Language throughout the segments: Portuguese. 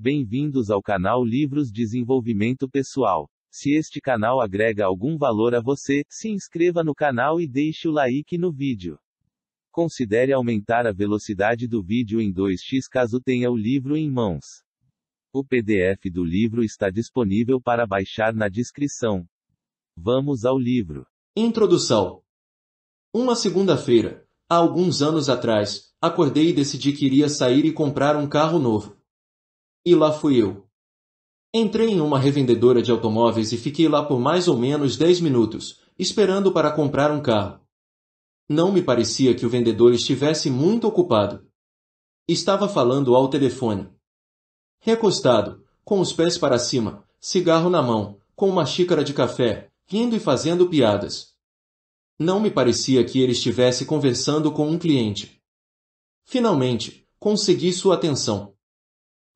Bem-vindos ao canal Livros Desenvolvimento Pessoal. Se este canal agrega algum valor a você, se inscreva no canal e deixe o like no vídeo. Considere aumentar a velocidade do vídeo em 2x caso tenha o livro em mãos. O PDF do livro está disponível para baixar na descrição. Vamos ao livro. Introdução. Uma segunda-feira, há alguns anos atrás, acordei e decidi que iria sair e comprar um carro novo. E lá fui eu. Entrei em uma revendedora de automóveis e fiquei lá por mais ou menos 10 minutos, esperando para comprar um carro. Não me parecia que o vendedor estivesse muito ocupado. Estava falando ao telefone. Recostado, com os pés para cima, cigarro na mão, com uma xícara de café, rindo e fazendo piadas. Não me parecia que ele estivesse conversando com um cliente. Finalmente, consegui sua atenção.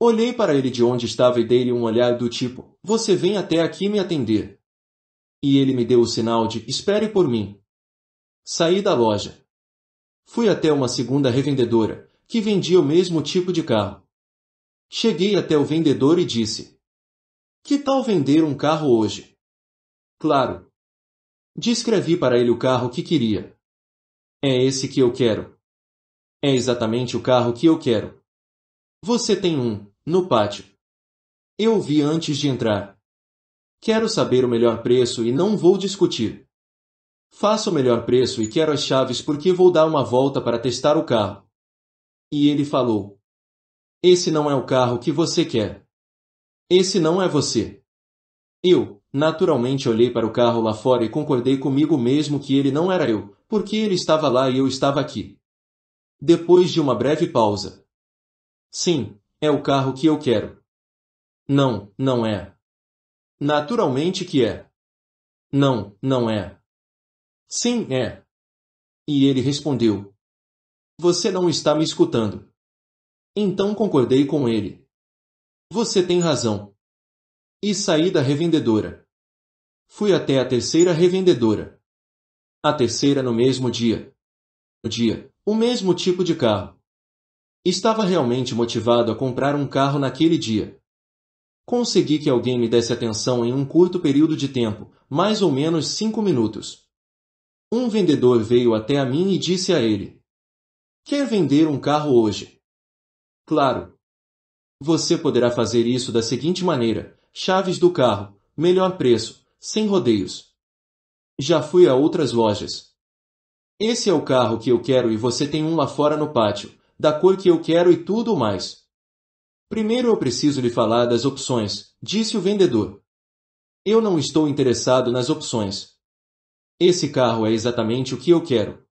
Olhei para ele de onde estava e dei-lhe um olhar do tipo, você vem até aqui me atender. E ele me deu o sinal de, espere por mim. Saí da loja. Fui até uma segunda revendedora, que vendia o mesmo tipo de carro. Cheguei até o vendedor e disse, que tal vender um carro hoje? Claro. Descrevi para ele o carro que queria. É esse que eu quero. É exatamente o carro que eu quero. Você tem um no pátio. Eu vi antes de entrar. Quero saber o melhor preço e não vou discutir. Faça o melhor preço e quero as chaves porque vou dar uma volta para testar o carro. E ele falou: Esse não é o carro que você quer. Esse não é você. Eu, naturalmente, olhei para o carro lá fora e concordei comigo mesmo que ele não era eu, porque ele estava lá e eu estava aqui. Depois de uma breve pausa. Sim, é o carro que eu quero. Não, não é. Naturalmente que é. Não, não é. Sim, é. E ele respondeu: Você não está me escutando. Então concordei com ele. Você tem razão. E saí da revendedora. Fui até a terceira revendedora. A terceira no mesmo dia. O dia, o mesmo tipo de carro. Estava realmente motivado a comprar um carro naquele dia. Consegui que alguém me desse atenção em um curto período de tempo, mais ou menos cinco minutos. Um vendedor veio até a mim e disse a ele: Quer vender um carro hoje? Claro. Você poderá fazer isso da seguinte maneira: chaves do carro, melhor preço, sem rodeios. Já fui a outras lojas. Esse é o carro que eu quero e você tem um lá fora no pátio da cor que eu quero e tudo mais. Primeiro eu preciso lhe falar das opções, disse o vendedor. Eu não estou interessado nas opções. Esse carro é exatamente o que eu quero.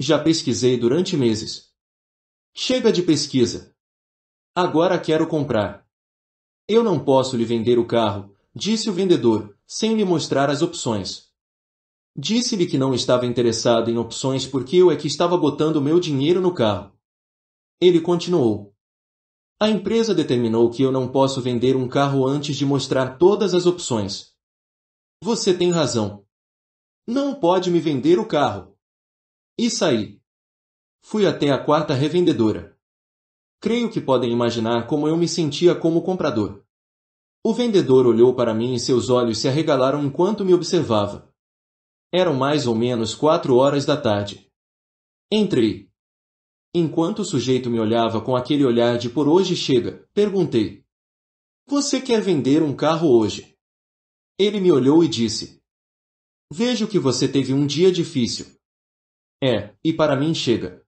Já pesquisei durante meses. Chega de pesquisa. Agora quero comprar. Eu não posso lhe vender o carro, disse o vendedor, sem lhe mostrar as opções. Disse-lhe que não estava interessado em opções porque eu é que estava botando meu dinheiro no carro. Ele continuou. A empresa determinou que eu não posso vender um carro antes de mostrar todas as opções. Você tem razão. Não pode me vender o carro. E saí. Fui até a quarta revendedora. Creio que podem imaginar como eu me sentia como comprador. O vendedor olhou para mim e seus olhos se arregalaram enquanto me observava. Eram mais ou menos quatro horas da tarde. Entrei. Enquanto o sujeito me olhava com aquele olhar de por hoje chega, perguntei: Você quer vender um carro hoje? Ele me olhou e disse: Vejo que você teve um dia difícil. É, e para mim chega.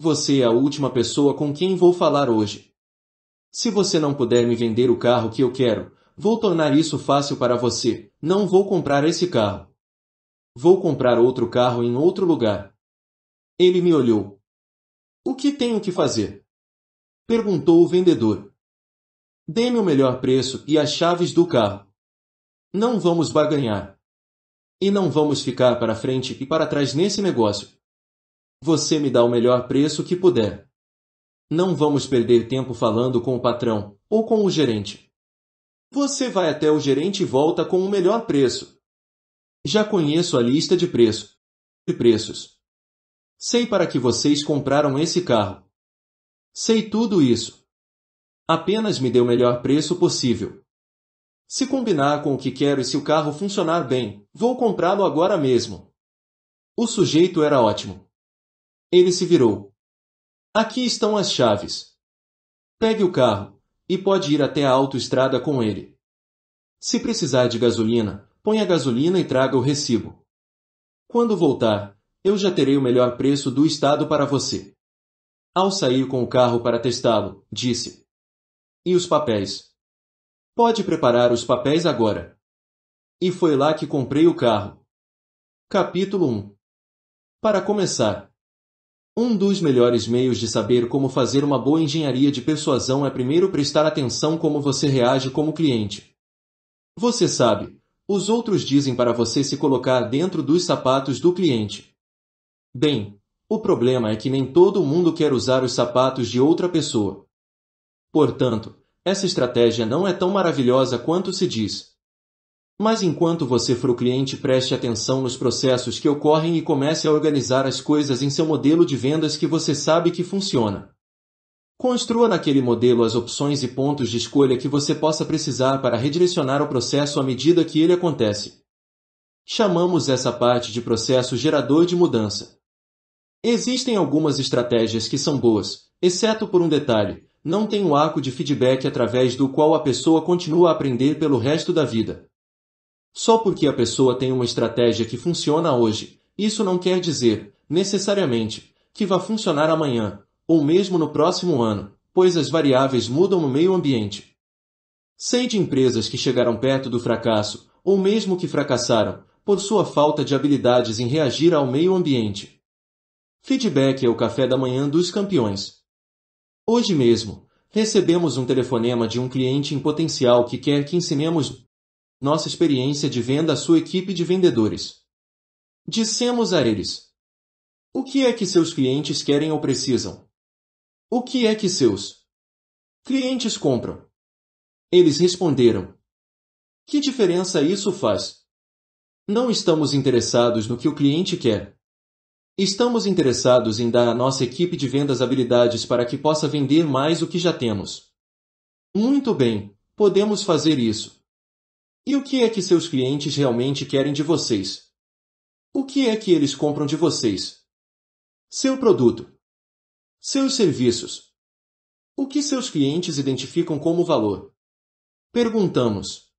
Você é a última pessoa com quem vou falar hoje. Se você não puder me vender o carro que eu quero, vou tornar isso fácil para você. Não vou comprar esse carro. Vou comprar outro carro em outro lugar. Ele me olhou, o que tenho que fazer? Perguntou o vendedor. Dê-me o melhor preço e as chaves do carro. Não vamos barganhar. E não vamos ficar para frente e para trás nesse negócio. Você me dá o melhor preço que puder. Não vamos perder tempo falando com o patrão ou com o gerente. Você vai até o gerente e volta com o melhor preço. Já conheço a lista de preço. De preços. Sei para que vocês compraram esse carro. Sei tudo isso. Apenas me dê o melhor preço possível. Se combinar com o que quero e se o carro funcionar bem, vou comprá-lo agora mesmo. O sujeito era ótimo. Ele se virou. Aqui estão as chaves. Pegue o carro e pode ir até a autoestrada com ele. Se precisar de gasolina, ponha gasolina e traga o recibo. Quando voltar, eu já terei o melhor preço do estado para você. Ao sair com o carro para testá-lo, disse. E os papéis? Pode preparar os papéis agora. E foi lá que comprei o carro. Capítulo 1 Para começar, um dos melhores meios de saber como fazer uma boa engenharia de persuasão é primeiro prestar atenção como você reage como cliente. Você sabe, os outros dizem para você se colocar dentro dos sapatos do cliente. Bem, o problema é que nem todo mundo quer usar os sapatos de outra pessoa. Portanto, essa estratégia não é tão maravilhosa quanto se diz. Mas enquanto você for o cliente, preste atenção nos processos que ocorrem e comece a organizar as coisas em seu modelo de vendas que você sabe que funciona. Construa naquele modelo as opções e pontos de escolha que você possa precisar para redirecionar o processo à medida que ele acontece. Chamamos essa parte de processo gerador de mudança. Existem algumas estratégias que são boas, exceto por um detalhe: não tem um arco de feedback através do qual a pessoa continua a aprender pelo resto da vida. Só porque a pessoa tem uma estratégia que funciona hoje, isso não quer dizer, necessariamente, que vá funcionar amanhã, ou mesmo no próximo ano, pois as variáveis mudam no meio ambiente. Sei de empresas que chegaram perto do fracasso, ou mesmo que fracassaram, por sua falta de habilidades em reagir ao meio ambiente. Feedback é o café da manhã dos campeões. Hoje mesmo, recebemos um telefonema de um cliente em potencial que quer que ensinemos nossa experiência de venda à sua equipe de vendedores. Dissemos a eles: O que é que seus clientes querem ou precisam? O que é que seus clientes compram? Eles responderam: Que diferença isso faz? Não estamos interessados no que o cliente quer. Estamos interessados em dar à nossa equipe de vendas habilidades para que possa vender mais o que já temos. Muito bem, podemos fazer isso. E o que é que seus clientes realmente querem de vocês? O que é que eles compram de vocês? Seu produto. Seus serviços. O que seus clientes identificam como valor? Perguntamos.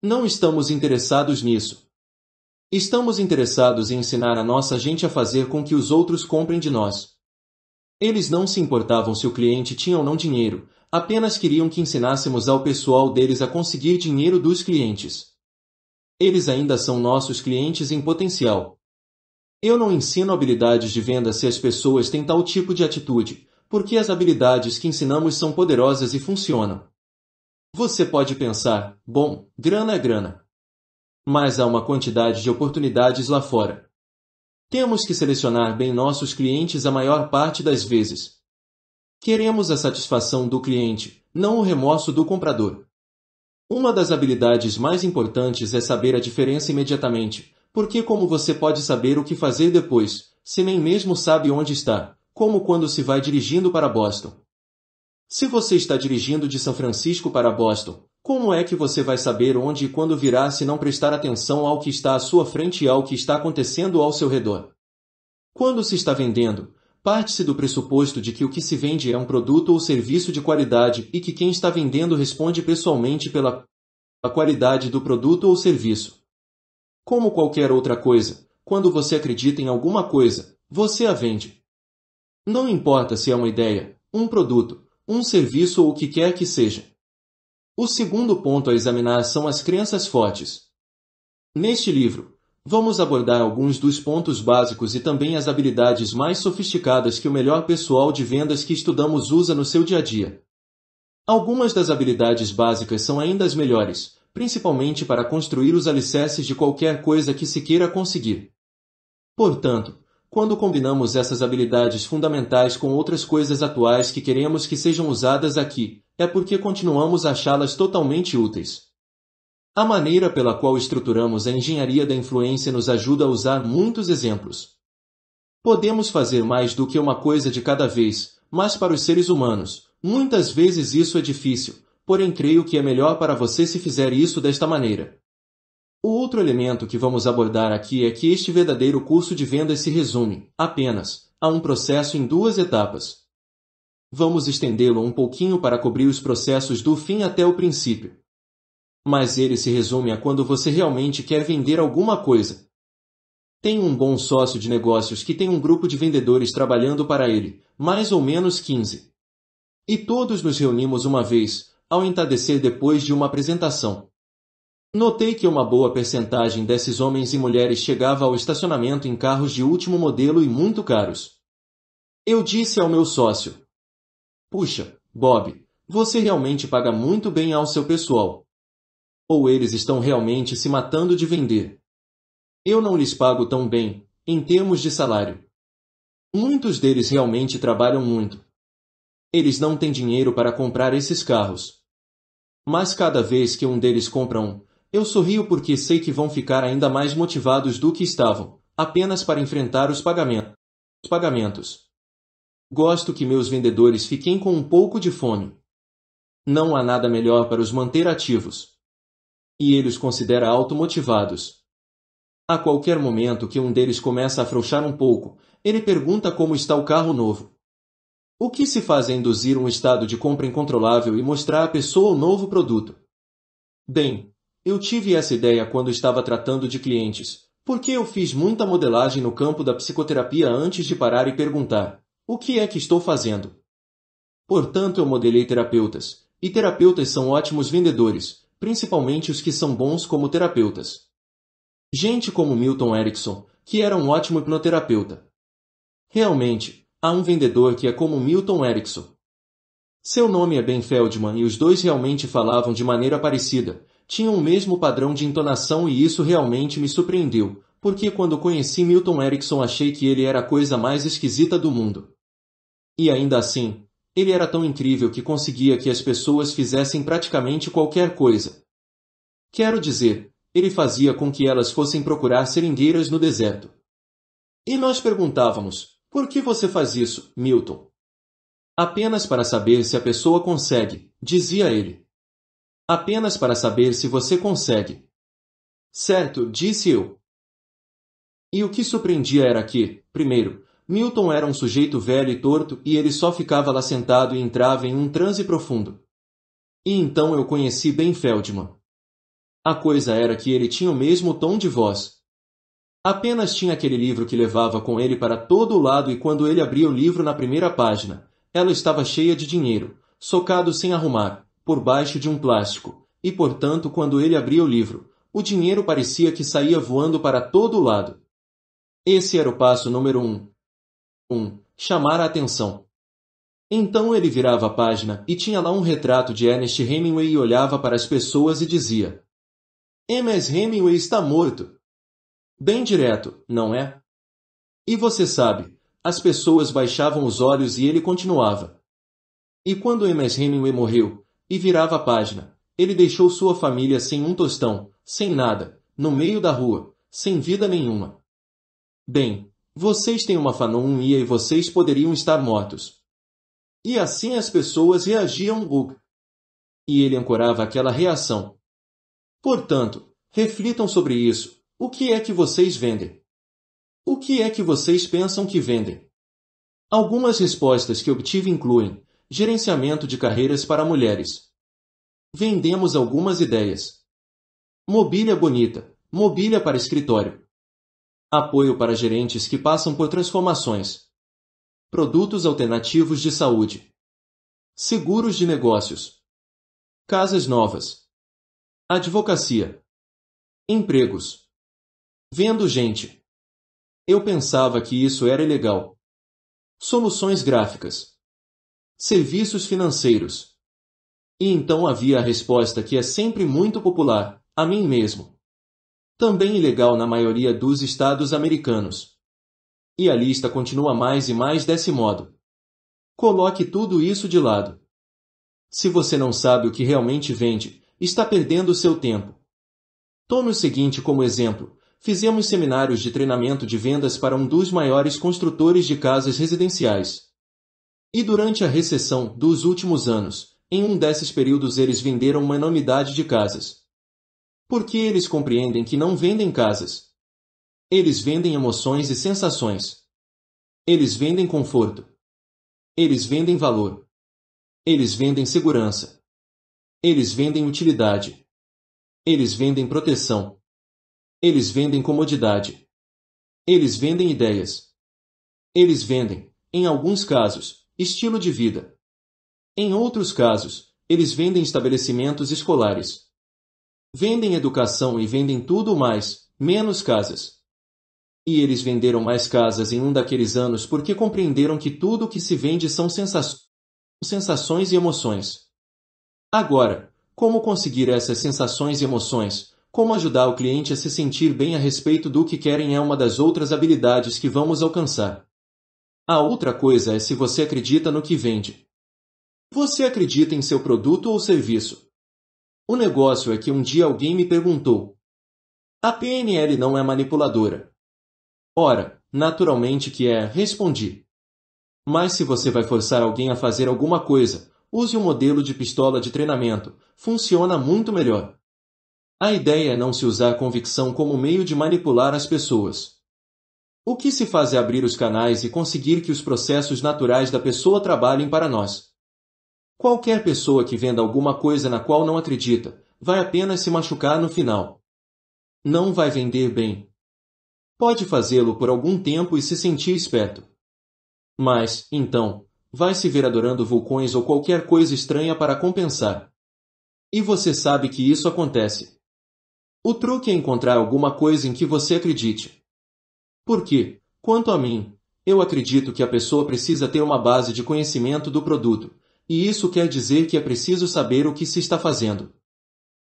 Não estamos interessados nisso. Estamos interessados em ensinar a nossa gente a fazer com que os outros comprem de nós. Eles não se importavam se o cliente tinha ou não dinheiro, apenas queriam que ensinássemos ao pessoal deles a conseguir dinheiro dos clientes. Eles ainda são nossos clientes em potencial. Eu não ensino habilidades de venda se as pessoas têm tal tipo de atitude, porque as habilidades que ensinamos são poderosas e funcionam. Você pode pensar, bom, grana é grana mas há uma quantidade de oportunidades lá fora. Temos que selecionar bem nossos clientes a maior parte das vezes. Queremos a satisfação do cliente, não o remorso do comprador. Uma das habilidades mais importantes é saber a diferença imediatamente, porque como você pode saber o que fazer depois, se nem mesmo sabe onde está, como quando se vai dirigindo para Boston. Se você está dirigindo de São Francisco para Boston, como é que você vai saber onde e quando virá se não prestar atenção ao que está à sua frente e ao que está acontecendo ao seu redor? Quando se está vendendo, parte-se do pressuposto de que o que se vende é um produto ou serviço de qualidade e que quem está vendendo responde pessoalmente pela qualidade do produto ou serviço. Como qualquer outra coisa, quando você acredita em alguma coisa, você a vende. Não importa se é uma ideia, um produto, um serviço ou o que quer que seja. O segundo ponto a examinar são as crenças fortes. Neste livro, vamos abordar alguns dos pontos básicos e também as habilidades mais sofisticadas que o melhor pessoal de vendas que estudamos usa no seu dia a dia. Algumas das habilidades básicas são ainda as melhores, principalmente para construir os alicerces de qualquer coisa que se queira conseguir. Portanto, quando combinamos essas habilidades fundamentais com outras coisas atuais que queremos que sejam usadas aqui, é porque continuamos a achá-las totalmente úteis. A maneira pela qual estruturamos a engenharia da influência nos ajuda a usar muitos exemplos. Podemos fazer mais do que uma coisa de cada vez, mas para os seres humanos, muitas vezes isso é difícil, porém creio que é melhor para você se fizer isso desta maneira. O outro elemento que vamos abordar aqui é que este verdadeiro curso de vendas se resume, apenas, a um processo em duas etapas vamos estendê-lo um pouquinho para cobrir os processos do fim até o princípio. Mas ele se resume a quando você realmente quer vender alguma coisa. Tem um bom sócio de negócios que tem um grupo de vendedores trabalhando para ele, mais ou menos 15. E todos nos reunimos uma vez, ao entardecer depois de uma apresentação. Notei que uma boa percentagem desses homens e mulheres chegava ao estacionamento em carros de último modelo e muito caros. Eu disse ao meu sócio, Puxa, Bob, você realmente paga muito bem ao seu pessoal. Ou eles estão realmente se matando de vender. Eu não lhes pago tão bem, em termos de salário. Muitos deles realmente trabalham muito. Eles não têm dinheiro para comprar esses carros. Mas cada vez que um deles compra um, eu sorrio porque sei que vão ficar ainda mais motivados do que estavam, apenas para enfrentar os pagamentos. Gosto que meus vendedores fiquem com um pouco de fome. Não há nada melhor para os manter ativos. E ele os considera automotivados. A qualquer momento que um deles começa a afrouxar um pouco, ele pergunta como está o carro novo. O que se faz é induzir um estado de compra incontrolável e mostrar à pessoa o novo produto. Bem, eu tive essa ideia quando estava tratando de clientes, porque eu fiz muita modelagem no campo da psicoterapia antes de parar e perguntar: o que é que estou fazendo? Portanto, eu modelei terapeutas, e terapeutas são ótimos vendedores, principalmente os que são bons como terapeutas. Gente como Milton Erickson, que era um ótimo hipnoterapeuta. Realmente, há um vendedor que é como Milton Erickson. Seu nome é Ben Feldman e os dois realmente falavam de maneira parecida, tinham o mesmo padrão de entonação e isso realmente me surpreendeu, porque quando conheci Milton Erickson achei que ele era a coisa mais esquisita do mundo. E ainda assim, ele era tão incrível que conseguia que as pessoas fizessem praticamente qualquer coisa. Quero dizer, ele fazia com que elas fossem procurar seringueiras no deserto. E nós perguntávamos, por que você faz isso, Milton? Apenas para saber se a pessoa consegue, dizia ele. Apenas para saber se você consegue. Certo, disse eu. E o que surpreendia era que, primeiro, Milton era um sujeito velho e torto e ele só ficava lá sentado e entrava em um transe profundo. E então eu conheci bem Feldman. A coisa era que ele tinha o mesmo tom de voz. Apenas tinha aquele livro que levava com ele para todo o lado e quando ele abria o livro na primeira página, ela estava cheia de dinheiro, socado sem arrumar, por baixo de um plástico, e portanto quando ele abria o livro, o dinheiro parecia que saía voando para todo o lado. Esse era o passo número um, 1. Chamar a atenção. Então ele virava a página e tinha lá um retrato de Ernest Hemingway e olhava para as pessoas e dizia: Ernest eh, Hemingway está morto. Bem direto, não é? E você sabe, as pessoas baixavam os olhos e ele continuava. E quando Ernest eh, Hemingway morreu, e virava a página, ele deixou sua família sem um tostão, sem nada, no meio da rua, sem vida nenhuma. Bem, vocês têm uma fanonia e vocês poderiam estar mortos. E assim as pessoas reagiam Bug. E ele ancorava aquela reação. Portanto, reflitam sobre isso. O que é que vocês vendem? O que é que vocês pensam que vendem? Algumas respostas que obtive incluem gerenciamento de carreiras para mulheres. Vendemos algumas ideias. Mobília bonita, mobília para escritório, Apoio para gerentes que passam por transformações. Produtos alternativos de saúde. Seguros de negócios. Casas novas. Advocacia. Empregos. Vendo gente. Eu pensava que isso era ilegal. Soluções gráficas. Serviços financeiros. E então havia a resposta que é sempre muito popular, a mim mesmo também ilegal na maioria dos estados americanos. E a lista continua mais e mais desse modo. Coloque tudo isso de lado. Se você não sabe o que realmente vende, está perdendo seu tempo. Tome o seguinte como exemplo. Fizemos seminários de treinamento de vendas para um dos maiores construtores de casas residenciais. E durante a recessão dos últimos anos, em um desses períodos eles venderam uma enormidade de casas porque eles compreendem que não vendem casas. Eles vendem emoções e sensações. Eles vendem conforto. Eles vendem valor. Eles vendem segurança. Eles vendem utilidade. Eles vendem proteção. Eles vendem comodidade. Eles vendem ideias. Eles vendem, em alguns casos, estilo de vida. Em outros casos, eles vendem estabelecimentos escolares. Vendem educação e vendem tudo mais, menos casas. E eles venderam mais casas em um daqueles anos porque compreenderam que tudo o que se vende são sensações e emoções. Agora, como conseguir essas sensações e emoções? Como ajudar o cliente a se sentir bem a respeito do que querem é uma das outras habilidades que vamos alcançar. A outra coisa é se você acredita no que vende. Você acredita em seu produto ou serviço. O negócio é que um dia alguém me perguntou: A PNL não é manipuladora? Ora, naturalmente que é, respondi. Mas se você vai forçar alguém a fazer alguma coisa, use o um modelo de pistola de treinamento, funciona muito melhor. A ideia é não se usar a convicção como meio de manipular as pessoas. O que se faz é abrir os canais e conseguir que os processos naturais da pessoa trabalhem para nós. Qualquer pessoa que venda alguma coisa na qual não acredita, vai apenas se machucar no final. Não vai vender bem. Pode fazê-lo por algum tempo e se sentir esperto. Mas, então, vai se ver adorando vulcões ou qualquer coisa estranha para compensar. E você sabe que isso acontece. O truque é encontrar alguma coisa em que você acredite. Porque, quanto a mim, eu acredito que a pessoa precisa ter uma base de conhecimento do produto. E isso quer dizer que é preciso saber o que se está fazendo.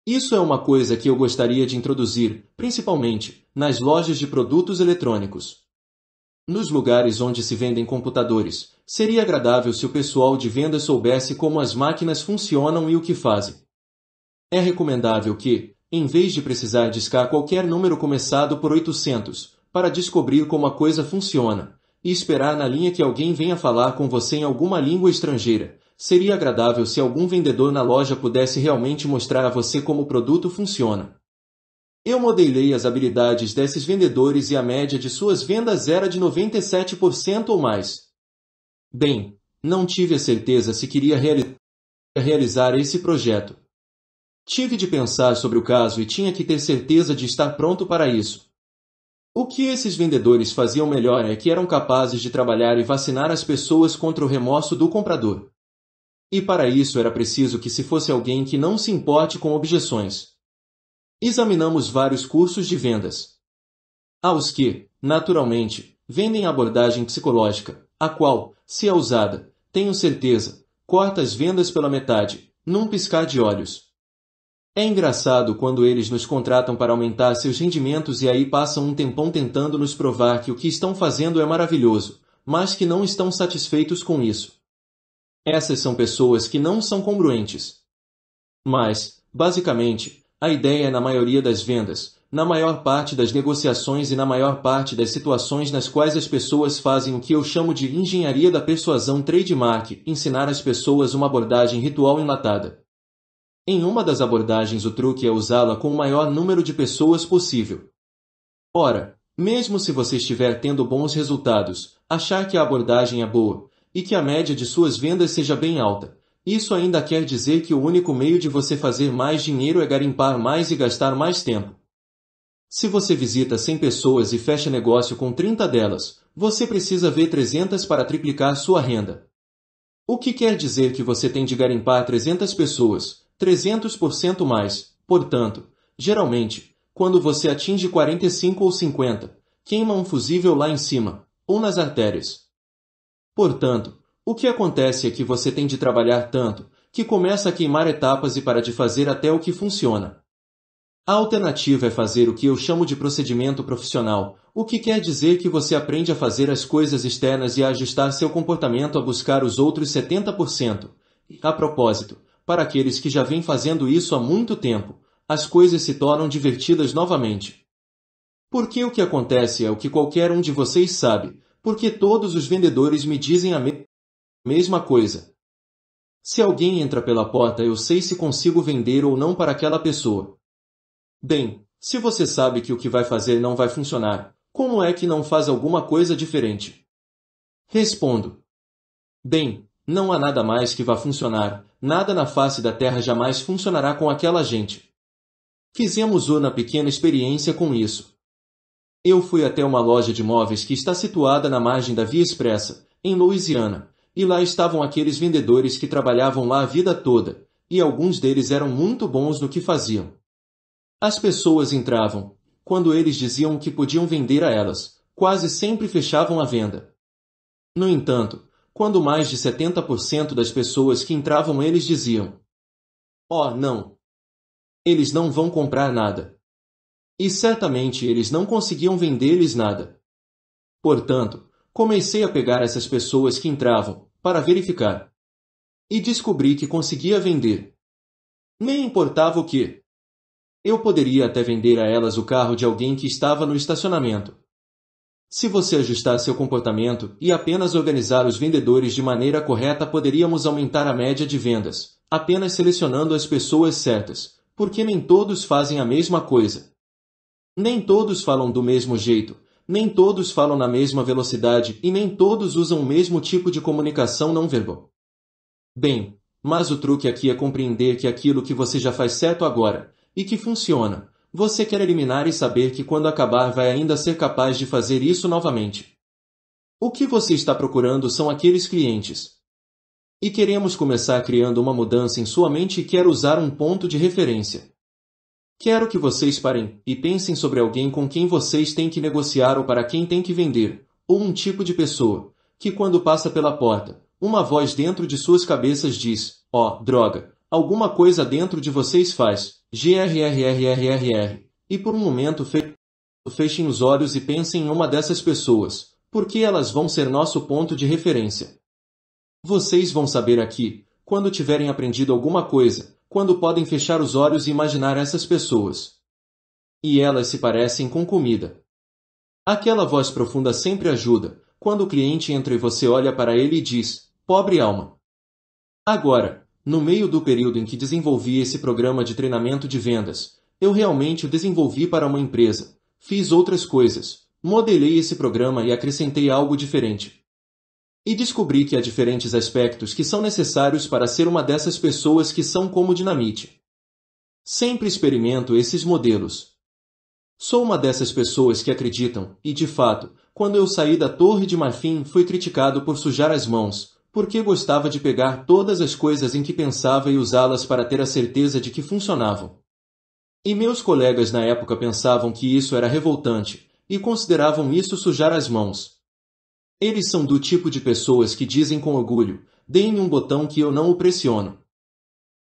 Isso é uma coisa que eu gostaria de introduzir, principalmente, nas lojas de produtos eletrônicos. Nos lugares onde se vendem computadores, seria agradável se o pessoal de venda soubesse como as máquinas funcionam e o que fazem. É recomendável que, em vez de precisar discar qualquer número começado por 800, para descobrir como a coisa funciona, e esperar na linha que alguém venha falar com você em alguma língua estrangeira, seria agradável se algum vendedor na loja pudesse realmente mostrar a você como o produto funciona. Eu modelei as habilidades desses vendedores e a média de suas vendas era de 97% ou mais. Bem, não tive a certeza se queria reali realizar esse projeto. Tive de pensar sobre o caso e tinha que ter certeza de estar pronto para isso. O que esses vendedores faziam melhor é que eram capazes de trabalhar e vacinar as pessoas contra o remorso do comprador. E para isso era preciso que se fosse alguém que não se importe com objeções. Examinamos vários cursos de vendas. Há os que, naturalmente, vendem abordagem psicológica, a qual, se é usada, tenho certeza, corta as vendas pela metade, num piscar de olhos. É engraçado quando eles nos contratam para aumentar seus rendimentos e aí passam um tempão tentando nos provar que o que estão fazendo é maravilhoso, mas que não estão satisfeitos com isso. Essas são pessoas que não são congruentes. Mas, basicamente, a ideia é na maioria das vendas, na maior parte das negociações e na maior parte das situações nas quais as pessoas fazem o que eu chamo de engenharia da persuasão trademark, ensinar as pessoas uma abordagem ritual enlatada. Em uma das abordagens, o truque é usá-la com o maior número de pessoas possível. Ora, mesmo se você estiver tendo bons resultados, achar que a abordagem é boa, e que a média de suas vendas seja bem alta. Isso ainda quer dizer que o único meio de você fazer mais dinheiro é garimpar mais e gastar mais tempo. Se você visita 100 pessoas e fecha negócio com 30 delas, você precisa ver 300 para triplicar sua renda. O que quer dizer que você tem de garimpar 300 pessoas, 300% mais, portanto, geralmente, quando você atinge 45 ou 50, queima um fusível lá em cima, ou nas artérias. Portanto, o que acontece é que você tem de trabalhar tanto que começa a queimar etapas e para de fazer até o que funciona. A alternativa é fazer o que eu chamo de procedimento profissional, o que quer dizer que você aprende a fazer as coisas externas e a ajustar seu comportamento a buscar os outros 70%. A propósito, para aqueles que já vêm fazendo isso há muito tempo, as coisas se tornam divertidas novamente. Porque o que acontece é o que qualquer um de vocês sabe, porque todos os vendedores me dizem a me mesma coisa. Se alguém entra pela porta, eu sei se consigo vender ou não para aquela pessoa. Bem, se você sabe que o que vai fazer não vai funcionar, como é que não faz alguma coisa diferente? Respondo. Bem, não há nada mais que vá funcionar, nada na face da terra jamais funcionará com aquela gente. Fizemos uma pequena experiência com isso. Eu fui até uma loja de móveis que está situada na margem da Via Expressa, em Louisiana, e lá estavam aqueles vendedores que trabalhavam lá a vida toda, e alguns deles eram muito bons no que faziam. As pessoas entravam, quando eles diziam que podiam vender a elas, quase sempre fechavam a venda. No entanto, quando mais de 70% das pessoas que entravam eles diziam: Oh, não! Eles não vão comprar nada e certamente eles não conseguiam vender-lhes nada. Portanto, comecei a pegar essas pessoas que entravam, para verificar. E descobri que conseguia vender. Nem importava o que. Eu poderia até vender a elas o carro de alguém que estava no estacionamento. Se você ajustar seu comportamento e apenas organizar os vendedores de maneira correta, poderíamos aumentar a média de vendas, apenas selecionando as pessoas certas, porque nem todos fazem a mesma coisa. Nem todos falam do mesmo jeito, nem todos falam na mesma velocidade e nem todos usam o mesmo tipo de comunicação não verbal. Bem, mas o truque aqui é compreender que aquilo que você já faz certo agora, e que funciona, você quer eliminar e saber que quando acabar vai ainda ser capaz de fazer isso novamente. O que você está procurando são aqueles clientes. E queremos começar criando uma mudança em sua mente e quer usar um ponto de referência. Quero que vocês parem e pensem sobre alguém com quem vocês têm que negociar ou para quem têm que vender, ou um tipo de pessoa, que quando passa pela porta, uma voz dentro de suas cabeças diz, ó, oh, droga, alguma coisa dentro de vocês faz, grrrrrr, e por um momento fe fechem os olhos e pensem em uma dessas pessoas, porque elas vão ser nosso ponto de referência. Vocês vão saber aqui, quando tiverem aprendido alguma coisa, quando podem fechar os olhos e imaginar essas pessoas. E elas se parecem com comida. Aquela voz profunda sempre ajuda, quando o cliente entra e você olha para ele e diz: Pobre alma. Agora, no meio do período em que desenvolvi esse programa de treinamento de vendas, eu realmente o desenvolvi para uma empresa, fiz outras coisas, modelei esse programa e acrescentei algo diferente e descobri que há diferentes aspectos que são necessários para ser uma dessas pessoas que são como dinamite. Sempre experimento esses modelos. Sou uma dessas pessoas que acreditam, e de fato, quando eu saí da Torre de Marfim, fui criticado por sujar as mãos, porque gostava de pegar todas as coisas em que pensava e usá-las para ter a certeza de que funcionavam. E meus colegas na época pensavam que isso era revoltante, e consideravam isso sujar as mãos, eles são do tipo de pessoas que dizem com orgulho, deem um botão que eu não o pressiono.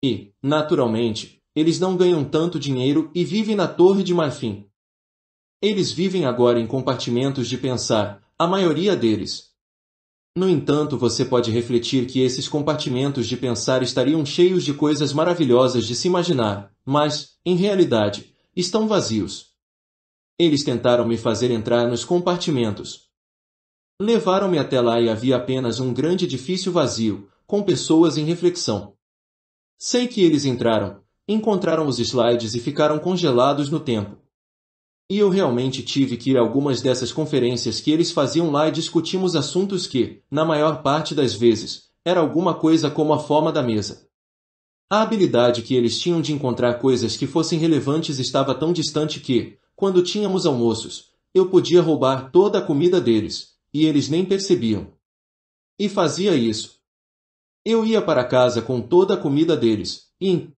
E, naturalmente, eles não ganham tanto dinheiro e vivem na Torre de Marfim. Eles vivem agora em compartimentos de pensar, a maioria deles. No entanto, você pode refletir que esses compartimentos de pensar estariam cheios de coisas maravilhosas de se imaginar, mas, em realidade, estão vazios. Eles tentaram me fazer entrar nos compartimentos, Levaram-me até lá e havia apenas um grande edifício vazio, com pessoas em reflexão. Sei que eles entraram, encontraram os slides e ficaram congelados no tempo. E eu realmente tive que ir a algumas dessas conferências que eles faziam lá e discutimos assuntos que, na maior parte das vezes, era alguma coisa como a forma da mesa. A habilidade que eles tinham de encontrar coisas que fossem relevantes estava tão distante que, quando tínhamos almoços, eu podia roubar toda a comida deles, e eles nem percebiam. E fazia isso. Eu ia para casa com toda a comida deles, e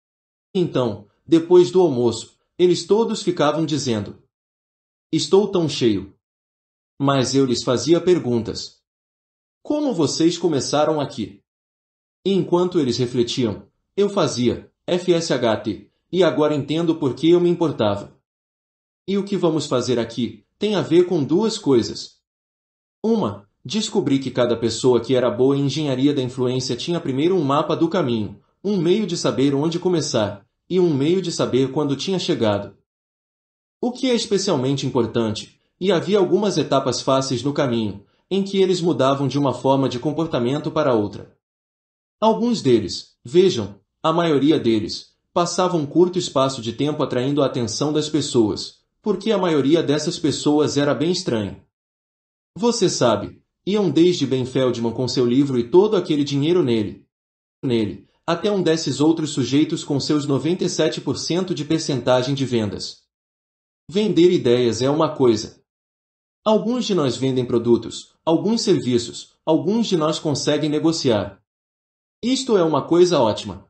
então, depois do almoço, eles todos ficavam dizendo: Estou tão cheio. Mas eu lhes fazia perguntas. Como vocês começaram aqui? E enquanto eles refletiam, eu fazia FSHT, e agora entendo por que eu me importava. E o que vamos fazer aqui tem a ver com duas coisas uma, descobri que cada pessoa que era boa em engenharia da influência tinha primeiro um mapa do caminho, um meio de saber onde começar, e um meio de saber quando tinha chegado. O que é especialmente importante, e havia algumas etapas fáceis no caminho, em que eles mudavam de uma forma de comportamento para outra. Alguns deles, vejam, a maioria deles, passava um curto espaço de tempo atraindo a atenção das pessoas, porque a maioria dessas pessoas era bem estranha. Você sabe, iam desde Ben Feldman com seu livro e todo aquele dinheiro nele. Nele, até um desses outros sujeitos com seus 97% de percentagem de vendas. Vender ideias é uma coisa. Alguns de nós vendem produtos, alguns serviços, alguns de nós conseguem negociar. Isto é uma coisa ótima.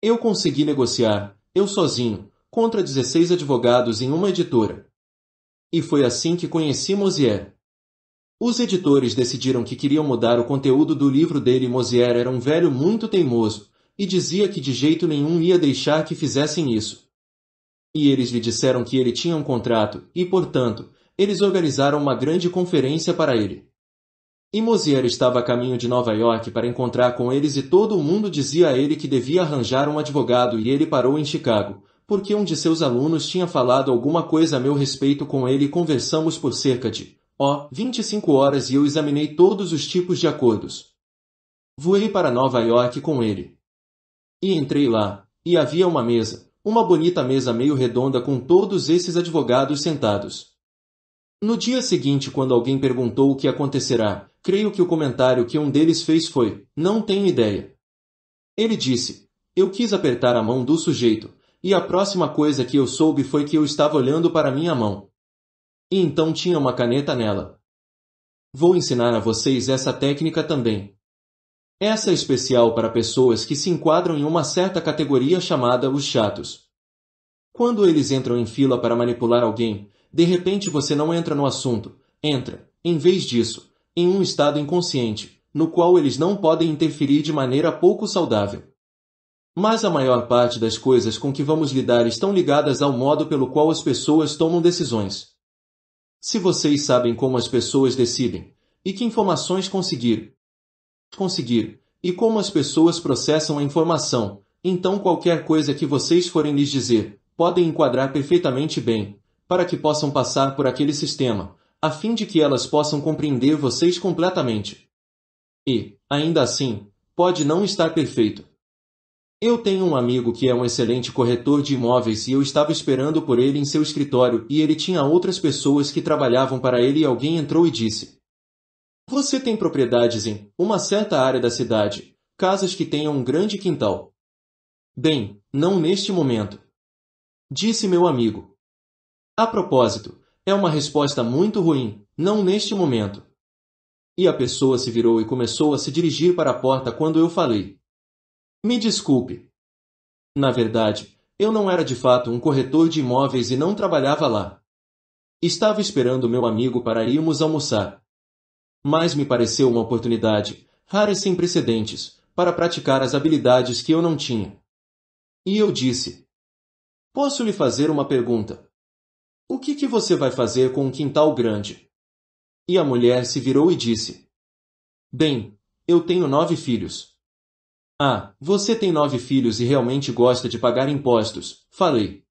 Eu consegui negociar, eu sozinho, contra 16 advogados em uma editora. E foi assim que conheci Mosier. Os editores decidiram que queriam mudar o conteúdo do livro dele. Mosier era um velho muito teimoso e dizia que de jeito nenhum ia deixar que fizessem isso. E eles lhe disseram que ele tinha um contrato e, portanto, eles organizaram uma grande conferência para ele. E Mosier estava a caminho de Nova York para encontrar com eles e todo mundo dizia a ele que devia arranjar um advogado e ele parou em Chicago, porque um de seus alunos tinha falado alguma coisa a meu respeito com ele e conversamos por cerca de ó, 25 horas e eu examinei todos os tipos de acordos. Voei para Nova York com ele. E entrei lá, e havia uma mesa, uma bonita mesa meio redonda com todos esses advogados sentados. No dia seguinte, quando alguém perguntou o que acontecerá, creio que o comentário que um deles fez foi: Não tenho ideia. Ele disse: Eu quis apertar a mão do sujeito, e a próxima coisa que eu soube foi que eu estava olhando para minha mão. E então tinha uma caneta nela. Vou ensinar a vocês essa técnica também. Essa é especial para pessoas que se enquadram em uma certa categoria chamada os chatos. Quando eles entram em fila para manipular alguém, de repente você não entra no assunto, entra, em vez disso, em um estado inconsciente, no qual eles não podem interferir de maneira pouco saudável. Mas a maior parte das coisas com que vamos lidar estão ligadas ao modo pelo qual as pessoas tomam decisões. Se vocês sabem como as pessoas decidem, e que informações conseguir, conseguir, e como as pessoas processam a informação, então qualquer coisa que vocês forem lhes dizer, podem enquadrar perfeitamente bem, para que possam passar por aquele sistema, a fim de que elas possam compreender vocês completamente. E, ainda assim, pode não estar perfeito. Eu tenho um amigo que é um excelente corretor de imóveis e eu estava esperando por ele em seu escritório e ele tinha outras pessoas que trabalhavam para ele e alguém entrou e disse: Você tem propriedades em uma certa área da cidade, casas que tenham um grande quintal. Bem, não neste momento. Disse meu amigo. A propósito, é uma resposta muito ruim, não neste momento. E a pessoa se virou e começou a se dirigir para a porta quando eu falei. Me desculpe. Na verdade, eu não era de fato um corretor de imóveis e não trabalhava lá. Estava esperando meu amigo para irmos almoçar. Mas me pareceu uma oportunidade, rara e sem precedentes, para praticar as habilidades que eu não tinha. E eu disse: Posso lhe fazer uma pergunta? O que, que você vai fazer com um quintal grande? E a mulher se virou e disse: Bem, eu tenho nove filhos. Ah, você tem nove filhos e realmente gosta de pagar impostos, falei.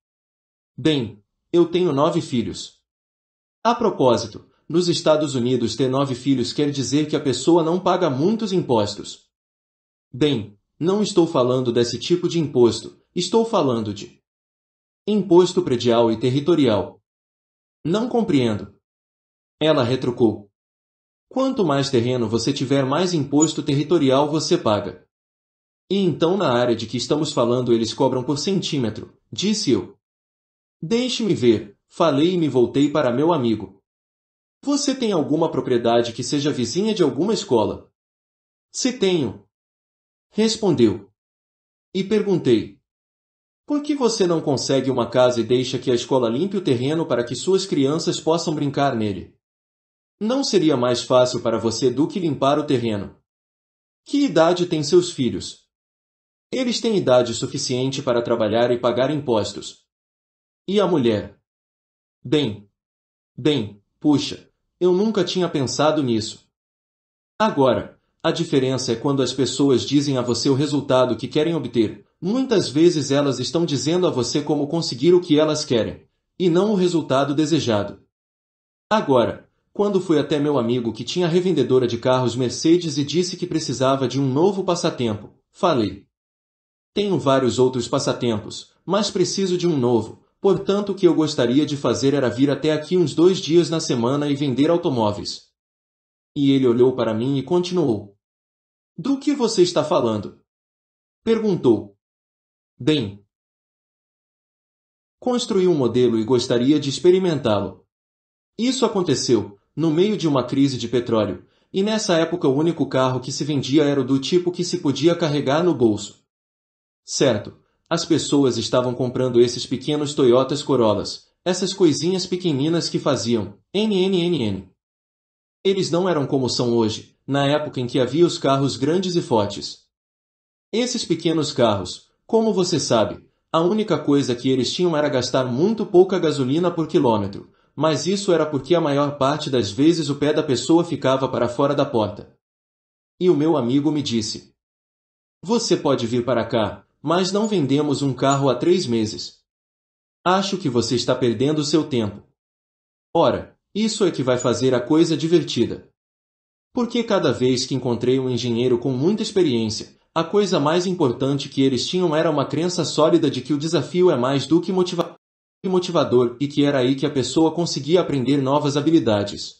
Bem, eu tenho nove filhos. A propósito, nos Estados Unidos ter nove filhos quer dizer que a pessoa não paga muitos impostos. Bem, não estou falando desse tipo de imposto, estou falando de imposto predial e territorial. Não compreendo. Ela retrucou. Quanto mais terreno você tiver, mais imposto territorial você paga. E então na área de que estamos falando eles cobram por centímetro, disse eu. Deixe-me ver, falei e me voltei para meu amigo. Você tem alguma propriedade que seja vizinha de alguma escola? Se tenho. Respondeu. E perguntei. Por que você não consegue uma casa e deixa que a escola limpe o terreno para que suas crianças possam brincar nele? Não seria mais fácil para você do que limpar o terreno? Que idade têm seus filhos? Eles têm idade suficiente para trabalhar e pagar impostos. E a mulher? Bem, bem, puxa, eu nunca tinha pensado nisso. Agora, a diferença é quando as pessoas dizem a você o resultado que querem obter. Muitas vezes elas estão dizendo a você como conseguir o que elas querem, e não o resultado desejado. Agora, quando fui até meu amigo que tinha revendedora de carros Mercedes e disse que precisava de um novo passatempo, falei: tenho vários outros passatempos, mas preciso de um novo. Portanto, o que eu gostaria de fazer era vir até aqui uns dois dias na semana e vender automóveis. E ele olhou para mim e continuou. Do que você está falando? Perguntou. Bem. Construí um modelo e gostaria de experimentá-lo. Isso aconteceu, no meio de uma crise de petróleo, e nessa época o único carro que se vendia era o do tipo que se podia carregar no bolso. Certo, as pessoas estavam comprando esses pequenos Toyotas Corollas, essas coisinhas pequeninas que faziam NNNN. Eles não eram como são hoje, na época em que havia os carros grandes e fortes. Esses pequenos carros, como você sabe, a única coisa que eles tinham era gastar muito pouca gasolina por quilômetro, mas isso era porque a maior parte das vezes o pé da pessoa ficava para fora da porta. E o meu amigo me disse: Você pode vir para cá, mas não vendemos um carro há três meses. Acho que você está perdendo seu tempo. Ora, isso é que vai fazer a coisa divertida. Porque cada vez que encontrei um engenheiro com muita experiência, a coisa mais importante que eles tinham era uma crença sólida de que o desafio é mais do que motiva motivador e que era aí que a pessoa conseguia aprender novas habilidades.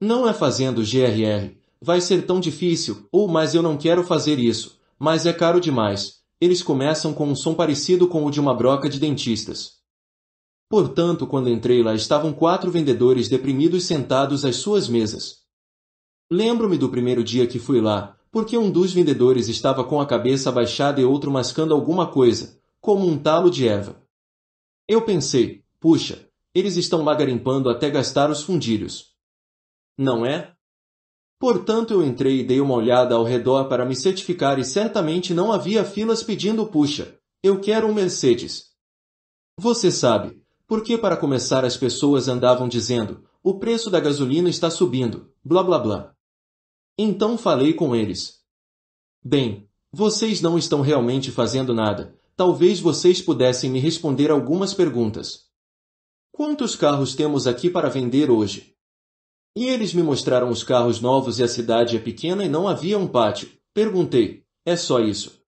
Não é fazendo GRR, vai ser tão difícil, ou mas eu não quero fazer isso, mas é caro demais, eles começam com um som parecido com o de uma broca de dentistas. Portanto, quando entrei lá estavam quatro vendedores deprimidos sentados às suas mesas. Lembro-me do primeiro dia que fui lá, porque um dos vendedores estava com a cabeça abaixada e outro mascando alguma coisa, como um talo de erva. Eu pensei, puxa, eles estão lá garimpando até gastar os fundilhos. Não é? Portanto, eu entrei e dei uma olhada ao redor para me certificar e certamente não havia filas pedindo puxa. Eu quero um Mercedes. Você sabe, porque para começar as pessoas andavam dizendo o preço da gasolina está subindo, blá blá blá. Então falei com eles. Bem, vocês não estão realmente fazendo nada. Talvez vocês pudessem me responder algumas perguntas. Quantos carros temos aqui para vender hoje? E eles me mostraram os carros novos e a cidade é pequena e não havia um pátio. Perguntei: é só isso?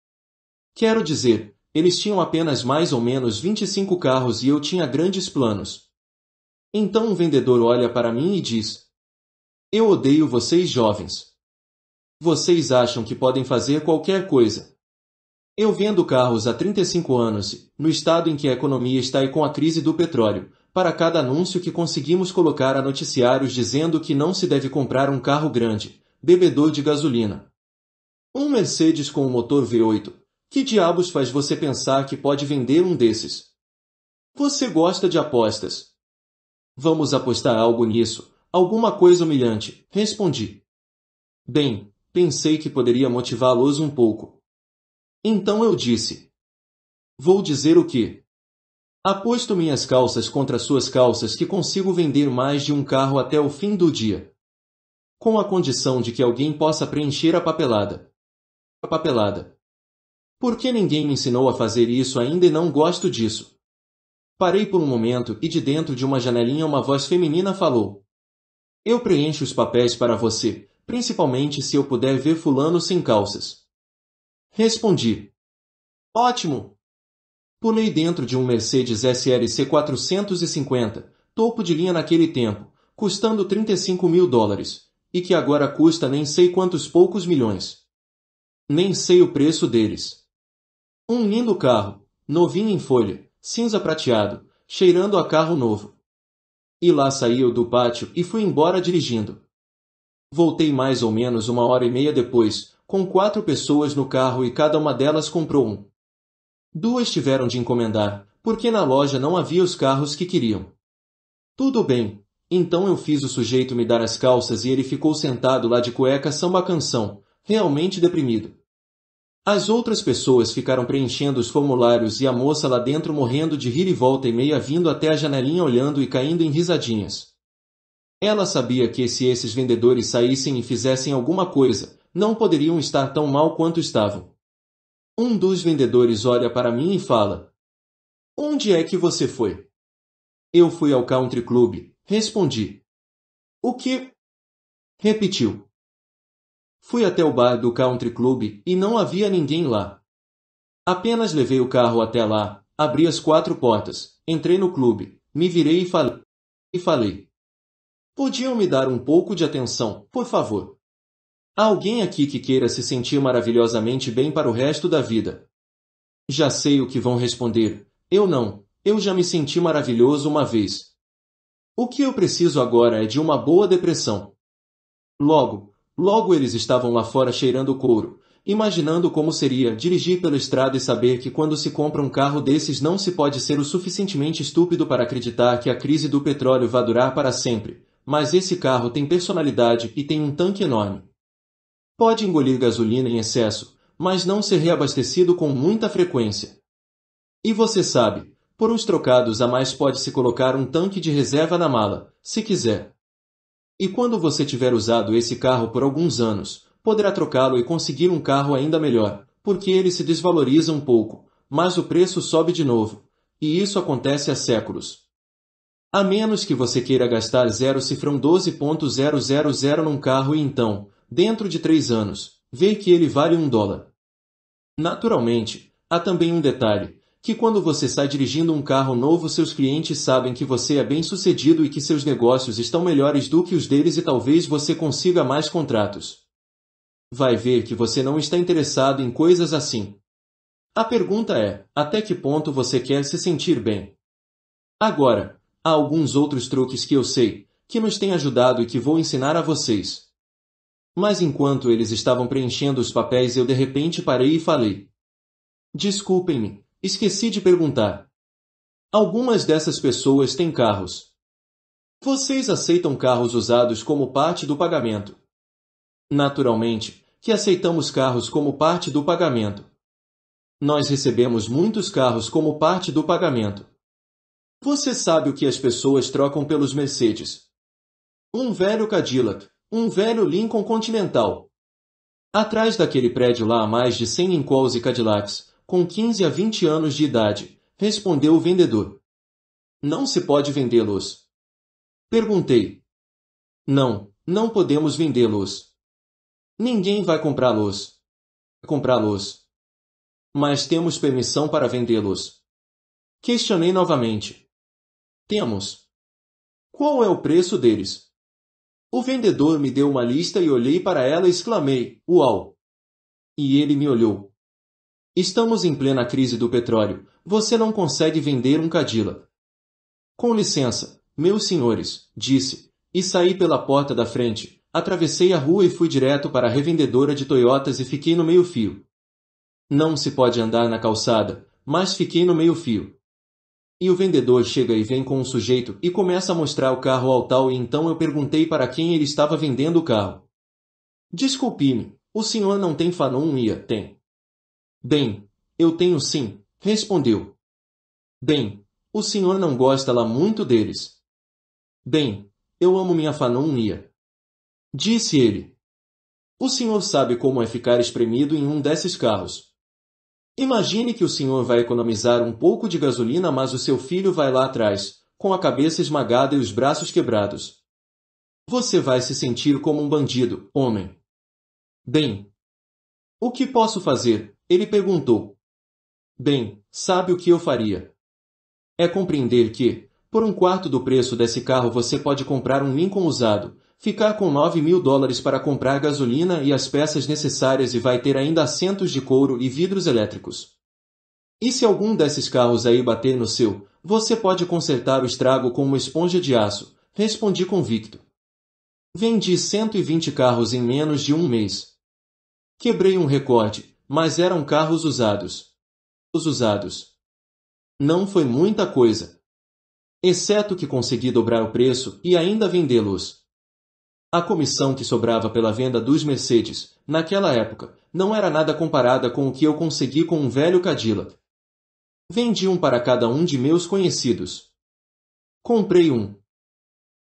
Quero dizer, eles tinham apenas mais ou menos 25 carros e eu tinha grandes planos. Então um vendedor olha para mim e diz: Eu odeio vocês jovens. Vocês acham que podem fazer qualquer coisa. Eu vendo carros há 35 anos, no estado em que a economia está e com a crise do petróleo, para cada anúncio que conseguimos colocar a noticiários dizendo que não se deve comprar um carro grande, bebedor de gasolina. Um Mercedes com o um motor V8. Que diabos faz você pensar que pode vender um desses? Você gosta de apostas? Vamos apostar algo nisso. Alguma coisa humilhante, respondi. Bem, pensei que poderia motivá-los um pouco. Então eu disse: Vou dizer o que, Aposto minhas calças contra suas calças que consigo vender mais de um carro até o fim do dia. Com a condição de que alguém possa preencher a papelada. A papelada. Por que ninguém me ensinou a fazer isso ainda e não gosto disso? Parei por um momento e de dentro de uma janelinha uma voz feminina falou. Eu preencho os papéis para você, principalmente se eu puder ver fulano sem calças. Respondi. Ótimo! Pulei dentro de um Mercedes SLC 450, topo de linha naquele tempo, custando 35 mil dólares, e que agora custa nem sei quantos poucos milhões. Nem sei o preço deles. Um lindo carro, novinho em folha, cinza prateado, cheirando a carro novo. E lá saí eu do pátio e fui embora dirigindo. Voltei mais ou menos uma hora e meia depois, com quatro pessoas no carro e cada uma delas comprou um. Duas tiveram de encomendar, porque na loja não havia os carros que queriam. Tudo bem. Então eu fiz o sujeito me dar as calças e ele ficou sentado lá de cueca samba canção, realmente deprimido. As outras pessoas ficaram preenchendo os formulários e a moça lá dentro morrendo de rir e volta e meia vindo até a janelinha olhando e caindo em risadinhas. Ela sabia que se esses vendedores saíssem e fizessem alguma coisa, não poderiam estar tão mal quanto estavam. Um dos vendedores olha para mim e fala: Onde é que você foi? Eu fui ao country club, respondi. O que? Repetiu. Fui até o bar do country club e não havia ninguém lá. Apenas levei o carro até lá, abri as quatro portas, entrei no clube, me virei e falei. E falei. Podiam me dar um pouco de atenção, por favor? Há alguém aqui que queira se sentir maravilhosamente bem para o resto da vida? Já sei o que vão responder. Eu não. Eu já me senti maravilhoso uma vez. O que eu preciso agora é de uma boa depressão. Logo, logo eles estavam lá fora cheirando couro, imaginando como seria dirigir pela estrada e saber que quando se compra um carro desses não se pode ser o suficientemente estúpido para acreditar que a crise do petróleo vai durar para sempre. Mas esse carro tem personalidade e tem um tanque enorme. Pode engolir gasolina em excesso, mas não ser reabastecido com muita frequência. E você sabe, por uns trocados a mais pode-se colocar um tanque de reserva na mala, se quiser. E quando você tiver usado esse carro por alguns anos, poderá trocá-lo e conseguir um carro ainda melhor, porque ele se desvaloriza um pouco, mas o preço sobe de novo. E isso acontece há séculos. A menos que você queira gastar 0 cifrão 12.000 num carro e então, dentro de três anos, vê que ele vale um dólar. Naturalmente, há também um detalhe, que quando você sai dirigindo um carro novo seus clientes sabem que você é bem-sucedido e que seus negócios estão melhores do que os deles e talvez você consiga mais contratos. Vai ver que você não está interessado em coisas assim. A pergunta é, até que ponto você quer se sentir bem? Agora, há alguns outros truques que eu sei, que nos têm ajudado e que vou ensinar a vocês. Mas enquanto eles estavam preenchendo os papéis eu de repente parei e falei. Desculpem-me, esqueci de perguntar. Algumas dessas pessoas têm carros. Vocês aceitam carros usados como parte do pagamento? Naturalmente, que aceitamos carros como parte do pagamento. Nós recebemos muitos carros como parte do pagamento. Você sabe o que as pessoas trocam pelos Mercedes? Um velho Cadillac, um velho Lincoln Continental. Atrás daquele prédio lá há mais de cem Lincolns e Cadillacs, com 15 a 20 anos de idade, respondeu o vendedor. Não se pode vendê-los. Perguntei. Não, não podemos vendê-los. Ninguém vai comprá-los. Comprá-los. Mas temos permissão para vendê-los. Questionei novamente. Temos. Qual é o preço deles? O vendedor me deu uma lista e olhei para ela e exclamei: Uau! E ele me olhou. Estamos em plena crise do petróleo. Você não consegue vender um Cadillac. Com licença, meus senhores, disse, e saí pela porta da frente. Atravessei a rua e fui direto para a revendedora de Toyotas e fiquei no meio-fio. Não se pode andar na calçada, mas fiquei no meio-fio. E o vendedor chega e vem com o sujeito e começa a mostrar o carro ao tal e então eu perguntei para quem ele estava vendendo o carro. Desculpe-me, o senhor não tem fanumia, tem? Bem, eu tenho sim, respondeu. Bem, o senhor não gosta lá muito deles. Bem, eu amo minha fanumia. Disse ele. O senhor sabe como é ficar espremido em um desses carros, Imagine que o senhor vai economizar um pouco de gasolina mas o seu filho vai lá atrás, com a cabeça esmagada e os braços quebrados. Você vai se sentir como um bandido, homem. Bem. O que posso fazer? Ele perguntou. Bem, sabe o que eu faria? É compreender que, por um quarto do preço desse carro você pode comprar um Lincoln usado, ficar com 9 mil dólares para comprar gasolina e as peças necessárias e vai ter ainda assentos de couro e vidros elétricos. E se algum desses carros aí bater no seu, você pode consertar o estrago com uma esponja de aço, respondi convicto. Vendi 120 carros em menos de um mês. Quebrei um recorde, mas eram carros usados. Os usados. Não foi muita coisa. Exceto que consegui dobrar o preço e ainda vendê-los. A comissão que sobrava pela venda dos Mercedes, naquela época, não era nada comparada com o que eu consegui com um velho Cadillac. Vendi um para cada um de meus conhecidos. Comprei um.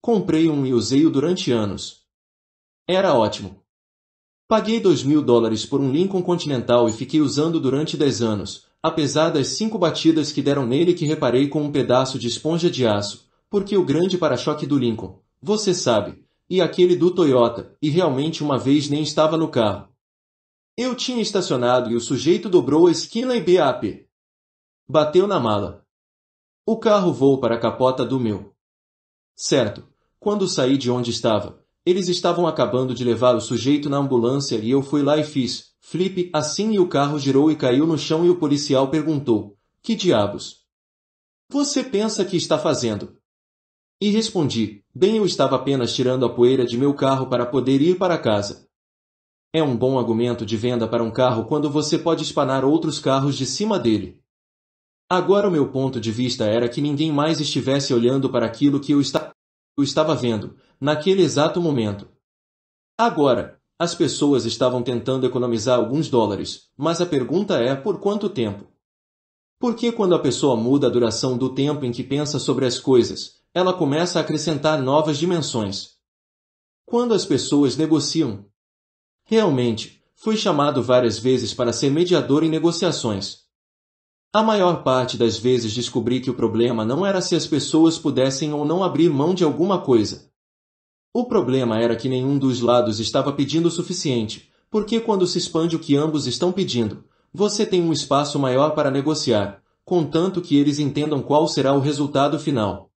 Comprei um e usei-o durante anos. Era ótimo. Paguei 2 mil dólares por um Lincoln Continental e fiquei usando durante 10 anos, apesar das cinco batidas que deram nele que reparei com um pedaço de esponja de aço, porque o grande para-choque do Lincoln, você sabe, e aquele do Toyota, e realmente uma vez nem estava no carro. Eu tinha estacionado e o sujeito dobrou a esquina e BAP. Bateu na mala. O carro voou para a capota do meu. Certo, quando saí de onde estava, eles estavam acabando de levar o sujeito na ambulância e eu fui lá e fiz, flip, assim e o carro girou e caiu no chão e o policial perguntou, que diabos? Você pensa que está fazendo? E respondi, bem eu estava apenas tirando a poeira de meu carro para poder ir para casa. É um bom argumento de venda para um carro quando você pode espanar outros carros de cima dele. Agora o meu ponto de vista era que ninguém mais estivesse olhando para aquilo que eu, esta... eu estava vendo, naquele exato momento. Agora, as pessoas estavam tentando economizar alguns dólares, mas a pergunta é por quanto tempo? Porque quando a pessoa muda a duração do tempo em que pensa sobre as coisas, ela começa a acrescentar novas dimensões. Quando as pessoas negociam? Realmente, fui chamado várias vezes para ser mediador em negociações. A maior parte das vezes descobri que o problema não era se as pessoas pudessem ou não abrir mão de alguma coisa. O problema era que nenhum dos lados estava pedindo o suficiente, porque quando se expande o que ambos estão pedindo, você tem um espaço maior para negociar, contanto que eles entendam qual será o resultado final.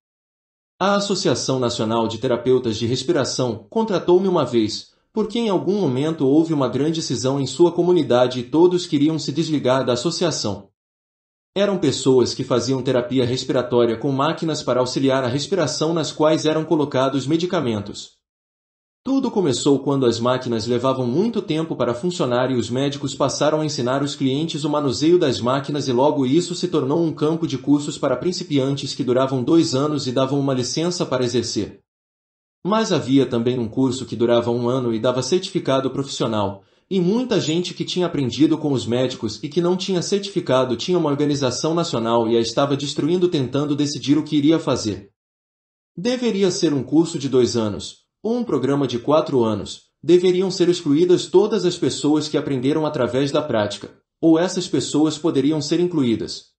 A Associação Nacional de Terapeutas de Respiração contratou-me uma vez, porque em algum momento houve uma grande cisão em sua comunidade e todos queriam se desligar da associação. Eram pessoas que faziam terapia respiratória com máquinas para auxiliar a respiração nas quais eram colocados medicamentos. Tudo começou quando as máquinas levavam muito tempo para funcionar e os médicos passaram a ensinar os clientes o manuseio das máquinas e logo isso se tornou um campo de cursos para principiantes que duravam dois anos e davam uma licença para exercer. Mas havia também um curso que durava um ano e dava certificado profissional, e muita gente que tinha aprendido com os médicos e que não tinha certificado tinha uma organização nacional e a estava destruindo tentando decidir o que iria fazer. Deveria ser um curso de dois anos, um programa de quatro anos, deveriam ser excluídas todas as pessoas que aprenderam através da prática, ou essas pessoas poderiam ser incluídas.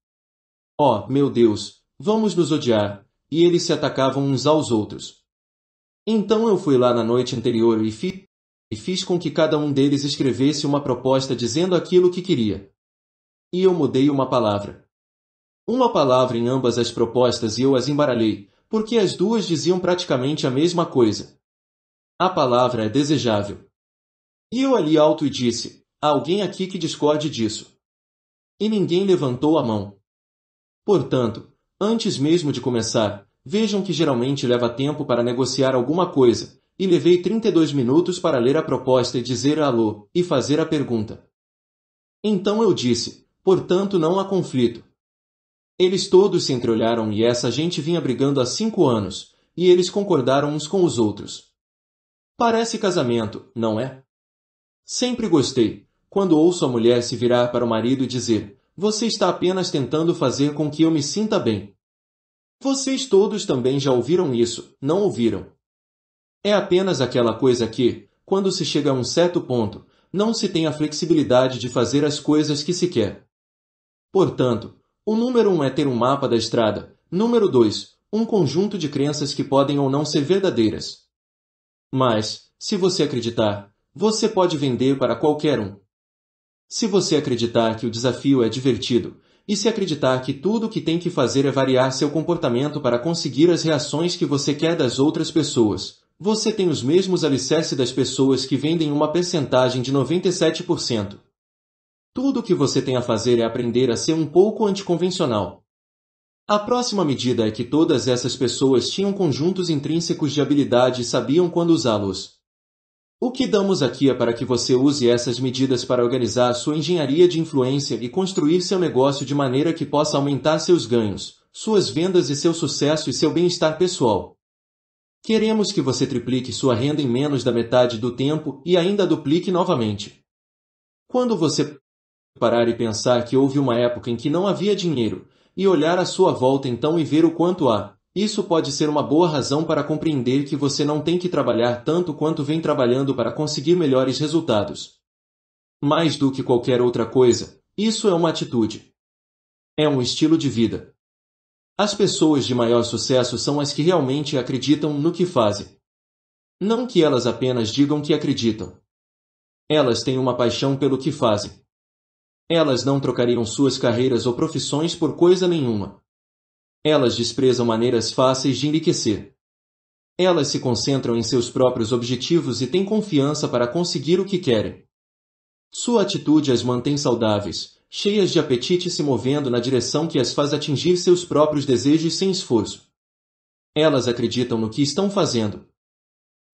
Oh, meu Deus, vamos nos odiar! E eles se atacavam uns aos outros. Então eu fui lá na noite anterior e, fi e fiz com que cada um deles escrevesse uma proposta dizendo aquilo que queria. E eu mudei uma palavra. Uma palavra em ambas as propostas e eu as embaralhei, porque as duas diziam praticamente a mesma coisa. A palavra é desejável. E eu ali alto e disse: Há alguém aqui que discorde disso. E ninguém levantou a mão. Portanto, antes mesmo de começar, vejam que geralmente leva tempo para negociar alguma coisa, e levei 32 minutos para ler a proposta e dizer alô, e fazer a pergunta. Então eu disse: portanto não há conflito. Eles todos se entreolharam e essa gente vinha brigando há cinco anos, e eles concordaram uns com os outros. Parece casamento, não é? Sempre gostei, quando ouço a mulher se virar para o marido e dizer: Você está apenas tentando fazer com que eu me sinta bem. Vocês todos também já ouviram isso, não ouviram? É apenas aquela coisa que, quando se chega a um certo ponto, não se tem a flexibilidade de fazer as coisas que se quer. Portanto, o número 1 um é ter um mapa da estrada, número 2, um conjunto de crenças que podem ou não ser verdadeiras, mas, se você acreditar, você pode vender para qualquer um. Se você acreditar que o desafio é divertido, e se acreditar que tudo o que tem que fazer é variar seu comportamento para conseguir as reações que você quer das outras pessoas, você tem os mesmos alicerces das pessoas que vendem uma percentagem de 97%. Tudo o que você tem a fazer é aprender a ser um pouco anticonvencional. A próxima medida é que todas essas pessoas tinham conjuntos intrínsecos de habilidade e sabiam quando usá-los. O que damos aqui é para que você use essas medidas para organizar sua engenharia de influência e construir seu negócio de maneira que possa aumentar seus ganhos, suas vendas e seu sucesso e seu bem-estar pessoal. Queremos que você triplique sua renda em menos da metade do tempo e ainda duplique novamente. Quando você parar e pensar que houve uma época em que não havia dinheiro, e olhar à sua volta então e ver o quanto há. Isso pode ser uma boa razão para compreender que você não tem que trabalhar tanto quanto vem trabalhando para conseguir melhores resultados. Mais do que qualquer outra coisa, isso é uma atitude. É um estilo de vida. As pessoas de maior sucesso são as que realmente acreditam no que fazem. Não que elas apenas digam que acreditam. Elas têm uma paixão pelo que fazem. Elas não trocariam suas carreiras ou profissões por coisa nenhuma. Elas desprezam maneiras fáceis de enriquecer. Elas se concentram em seus próprios objetivos e têm confiança para conseguir o que querem. Sua atitude as mantém saudáveis, cheias de apetite e se movendo na direção que as faz atingir seus próprios desejos sem esforço. Elas acreditam no que estão fazendo.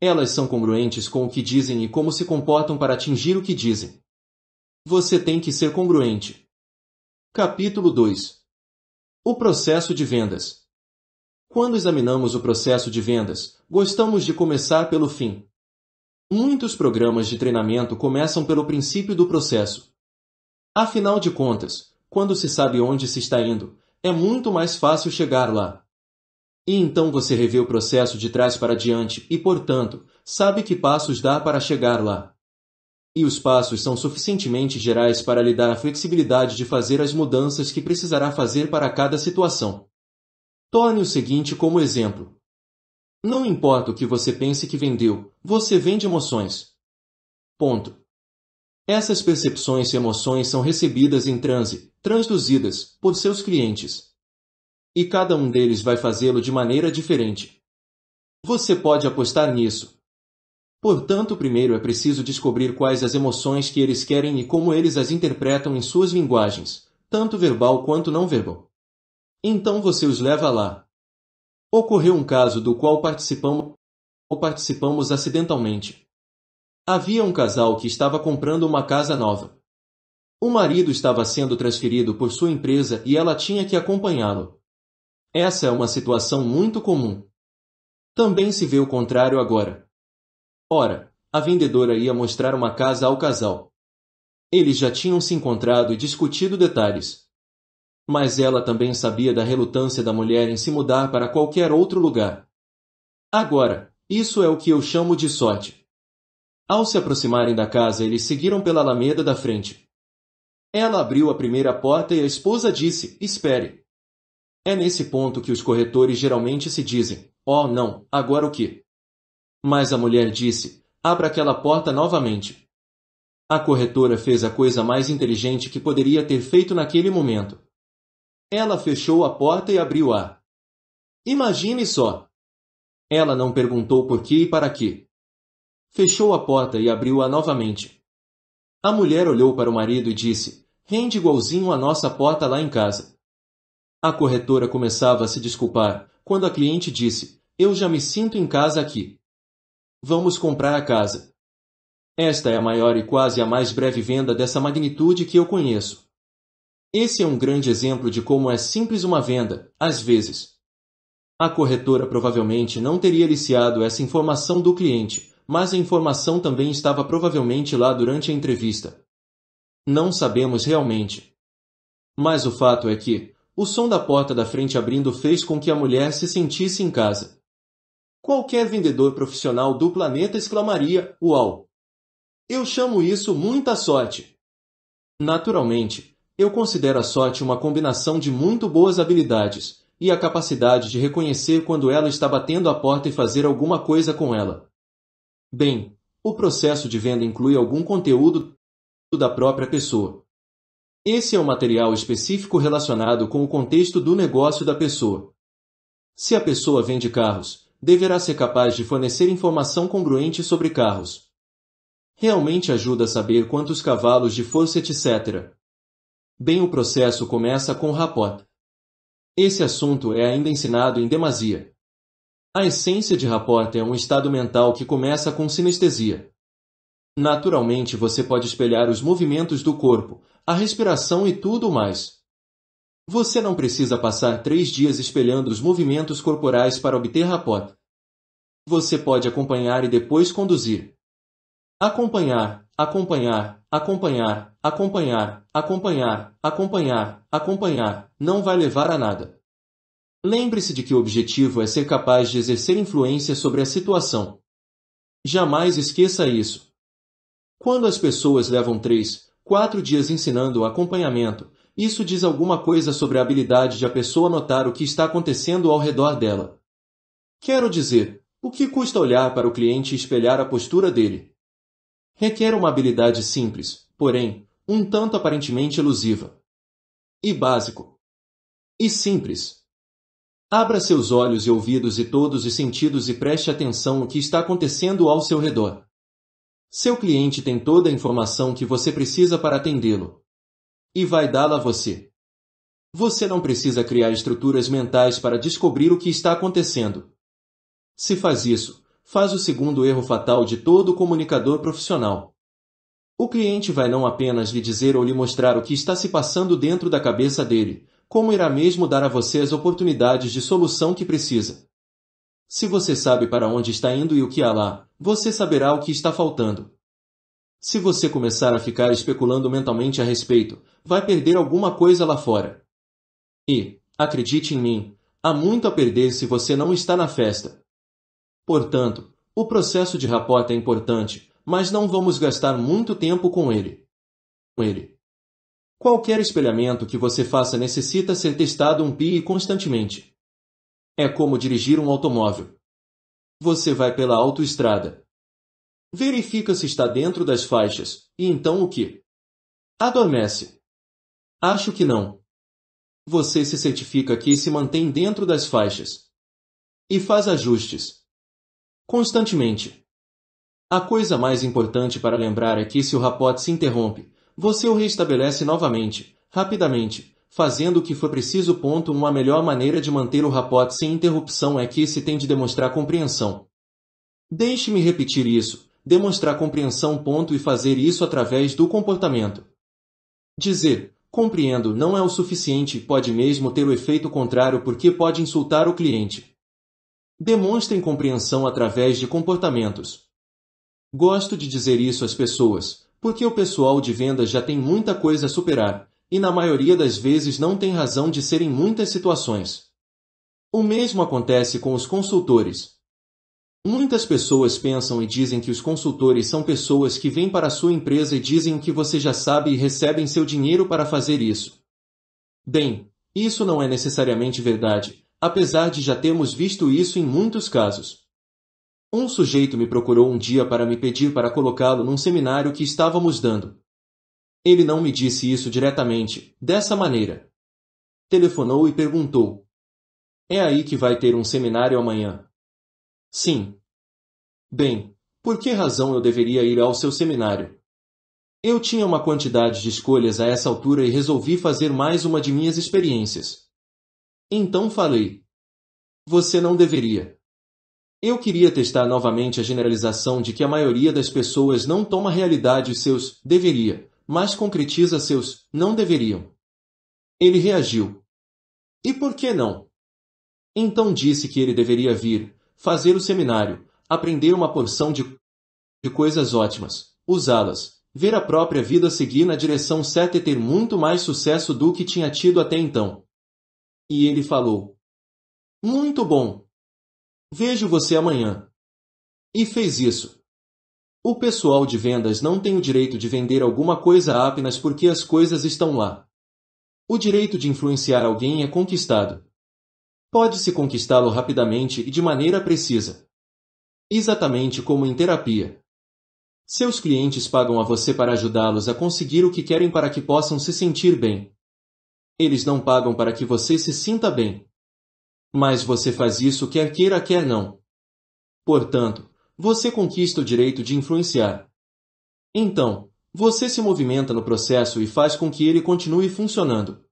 Elas são congruentes com o que dizem e como se comportam para atingir o que dizem. Você tem que ser congruente. Capítulo 2 O processo de vendas. Quando examinamos o processo de vendas, gostamos de começar pelo fim. Muitos programas de treinamento começam pelo princípio do processo. Afinal de contas, quando se sabe onde se está indo, é muito mais fácil chegar lá. E então você revê o processo de trás para diante e, portanto, sabe que passos dá para chegar lá. E os passos são suficientemente gerais para lhe dar a flexibilidade de fazer as mudanças que precisará fazer para cada situação. Torne o seguinte como exemplo. Não importa o que você pense que vendeu, você vende emoções. Ponto. Essas percepções e emoções são recebidas em transe, transduzidas, por seus clientes. E cada um deles vai fazê-lo de maneira diferente. Você pode apostar nisso. Portanto, primeiro é preciso descobrir quais as emoções que eles querem e como eles as interpretam em suas linguagens, tanto verbal quanto não verbal. Então você os leva lá. Ocorreu um caso do qual participamos, participamos acidentalmente. Havia um casal que estava comprando uma casa nova. O marido estava sendo transferido por sua empresa e ela tinha que acompanhá-lo. Essa é uma situação muito comum. Também se vê o contrário agora. Ora, a vendedora ia mostrar uma casa ao casal. Eles já tinham se encontrado e discutido detalhes. Mas ela também sabia da relutância da mulher em se mudar para qualquer outro lugar. Agora, isso é o que eu chamo de sorte. Ao se aproximarem da casa, eles seguiram pela alameda da frente. Ela abriu a primeira porta e a esposa disse: Espere. É nesse ponto que os corretores geralmente se dizem: Oh, não, agora o que? Mas a mulher disse: Abra aquela porta novamente. A corretora fez a coisa mais inteligente que poderia ter feito naquele momento. Ela fechou a porta e abriu-a. Imagine só! Ela não perguntou por que e para quê. Fechou a porta e abriu-a novamente. A mulher olhou para o marido e disse: Rende igualzinho a nossa porta lá em casa. A corretora começava a se desculpar, quando a cliente disse: Eu já me sinto em casa aqui. Vamos comprar a casa. Esta é a maior e quase a mais breve venda dessa magnitude que eu conheço. Esse é um grande exemplo de como é simples uma venda, às vezes. A corretora provavelmente não teria liciado essa informação do cliente, mas a informação também estava provavelmente lá durante a entrevista. Não sabemos realmente. Mas o fato é que, o som da porta da frente abrindo fez com que a mulher se sentisse em casa. Qualquer vendedor profissional do planeta exclamaria: Uau! Eu chamo isso muita sorte! Naturalmente, eu considero a sorte uma combinação de muito boas habilidades e a capacidade de reconhecer quando ela está batendo a porta e fazer alguma coisa com ela. Bem, o processo de venda inclui algum conteúdo da própria pessoa. Esse é o um material específico relacionado com o contexto do negócio da pessoa. Se a pessoa vende carros, deverá ser capaz de fornecer informação congruente sobre carros. Realmente ajuda a saber quantos cavalos de força etc. Bem, o processo começa com o rapport. Esse assunto é ainda ensinado em demasia. A essência de rapport é um estado mental que começa com sinestesia. Naturalmente, você pode espelhar os movimentos do corpo, a respiração e tudo mais. Você não precisa passar três dias espelhando os movimentos corporais para obter rapport. Você pode acompanhar e depois conduzir. Acompanhar, acompanhar, acompanhar, acompanhar, acompanhar, acompanhar, acompanhar, não vai levar a nada. Lembre-se de que o objetivo é ser capaz de exercer influência sobre a situação. Jamais esqueça isso. Quando as pessoas levam três, quatro dias ensinando o acompanhamento, isso diz alguma coisa sobre a habilidade de a pessoa notar o que está acontecendo ao redor dela. Quero dizer, o que custa olhar para o cliente e espelhar a postura dele? Requer uma habilidade simples, porém, um tanto aparentemente elusiva. E básico. E simples. Abra seus olhos e ouvidos e todos os sentidos e preste atenção no que está acontecendo ao seu redor. Seu cliente tem toda a informação que você precisa para atendê-lo, e vai dá-la a você. Você não precisa criar estruturas mentais para descobrir o que está acontecendo. Se faz isso, faz o segundo erro fatal de todo comunicador profissional. O cliente vai não apenas lhe dizer ou lhe mostrar o que está se passando dentro da cabeça dele, como irá mesmo dar a você as oportunidades de solução que precisa. Se você sabe para onde está indo e o que há lá, você saberá o que está faltando. Se você começar a ficar especulando mentalmente a respeito, vai perder alguma coisa lá fora. E, acredite em mim, há muito a perder se você não está na festa. Portanto, o processo de rapport é importante, mas não vamos gastar muito tempo com ele. Com ele. Qualquer espelhamento que você faça necessita ser testado um PI constantemente. É como dirigir um automóvel. Você vai pela autoestrada, verifica se está dentro das faixas, e então o que? Adormece. Acho que não. Você se certifica que se mantém dentro das faixas. E faz ajustes. Constantemente. A coisa mais importante para lembrar é que se o rapote se interrompe, você o reestabelece novamente, rapidamente, fazendo o que for preciso. Ponto uma melhor maneira de manter o rapote sem interrupção é que se tem de demonstrar compreensão. Deixe-me repetir isso demonstrar compreensão. Ponto, e fazer isso através do comportamento. Dizer, compreendo, não é o suficiente e pode mesmo ter o efeito contrário porque pode insultar o cliente. Demonstrem compreensão através de comportamentos. Gosto de dizer isso às pessoas, porque o pessoal de vendas já tem muita coisa a superar, e na maioria das vezes não tem razão de ser em muitas situações. O mesmo acontece com os consultores, Muitas pessoas pensam e dizem que os consultores são pessoas que vêm para a sua empresa e dizem o que você já sabe e recebem seu dinheiro para fazer isso. Bem, isso não é necessariamente verdade, apesar de já termos visto isso em muitos casos. Um sujeito me procurou um dia para me pedir para colocá-lo num seminário que estávamos dando. Ele não me disse isso diretamente, dessa maneira. Telefonou e perguntou: É aí que vai ter um seminário amanhã, Sim. Bem, por que razão eu deveria ir ao seu seminário? Eu tinha uma quantidade de escolhas a essa altura e resolvi fazer mais uma de minhas experiências. Então falei. Você não deveria. Eu queria testar novamente a generalização de que a maioria das pessoas não toma realidade seus deveria, mas concretiza seus não deveriam. Ele reagiu. E por que não? Então disse que ele deveria vir, fazer o seminário, aprender uma porção de, de coisas ótimas, usá-las, ver a própria vida seguir na direção certa e ter muito mais sucesso do que tinha tido até então. E ele falou: Muito bom! Vejo você amanhã. E fez isso. O pessoal de vendas não tem o direito de vender alguma coisa apenas porque as coisas estão lá. O direito de influenciar alguém é conquistado, Pode-se conquistá-lo rapidamente e de maneira precisa. Exatamente como em terapia. Seus clientes pagam a você para ajudá-los a conseguir o que querem para que possam se sentir bem. Eles não pagam para que você se sinta bem. Mas você faz isso quer queira, quer não. Portanto, você conquista o direito de influenciar. Então, você se movimenta no processo e faz com que ele continue funcionando.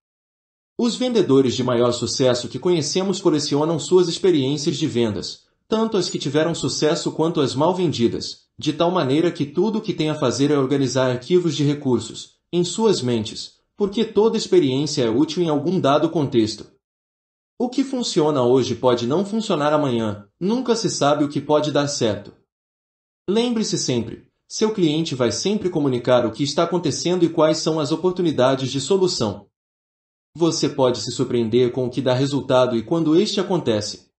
Os vendedores de maior sucesso que conhecemos colecionam suas experiências de vendas, tanto as que tiveram sucesso quanto as mal vendidas, de tal maneira que tudo o que tem a fazer é organizar arquivos de recursos, em suas mentes, porque toda experiência é útil em algum dado contexto. O que funciona hoje pode não funcionar amanhã, nunca se sabe o que pode dar certo. Lembre-se sempre, seu cliente vai sempre comunicar o que está acontecendo e quais são as oportunidades de solução. Você pode se surpreender com o que dá resultado e quando este acontece.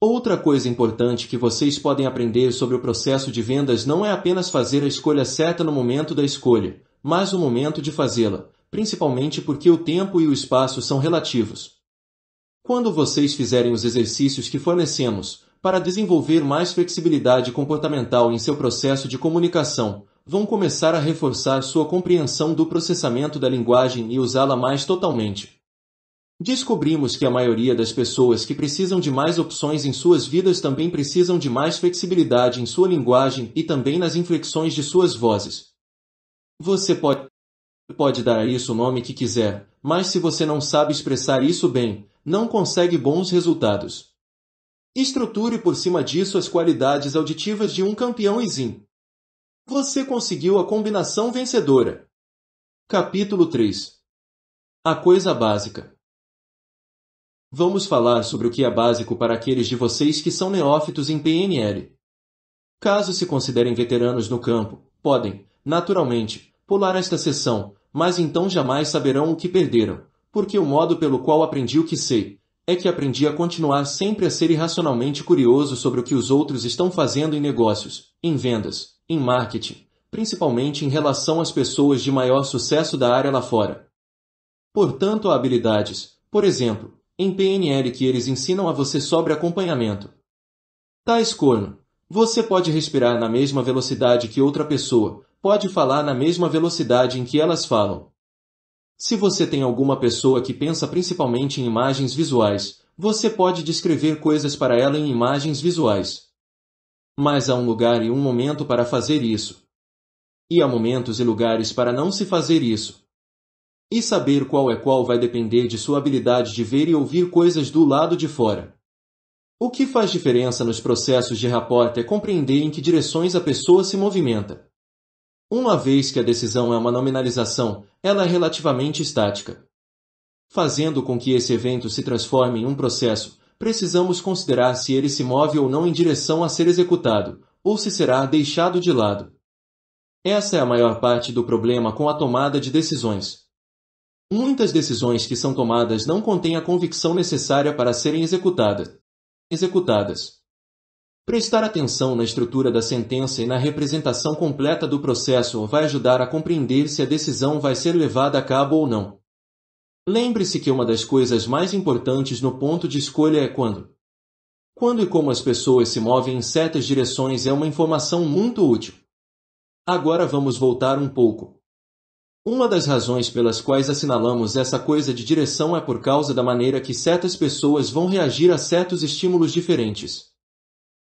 Outra coisa importante que vocês podem aprender sobre o processo de vendas não é apenas fazer a escolha certa no momento da escolha, mas o momento de fazê-la, principalmente porque o tempo e o espaço são relativos. Quando vocês fizerem os exercícios que fornecemos para desenvolver mais flexibilidade comportamental em seu processo de comunicação, vão começar a reforçar sua compreensão do processamento da linguagem e usá-la mais totalmente. Descobrimos que a maioria das pessoas que precisam de mais opções em suas vidas também precisam de mais flexibilidade em sua linguagem e também nas inflexões de suas vozes. Você pode, pode dar a isso o nome que quiser, mas se você não sabe expressar isso bem, não consegue bons resultados. Estruture por cima disso as qualidades auditivas de um campeão ISIM. Você conseguiu a combinação vencedora. Capítulo 3 A coisa básica. Vamos falar sobre o que é básico para aqueles de vocês que são neófitos em PNL. Caso se considerem veteranos no campo, podem, naturalmente, pular esta sessão, mas então jamais saberão o que perderam, porque o modo pelo qual aprendi o que sei é que aprendi a continuar sempre a ser irracionalmente curioso sobre o que os outros estão fazendo em negócios, em vendas, em marketing, principalmente em relação às pessoas de maior sucesso da área lá fora. Portanto, há habilidades, por exemplo, em PNL que eles ensinam a você sobre acompanhamento. Tais corno. Você pode respirar na mesma velocidade que outra pessoa, pode falar na mesma velocidade em que elas falam. Se você tem alguma pessoa que pensa principalmente em imagens visuais, você pode descrever coisas para ela em imagens visuais. Mas há um lugar e um momento para fazer isso. E há momentos e lugares para não se fazer isso. E saber qual é qual vai depender de sua habilidade de ver e ouvir coisas do lado de fora. O que faz diferença nos processos de rapport é compreender em que direções a pessoa se movimenta. Uma vez que a decisão é uma nominalização, ela é relativamente estática. Fazendo com que esse evento se transforme em um processo, precisamos considerar se ele se move ou não em direção a ser executado, ou se será deixado de lado. Essa é a maior parte do problema com a tomada de decisões. Muitas decisões que são tomadas não contêm a convicção necessária para serem executadas. executadas. Prestar atenção na estrutura da sentença e na representação completa do processo vai ajudar a compreender se a decisão vai ser levada a cabo ou não. Lembre-se que uma das coisas mais importantes no ponto de escolha é quando. Quando e como as pessoas se movem em certas direções é uma informação muito útil. Agora vamos voltar um pouco. Uma das razões pelas quais assinalamos essa coisa de direção é por causa da maneira que certas pessoas vão reagir a certos estímulos diferentes.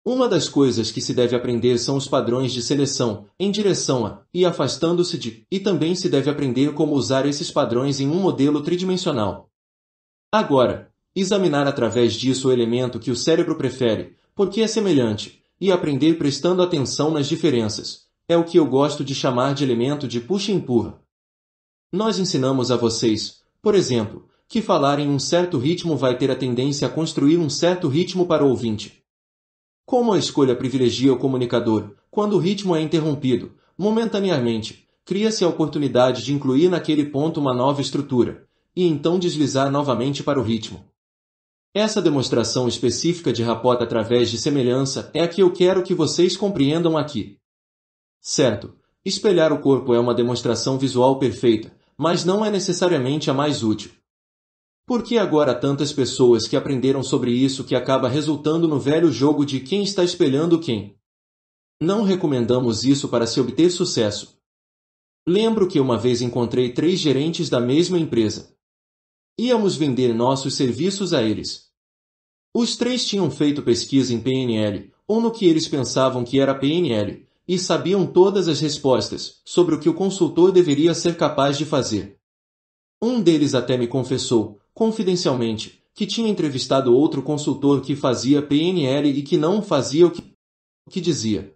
Uma das coisas que se deve aprender são os padrões de seleção, em direção a e afastando-se de, e também se deve aprender como usar esses padrões em um modelo tridimensional. Agora, examinar através disso o elemento que o cérebro prefere, porque é semelhante, e aprender prestando atenção nas diferenças, é o que eu gosto de chamar de elemento de puxa e empurra. Nós ensinamos a vocês, por exemplo, que falar em um certo ritmo vai ter a tendência a construir um certo ritmo para o ouvinte como a escolha privilegia o comunicador quando o ritmo é interrompido, momentaneamente, cria-se a oportunidade de incluir naquele ponto uma nova estrutura, e então deslizar novamente para o ritmo. Essa demonstração específica de rapport através de semelhança é a que eu quero que vocês compreendam aqui. Certo, espelhar o corpo é uma demonstração visual perfeita, mas não é necessariamente a mais útil. Por que agora tantas pessoas que aprenderam sobre isso que acaba resultando no velho jogo de quem está espelhando quem? Não recomendamos isso para se obter sucesso. Lembro que uma vez encontrei três gerentes da mesma empresa. Íamos vender nossos serviços a eles. Os três tinham feito pesquisa em PNL, ou no que eles pensavam que era PNL, e sabiam todas as respostas sobre o que o consultor deveria ser capaz de fazer. Um deles até me confessou confidencialmente, que tinha entrevistado outro consultor que fazia PNL e que não fazia o que, o que dizia.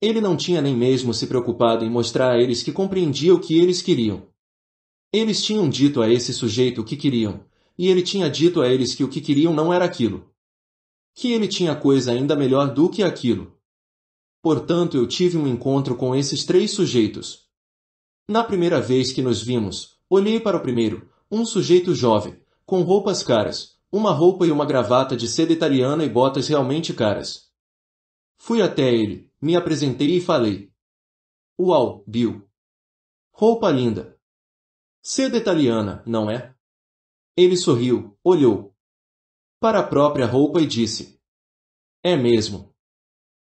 Ele não tinha nem mesmo se preocupado em mostrar a eles que compreendia o que eles queriam. Eles tinham dito a esse sujeito o que queriam, e ele tinha dito a eles que o que queriam não era aquilo. Que ele tinha coisa ainda melhor do que aquilo. Portanto, eu tive um encontro com esses três sujeitos. Na primeira vez que nos vimos, olhei para o primeiro, um sujeito jovem, com roupas caras, uma roupa e uma gravata de seda italiana e botas realmente caras. Fui até ele, me apresentei e falei. Uau, Bill! Roupa linda! Seda italiana, não é? Ele sorriu, olhou para a própria roupa e disse: É mesmo.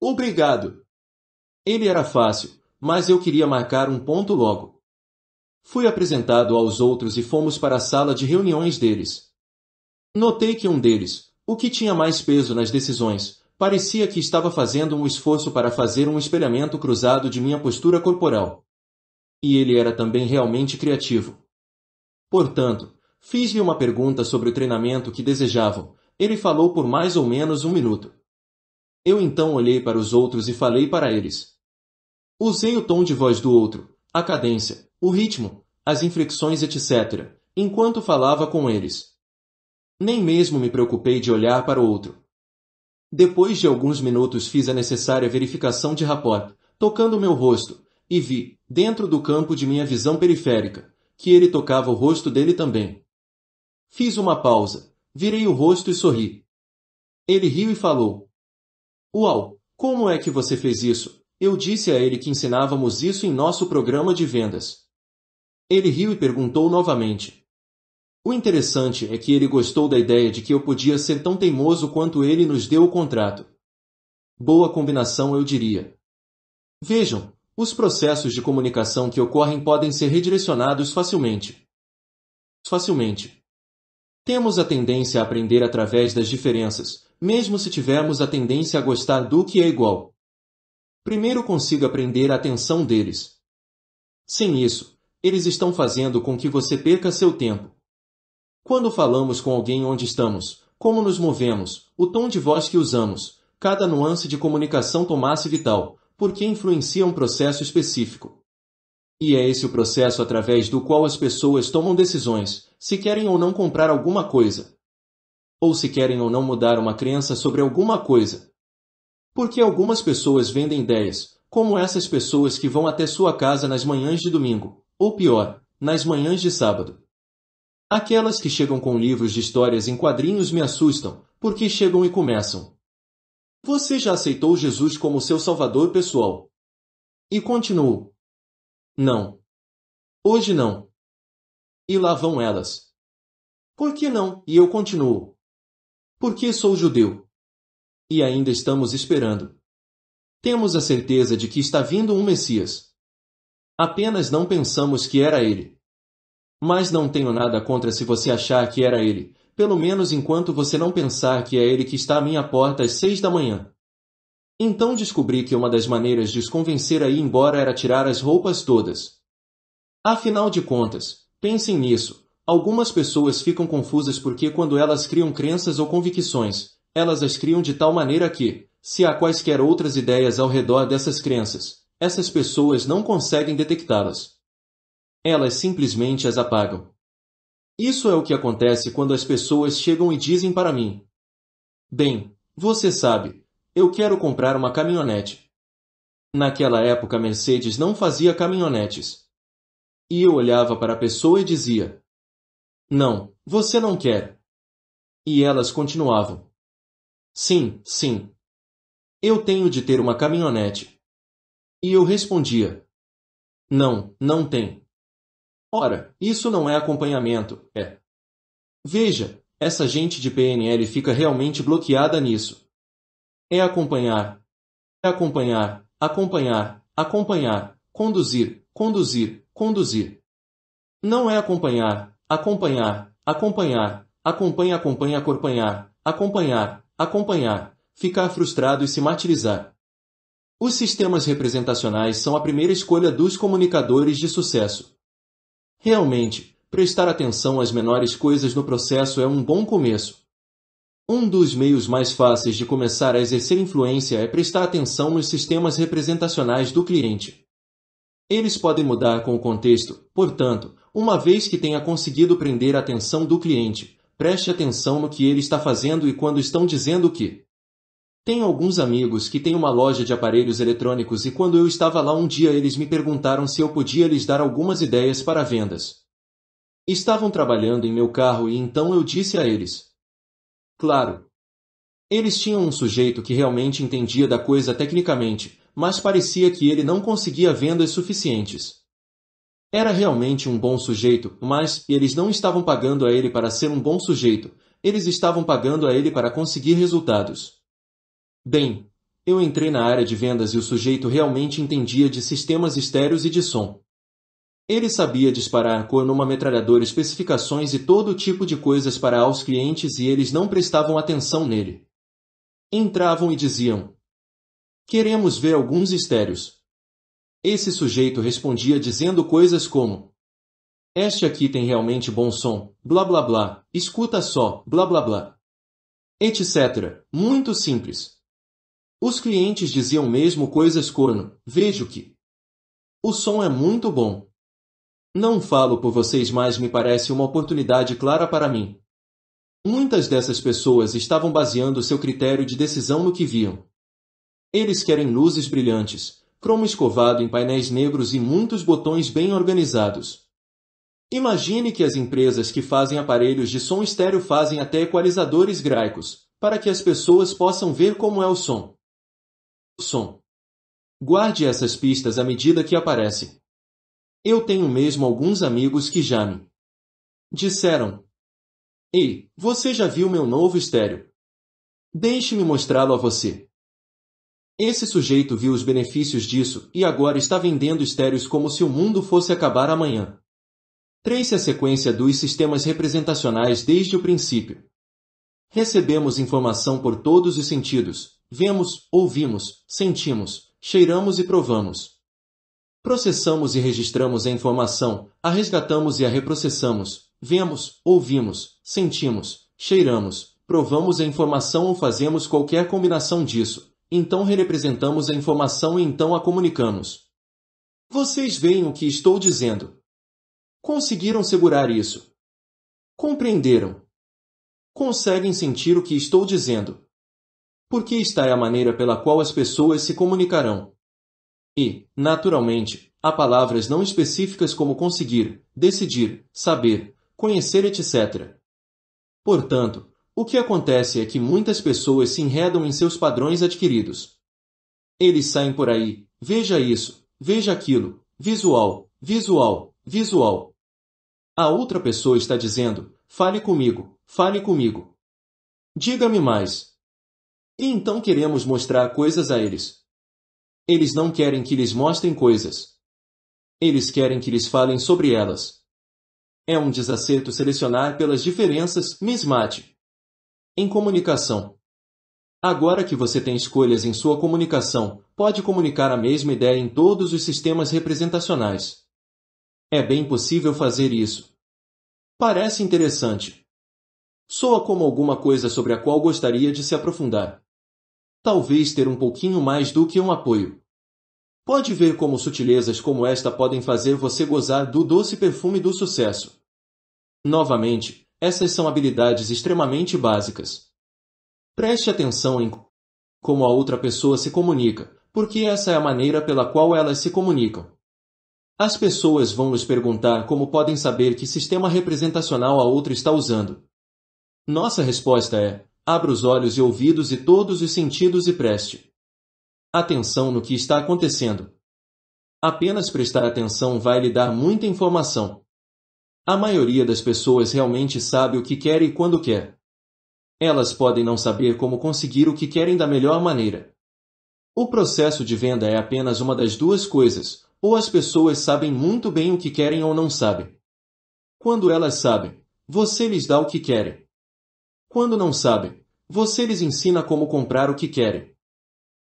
Obrigado. Ele era fácil, mas eu queria marcar um ponto logo. Fui apresentado aos outros e fomos para a sala de reuniões deles. Notei que um deles, o que tinha mais peso nas decisões, parecia que estava fazendo um esforço para fazer um espelhamento cruzado de minha postura corporal. E ele era também realmente criativo. Portanto, fiz-lhe uma pergunta sobre o treinamento que desejavam. Ele falou por mais ou menos um minuto. Eu então olhei para os outros e falei para eles. Usei o tom de voz do outro, a cadência, o ritmo, as inflexões, etc., enquanto falava com eles. Nem mesmo me preocupei de olhar para o outro. Depois de alguns minutos fiz a necessária verificação de rapport, tocando meu rosto, e vi, dentro do campo de minha visão periférica, que ele tocava o rosto dele também. Fiz uma pausa, virei o rosto e sorri. Ele riu e falou. Uau, como é que você fez isso? Eu disse a ele que ensinávamos isso em nosso programa de vendas. Ele riu e perguntou novamente. O interessante é que ele gostou da ideia de que eu podia ser tão teimoso quanto ele nos deu o contrato. Boa combinação, eu diria. Vejam, os processos de comunicação que ocorrem podem ser redirecionados facilmente. Facilmente. Temos a tendência a aprender através das diferenças, mesmo se tivermos a tendência a gostar do que é igual. Primeiro consiga prender a atenção deles. Sem isso, eles estão fazendo com que você perca seu tempo. Quando falamos com alguém onde estamos, como nos movemos, o tom de voz que usamos, cada nuance de comunicação tomasse vital, porque influencia um processo específico. E é esse o processo através do qual as pessoas tomam decisões, se querem ou não comprar alguma coisa. Ou se querem ou não mudar uma crença sobre alguma coisa. Porque algumas pessoas vendem ideias, como essas pessoas que vão até sua casa nas manhãs de domingo, ou pior, nas manhãs de sábado. Aquelas que chegam com livros de histórias em quadrinhos me assustam, porque chegam e começam. Você já aceitou Jesus como seu salvador pessoal? E continuo. Não. Hoje não. E lá vão elas. Por que não? E eu continuo. Porque sou judeu. E ainda estamos esperando. Temos a certeza de que está vindo um Messias. Apenas não pensamos que era ele. Mas não tenho nada contra se você achar que era ele, pelo menos enquanto você não pensar que é ele que está à minha porta às seis da manhã. Então descobri que uma das maneiras de os convencer a ir embora era tirar as roupas todas. Afinal de contas, pensem nisso. Algumas pessoas ficam confusas porque quando elas criam crenças ou convicções, elas as criam de tal maneira que, se há quaisquer outras ideias ao redor dessas crenças, essas pessoas não conseguem detectá-las. Elas simplesmente as apagam. Isso é o que acontece quando as pessoas chegam e dizem para mim: Bem, você sabe, eu quero comprar uma caminhonete. Naquela época, Mercedes não fazia caminhonetes. E eu olhava para a pessoa e dizia: Não, você não quer. E elas continuavam: Sim, sim. Eu tenho de ter uma caminhonete. E eu respondia: Não, não tem. Ora, isso não é acompanhamento, é. Veja, essa gente de PNL fica realmente bloqueada nisso. É acompanhar, é acompanhar, acompanhar, acompanhar, conduzir, conduzir, conduzir. Não é acompanhar, acompanhar, acompanhar, acompanha, acompanha, acompanhar, acompanhar, acompanhar, ficar frustrado e se martirizar. Os sistemas representacionais são a primeira escolha dos comunicadores de sucesso. Realmente, prestar atenção às menores coisas no processo é um bom começo. Um dos meios mais fáceis de começar a exercer influência é prestar atenção nos sistemas representacionais do cliente. Eles podem mudar com o contexto, portanto, uma vez que tenha conseguido prender a atenção do cliente, preste atenção no que ele está fazendo e quando estão dizendo o que. Tenho alguns amigos que têm uma loja de aparelhos eletrônicos e quando eu estava lá um dia eles me perguntaram se eu podia lhes dar algumas ideias para vendas. Estavam trabalhando em meu carro e então eu disse a eles. Claro. Eles tinham um sujeito que realmente entendia da coisa tecnicamente, mas parecia que ele não conseguia vendas suficientes. Era realmente um bom sujeito, mas eles não estavam pagando a ele para ser um bom sujeito, eles estavam pagando a ele para conseguir resultados. Bem, eu entrei na área de vendas e o sujeito realmente entendia de sistemas estéreos e de som. Ele sabia disparar a cor numa metralhadora especificações e todo tipo de coisas para aos clientes e eles não prestavam atenção nele. Entravam e diziam: Queremos ver alguns estéreos. Esse sujeito respondia dizendo coisas como: Este aqui tem realmente bom som, blá blá blá, escuta só, blá blá blá. Etc. Muito simples. Os clientes diziam mesmo coisas corno. Vejo que o som é muito bom. Não falo por vocês, mas me parece uma oportunidade clara para mim. Muitas dessas pessoas estavam baseando seu critério de decisão no que viam. Eles querem luzes brilhantes, cromo escovado em painéis negros e muitos botões bem organizados. Imagine que as empresas que fazem aparelhos de som estéreo fazem até equalizadores graicos, para que as pessoas possam ver como é o som som. Guarde essas pistas à medida que aparecem. Eu tenho mesmo alguns amigos que já me disseram. Ei, você já viu meu novo estéreo? Deixe-me mostrá-lo a você. Esse sujeito viu os benefícios disso e agora está vendendo estéreos como se o mundo fosse acabar amanhã. Trace a sequência dos sistemas representacionais desde o princípio. Recebemos informação por todos os sentidos, vemos, ouvimos, sentimos, cheiramos e provamos. Processamos e registramos a informação, a resgatamos e a reprocessamos, vemos, ouvimos, sentimos, cheiramos, provamos a informação ou fazemos qualquer combinação disso, então representamos a informação e então a comunicamos. Vocês veem o que estou dizendo. Conseguiram segurar isso. Compreenderam. Conseguem sentir o que estou dizendo porque está é a maneira pela qual as pessoas se comunicarão. E, naturalmente, há palavras não específicas como conseguir, decidir, saber, conhecer, etc. Portanto, o que acontece é que muitas pessoas se enredam em seus padrões adquiridos. Eles saem por aí, veja isso, veja aquilo, visual, visual, visual. A outra pessoa está dizendo, fale comigo, fale comigo. Diga-me mais, e então queremos mostrar coisas a eles. Eles não querem que lhes mostrem coisas. Eles querem que lhes falem sobre elas. É um desacerto selecionar pelas diferenças, mismate. Em comunicação. Agora que você tem escolhas em sua comunicação, pode comunicar a mesma ideia em todos os sistemas representacionais. É bem possível fazer isso. Parece interessante. Soa como alguma coisa sobre a qual gostaria de se aprofundar talvez ter um pouquinho mais do que um apoio. Pode ver como sutilezas como esta podem fazer você gozar do doce perfume do sucesso. Novamente, essas são habilidades extremamente básicas. Preste atenção em como a outra pessoa se comunica, porque essa é a maneira pela qual elas se comunicam. As pessoas vão nos perguntar como podem saber que sistema representacional a outra está usando. Nossa resposta é: Abra os olhos e ouvidos e todos os sentidos e preste atenção no que está acontecendo. Apenas prestar atenção vai lhe dar muita informação. A maioria das pessoas realmente sabe o que quer e quando quer. Elas podem não saber como conseguir o que querem da melhor maneira. O processo de venda é apenas uma das duas coisas, ou as pessoas sabem muito bem o que querem ou não sabem. Quando elas sabem, você lhes dá o que querem. Quando não sabem, você lhes ensina como comprar o que querem.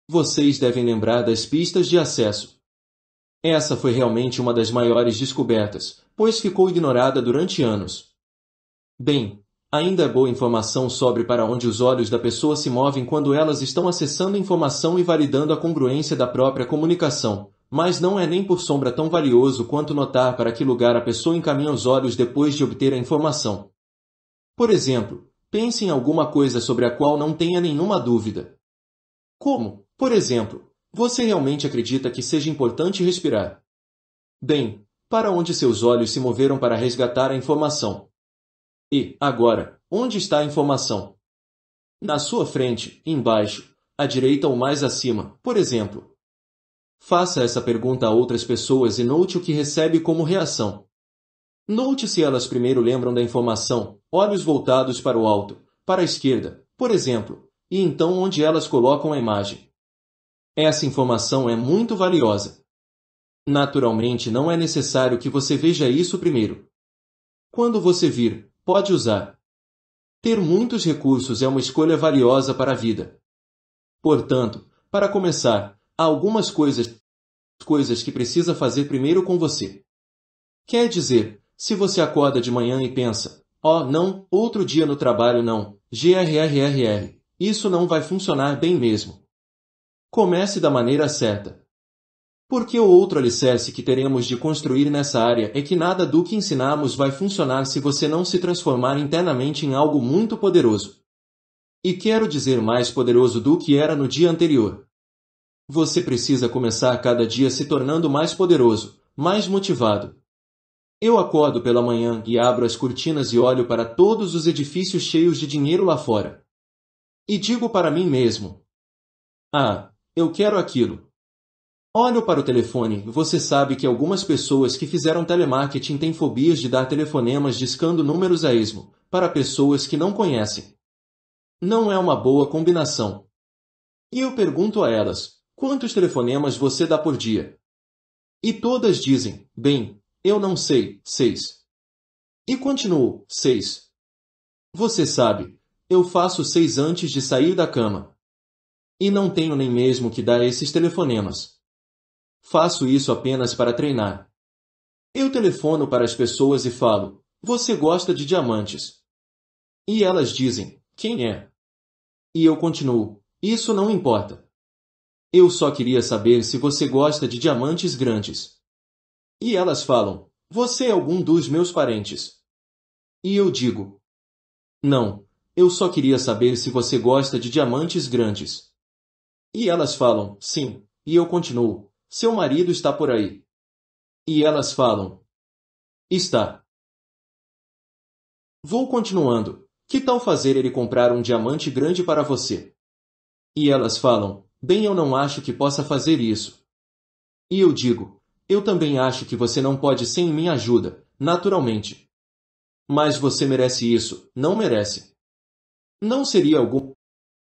Vocês devem lembrar das pistas de acesso. Essa foi realmente uma das maiores descobertas, pois ficou ignorada durante anos. Bem, ainda é boa informação sobre para onde os olhos da pessoa se movem quando elas estão acessando informação e validando a congruência da própria comunicação, mas não é nem por sombra tão valioso quanto notar para que lugar a pessoa encaminha os olhos depois de obter a informação. Por exemplo, Pense em alguma coisa sobre a qual não tenha nenhuma dúvida. Como, por exemplo, você realmente acredita que seja importante respirar? Bem, para onde seus olhos se moveram para resgatar a informação? E, agora, onde está a informação? Na sua frente, embaixo, à direita ou mais acima, por exemplo. Faça essa pergunta a outras pessoas e note o que recebe como reação. Note se elas primeiro lembram da informação, olhos voltados para o alto, para a esquerda, por exemplo, e então onde elas colocam a imagem. Essa informação é muito valiosa. Naturalmente, não é necessário que você veja isso primeiro. Quando você vir, pode usar. Ter muitos recursos é uma escolha valiosa para a vida. Portanto, para começar, há algumas coisas, coisas que precisa fazer primeiro com você. Quer dizer, se você acorda de manhã e pensa, Oh, não, outro dia no trabalho não. GRRRR. Isso não vai funcionar bem mesmo. Comece da maneira certa. Porque o outro alicerce que teremos de construir nessa área é que nada do que ensinamos vai funcionar se você não se transformar internamente em algo muito poderoso. E quero dizer mais poderoso do que era no dia anterior. Você precisa começar cada dia se tornando mais poderoso, mais motivado, eu acordo pela manhã e abro as cortinas e olho para todos os edifícios cheios de dinheiro lá fora. E digo para mim mesmo: Ah, eu quero aquilo. Olho para o telefone, você sabe que algumas pessoas que fizeram telemarketing têm fobias de dar telefonemas discando números a esmo, para pessoas que não conhecem. Não é uma boa combinação. E eu pergunto a elas: quantos telefonemas você dá por dia? E todas dizem: bem, eu não sei. 6. E continuou. 6. Você sabe, eu faço seis antes de sair da cama. E não tenho nem mesmo que dar esses telefonemas. Faço isso apenas para treinar. Eu telefono para as pessoas e falo, você gosta de diamantes. E elas dizem, quem é? E eu continuo, isso não importa. Eu só queria saber se você gosta de diamantes grandes. E elas falam: Você é algum dos meus parentes? E eu digo: Não, eu só queria saber se você gosta de diamantes grandes. E elas falam: Sim. E eu continuo: Seu marido está por aí. E elas falam: Está. Vou continuando. Que tal fazer ele comprar um diamante grande para você? E elas falam: Bem, eu não acho que possa fazer isso. E eu digo: eu também acho que você não pode sem minha ajuda, naturalmente. Mas você merece isso, não merece. Não seria algum,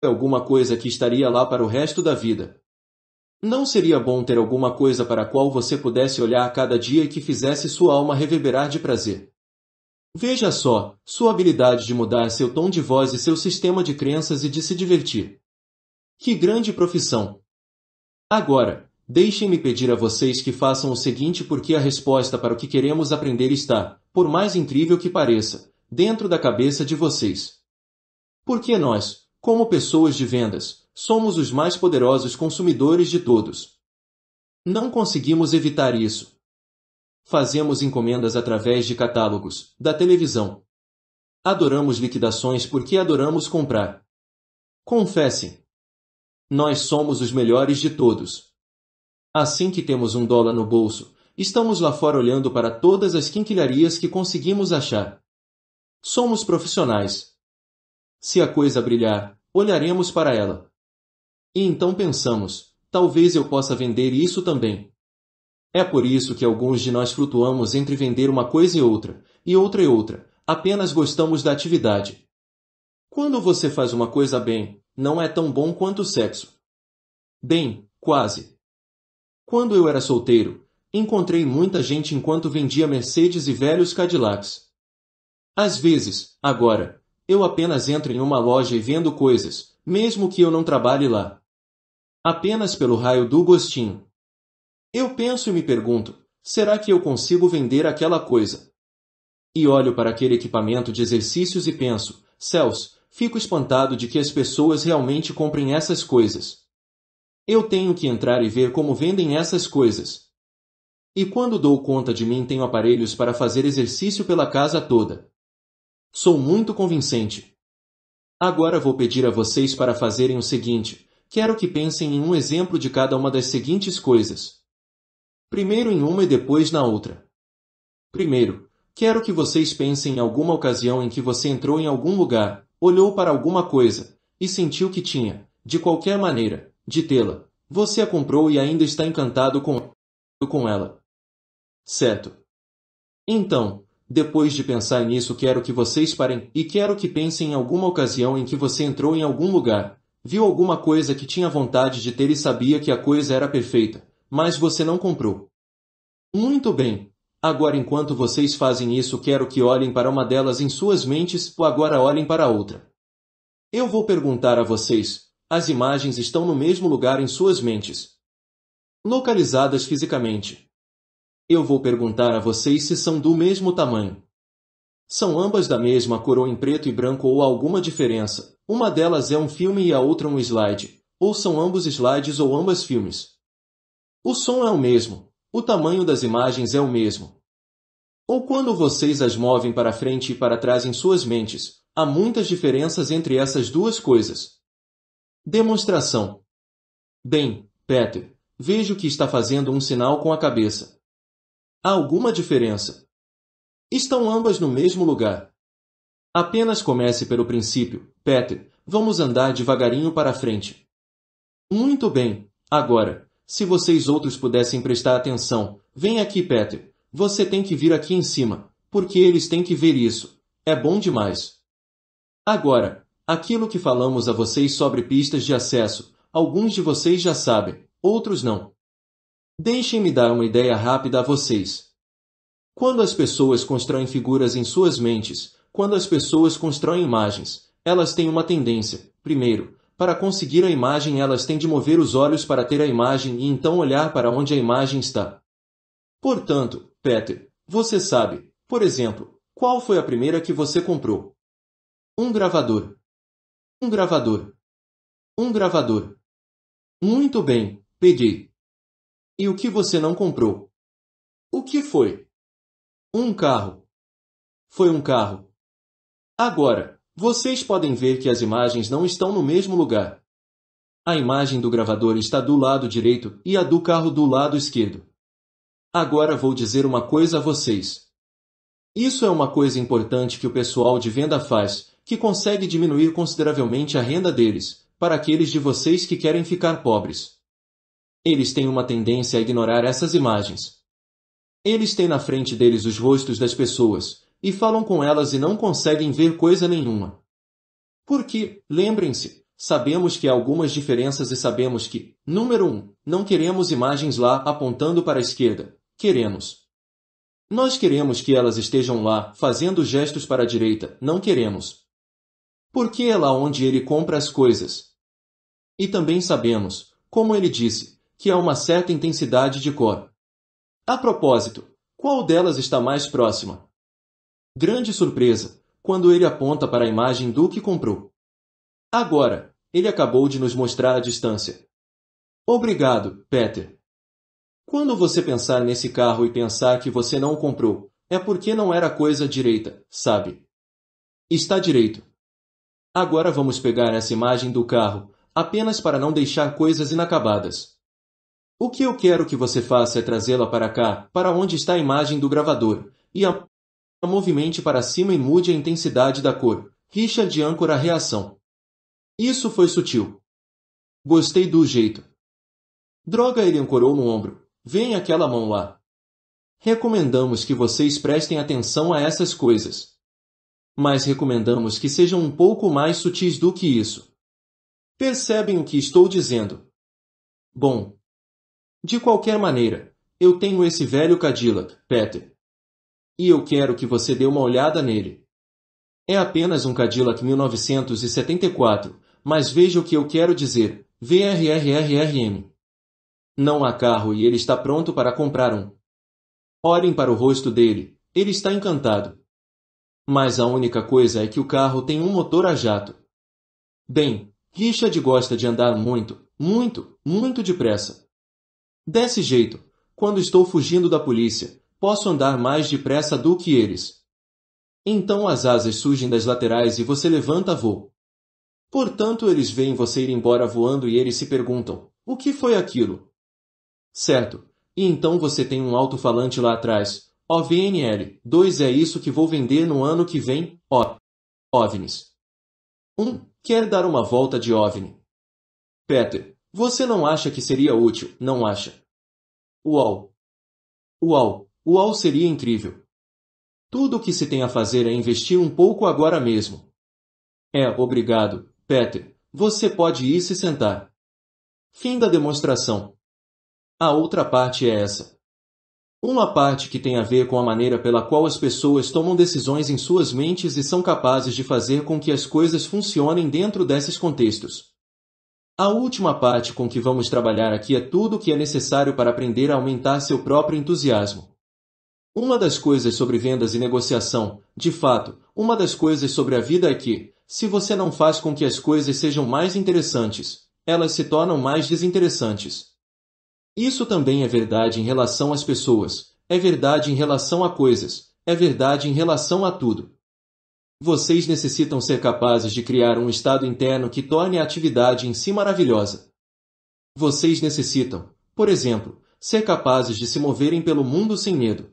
alguma coisa que estaria lá para o resto da vida. Não seria bom ter alguma coisa para a qual você pudesse olhar cada dia e que fizesse sua alma reverberar de prazer. Veja só, sua habilidade de mudar seu tom de voz e seu sistema de crenças e de se divertir. Que grande profissão! Agora, Deixem-me pedir a vocês que façam o seguinte porque a resposta para o que queremos aprender está, por mais incrível que pareça, dentro da cabeça de vocês. Porque nós, como pessoas de vendas, somos os mais poderosos consumidores de todos. Não conseguimos evitar isso. Fazemos encomendas através de catálogos, da televisão. Adoramos liquidações porque adoramos comprar. Confessem. Nós somos os melhores de todos. Assim que temos um dólar no bolso, estamos lá fora olhando para todas as quinquilharias que conseguimos achar. Somos profissionais. Se a coisa brilhar, olharemos para ela. E então pensamos, talvez eu possa vender isso também. É por isso que alguns de nós flutuamos entre vender uma coisa e outra, e outra e outra, apenas gostamos da atividade. Quando você faz uma coisa bem, não é tão bom quanto o sexo. Bem, quase. Quando eu era solteiro, encontrei muita gente enquanto vendia Mercedes e velhos Cadillacs. Às vezes, agora, eu apenas entro em uma loja e vendo coisas, mesmo que eu não trabalhe lá. Apenas pelo raio do gostinho. Eu penso e me pergunto, será que eu consigo vender aquela coisa? E olho para aquele equipamento de exercícios e penso, céus, fico espantado de que as pessoas realmente comprem essas coisas. Eu tenho que entrar e ver como vendem essas coisas. E quando dou conta de mim, tenho aparelhos para fazer exercício pela casa toda. Sou muito convincente. Agora vou pedir a vocês para fazerem o seguinte: quero que pensem em um exemplo de cada uma das seguintes coisas. Primeiro em uma e depois na outra. Primeiro, quero que vocês pensem em alguma ocasião em que você entrou em algum lugar, olhou para alguma coisa e sentiu que tinha, de qualquer maneira, de tê-la. Você a comprou e ainda está encantado com, com ela. Certo. Então, depois de pensar nisso, quero que vocês parem e quero que pensem em alguma ocasião em que você entrou em algum lugar, viu alguma coisa que tinha vontade de ter e sabia que a coisa era perfeita, mas você não comprou. Muito bem. Agora, enquanto vocês fazem isso, quero que olhem para uma delas em suas mentes, ou agora olhem para a outra. Eu vou perguntar a vocês, as imagens estão no mesmo lugar em suas mentes, localizadas fisicamente. Eu vou perguntar a vocês se são do mesmo tamanho. São ambas da mesma cor ou em preto e branco ou alguma diferença. Uma delas é um filme e a outra um slide. Ou são ambos slides ou ambas filmes. O som é o mesmo. O tamanho das imagens é o mesmo. Ou quando vocês as movem para frente e para trás em suas mentes, há muitas diferenças entre essas duas coisas. Demonstração Bem, Peter, vejo que está fazendo um sinal com a cabeça. Há alguma diferença? Estão ambas no mesmo lugar. Apenas comece pelo princípio, Peter. Vamos andar devagarinho para frente. Muito bem. Agora, se vocês outros pudessem prestar atenção, vem aqui, Peter. Você tem que vir aqui em cima, porque eles têm que ver isso. É bom demais. Agora, Aquilo que falamos a vocês sobre pistas de acesso, alguns de vocês já sabem, outros não. Deixem-me dar uma ideia rápida a vocês. Quando as pessoas constroem figuras em suas mentes, quando as pessoas constroem imagens, elas têm uma tendência, primeiro, para conseguir a imagem elas têm de mover os olhos para ter a imagem e então olhar para onde a imagem está. Portanto, Peter, você sabe, por exemplo, qual foi a primeira que você comprou? Um gravador. Um gravador. Um gravador. Muito bem, pedi. E o que você não comprou? O que foi? Um carro. Foi um carro. Agora, vocês podem ver que as imagens não estão no mesmo lugar. A imagem do gravador está do lado direito e a do carro do lado esquerdo. Agora vou dizer uma coisa a vocês. Isso é uma coisa importante que o pessoal de venda faz, que consegue diminuir consideravelmente a renda deles, para aqueles de vocês que querem ficar pobres. Eles têm uma tendência a ignorar essas imagens. Eles têm na frente deles os rostos das pessoas, e falam com elas e não conseguem ver coisa nenhuma. Porque, lembrem-se, sabemos que há algumas diferenças e sabemos que, número 1, um, não queremos imagens lá apontando para a esquerda, queremos. Nós queremos que elas estejam lá, fazendo gestos para a direita, não queremos porque é lá onde ele compra as coisas. E também sabemos, como ele disse, que há uma certa intensidade de cor. A propósito, qual delas está mais próxima? Grande surpresa, quando ele aponta para a imagem do que comprou. Agora, ele acabou de nos mostrar a distância. Obrigado, Peter. Quando você pensar nesse carro e pensar que você não o comprou, é porque não era coisa direita, sabe? Está direito. Agora vamos pegar essa imagem do carro, apenas para não deixar coisas inacabadas. O que eu quero que você faça é trazê-la para cá, para onde está a imagem do gravador, e a movimente para cima e mude a intensidade da cor. Richard âncora a reação. Isso foi sutil. Gostei do jeito. Droga, ele ancorou no ombro. Vem aquela mão lá. Recomendamos que vocês prestem atenção a essas coisas mas recomendamos que sejam um pouco mais sutis do que isso. Percebem o que estou dizendo? Bom, de qualquer maneira, eu tenho esse velho Cadillac, Peter. E eu quero que você dê uma olhada nele. É apenas um Cadillac 1974, mas veja o que eu quero dizer, VRRRRM. Não há carro e ele está pronto para comprar um. Olhem para o rosto dele, ele está encantado. Mas a única coisa é que o carro tem um motor a jato. Bem, Richard gosta de andar muito, muito, muito depressa. Desse jeito, quando estou fugindo da polícia, posso andar mais depressa do que eles. Então as asas surgem das laterais e você levanta voo. Portanto, eles veem você ir embora voando e eles se perguntam: o que foi aquilo? Certo, e então você tem um alto-falante lá atrás, OVNL. 2 é isso que vou vender no ano que vem, ó. OVNIs. 1. Um, quer dar uma volta de OVNI. Peter, você não acha que seria útil, não acha? Uau. Uau, uau seria incrível. Tudo o que se tem a fazer é investir um pouco agora mesmo. É, obrigado, Peter. Você pode ir se sentar. Fim da demonstração. A outra parte é essa. Uma parte que tem a ver com a maneira pela qual as pessoas tomam decisões em suas mentes e são capazes de fazer com que as coisas funcionem dentro desses contextos. A última parte com que vamos trabalhar aqui é tudo o que é necessário para aprender a aumentar seu próprio entusiasmo. Uma das coisas sobre vendas e negociação, de fato, uma das coisas sobre a vida é que, se você não faz com que as coisas sejam mais interessantes, elas se tornam mais desinteressantes. Isso também é verdade em relação às pessoas, é verdade em relação a coisas, é verdade em relação a tudo. Vocês necessitam ser capazes de criar um estado interno que torne a atividade em si maravilhosa. Vocês necessitam, por exemplo, ser capazes de se moverem pelo mundo sem medo.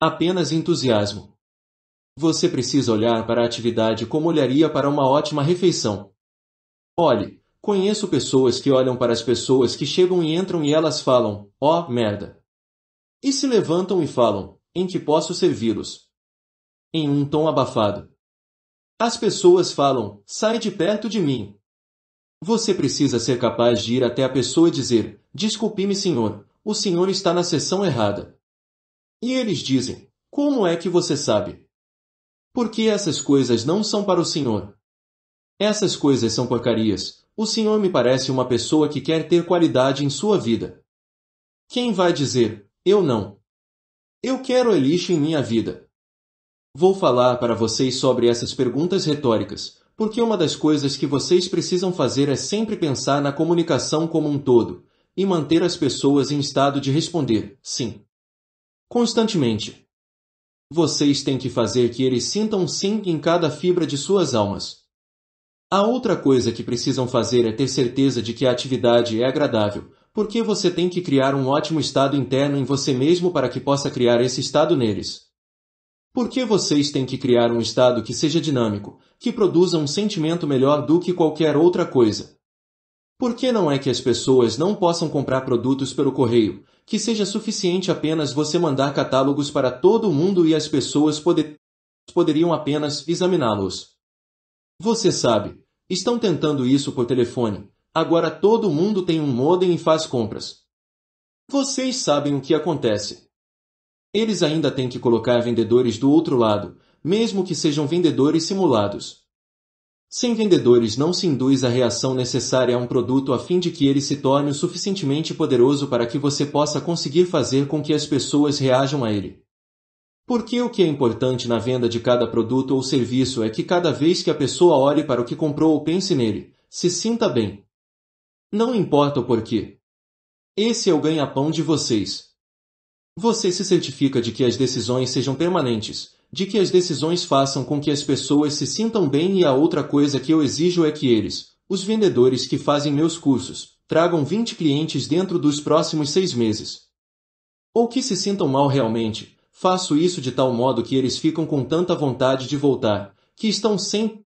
Apenas entusiasmo. Você precisa olhar para a atividade como olharia para uma ótima refeição. Olhe, Conheço pessoas que olham para as pessoas que chegam e entram e elas falam, ó, oh, merda. E se levantam e falam, em que posso servi-los? Em um tom abafado. As pessoas falam, sai de perto de mim. Você precisa ser capaz de ir até a pessoa e dizer, desculpe-me senhor, o senhor está na sessão errada. E eles dizem, como é que você sabe? Porque essas coisas não são para o senhor. Essas coisas são porcarias, o senhor me parece uma pessoa que quer ter qualidade em sua vida. Quem vai dizer, eu não? Eu quero elixir em minha vida. Vou falar para vocês sobre essas perguntas retóricas, porque uma das coisas que vocês precisam fazer é sempre pensar na comunicação como um todo e manter as pessoas em estado de responder sim. Constantemente. Vocês têm que fazer que eles sintam sim em cada fibra de suas almas, a outra coisa que precisam fazer é ter certeza de que a atividade é agradável, porque você tem que criar um ótimo estado interno em você mesmo para que possa criar esse estado neles. Porque vocês têm que criar um estado que seja dinâmico, que produza um sentimento melhor do que qualquer outra coisa. Por que não é que as pessoas não possam comprar produtos pelo correio, que seja suficiente apenas você mandar catálogos para todo mundo e as pessoas poder... poderiam apenas examiná-los? Você sabe, estão tentando isso por telefone. Agora todo mundo tem um modem e faz compras. Vocês sabem o que acontece. Eles ainda têm que colocar vendedores do outro lado, mesmo que sejam vendedores simulados. Sem vendedores não se induz a reação necessária a um produto a fim de que ele se torne o suficientemente poderoso para que você possa conseguir fazer com que as pessoas reajam a ele. Porque o que é importante na venda de cada produto ou serviço é que cada vez que a pessoa olhe para o que comprou ou pense nele, se sinta bem. Não importa o porquê. Esse é o ganha-pão de vocês. Você se certifica de que as decisões sejam permanentes, de que as decisões façam com que as pessoas se sintam bem e a outra coisa que eu exijo é que eles, os vendedores que fazem meus cursos, tragam 20 clientes dentro dos próximos seis meses. Ou que se sintam mal realmente, Faço isso de tal modo que eles ficam com tanta vontade de voltar, que estão sem...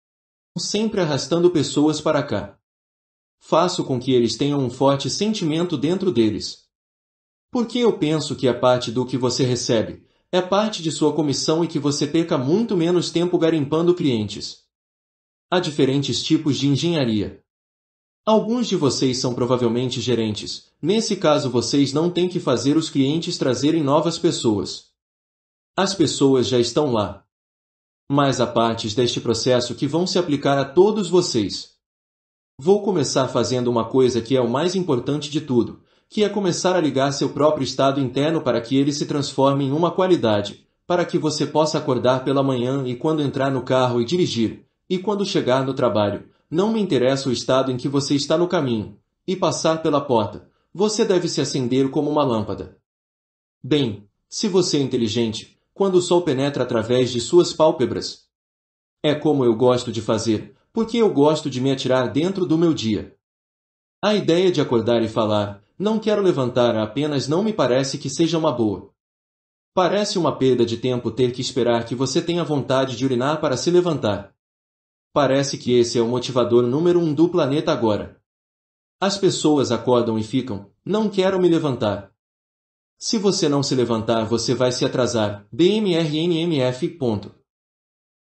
sempre arrastando pessoas para cá. Faço com que eles tenham um forte sentimento dentro deles. Porque eu penso que a é parte do que você recebe é parte de sua comissão e que você perca muito menos tempo garimpando clientes. Há diferentes tipos de engenharia. Alguns de vocês são provavelmente gerentes. Nesse caso, vocês não têm que fazer os clientes trazerem novas pessoas. As pessoas já estão lá. Mas há partes deste processo que vão se aplicar a todos vocês. Vou começar fazendo uma coisa que é o mais importante de tudo, que é começar a ligar seu próprio estado interno para que ele se transforme em uma qualidade, para que você possa acordar pela manhã e quando entrar no carro e dirigir, e quando chegar no trabalho, não me interessa o estado em que você está no caminho, e passar pela porta, você deve se acender como uma lâmpada. Bem, se você é inteligente, quando o sol penetra através de suas pálpebras. É como eu gosto de fazer, porque eu gosto de me atirar dentro do meu dia. A ideia de acordar e falar, não quero levantar apenas não me parece que seja uma boa. Parece uma perda de tempo ter que esperar que você tenha vontade de urinar para se levantar. Parece que esse é o motivador número um do planeta agora. As pessoas acordam e ficam, não quero me levantar. Se você não se levantar, você vai se atrasar. BMRNMF.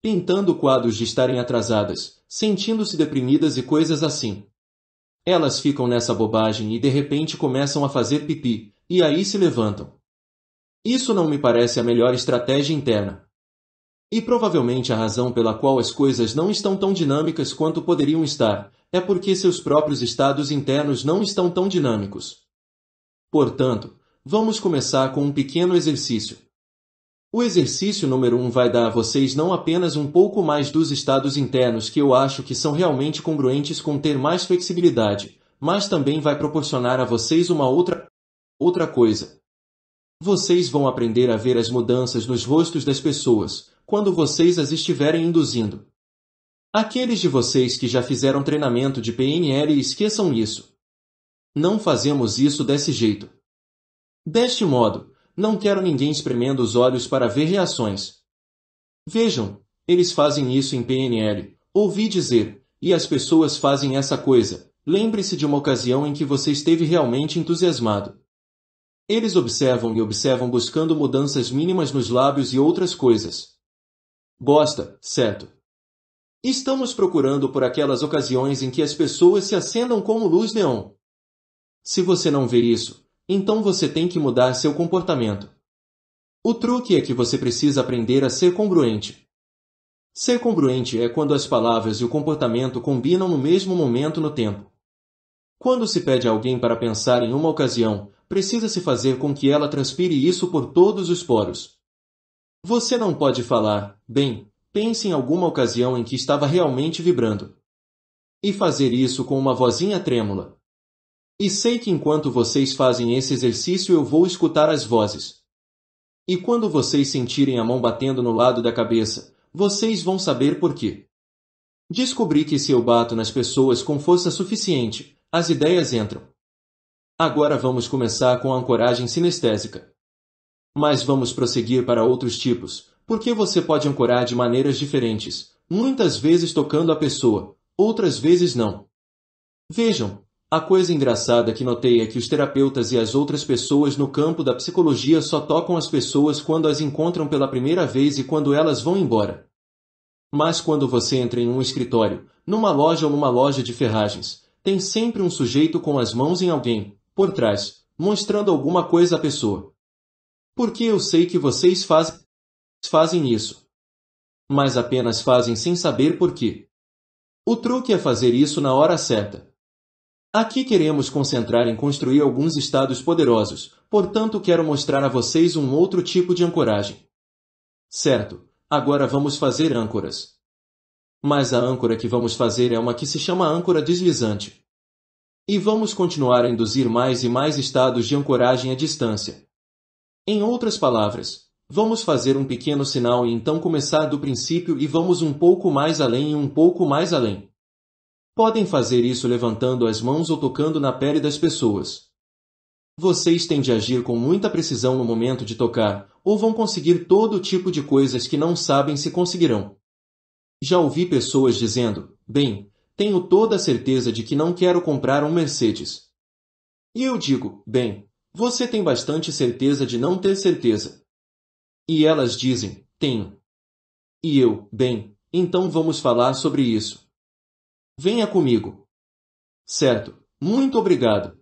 Pintando quadros de estarem atrasadas, sentindo-se deprimidas e coisas assim. Elas ficam nessa bobagem e de repente começam a fazer pipi, e aí se levantam. Isso não me parece a melhor estratégia interna. E provavelmente a razão pela qual as coisas não estão tão dinâmicas quanto poderiam estar é porque seus próprios estados internos não estão tão dinâmicos. Portanto, Vamos começar com um pequeno exercício. O exercício número 1 um vai dar a vocês não apenas um pouco mais dos estados internos que eu acho que são realmente congruentes com ter mais flexibilidade, mas também vai proporcionar a vocês uma outra outra coisa. Vocês vão aprender a ver as mudanças nos rostos das pessoas quando vocês as estiverem induzindo. Aqueles de vocês que já fizeram treinamento de PNL esqueçam isso. Não fazemos isso desse jeito. Deste modo, não quero ninguém espremendo os olhos para ver reações. Vejam, eles fazem isso em PNL. Ouvi dizer, e as pessoas fazem essa coisa. Lembre-se de uma ocasião em que você esteve realmente entusiasmado. Eles observam e observam buscando mudanças mínimas nos lábios e outras coisas. Gosta, certo? Estamos procurando por aquelas ocasiões em que as pessoas se acendam como luz neon. Se você não vê isso, então você tem que mudar seu comportamento. O truque é que você precisa aprender a ser congruente. Ser congruente é quando as palavras e o comportamento combinam no mesmo momento no tempo. Quando se pede a alguém para pensar em uma ocasião, precisa-se fazer com que ela transpire isso por todos os poros. Você não pode falar, bem, pense em alguma ocasião em que estava realmente vibrando. E fazer isso com uma vozinha trêmula. E sei que enquanto vocês fazem esse exercício eu vou escutar as vozes. E quando vocês sentirem a mão batendo no lado da cabeça, vocês vão saber por quê. Descobri que se eu bato nas pessoas com força suficiente, as ideias entram. Agora vamos começar com a ancoragem sinestésica. Mas vamos prosseguir para outros tipos, porque você pode ancorar de maneiras diferentes, muitas vezes tocando a pessoa, outras vezes não. Vejam, a coisa engraçada que notei é que os terapeutas e as outras pessoas no campo da psicologia só tocam as pessoas quando as encontram pela primeira vez e quando elas vão embora. Mas quando você entra em um escritório, numa loja ou numa loja de ferragens, tem sempre um sujeito com as mãos em alguém, por trás, mostrando alguma coisa à pessoa. Porque eu sei que vocês fazem, fazem isso. Mas apenas fazem sem saber por quê. O truque é fazer isso na hora certa Aqui queremos concentrar em construir alguns estados poderosos, portanto quero mostrar a vocês um outro tipo de ancoragem. Certo, agora vamos fazer âncoras. Mas a âncora que vamos fazer é uma que se chama âncora deslizante. E vamos continuar a induzir mais e mais estados de ancoragem à distância. Em outras palavras, vamos fazer um pequeno sinal e então começar do princípio e vamos um pouco mais além e um pouco mais além. Podem fazer isso levantando as mãos ou tocando na pele das pessoas. Vocês têm de agir com muita precisão no momento de tocar, ou vão conseguir todo tipo de coisas que não sabem se conseguirão. Já ouvi pessoas dizendo, bem, tenho toda a certeza de que não quero comprar um Mercedes. E eu digo, bem, você tem bastante certeza de não ter certeza. E elas dizem, tenho. E eu, bem, então vamos falar sobre isso. Venha comigo. Certo, muito obrigado.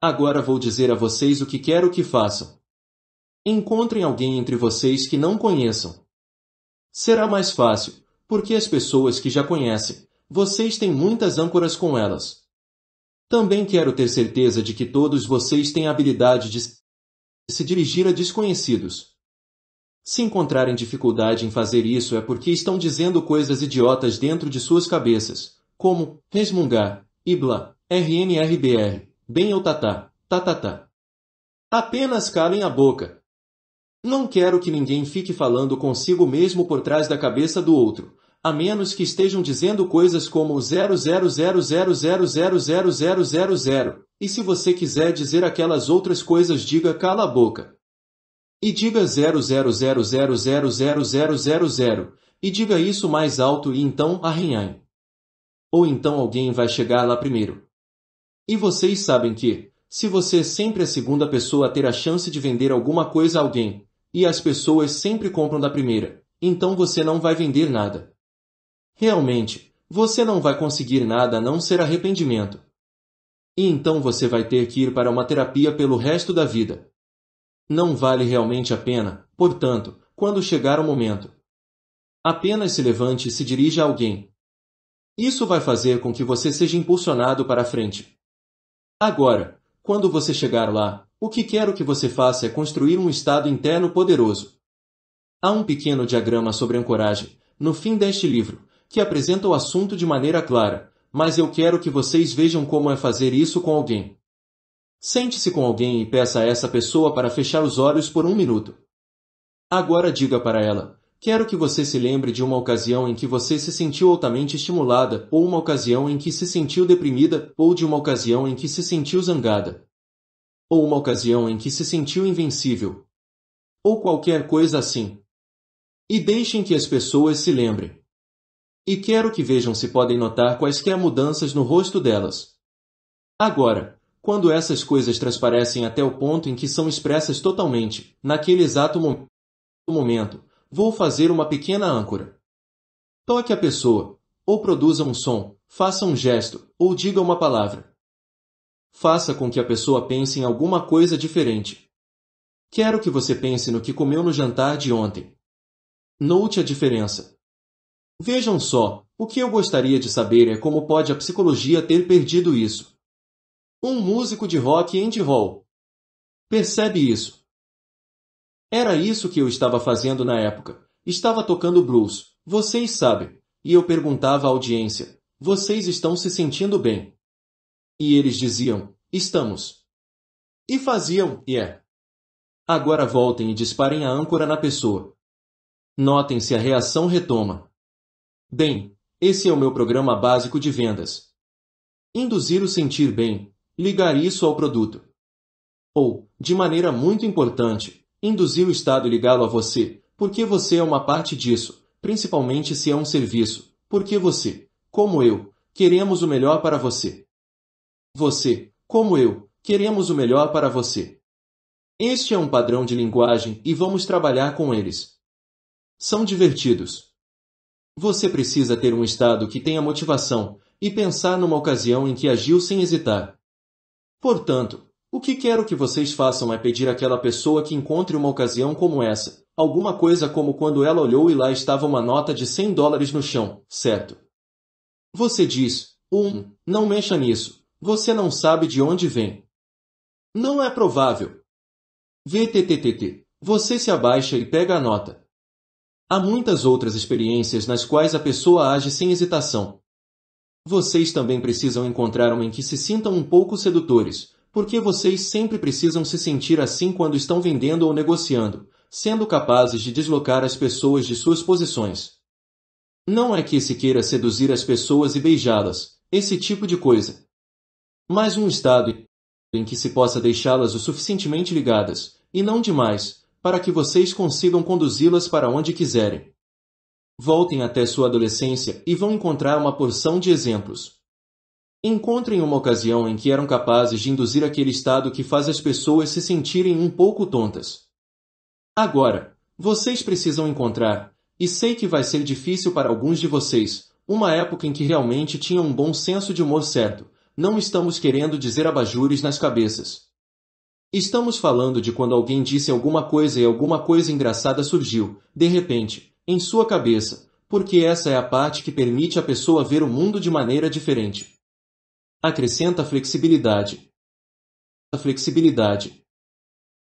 Agora vou dizer a vocês o que quero que façam. Encontrem alguém entre vocês que não conheçam. Será mais fácil, porque as pessoas que já conhecem, vocês têm muitas âncoras com elas. Também quero ter certeza de que todos vocês têm a habilidade de se dirigir a desconhecidos. Se encontrarem dificuldade em fazer isso é porque estão dizendo coisas idiotas dentro de suas cabeças como resmungar, ibla, rnrbr, bem ou tatá, tatatá. Apenas calem a boca. Não quero que ninguém fique falando consigo mesmo por trás da cabeça do outro, a menos que estejam dizendo coisas como 00000000000, e se você quiser dizer aquelas outras coisas, diga cala a boca. E diga 000000000, e diga isso mais alto e então arranhai ou então alguém vai chegar lá primeiro. E vocês sabem que, se você é sempre a segunda pessoa a ter a chance de vender alguma coisa a alguém, e as pessoas sempre compram da primeira, então você não vai vender nada. Realmente, você não vai conseguir nada a não ser arrependimento. E então você vai ter que ir para uma terapia pelo resto da vida. Não vale realmente a pena, portanto, quando chegar o momento. Apenas se levante e se dirija a alguém, isso vai fazer com que você seja impulsionado para a frente. Agora, quando você chegar lá, o que quero que você faça é construir um estado interno poderoso. Há um pequeno diagrama sobre ancoragem, no fim deste livro, que apresenta o assunto de maneira clara, mas eu quero que vocês vejam como é fazer isso com alguém. Sente-se com alguém e peça a essa pessoa para fechar os olhos por um minuto. Agora diga para ela: Quero que você se lembre de uma ocasião em que você se sentiu altamente estimulada, ou uma ocasião em que se sentiu deprimida, ou de uma ocasião em que se sentiu zangada. Ou uma ocasião em que se sentiu invencível. Ou qualquer coisa assim. E deixem que as pessoas se lembrem. E quero que vejam se podem notar quaisquer mudanças no rosto delas. Agora, quando essas coisas transparecem até o ponto em que são expressas totalmente, naquele exato momento, vou fazer uma pequena âncora. Toque a pessoa, ou produza um som, faça um gesto, ou diga uma palavra. Faça com que a pessoa pense em alguma coisa diferente. Quero que você pense no que comeu no jantar de ontem. Note a diferença. Vejam só, o que eu gostaria de saber é como pode a psicologia ter perdido isso. Um músico de rock Andy Hall. Percebe isso? Era isso que eu estava fazendo na época. Estava tocando blues, vocês sabem. E eu perguntava à audiência, vocês estão se sentindo bem? E eles diziam, estamos. E faziam, e yeah. é. Agora voltem e disparem a âncora na pessoa. Notem se a reação retoma. Bem, esse é o meu programa básico de vendas. Induzir o sentir bem, ligar isso ao produto. Ou, de maneira muito importante, Induzir o Estado ligá-lo a você, porque você é uma parte disso, principalmente se é um serviço, porque você, como eu, queremos o melhor para você. Você, como eu, queremos o melhor para você. Este é um padrão de linguagem e vamos trabalhar com eles. São divertidos. Você precisa ter um estado que tenha motivação e pensar numa ocasião em que agiu sem hesitar. Portanto, o que quero que vocês façam é pedir àquela pessoa que encontre uma ocasião como essa, alguma coisa como quando ela olhou e lá estava uma nota de 100 dólares no chão, certo? Você diz, um, não mexa nisso, você não sabe de onde vem. Não é provável. VTTTT, você se abaixa e pega a nota. Há muitas outras experiências nas quais a pessoa age sem hesitação. Vocês também precisam encontrar uma em que se sintam um pouco sedutores, porque vocês sempre precisam se sentir assim quando estão vendendo ou negociando, sendo capazes de deslocar as pessoas de suas posições. Não é que se queira seduzir as pessoas e beijá-las, esse tipo de coisa. Mas um estado em que se possa deixá-las o suficientemente ligadas, e não demais, para que vocês consigam conduzi-las para onde quiserem. Voltem até sua adolescência e vão encontrar uma porção de exemplos, Encontrem uma ocasião em que eram capazes de induzir aquele estado que faz as pessoas se sentirem um pouco tontas. Agora, vocês precisam encontrar, e sei que vai ser difícil para alguns de vocês, uma época em que realmente tinham um bom senso de humor certo. Não estamos querendo dizer abajures nas cabeças. Estamos falando de quando alguém disse alguma coisa e alguma coisa engraçada surgiu, de repente, em sua cabeça, porque essa é a parte que permite a pessoa ver o mundo de maneira diferente. Acrescenta flexibilidade. A flexibilidade.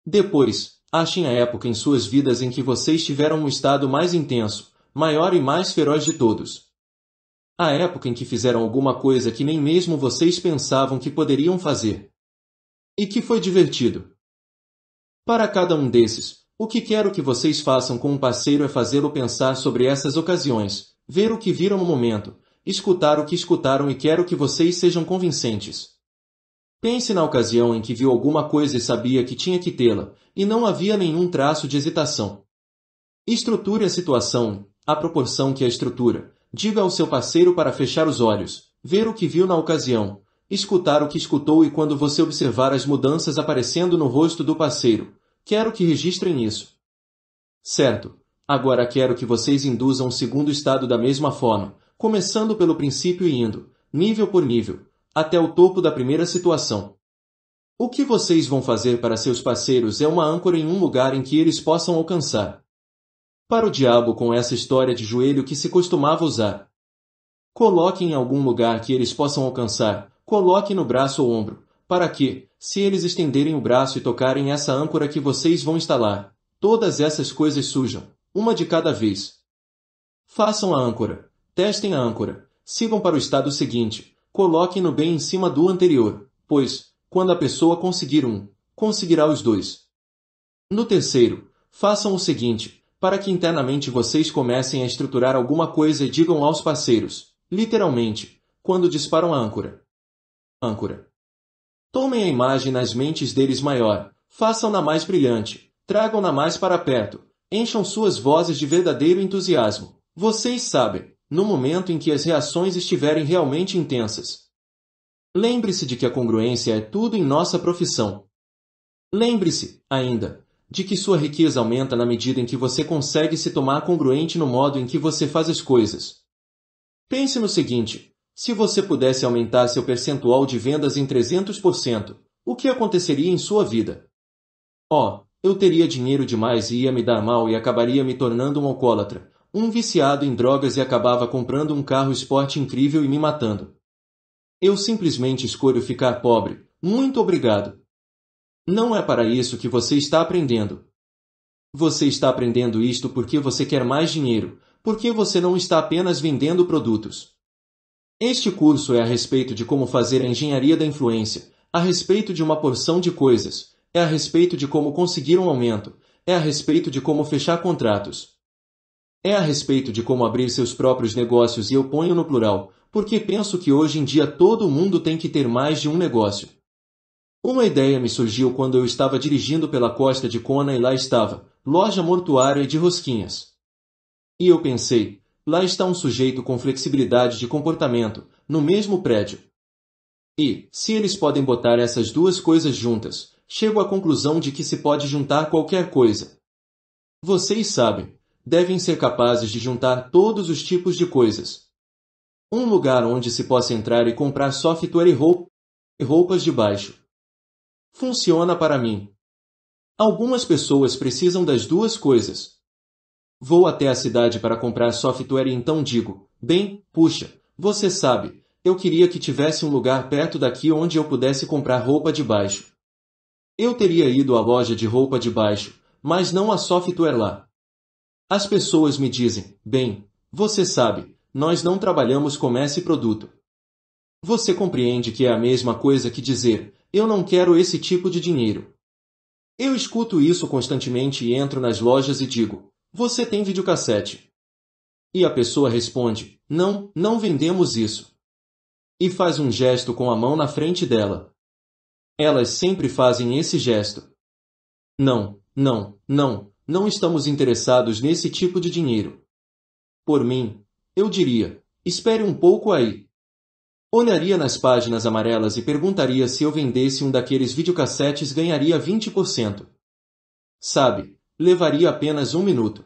Depois, achem a época em suas vidas em que vocês tiveram um estado mais intenso, maior e mais feroz de todos. A época em que fizeram alguma coisa que nem mesmo vocês pensavam que poderiam fazer. E que foi divertido. Para cada um desses, o que quero que vocês façam com um parceiro é fazê-lo pensar sobre essas ocasiões, ver o que viram no momento, escutar o que escutaram e quero que vocês sejam convincentes. Pense na ocasião em que viu alguma coisa e sabia que tinha que tê-la, e não havia nenhum traço de hesitação. Estruture a situação, à proporção que a estrutura. Diga ao seu parceiro para fechar os olhos, ver o que viu na ocasião, escutar o que escutou e quando você observar as mudanças aparecendo no rosto do parceiro. Quero que registrem isso. Certo. Agora quero que vocês induzam o segundo estado da mesma forma, começando pelo princípio e indo, nível por nível, até o topo da primeira situação. O que vocês vão fazer para seus parceiros é uma âncora em um lugar em que eles possam alcançar. Para o diabo com essa história de joelho que se costumava usar. Coloque em algum lugar que eles possam alcançar, coloque no braço ou ombro, para que, se eles estenderem o braço e tocarem essa âncora que vocês vão instalar, todas essas coisas sujam, uma de cada vez. Façam a âncora, Testem a âncora. Sigam para o estado seguinte. Coloquem-no bem em cima do anterior, pois, quando a pessoa conseguir um, conseguirá os dois. No terceiro, façam o seguinte, para que internamente vocês comecem a estruturar alguma coisa e digam aos parceiros, literalmente, quando disparam a âncora. Âncora. Tomem a imagem nas mentes deles maior, façam-na mais brilhante, tragam-na mais para perto, encham suas vozes de verdadeiro entusiasmo. Vocês sabem no momento em que as reações estiverem realmente intensas. Lembre-se de que a congruência é tudo em nossa profissão. Lembre-se, ainda, de que sua riqueza aumenta na medida em que você consegue se tomar congruente no modo em que você faz as coisas. Pense no seguinte: se você pudesse aumentar seu percentual de vendas em 300%, o que aconteceria em sua vida? Oh, eu teria dinheiro demais e ia me dar mal e acabaria me tornando um alcoólatra, um viciado em drogas e acabava comprando um carro esporte incrível e me matando. Eu simplesmente escolho ficar pobre. Muito obrigado. Não é para isso que você está aprendendo. Você está aprendendo isto porque você quer mais dinheiro, porque você não está apenas vendendo produtos. Este curso é a respeito de como fazer a engenharia da influência, a respeito de uma porção de coisas, é a respeito de como conseguir um aumento, é a respeito de como fechar contratos, é a respeito de como abrir seus próprios negócios e eu ponho no plural, porque penso que hoje em dia todo mundo tem que ter mais de um negócio. Uma ideia me surgiu quando eu estava dirigindo pela costa de Kona e lá estava, loja mortuária de rosquinhas. E eu pensei, lá está um sujeito com flexibilidade de comportamento, no mesmo prédio. E, se eles podem botar essas duas coisas juntas, chego à conclusão de que se pode juntar qualquer coisa. Vocês sabem, devem ser capazes de juntar todos os tipos de coisas. Um lugar onde se possa entrar e comprar software e roupas de baixo. Funciona para mim. Algumas pessoas precisam das duas coisas. Vou até a cidade para comprar software e então digo: Bem, puxa, você sabe, eu queria que tivesse um lugar perto daqui onde eu pudesse comprar roupa de baixo. Eu teria ido à loja de roupa de baixo, mas não a software lá. As pessoas me dizem, bem, você sabe, nós não trabalhamos com esse produto. Você compreende que é a mesma coisa que dizer, eu não quero esse tipo de dinheiro. Eu escuto isso constantemente e entro nas lojas e digo, você tem videocassete? E a pessoa responde, não, não vendemos isso. E faz um gesto com a mão na frente dela. Elas sempre fazem esse gesto. Não, não, não, não estamos interessados nesse tipo de dinheiro. Por mim, eu diria: espere um pouco aí. Olharia nas páginas amarelas e perguntaria se eu vendesse um daqueles videocassetes ganharia 20%. Sabe, levaria apenas um minuto.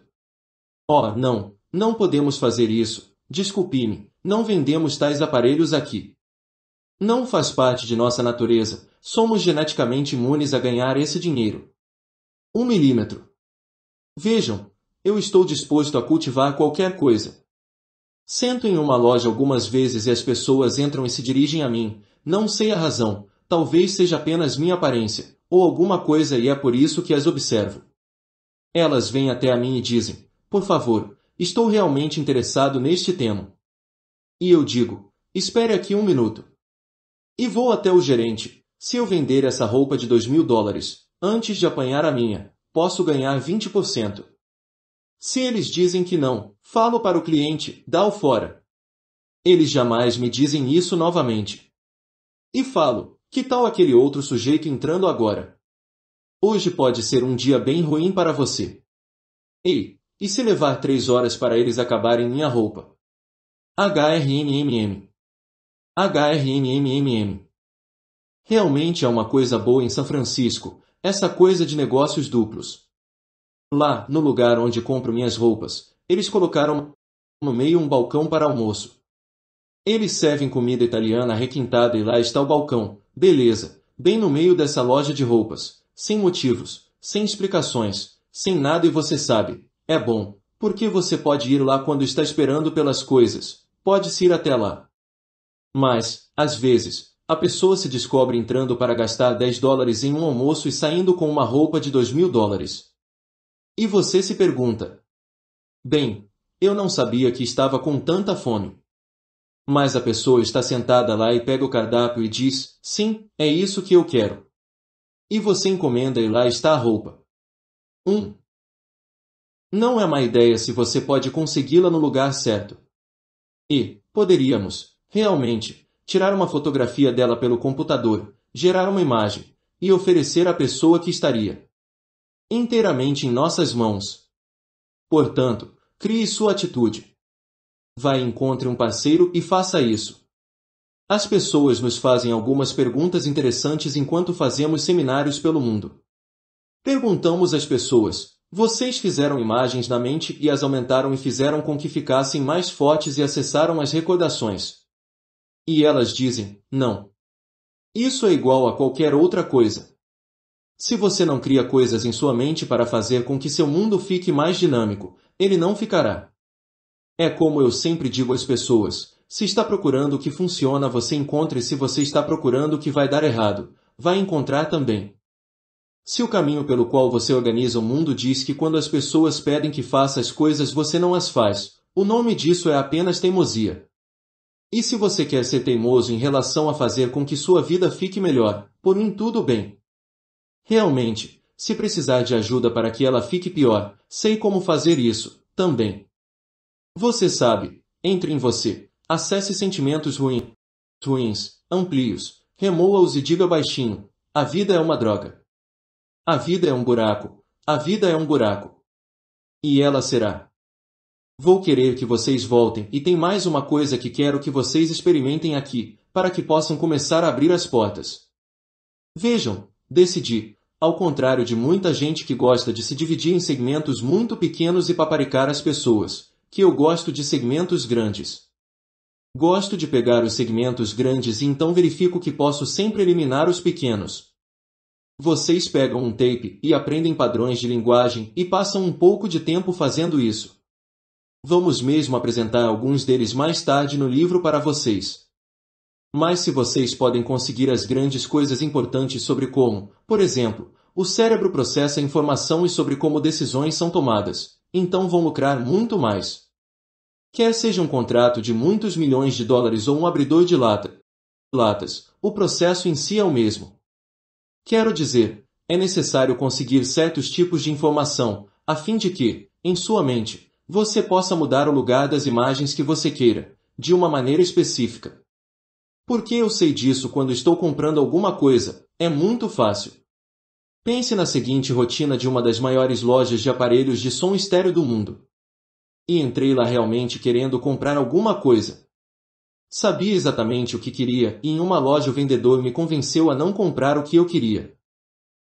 Oh, não, não podemos fazer isso. Desculpe-me, não vendemos tais aparelhos aqui. Não faz parte de nossa natureza, somos geneticamente imunes a ganhar esse dinheiro. Um milímetro, Vejam, eu estou disposto a cultivar qualquer coisa. Sento em uma loja algumas vezes e as pessoas entram e se dirigem a mim, não sei a razão, talvez seja apenas minha aparência, ou alguma coisa e é por isso que as observo. Elas vêm até a mim e dizem, por favor, estou realmente interessado neste tema. E eu digo, espere aqui um minuto. E vou até o gerente, se eu vender essa roupa de dois mil dólares, antes de apanhar a minha, posso ganhar 20%. Se eles dizem que não, falo para o cliente, dá-o fora. Eles jamais me dizem isso novamente. E falo, que tal aquele outro sujeito entrando agora? Hoje pode ser um dia bem ruim para você. Ei, e se levar três horas para eles acabarem minha roupa? HRMMM. HRMMMM. Realmente é uma coisa boa em São Francisco, essa coisa de negócios duplos. Lá, no lugar onde compro minhas roupas, eles colocaram no meio um balcão para almoço. Eles servem comida italiana requintada e lá está o balcão, beleza, bem no meio dessa loja de roupas, sem motivos, sem explicações, sem nada e você sabe, é bom, porque você pode ir lá quando está esperando pelas coisas, pode-se ir até lá. Mas, às vezes, a pessoa se descobre entrando para gastar 10 dólares em um almoço e saindo com uma roupa de 2 mil dólares. E você se pergunta: Bem, eu não sabia que estava com tanta fome. Mas a pessoa está sentada lá e pega o cardápio e diz: Sim, é isso que eu quero. E você encomenda e lá está a roupa. 1. Um. Não é má ideia se você pode consegui-la no lugar certo. E, poderíamos, realmente, tirar uma fotografia dela pelo computador, gerar uma imagem e oferecer à pessoa que estaria inteiramente em nossas mãos. Portanto, crie sua atitude. Vá e encontre um parceiro e faça isso. As pessoas nos fazem algumas perguntas interessantes enquanto fazemos seminários pelo mundo. Perguntamos às pessoas: vocês fizeram imagens na mente e as aumentaram e fizeram com que ficassem mais fortes e acessaram as recordações. E elas dizem: não. Isso é igual a qualquer outra coisa. Se você não cria coisas em sua mente para fazer com que seu mundo fique mais dinâmico, ele não ficará. É como eu sempre digo às pessoas: se está procurando o que funciona, você encontra, e se você está procurando o que vai dar errado, vai encontrar também. Se o caminho pelo qual você organiza o mundo diz que quando as pessoas pedem que faça as coisas você não as faz, o nome disso é apenas teimosia. E se você quer ser teimoso em relação a fazer com que sua vida fique melhor, por mim tudo bem. Realmente, se precisar de ajuda para que ela fique pior, sei como fazer isso, também. Você sabe, entre em você, acesse sentimentos ruins, ruins, amplie-os, remoa-os e diga baixinho, a vida é uma droga. A vida é um buraco, a vida é um buraco. E ela será. Vou querer que vocês voltem e tem mais uma coisa que quero que vocês experimentem aqui, para que possam começar a abrir as portas. Vejam, decidi, ao contrário de muita gente que gosta de se dividir em segmentos muito pequenos e paparicar as pessoas, que eu gosto de segmentos grandes. Gosto de pegar os segmentos grandes e então verifico que posso sempre eliminar os pequenos. Vocês pegam um tape e aprendem padrões de linguagem e passam um pouco de tempo fazendo isso. Vamos mesmo apresentar alguns deles mais tarde no livro para vocês. Mas se vocês podem conseguir as grandes coisas importantes sobre como, por exemplo, o cérebro processa informação e sobre como decisões são tomadas, então vão lucrar muito mais. Quer seja um contrato de muitos milhões de dólares ou um abridor de lata, latas, o processo em si é o mesmo. Quero dizer, é necessário conseguir certos tipos de informação, a fim de que, em sua mente, você possa mudar o lugar das imagens que você queira, de uma maneira específica. Porque eu sei disso quando estou comprando alguma coisa, é muito fácil. Pense na seguinte rotina de uma das maiores lojas de aparelhos de som estéreo do mundo. E entrei lá realmente querendo comprar alguma coisa. Sabia exatamente o que queria e em uma loja o vendedor me convenceu a não comprar o que eu queria.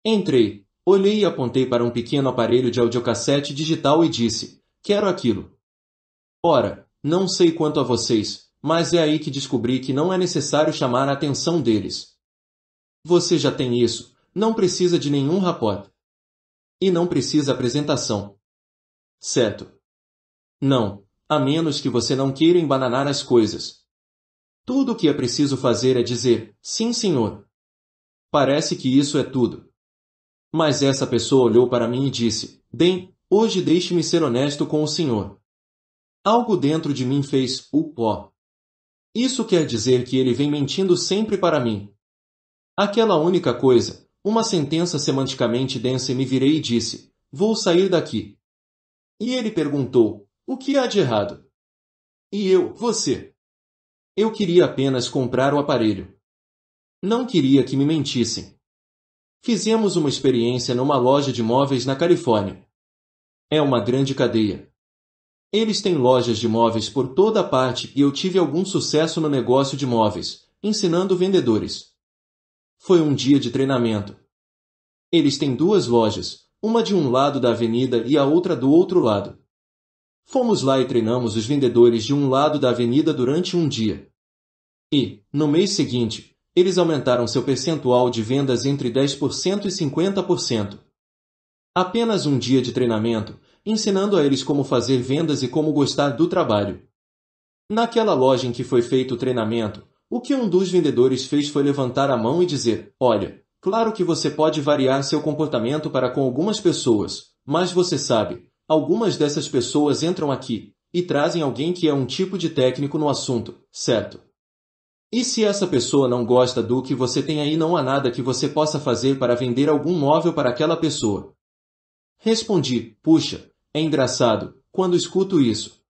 Entrei, olhei e apontei para um pequeno aparelho de audiocassete digital e disse: quero aquilo. Ora, não sei quanto a vocês, mas é aí que descobri que não é necessário chamar a atenção deles. Você já tem isso, não precisa de nenhum rapport. E não precisa apresentação. Certo. Não, a menos que você não queira embananar as coisas. Tudo o que é preciso fazer é dizer, sim senhor. Parece que isso é tudo. Mas essa pessoa olhou para mim e disse, bem, Hoje deixe-me ser honesto com o senhor. Algo dentro de mim fez o pó. Isso quer dizer que ele vem mentindo sempre para mim. Aquela única coisa, uma sentença semanticamente densa e me virei e disse, vou sair daqui. E ele perguntou, o que há de errado? E eu, você. Eu queria apenas comprar o aparelho. Não queria que me mentissem. Fizemos uma experiência numa loja de móveis na Califórnia. É uma grande cadeia. Eles têm lojas de móveis por toda parte e eu tive algum sucesso no negócio de móveis, ensinando vendedores. Foi um dia de treinamento. Eles têm duas lojas, uma de um lado da avenida e a outra do outro lado. Fomos lá e treinamos os vendedores de um lado da avenida durante um dia. E, no mês seguinte, eles aumentaram seu percentual de vendas entre 10% e 50%. Apenas um dia de treinamento, ensinando a eles como fazer vendas e como gostar do trabalho. Naquela loja em que foi feito o treinamento, o que um dos vendedores fez foi levantar a mão e dizer: Olha, claro que você pode variar seu comportamento para com algumas pessoas, mas você sabe, algumas dessas pessoas entram aqui e trazem alguém que é um tipo de técnico no assunto, certo? E se essa pessoa não gosta do que você tem aí, não há nada que você possa fazer para vender algum móvel para aquela pessoa. Respondi: Puxa, é engraçado, quando escuto isso.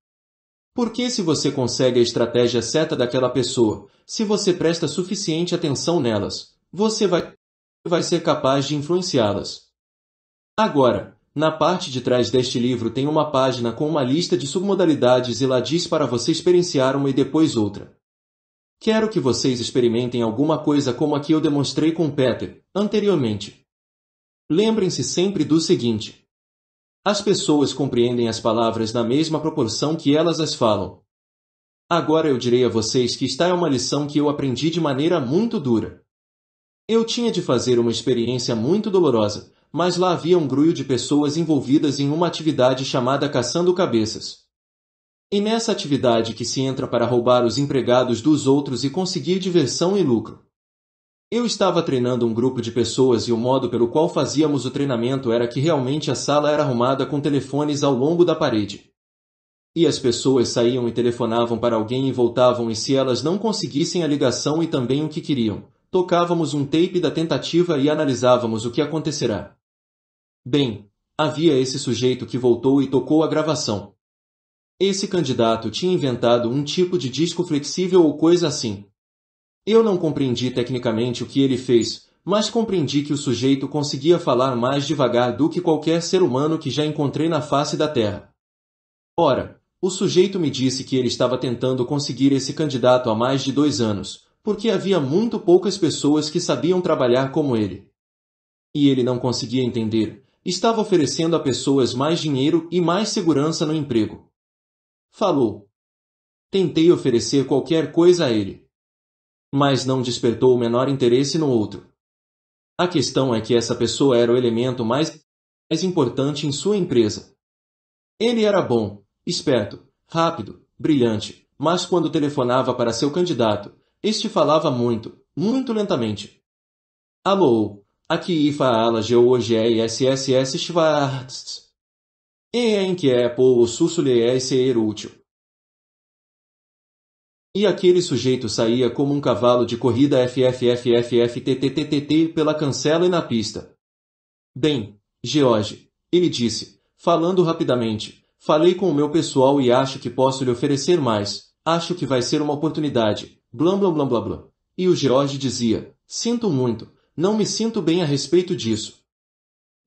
Porque se você consegue a estratégia certa daquela pessoa, se você presta suficiente atenção nelas, você vai, vai ser capaz de influenciá-las. Agora, na parte de trás deste livro tem uma página com uma lista de submodalidades e lá diz para você experienciar uma e depois outra. Quero que vocês experimentem alguma coisa como a que eu demonstrei com Peter, anteriormente. Lembrem-se sempre do seguinte: as pessoas compreendem as palavras na mesma proporção que elas as falam. Agora eu direi a vocês que esta é uma lição que eu aprendi de maneira muito dura. Eu tinha de fazer uma experiência muito dolorosa, mas lá havia um grupo de pessoas envolvidas em uma atividade chamada caçando cabeças. E nessa atividade que se entra para roubar os empregados dos outros e conseguir diversão e lucro. Eu estava treinando um grupo de pessoas e o modo pelo qual fazíamos o treinamento era que realmente a sala era arrumada com telefones ao longo da parede. E as pessoas saíam e telefonavam para alguém e voltavam e se elas não conseguissem a ligação e também o que queriam, tocávamos um tape da tentativa e analisávamos o que acontecerá. Bem, havia esse sujeito que voltou e tocou a gravação. Esse candidato tinha inventado um tipo de disco flexível ou coisa assim, eu não compreendi tecnicamente o que ele fez, mas compreendi que o sujeito conseguia falar mais devagar do que qualquer ser humano que já encontrei na face da Terra. Ora, o sujeito me disse que ele estava tentando conseguir esse candidato há mais de dois anos, porque havia muito poucas pessoas que sabiam trabalhar como ele. E ele não conseguia entender. Estava oferecendo a pessoas mais dinheiro e mais segurança no emprego. Falou. Tentei oferecer qualquer coisa a ele mas não despertou o menor interesse no outro. A questão é que essa pessoa era o elemento mais, mais importante em sua empresa. Ele era bom, esperto, rápido, brilhante, mas quando telefonava para seu candidato, este falava muito, muito lentamente. Alô, aqui Ifa Ala Georgia é ISSS Schwartz. E em que é por o sussulhe é ser útil. E aquele sujeito saía como um cavalo de corrida FFFFFTTTTT pela cancela e na pista. Bem, George, ele disse, falando rapidamente, falei com o meu pessoal e acho que posso lhe oferecer mais, acho que vai ser uma oportunidade, blam blam blam blam. blam. E o George dizia, sinto muito, não me sinto bem a respeito disso.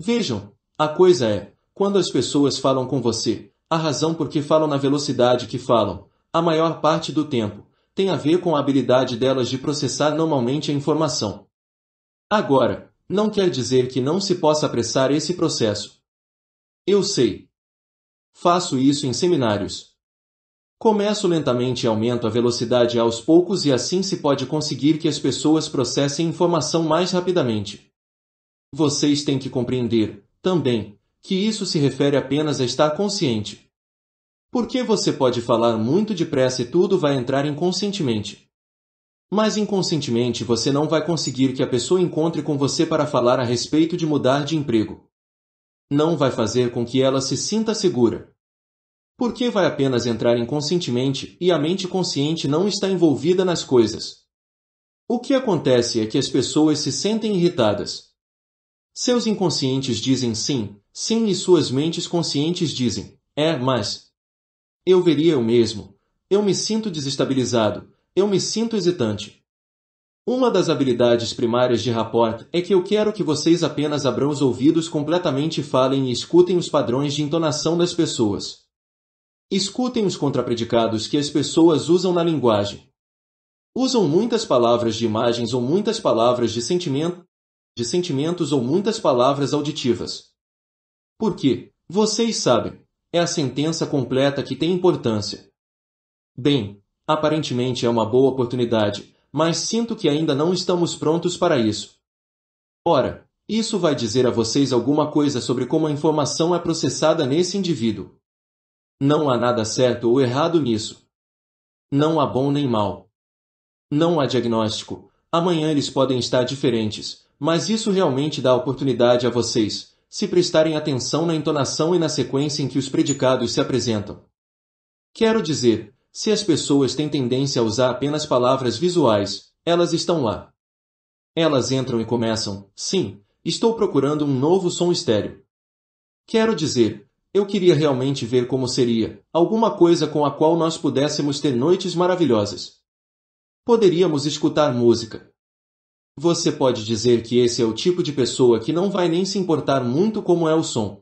Vejam, a coisa é, quando as pessoas falam com você, a razão por que falam na velocidade que falam, a maior parte do tempo, tem a ver com a habilidade delas de processar normalmente a informação. Agora, não quer dizer que não se possa apressar esse processo. Eu sei. Faço isso em seminários. Começo lentamente e aumento a velocidade aos poucos e assim se pode conseguir que as pessoas processem informação mais rapidamente. Vocês têm que compreender, também, que isso se refere apenas a estar consciente. Porque você pode falar muito depressa e tudo vai entrar inconscientemente. Mas inconscientemente você não vai conseguir que a pessoa encontre com você para falar a respeito de mudar de emprego. Não vai fazer com que ela se sinta segura. Porque vai apenas entrar inconscientemente e a mente consciente não está envolvida nas coisas. O que acontece é que as pessoas se sentem irritadas. Seus inconscientes dizem sim, sim e suas mentes conscientes dizem é, mas eu veria eu mesmo. Eu me sinto desestabilizado. Eu me sinto hesitante. Uma das habilidades primárias de rapport é que eu quero que vocês apenas abram os ouvidos completamente e falem e escutem os padrões de entonação das pessoas. Escutem os contrapredicados que as pessoas usam na linguagem. Usam muitas palavras de imagens ou muitas palavras de sentimento, de sentimentos ou muitas palavras auditivas. Por quê? Vocês sabem. É a sentença completa que tem importância. Bem, aparentemente é uma boa oportunidade, mas sinto que ainda não estamos prontos para isso. Ora, isso vai dizer a vocês alguma coisa sobre como a informação é processada nesse indivíduo. Não há nada certo ou errado nisso. Não há bom nem mal. Não há diagnóstico. Amanhã eles podem estar diferentes, mas isso realmente dá oportunidade a vocês, se prestarem atenção na entonação e na sequência em que os predicados se apresentam. Quero dizer, se as pessoas têm tendência a usar apenas palavras visuais, elas estão lá. Elas entram e começam, sim, estou procurando um novo som estéreo. Quero dizer, eu queria realmente ver como seria, alguma coisa com a qual nós pudéssemos ter noites maravilhosas. Poderíamos escutar música, você pode dizer que esse é o tipo de pessoa que não vai nem se importar muito como é o som.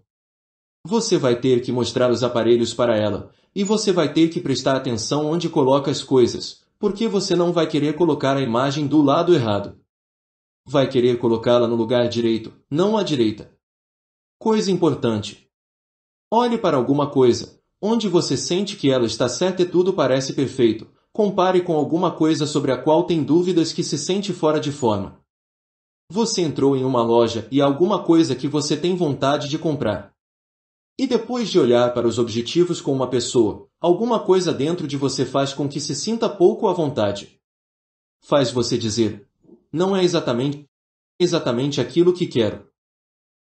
Você vai ter que mostrar os aparelhos para ela, e você vai ter que prestar atenção onde coloca as coisas, porque você não vai querer colocar a imagem do lado errado. Vai querer colocá-la no lugar direito, não à direita. Coisa importante. Olhe para alguma coisa, onde você sente que ela está certa e tudo parece perfeito, compare com alguma coisa sobre a qual tem dúvidas que se sente fora de forma. Você entrou em uma loja e alguma coisa que você tem vontade de comprar. E depois de olhar para os objetivos com uma pessoa, alguma coisa dentro de você faz com que se sinta pouco à vontade. Faz você dizer, não é exatamente, exatamente aquilo que quero.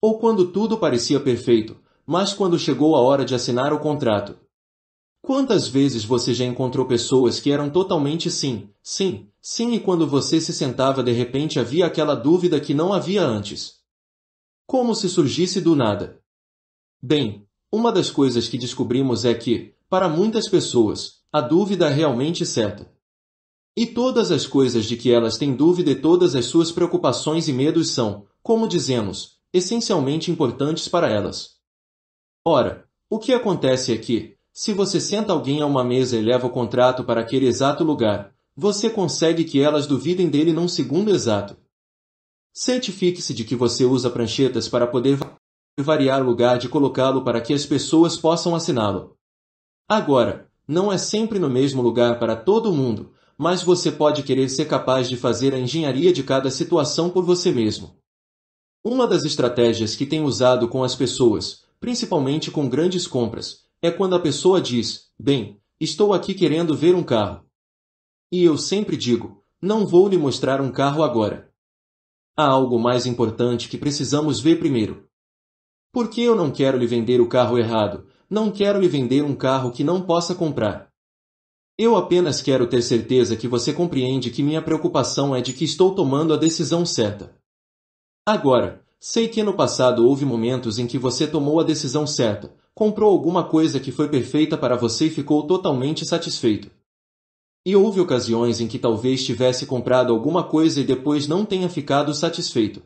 Ou quando tudo parecia perfeito, mas quando chegou a hora de assinar o contrato, Quantas vezes você já encontrou pessoas que eram totalmente sim, sim, sim e quando você se sentava de repente havia aquela dúvida que não havia antes? Como se surgisse do nada. Bem, uma das coisas que descobrimos é que, para muitas pessoas, a dúvida é realmente certa. E todas as coisas de que elas têm dúvida e todas as suas preocupações e medos são, como dizemos, essencialmente importantes para elas. Ora, o que acontece é que, se você senta alguém a uma mesa e leva o contrato para aquele exato lugar, você consegue que elas duvidem dele num segundo exato. Certifique-se de que você usa pranchetas para poder variar o lugar de colocá-lo para que as pessoas possam assiná-lo. Agora, não é sempre no mesmo lugar para todo mundo, mas você pode querer ser capaz de fazer a engenharia de cada situação por você mesmo. Uma das estratégias que tem usado com as pessoas, principalmente com grandes compras, é quando a pessoa diz: Bem, estou aqui querendo ver um carro. E eu sempre digo: Não vou lhe mostrar um carro agora. Há algo mais importante que precisamos ver primeiro. Porque eu não quero lhe vender o carro errado, não quero lhe vender um carro que não possa comprar. Eu apenas quero ter certeza que você compreende que minha preocupação é de que estou tomando a decisão certa. Agora, sei que no passado houve momentos em que você tomou a decisão certa, comprou alguma coisa que foi perfeita para você e ficou totalmente satisfeito. E houve ocasiões em que talvez tivesse comprado alguma coisa e depois não tenha ficado satisfeito.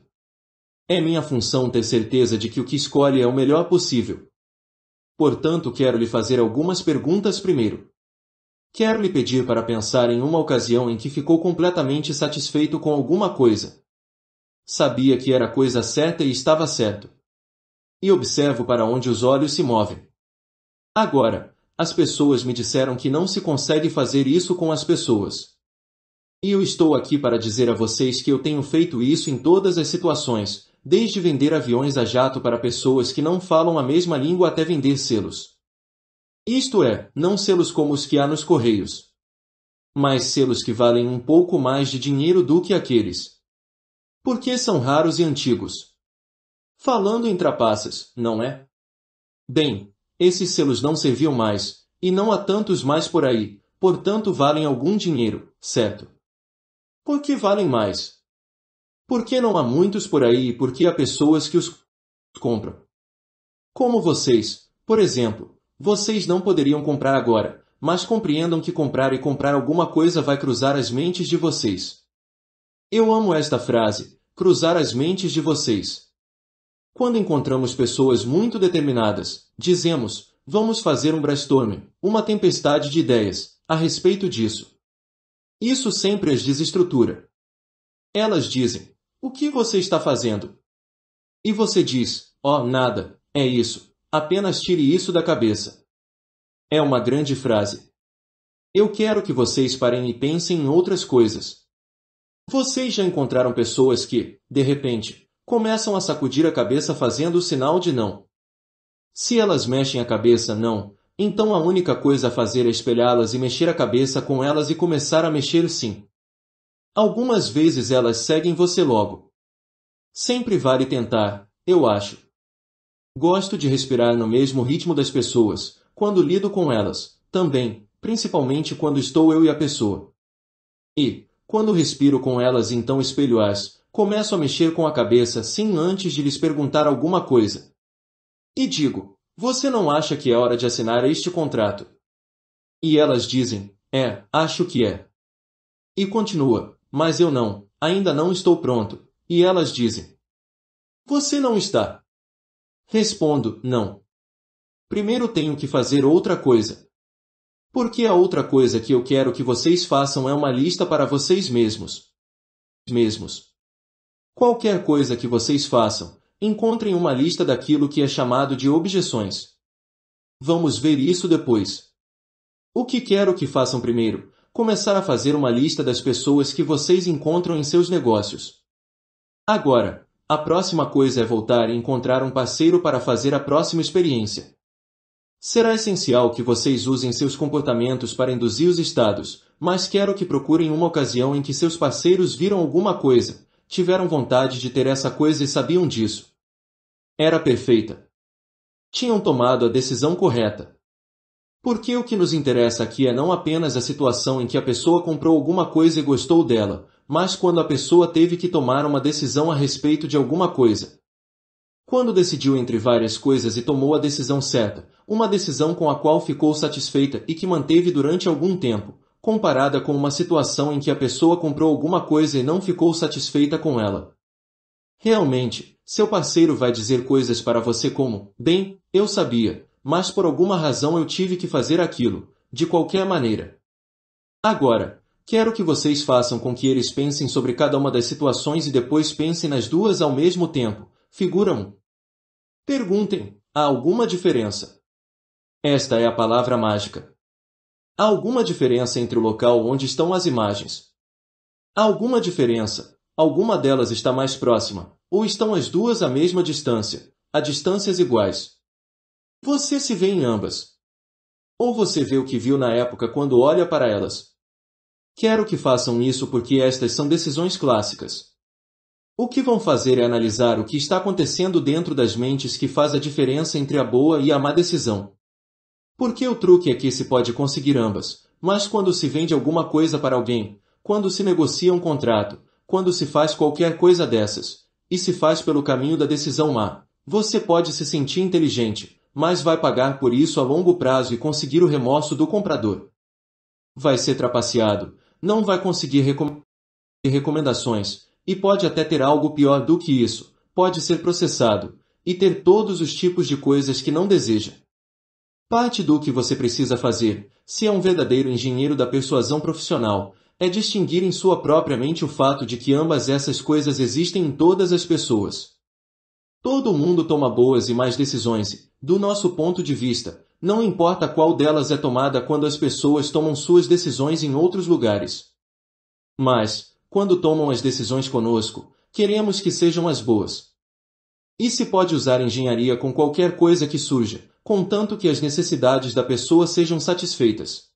É minha função ter certeza de que o que escolhe é o melhor possível. Portanto, quero lhe fazer algumas perguntas primeiro. Quero lhe pedir para pensar em uma ocasião em que ficou completamente satisfeito com alguma coisa. Sabia que era a coisa certa e estava certo e observo para onde os olhos se movem. Agora, as pessoas me disseram que não se consegue fazer isso com as pessoas. E eu estou aqui para dizer a vocês que eu tenho feito isso em todas as situações, desde vender aviões a jato para pessoas que não falam a mesma língua até vender selos. Isto é, não selos como os que há nos correios. Mas selos que valem um pouco mais de dinheiro do que aqueles. Porque são raros e antigos falando em trapaças, não é? Bem, esses selos não serviam mais, e não há tantos mais por aí, portanto valem algum dinheiro, certo? Por que valem mais? Porque não há muitos por aí e porque há pessoas que os compram. Como vocês, por exemplo, vocês não poderiam comprar agora, mas compreendam que comprar e comprar alguma coisa vai cruzar as mentes de vocês. Eu amo esta frase, cruzar as mentes de vocês. Quando encontramos pessoas muito determinadas, dizemos, vamos fazer um brainstorming, uma tempestade de ideias, a respeito disso. Isso sempre as desestrutura. Elas dizem, o que você está fazendo? E você diz, ó, oh, nada, é isso, apenas tire isso da cabeça. É uma grande frase. Eu quero que vocês parem e pensem em outras coisas. Vocês já encontraram pessoas que, de repente, começam a sacudir a cabeça fazendo o sinal de não. Se elas mexem a cabeça não, então a única coisa a fazer é espelhá-las e mexer a cabeça com elas e começar a mexer sim. Algumas vezes elas seguem você logo. Sempre vale tentar, eu acho. Gosto de respirar no mesmo ritmo das pessoas, quando lido com elas, também, principalmente quando estou eu e a pessoa. E, quando respiro com elas, então espelho-as, começo a mexer com a cabeça sem antes de lhes perguntar alguma coisa. E digo, você não acha que é hora de assinar este contrato? E elas dizem, é, acho que é. E continua, mas eu não, ainda não estou pronto. E elas dizem, você não está. Respondo, não. Primeiro tenho que fazer outra coisa. Porque a outra coisa que eu quero que vocês façam é uma lista para vocês mesmos. Mesmos. Qualquer coisa que vocês façam, encontrem uma lista daquilo que é chamado de objeções. Vamos ver isso depois. O que quero que façam primeiro? Começar a fazer uma lista das pessoas que vocês encontram em seus negócios. Agora, a próxima coisa é voltar e encontrar um parceiro para fazer a próxima experiência. Será essencial que vocês usem seus comportamentos para induzir os estados, mas quero que procurem uma ocasião em que seus parceiros viram alguma coisa, Tiveram vontade de ter essa coisa e sabiam disso. Era perfeita. Tinham tomado a decisão correta. Porque o que nos interessa aqui é não apenas a situação em que a pessoa comprou alguma coisa e gostou dela, mas quando a pessoa teve que tomar uma decisão a respeito de alguma coisa. Quando decidiu entre várias coisas e tomou a decisão certa, uma decisão com a qual ficou satisfeita e que manteve durante algum tempo, comparada com uma situação em que a pessoa comprou alguma coisa e não ficou satisfeita com ela. Realmente, seu parceiro vai dizer coisas para você como: Bem, eu sabia, mas por alguma razão eu tive que fazer aquilo, de qualquer maneira. Agora, quero que vocês façam com que eles pensem sobre cada uma das situações e depois pensem nas duas ao mesmo tempo. Figura 1. Perguntem: há alguma diferença? Esta é a palavra mágica. Há alguma diferença entre o local onde estão as imagens? Há alguma diferença? Alguma delas está mais próxima, ou estão as duas à mesma distância, a distâncias iguais. Você se vê em ambas. Ou você vê o que viu na época quando olha para elas. Quero que façam isso porque estas são decisões clássicas. O que vão fazer é analisar o que está acontecendo dentro das mentes que faz a diferença entre a boa e a má decisão. Porque o truque é que se pode conseguir ambas, mas quando se vende alguma coisa para alguém, quando se negocia um contrato, quando se faz qualquer coisa dessas, e se faz pelo caminho da decisão má, você pode se sentir inteligente, mas vai pagar por isso a longo prazo e conseguir o remorso do comprador. Vai ser trapaceado, não vai conseguir recom recomendações, e pode até ter algo pior do que isso, pode ser processado, e ter todos os tipos de coisas que não deseja. Parte do que você precisa fazer, se é um verdadeiro engenheiro da persuasão profissional, é distinguir em sua própria mente o fato de que ambas essas coisas existem em todas as pessoas. Todo mundo toma boas e más decisões, do nosso ponto de vista, não importa qual delas é tomada quando as pessoas tomam suas decisões em outros lugares. Mas, quando tomam as decisões conosco, queremos que sejam as boas. E se pode usar engenharia com qualquer coisa que surja, contanto que as necessidades da pessoa sejam satisfeitas.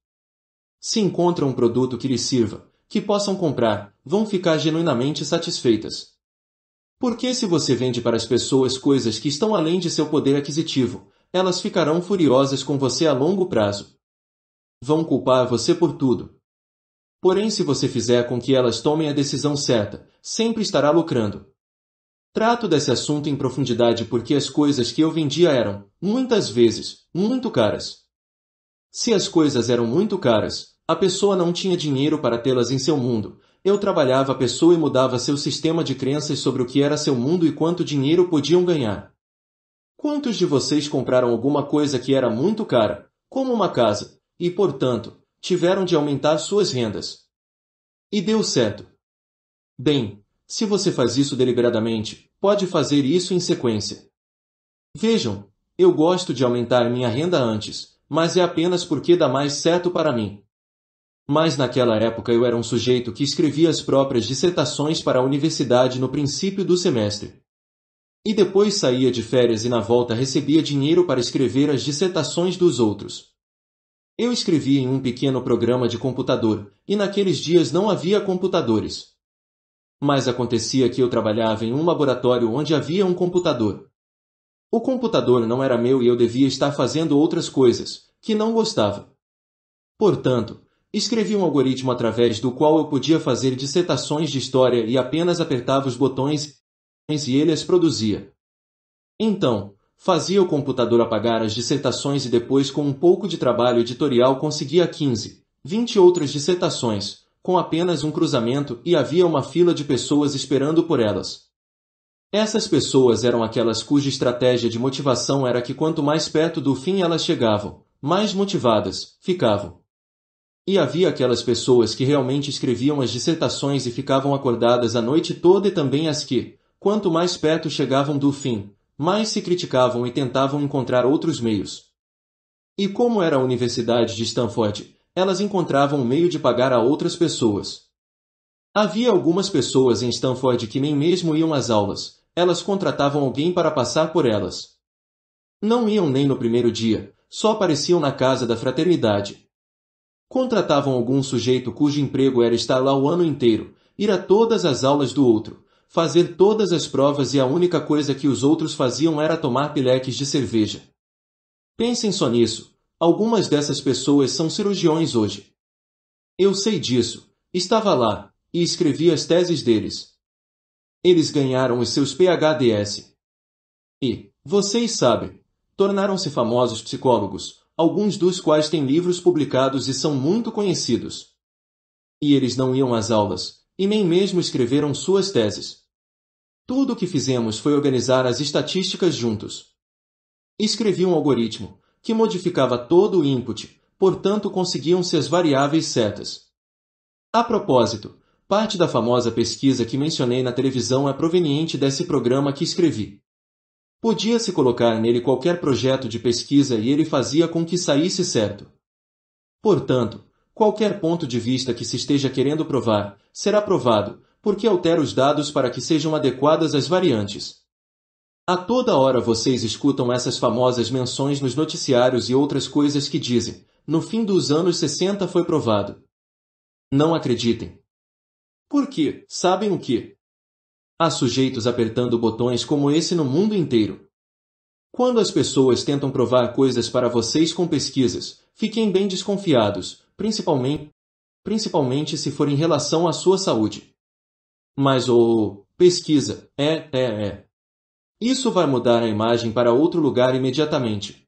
Se encontram um produto que lhes sirva, que possam comprar, vão ficar genuinamente satisfeitas. Porque se você vende para as pessoas coisas que estão além de seu poder aquisitivo, elas ficarão furiosas com você a longo prazo. Vão culpar você por tudo. Porém, se você fizer com que elas tomem a decisão certa, sempre estará lucrando. Trato desse assunto em profundidade porque as coisas que eu vendia eram, muitas vezes, muito caras. Se as coisas eram muito caras, a pessoa não tinha dinheiro para tê-las em seu mundo. Eu trabalhava a pessoa e mudava seu sistema de crenças sobre o que era seu mundo e quanto dinheiro podiam ganhar. Quantos de vocês compraram alguma coisa que era muito cara, como uma casa, e, portanto, tiveram de aumentar suas rendas? E deu certo. Bem, se você faz isso deliberadamente, pode fazer isso em sequência. Vejam, eu gosto de aumentar minha renda antes, mas é apenas porque dá mais certo para mim. Mas naquela época eu era um sujeito que escrevia as próprias dissertações para a universidade no princípio do semestre. E depois saía de férias e na volta recebia dinheiro para escrever as dissertações dos outros. Eu escrevia em um pequeno programa de computador, e naqueles dias não havia computadores. Mas acontecia que eu trabalhava em um laboratório onde havia um computador. O computador não era meu e eu devia estar fazendo outras coisas, que não gostava. Portanto, escrevi um algoritmo através do qual eu podia fazer dissertações de história e apenas apertava os botões e ele as produzia. Então, fazia o computador apagar as dissertações e depois com um pouco de trabalho editorial conseguia 15, 20 outras dissertações, com apenas um cruzamento e havia uma fila de pessoas esperando por elas. Essas pessoas eram aquelas cuja estratégia de motivação era que quanto mais perto do fim elas chegavam, mais motivadas ficavam. E havia aquelas pessoas que realmente escreviam as dissertações e ficavam acordadas a noite toda e também as que, quanto mais perto chegavam do fim, mais se criticavam e tentavam encontrar outros meios. E como era a Universidade de Stanford, elas encontravam um meio de pagar a outras pessoas. Havia algumas pessoas em Stanford que nem mesmo iam às aulas, elas contratavam alguém para passar por elas. Não iam nem no primeiro dia, só apareciam na casa da fraternidade. Contratavam algum sujeito cujo emprego era estar lá o ano inteiro, ir a todas as aulas do outro, fazer todas as provas e a única coisa que os outros faziam era tomar pileques de cerveja. Pensem só nisso, Algumas dessas pessoas são cirurgiões hoje. Eu sei disso. Estava lá e escrevi as teses deles. Eles ganharam os seus PhDs. E, vocês sabem, tornaram-se famosos psicólogos, alguns dos quais têm livros publicados e são muito conhecidos. E eles não iam às aulas, e nem mesmo escreveram suas teses. Tudo o que fizemos foi organizar as estatísticas juntos. Escrevi um algoritmo, que modificava todo o input, portanto conseguiam-se as variáveis certas. A propósito, parte da famosa pesquisa que mencionei na televisão é proveniente desse programa que escrevi. Podia-se colocar nele qualquer projeto de pesquisa e ele fazia com que saísse certo. Portanto, qualquer ponto de vista que se esteja querendo provar será provado, porque altera os dados para que sejam adequadas às variantes. A toda hora vocês escutam essas famosas menções nos noticiários e outras coisas que dizem: no fim dos anos 60 foi provado. Não acreditem. Por quê? Sabem o que? Há sujeitos apertando botões como esse no mundo inteiro. Quando as pessoas tentam provar coisas para vocês com pesquisas, fiquem bem desconfiados, principalmente, principalmente se for em relação à sua saúde. Mas o oh, pesquisa é é é isso vai mudar a imagem para outro lugar imediatamente.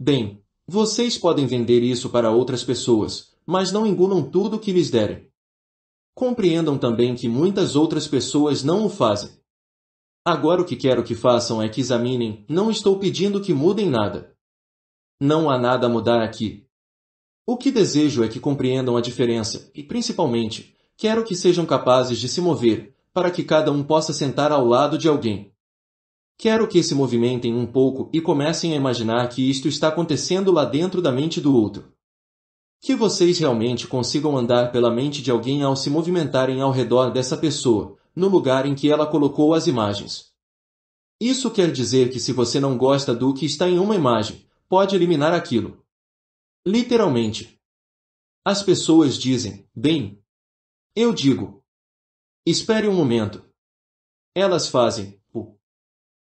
Bem, vocês podem vender isso para outras pessoas, mas não engulam tudo o que lhes derem. Compreendam também que muitas outras pessoas não o fazem. Agora o que quero que façam é que examinem, não estou pedindo que mudem nada. Não há nada a mudar aqui. O que desejo é que compreendam a diferença, e principalmente, quero que sejam capazes de se mover, para que cada um possa sentar ao lado de alguém. Quero que se movimentem um pouco e comecem a imaginar que isto está acontecendo lá dentro da mente do outro. Que vocês realmente consigam andar pela mente de alguém ao se movimentarem ao redor dessa pessoa, no lugar em que ela colocou as imagens. Isso quer dizer que se você não gosta do que está em uma imagem, pode eliminar aquilo. Literalmente. As pessoas dizem, bem. Eu digo. Espere um momento. Elas fazem,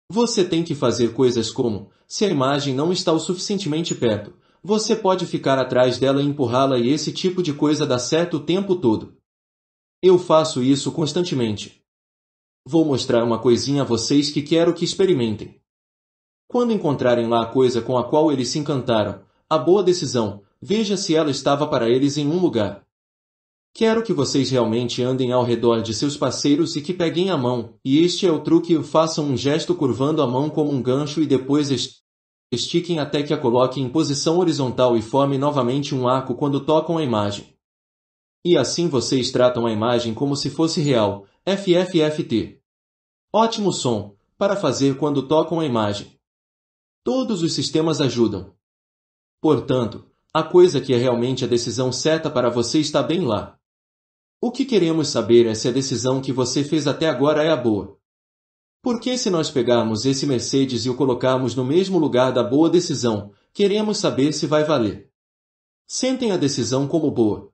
você tem que fazer coisas como, se a imagem não está o suficientemente perto, você pode ficar atrás dela e empurrá-la e esse tipo de coisa dá certo o tempo todo. Eu faço isso constantemente. Vou mostrar uma coisinha a vocês que quero que experimentem. Quando encontrarem lá a coisa com a qual eles se encantaram, a boa decisão, veja se ela estava para eles em um lugar. Quero que vocês realmente andem ao redor de seus parceiros e que peguem a mão, e este é o truque, façam um gesto curvando a mão como um gancho e depois estiquem até que a coloquem em posição horizontal e forme novamente um arco quando tocam a imagem. E assim vocês tratam a imagem como se fosse real, FFFT. Ótimo som, para fazer quando tocam a imagem. Todos os sistemas ajudam. Portanto, a coisa que é realmente a decisão certa para você está bem lá. O que queremos saber é se a decisão que você fez até agora é a boa. Porque se nós pegarmos esse Mercedes e o colocarmos no mesmo lugar da boa decisão, queremos saber se vai valer. Sentem a decisão como boa.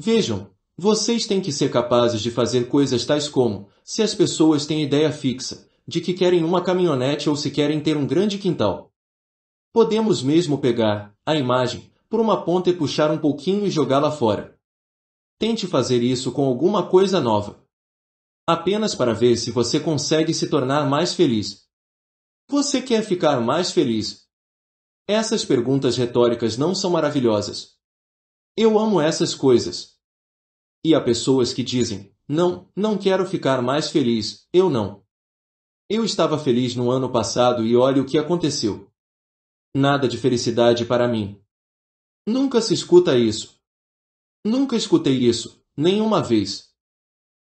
Vejam, vocês têm que ser capazes de fazer coisas tais como, se as pessoas têm ideia fixa, de que querem uma caminhonete ou se querem ter um grande quintal. Podemos mesmo pegar a imagem por uma ponta e puxar um pouquinho e jogá-la fora. Tente fazer isso com alguma coisa nova. Apenas para ver se você consegue se tornar mais feliz. Você quer ficar mais feliz? Essas perguntas retóricas não são maravilhosas. Eu amo essas coisas. E há pessoas que dizem: Não, não quero ficar mais feliz, eu não. Eu estava feliz no ano passado e olhe o que aconteceu. Nada de felicidade para mim. Nunca se escuta isso. Nunca escutei isso, nenhuma vez.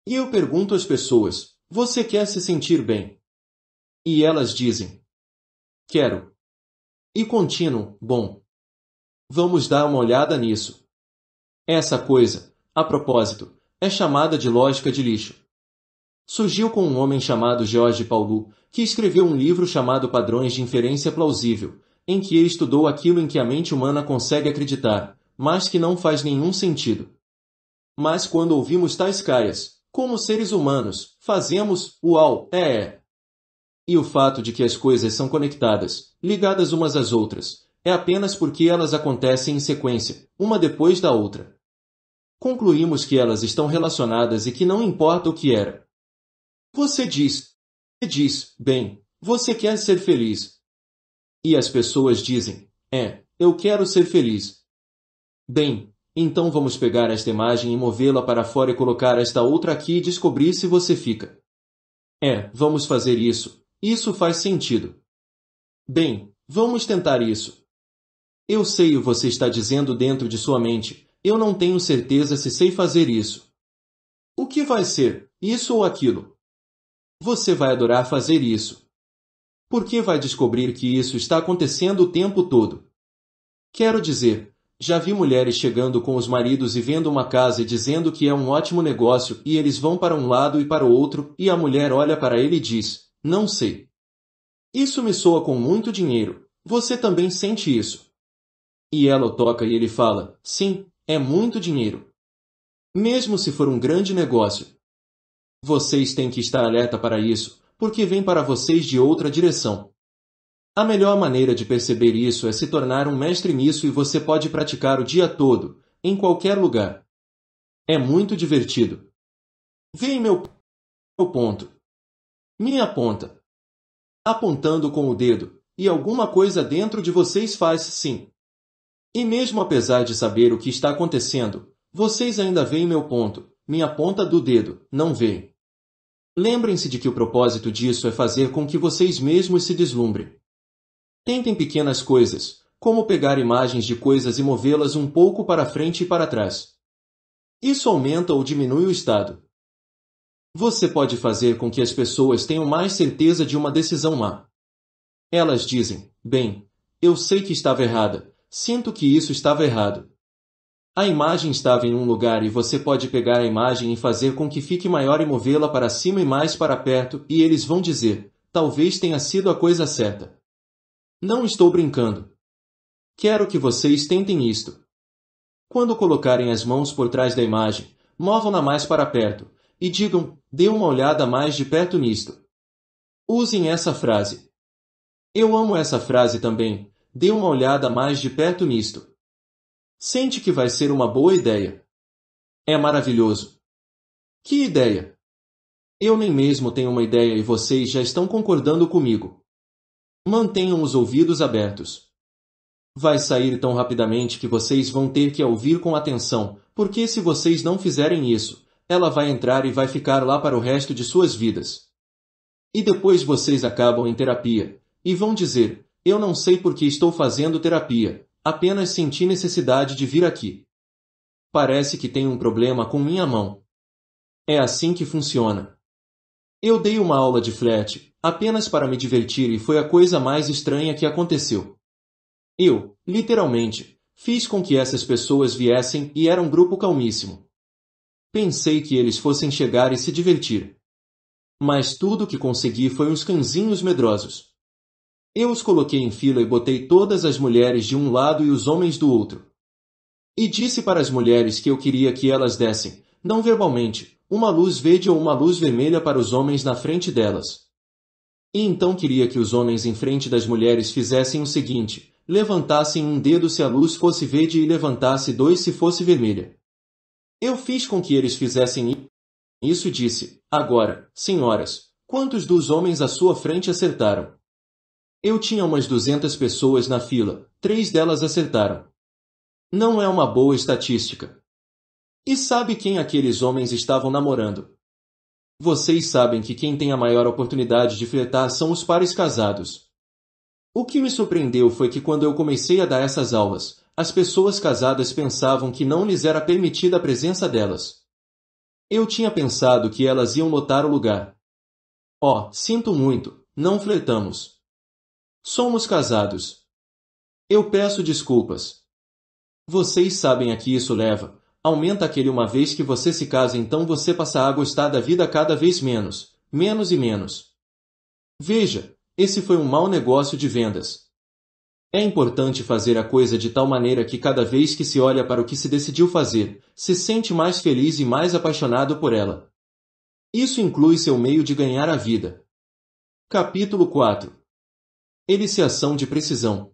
E eu pergunto às pessoas: você quer se sentir bem? E elas dizem: quero. E continuo: bom. Vamos dar uma olhada nisso. Essa coisa, a propósito, é chamada de lógica de lixo. Surgiu com um homem chamado George Paulo, que escreveu um livro chamado Padrões de Inferência Plausível, em que estudou aquilo em que a mente humana consegue acreditar, mas que não faz nenhum sentido. Mas quando ouvimos tais caias, como seres humanos, fazemos, uau, é, é. E o fato de que as coisas são conectadas, ligadas umas às outras, é apenas porque elas acontecem em sequência, uma depois da outra. Concluímos que elas estão relacionadas e que não importa o que era. Você diz, diz, bem, você quer ser feliz. E as pessoas dizem, é, eu quero ser feliz. Bem, então vamos pegar esta imagem e movê-la para fora e colocar esta outra aqui e descobrir se você fica. É, vamos fazer isso. Isso faz sentido. Bem, vamos tentar isso. Eu sei o que você está dizendo dentro de sua mente. Eu não tenho certeza se sei fazer isso. O que vai ser, isso ou aquilo? Você vai adorar fazer isso. Porque vai descobrir que isso está acontecendo o tempo todo. Quero dizer, já vi mulheres chegando com os maridos e vendo uma casa e dizendo que é um ótimo negócio, e eles vão para um lado e para o outro, e a mulher olha para ele e diz: Não sei. Isso me soa com muito dinheiro. Você também sente isso. E ela o toca e ele fala: Sim, é muito dinheiro. Mesmo se for um grande negócio. Vocês têm que estar alerta para isso, porque vem para vocês de outra direção. A melhor maneira de perceber isso é se tornar um mestre nisso e você pode praticar o dia todo, em qualquer lugar. É muito divertido. Vem meu, meu ponto. Me aponta. Apontando com o dedo, e alguma coisa dentro de vocês faz sim. E mesmo apesar de saber o que está acontecendo, vocês ainda veem meu ponto, minha ponta do dedo, não veem. Lembrem-se de que o propósito disso é fazer com que vocês mesmos se deslumbrem. Tentem pequenas coisas, como pegar imagens de coisas e movê-las um pouco para frente e para trás. Isso aumenta ou diminui o estado. Você pode fazer com que as pessoas tenham mais certeza de uma decisão má. Elas dizem, bem, eu sei que estava errada, sinto que isso estava errado. A imagem estava em um lugar e você pode pegar a imagem e fazer com que fique maior e movê-la para cima e mais para perto, e eles vão dizer, talvez tenha sido a coisa certa. Não estou brincando. Quero que vocês tentem isto. Quando colocarem as mãos por trás da imagem, movam-na mais para perto e digam: dê uma olhada mais de perto nisto. Usem essa frase. Eu amo essa frase também. Dê uma olhada mais de perto nisto. Sente que vai ser uma boa ideia. É maravilhoso. Que ideia! Eu nem mesmo tenho uma ideia e vocês já estão concordando comigo. Mantenham os ouvidos abertos. Vai sair tão rapidamente que vocês vão ter que a ouvir com atenção, porque se vocês não fizerem isso, ela vai entrar e vai ficar lá para o resto de suas vidas. E depois vocês acabam em terapia, e vão dizer, eu não sei por que estou fazendo terapia, apenas senti necessidade de vir aqui. Parece que tem um problema com minha mão. É assim que funciona. Eu dei uma aula de flat, apenas para me divertir e foi a coisa mais estranha que aconteceu. Eu, literalmente, fiz com que essas pessoas viessem e era um grupo calmíssimo. Pensei que eles fossem chegar e se divertir. Mas tudo que consegui foi uns cãezinhos medrosos. Eu os coloquei em fila e botei todas as mulheres de um lado e os homens do outro. E disse para as mulheres que eu queria que elas dessem, não verbalmente, uma luz verde ou uma luz vermelha para os homens na frente delas. E então queria que os homens em frente das mulheres fizessem o seguinte: levantassem um dedo se a luz fosse verde e levantasse dois se fosse vermelha. Eu fiz com que eles fizessem isso disse: Agora, senhoras, quantos dos homens à sua frente acertaram? Eu tinha umas duzentas pessoas na fila, três delas acertaram. Não é uma boa estatística, e sabe quem aqueles homens estavam namorando? Vocês sabem que quem tem a maior oportunidade de flertar são os pares casados. O que me surpreendeu foi que quando eu comecei a dar essas aulas, as pessoas casadas pensavam que não lhes era permitida a presença delas. Eu tinha pensado que elas iam lotar o lugar. Oh, sinto muito, não flertamos. Somos casados. Eu peço desculpas. Vocês sabem a que isso leva. Aumenta aquele uma vez que você se casa, então você passa a gostar da vida cada vez menos, menos e menos. Veja, esse foi um mau negócio de vendas. É importante fazer a coisa de tal maneira que cada vez que se olha para o que se decidiu fazer, se sente mais feliz e mais apaixonado por ela. Isso inclui seu meio de ganhar a vida. Capítulo 4 Eliciação de precisão.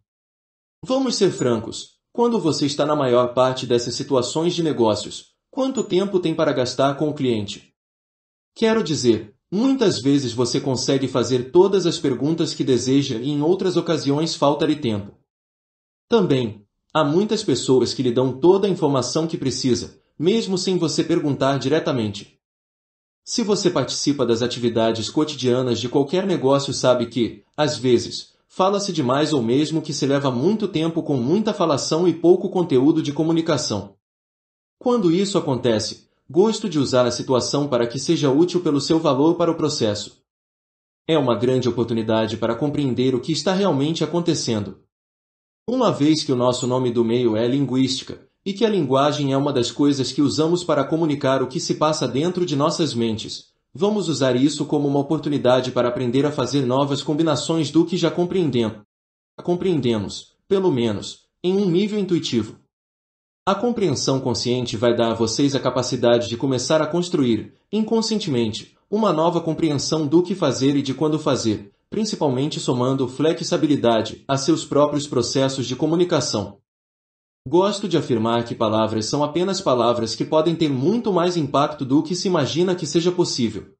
Vamos ser francos, quando você está na maior parte dessas situações de negócios, quanto tempo tem para gastar com o cliente? Quero dizer, muitas vezes você consegue fazer todas as perguntas que deseja e em outras ocasiões falta-lhe tempo. Também, há muitas pessoas que lhe dão toda a informação que precisa, mesmo sem você perguntar diretamente. Se você participa das atividades cotidianas de qualquer negócio, sabe que, às vezes, Fala-se demais ou mesmo que se leva muito tempo com muita falação e pouco conteúdo de comunicação. Quando isso acontece, gosto de usar a situação para que seja útil pelo seu valor para o processo. É uma grande oportunidade para compreender o que está realmente acontecendo. Uma vez que o nosso nome do meio é linguística, e que a linguagem é uma das coisas que usamos para comunicar o que se passa dentro de nossas mentes, Vamos usar isso como uma oportunidade para aprender a fazer novas combinações do que já compreendemos. Compreendemos, pelo menos, em um nível intuitivo. A compreensão consciente vai dar a vocês a capacidade de começar a construir, inconscientemente, uma nova compreensão do que fazer e de quando fazer, principalmente somando flexibilidade a seus próprios processos de comunicação. Gosto de afirmar que palavras são apenas palavras que podem ter muito mais impacto do que se imagina que seja possível.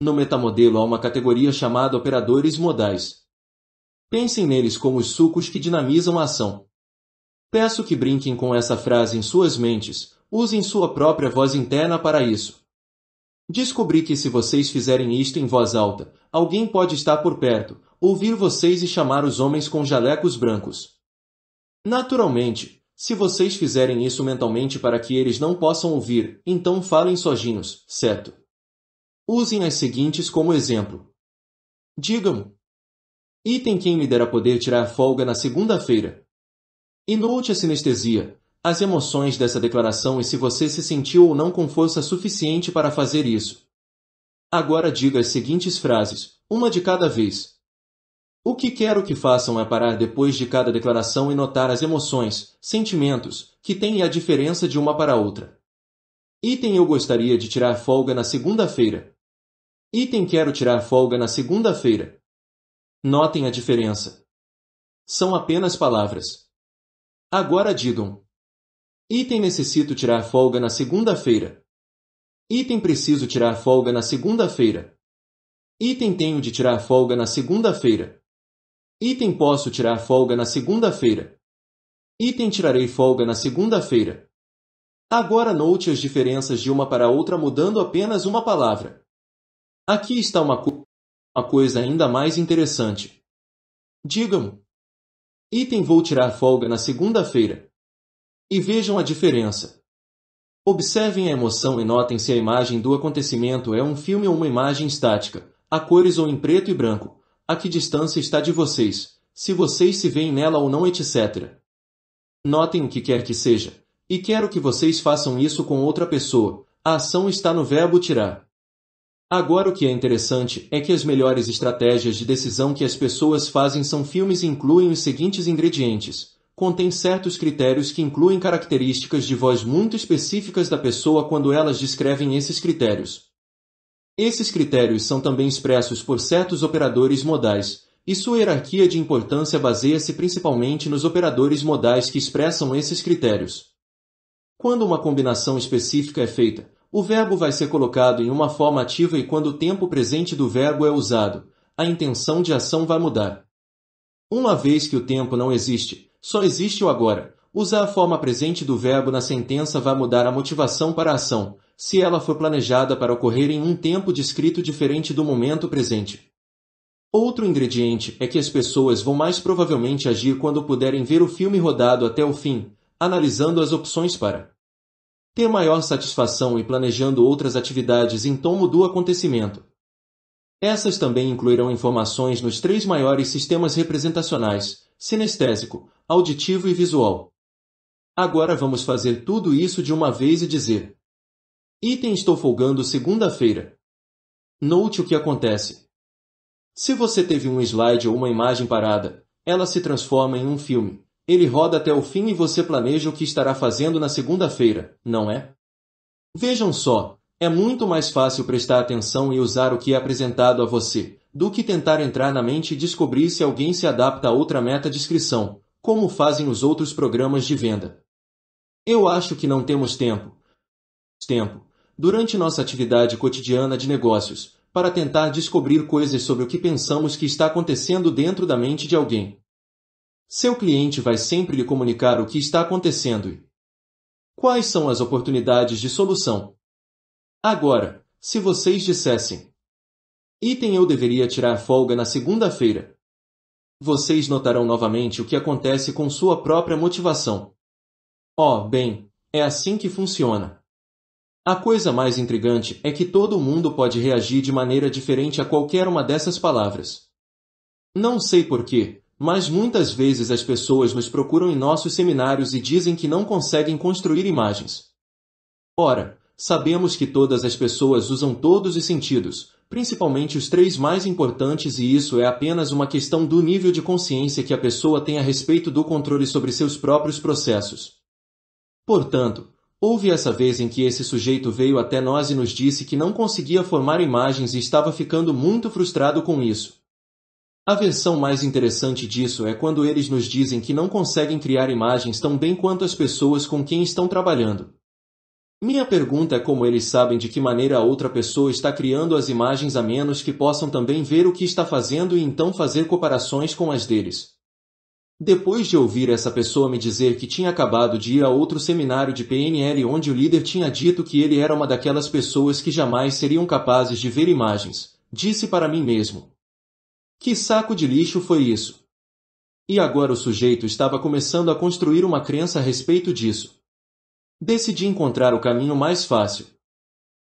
No metamodelo há uma categoria chamada operadores modais. Pensem neles como os sucos que dinamizam a ação. Peço que brinquem com essa frase em suas mentes, usem sua própria voz interna para isso. Descobri que se vocês fizerem isto em voz alta, alguém pode estar por perto, ouvir vocês e chamar os homens com jalecos brancos. Naturalmente, se vocês fizerem isso mentalmente para que eles não possam ouvir, então falem sozinhos, certo? Usem as seguintes como exemplo. Digam. Item quem me dera poder tirar folga na segunda-feira. E note a sinestesia, as emoções dessa declaração e se você se sentiu ou não com força suficiente para fazer isso. Agora diga as seguintes frases, uma de cada vez, o que quero que façam é parar depois de cada declaração e notar as emoções, sentimentos, que têm e a diferença de uma para outra. Item Eu gostaria de tirar folga na segunda-feira. Item Quero tirar folga na segunda-feira. Notem a diferença. São apenas palavras. Agora digam. Item Necessito tirar folga na segunda-feira. Item Preciso tirar folga na segunda-feira. Item Tenho de tirar folga na segunda-feira. Item posso tirar folga na segunda-feira. Item tirarei folga na segunda-feira. Agora note as diferenças de uma para outra mudando apenas uma palavra. Aqui está uma, co uma coisa ainda mais interessante. Diga-me. Item vou tirar folga na segunda-feira. E vejam a diferença. Observem a emoção e notem se a imagem do acontecimento é um filme ou uma imagem estática, a cores ou em preto e branco, a que distância está de vocês, se vocês se veem nela ou não, etc. Notem o que quer que seja, e quero que vocês façam isso com outra pessoa, a ação está no verbo tirar. Agora o que é interessante é que as melhores estratégias de decisão que as pessoas fazem são filmes e incluem os seguintes ingredientes. Contém certos critérios que incluem características de voz muito específicas da pessoa quando elas descrevem esses critérios. Esses critérios são também expressos por certos operadores modais, e sua hierarquia de importância baseia-se principalmente nos operadores modais que expressam esses critérios. Quando uma combinação específica é feita, o verbo vai ser colocado em uma forma ativa e quando o tempo presente do verbo é usado, a intenção de ação vai mudar. Uma vez que o tempo não existe, só existe o agora, usar a forma presente do verbo na sentença vai mudar a motivação para a ação, se ela for planejada para ocorrer em um tempo descrito diferente do momento presente. Outro ingrediente é que as pessoas vão mais provavelmente agir quando puderem ver o filme rodado até o fim, analisando as opções para ter maior satisfação e planejando outras atividades em tomo do acontecimento. Essas também incluirão informações nos três maiores sistemas representacionais, sinestésico, auditivo e visual. Agora vamos fazer tudo isso de uma vez e dizer Item Estou folgando segunda-feira. Note o que acontece. Se você teve um slide ou uma imagem parada, ela se transforma em um filme. Ele roda até o fim e você planeja o que estará fazendo na segunda-feira, não é? Vejam só, é muito mais fácil prestar atenção e usar o que é apresentado a você, do que tentar entrar na mente e descobrir se alguém se adapta a outra meta descrição, como fazem os outros programas de venda. Eu acho que não temos tempo. Tempo durante nossa atividade cotidiana de negócios, para tentar descobrir coisas sobre o que pensamos que está acontecendo dentro da mente de alguém. Seu cliente vai sempre lhe comunicar o que está acontecendo e quais são as oportunidades de solução. Agora, se vocês dissessem: Item eu deveria tirar folga na segunda-feira. Vocês notarão novamente o que acontece com sua própria motivação. Oh, bem, é assim que funciona. A coisa mais intrigante é que todo mundo pode reagir de maneira diferente a qualquer uma dessas palavras. Não sei porquê, mas muitas vezes as pessoas nos procuram em nossos seminários e dizem que não conseguem construir imagens. Ora, sabemos que todas as pessoas usam todos os sentidos, principalmente os três mais importantes, e isso é apenas uma questão do nível de consciência que a pessoa tem a respeito do controle sobre seus próprios processos. Portanto, Houve essa vez em que esse sujeito veio até nós e nos disse que não conseguia formar imagens e estava ficando muito frustrado com isso. A versão mais interessante disso é quando eles nos dizem que não conseguem criar imagens tão bem quanto as pessoas com quem estão trabalhando. Minha pergunta é como eles sabem de que maneira a outra pessoa está criando as imagens a menos que possam também ver o que está fazendo e então fazer comparações com as deles. Depois de ouvir essa pessoa me dizer que tinha acabado de ir a outro seminário de PNL onde o líder tinha dito que ele era uma daquelas pessoas que jamais seriam capazes de ver imagens, disse para mim mesmo. Que saco de lixo foi isso? E agora o sujeito estava começando a construir uma crença a respeito disso. Decidi encontrar o caminho mais fácil.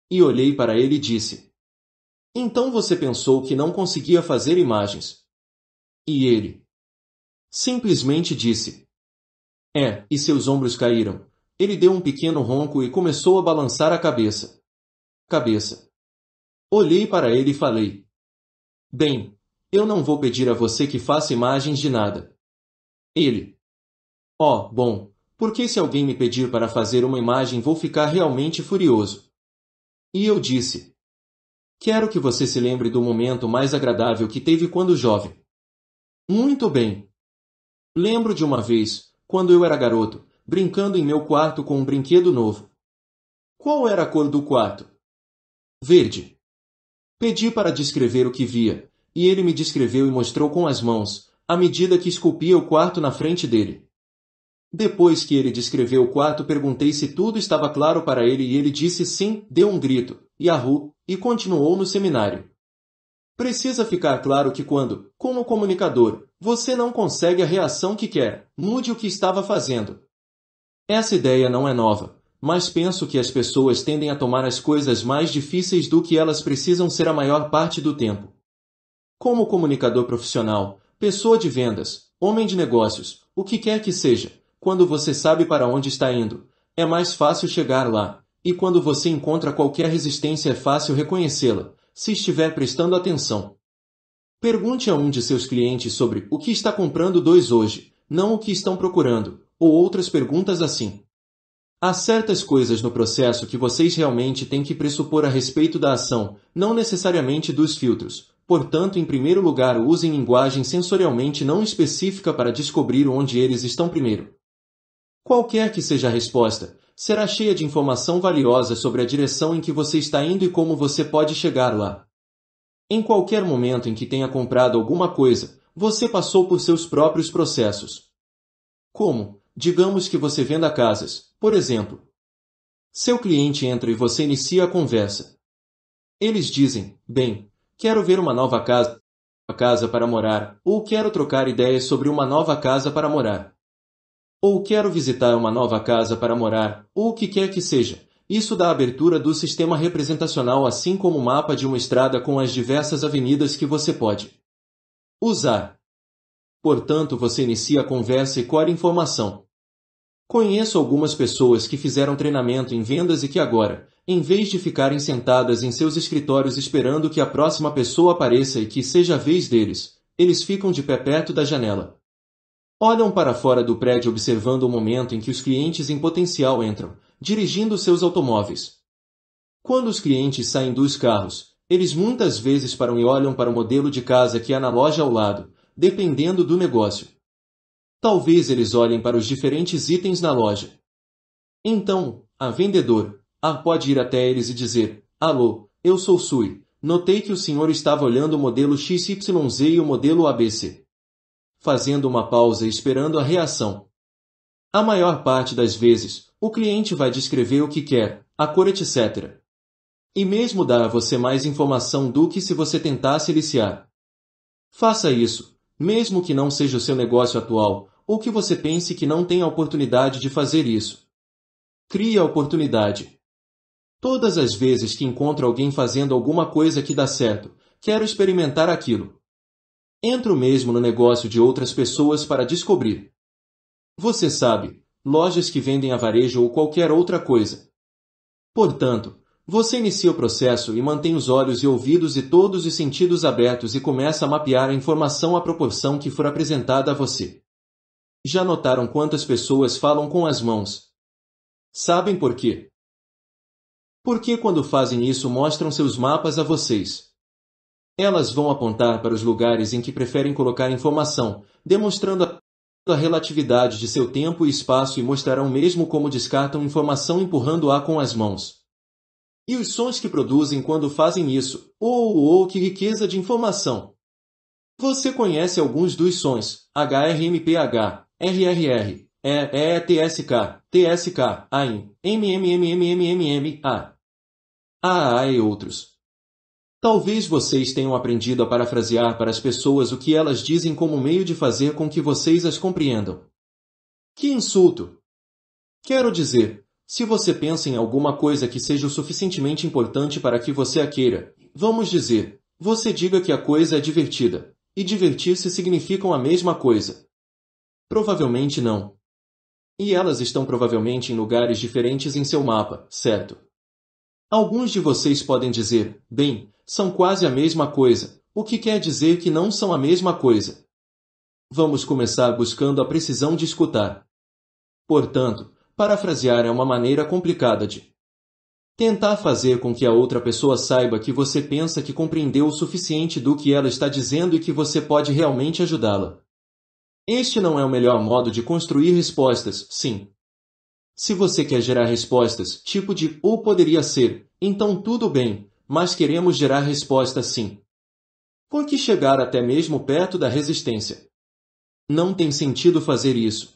E olhei para ele e disse: Então você pensou que não conseguia fazer imagens? E ele: Simplesmente disse. É, e seus ombros caíram. Ele deu um pequeno ronco e começou a balançar a cabeça. Cabeça. Olhei para ele e falei. Bem, eu não vou pedir a você que faça imagens de nada. Ele. Oh, bom, porque se alguém me pedir para fazer uma imagem vou ficar realmente furioso. E eu disse. Quero que você se lembre do momento mais agradável que teve quando jovem. Muito bem, Lembro de uma vez, quando eu era garoto, brincando em meu quarto com um brinquedo novo. Qual era a cor do quarto? Verde. Pedi para descrever o que via, e ele me descreveu e mostrou com as mãos, à medida que esculpia o quarto na frente dele. Depois que ele descreveu o quarto, perguntei se tudo estava claro para ele e ele disse sim, deu um grito, Yahoo, e continuou no seminário. Precisa ficar claro que quando, como comunicador, você não consegue a reação que quer, mude o que estava fazendo. Essa ideia não é nova, mas penso que as pessoas tendem a tomar as coisas mais difíceis do que elas precisam ser a maior parte do tempo. Como comunicador profissional, pessoa de vendas, homem de negócios, o que quer que seja, quando você sabe para onde está indo, é mais fácil chegar lá, e quando você encontra qualquer resistência é fácil reconhecê-la se estiver prestando atenção. Pergunte a um de seus clientes sobre o que está comprando dois hoje, não o que estão procurando, ou outras perguntas assim. Há certas coisas no processo que vocês realmente têm que pressupor a respeito da ação, não necessariamente dos filtros. Portanto, em primeiro lugar, usem linguagem sensorialmente não específica para descobrir onde eles estão primeiro. Qualquer que seja a resposta, será cheia de informação valiosa sobre a direção em que você está indo e como você pode chegar lá. Em qualquer momento em que tenha comprado alguma coisa, você passou por seus próprios processos. Como, digamos que você venda casas, por exemplo. Seu cliente entra e você inicia a conversa. Eles dizem, bem, quero ver uma nova casa, casa para morar, ou quero trocar ideias sobre uma nova casa para morar ou quero visitar uma nova casa para morar, ou o que quer que seja. Isso dá a abertura do sistema representacional assim como o mapa de uma estrada com as diversas avenidas que você pode usar. Portanto, você inicia a conversa e colhe informação. Conheço algumas pessoas que fizeram treinamento em vendas e que agora, em vez de ficarem sentadas em seus escritórios esperando que a próxima pessoa apareça e que seja a vez deles, eles ficam de pé perto da janela, Olham para fora do prédio observando o momento em que os clientes em potencial entram, dirigindo seus automóveis. Quando os clientes saem dos carros, eles muitas vezes param e olham para o modelo de casa que há na loja ao lado, dependendo do negócio. Talvez eles olhem para os diferentes itens na loja. Então, a vendedora a ah, pode ir até eles e dizer: Alô, eu sou Sui. Notei que o senhor estava olhando o modelo XYZ e o modelo ABC fazendo uma pausa e esperando a reação. A maior parte das vezes, o cliente vai descrever o que quer, a cor, etc. E mesmo dar a você mais informação do que se você tentasse iniciar. Faça isso, mesmo que não seja o seu negócio atual, ou que você pense que não tem a oportunidade de fazer isso. Crie a oportunidade. Todas as vezes que encontro alguém fazendo alguma coisa que dá certo, quero experimentar aquilo. Entro mesmo no negócio de outras pessoas para descobrir. Você sabe, lojas que vendem a varejo ou qualquer outra coisa. Portanto, você inicia o processo e mantém os olhos e ouvidos e todos os sentidos abertos e começa a mapear a informação à proporção que for apresentada a você. Já notaram quantas pessoas falam com as mãos? Sabem por quê? Porque quando fazem isso mostram seus mapas a vocês. Elas vão apontar para os lugares em que preferem colocar informação, demonstrando a relatividade de seu tempo e espaço e mostrarão mesmo como descartam informação empurrando-a com as mãos. E os sons que produzem quando fazem isso, ou oh, oh, que riqueza de informação! Você conhece alguns dos sons, HRMPH, RRR, EETSK, TSK, AIN, MMMMMMM, A, e outros. Talvez vocês tenham aprendido a parafrasear para as pessoas o que elas dizem como meio de fazer com que vocês as compreendam. Que insulto! Quero dizer, se você pensa em alguma coisa que seja o suficientemente importante para que você a queira, vamos dizer, você diga que a coisa é divertida, e divertir-se significam a mesma coisa. Provavelmente não. E elas estão provavelmente em lugares diferentes em seu mapa, certo? Alguns de vocês podem dizer, bem, são quase a mesma coisa, o que quer dizer que não são a mesma coisa. Vamos começar buscando a precisão de escutar. Portanto, parafrasear é uma maneira complicada de tentar fazer com que a outra pessoa saiba que você pensa que compreendeu o suficiente do que ela está dizendo e que você pode realmente ajudá-la. Este não é o melhor modo de construir respostas, sim. Se você quer gerar respostas, tipo de ou poderia ser, então tudo bem, mas queremos gerar resposta sim. Por que chegar até mesmo perto da resistência? Não tem sentido fazer isso.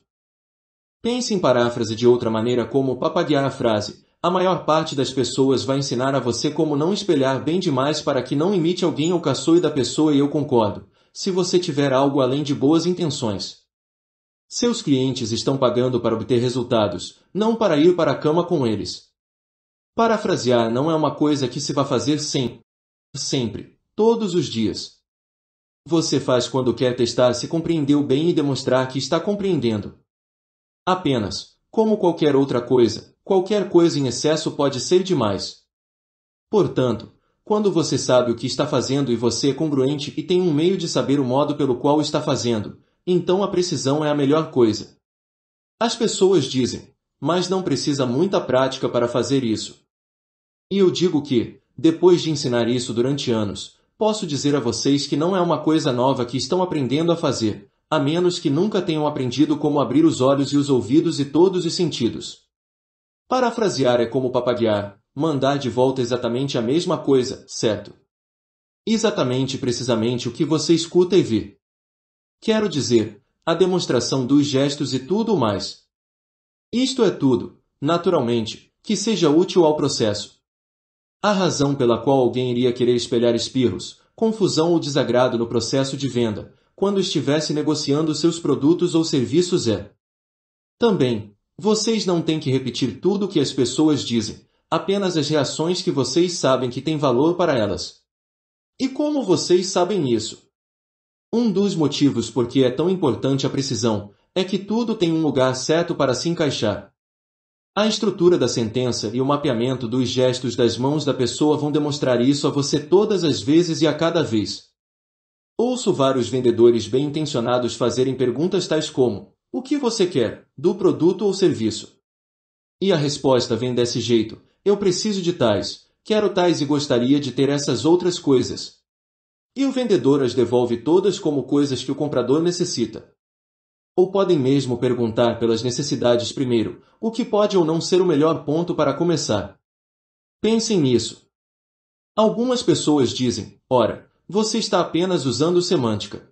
Pense em paráfrase de outra maneira como papaguear a frase. A maior parte das pessoas vai ensinar a você como não espelhar bem demais para que não imite alguém ou caçoe da pessoa e eu concordo, se você tiver algo além de boas intenções. Seus clientes estão pagando para obter resultados, não para ir para a cama com eles. Parafrasear não é uma coisa que se vá fazer sem, sempre, todos os dias. Você faz quando quer testar se compreendeu bem e demonstrar que está compreendendo. Apenas, como qualquer outra coisa, qualquer coisa em excesso pode ser demais. Portanto, quando você sabe o que está fazendo e você é congruente e tem um meio de saber o modo pelo qual está fazendo, então a precisão é a melhor coisa. As pessoas dizem, mas não precisa muita prática para fazer isso. E eu digo que, depois de ensinar isso durante anos, posso dizer a vocês que não é uma coisa nova que estão aprendendo a fazer, a menos que nunca tenham aprendido como abrir os olhos e os ouvidos e todos os sentidos. Parafrasear é como papaguear, mandar de volta exatamente a mesma coisa, certo? Exatamente precisamente o que você escuta e vê. Quero dizer, a demonstração dos gestos e tudo mais. Isto é tudo, naturalmente, que seja útil ao processo, a razão pela qual alguém iria querer espelhar espirros, confusão ou desagrado no processo de venda, quando estivesse negociando seus produtos ou serviços é. Também, vocês não têm que repetir tudo o que as pessoas dizem, apenas as reações que vocês sabem que têm valor para elas. E como vocês sabem isso? Um dos motivos por que é tão importante a precisão é que tudo tem um lugar certo para se encaixar. A estrutura da sentença e o mapeamento dos gestos das mãos da pessoa vão demonstrar isso a você todas as vezes e a cada vez. Ouço vários vendedores bem-intencionados fazerem perguntas tais como: O que você quer, do produto ou serviço? E a resposta vem desse jeito: Eu preciso de tais, quero tais e gostaria de ter essas outras coisas. E o vendedor as devolve todas como coisas que o comprador necessita. Ou podem mesmo perguntar pelas necessidades primeiro, o que pode ou não ser o melhor ponto para começar. Pensem nisso. Algumas pessoas dizem, ora, você está apenas usando semântica.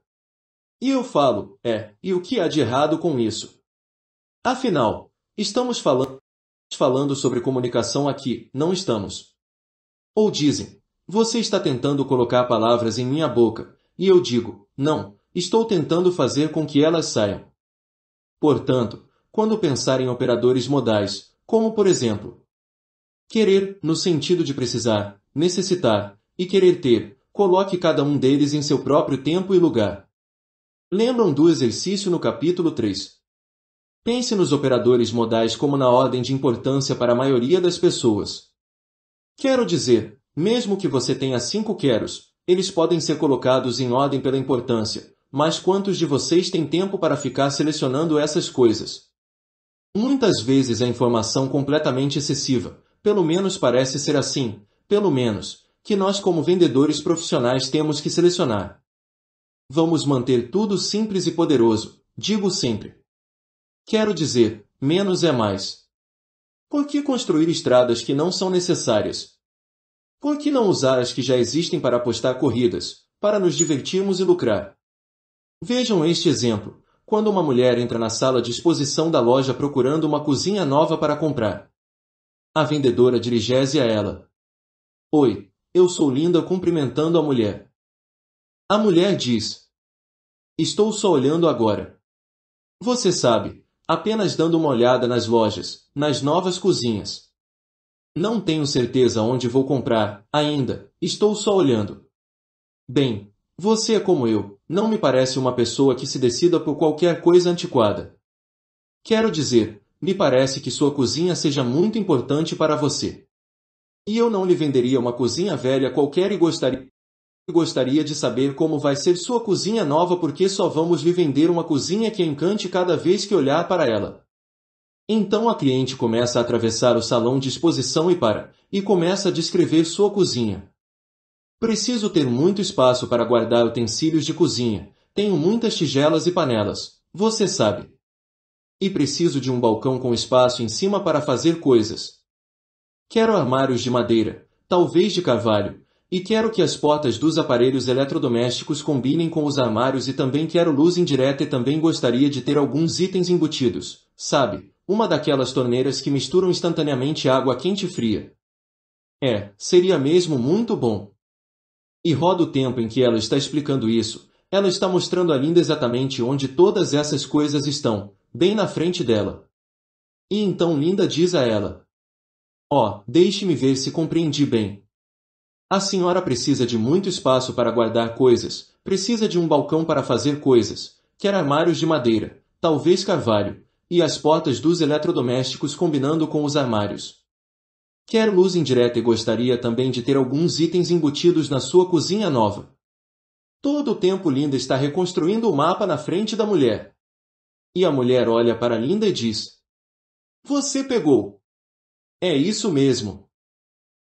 E eu falo, é, e o que há de errado com isso? Afinal, estamos falando, falando sobre comunicação aqui, não estamos. Ou dizem, você está tentando colocar palavras em minha boca, e eu digo, não, estou tentando fazer com que elas saiam. Portanto, quando pensar em operadores modais, como por exemplo, querer, no sentido de precisar, necessitar e querer ter, coloque cada um deles em seu próprio tempo e lugar. Lembram do exercício no capítulo 3. Pense nos operadores modais como na ordem de importância para a maioria das pessoas. Quero dizer, mesmo que você tenha cinco queros, eles podem ser colocados em ordem pela importância, mas quantos de vocês têm tempo para ficar selecionando essas coisas? Muitas vezes é informação completamente excessiva, pelo menos parece ser assim, pelo menos, que nós como vendedores profissionais temos que selecionar. Vamos manter tudo simples e poderoso, digo sempre. Quero dizer, menos é mais. Por que construir estradas que não são necessárias? Por que não usar as que já existem para apostar corridas, para nos divertirmos e lucrar? Vejam este exemplo. Quando uma mulher entra na sala de exposição da loja procurando uma cozinha nova para comprar. A vendedora dirige-se a ela. Oi, eu sou linda cumprimentando a mulher. A mulher diz. Estou só olhando agora. Você sabe, apenas dando uma olhada nas lojas, nas novas cozinhas. Não tenho certeza onde vou comprar, ainda, estou só olhando. Bem, você é como eu, não me parece uma pessoa que se decida por qualquer coisa antiquada. Quero dizer, me parece que sua cozinha seja muito importante para você. E eu não lhe venderia uma cozinha velha qualquer e gostaria gostaria de saber como vai ser sua cozinha nova porque só vamos lhe vender uma cozinha que encante cada vez que olhar para ela. Então a cliente começa a atravessar o salão de exposição e para, e começa a descrever sua cozinha. Preciso ter muito espaço para guardar utensílios de cozinha. Tenho muitas tigelas e panelas. Você sabe. E preciso de um balcão com espaço em cima para fazer coisas. Quero armários de madeira, talvez de carvalho, e quero que as portas dos aparelhos eletrodomésticos combinem com os armários e também quero luz indireta e também gostaria de ter alguns itens embutidos, sabe? Uma daquelas torneiras que misturam instantaneamente água quente e fria. É, seria mesmo muito bom. E roda o tempo em que ela está explicando isso. Ela está mostrando a Linda exatamente onde todas essas coisas estão, bem na frente dela. E então Linda diz a ela: Ó, oh, deixe-me ver se compreendi bem. A senhora precisa de muito espaço para guardar coisas, precisa de um balcão para fazer coisas, quer armários de madeira, talvez carvalho, e as portas dos eletrodomésticos combinando com os armários. Quer luz indireta e gostaria também de ter alguns itens embutidos na sua cozinha nova. Todo o tempo Linda está reconstruindo o mapa na frente da mulher. E a mulher olha para Linda e diz: Você pegou. É isso mesmo.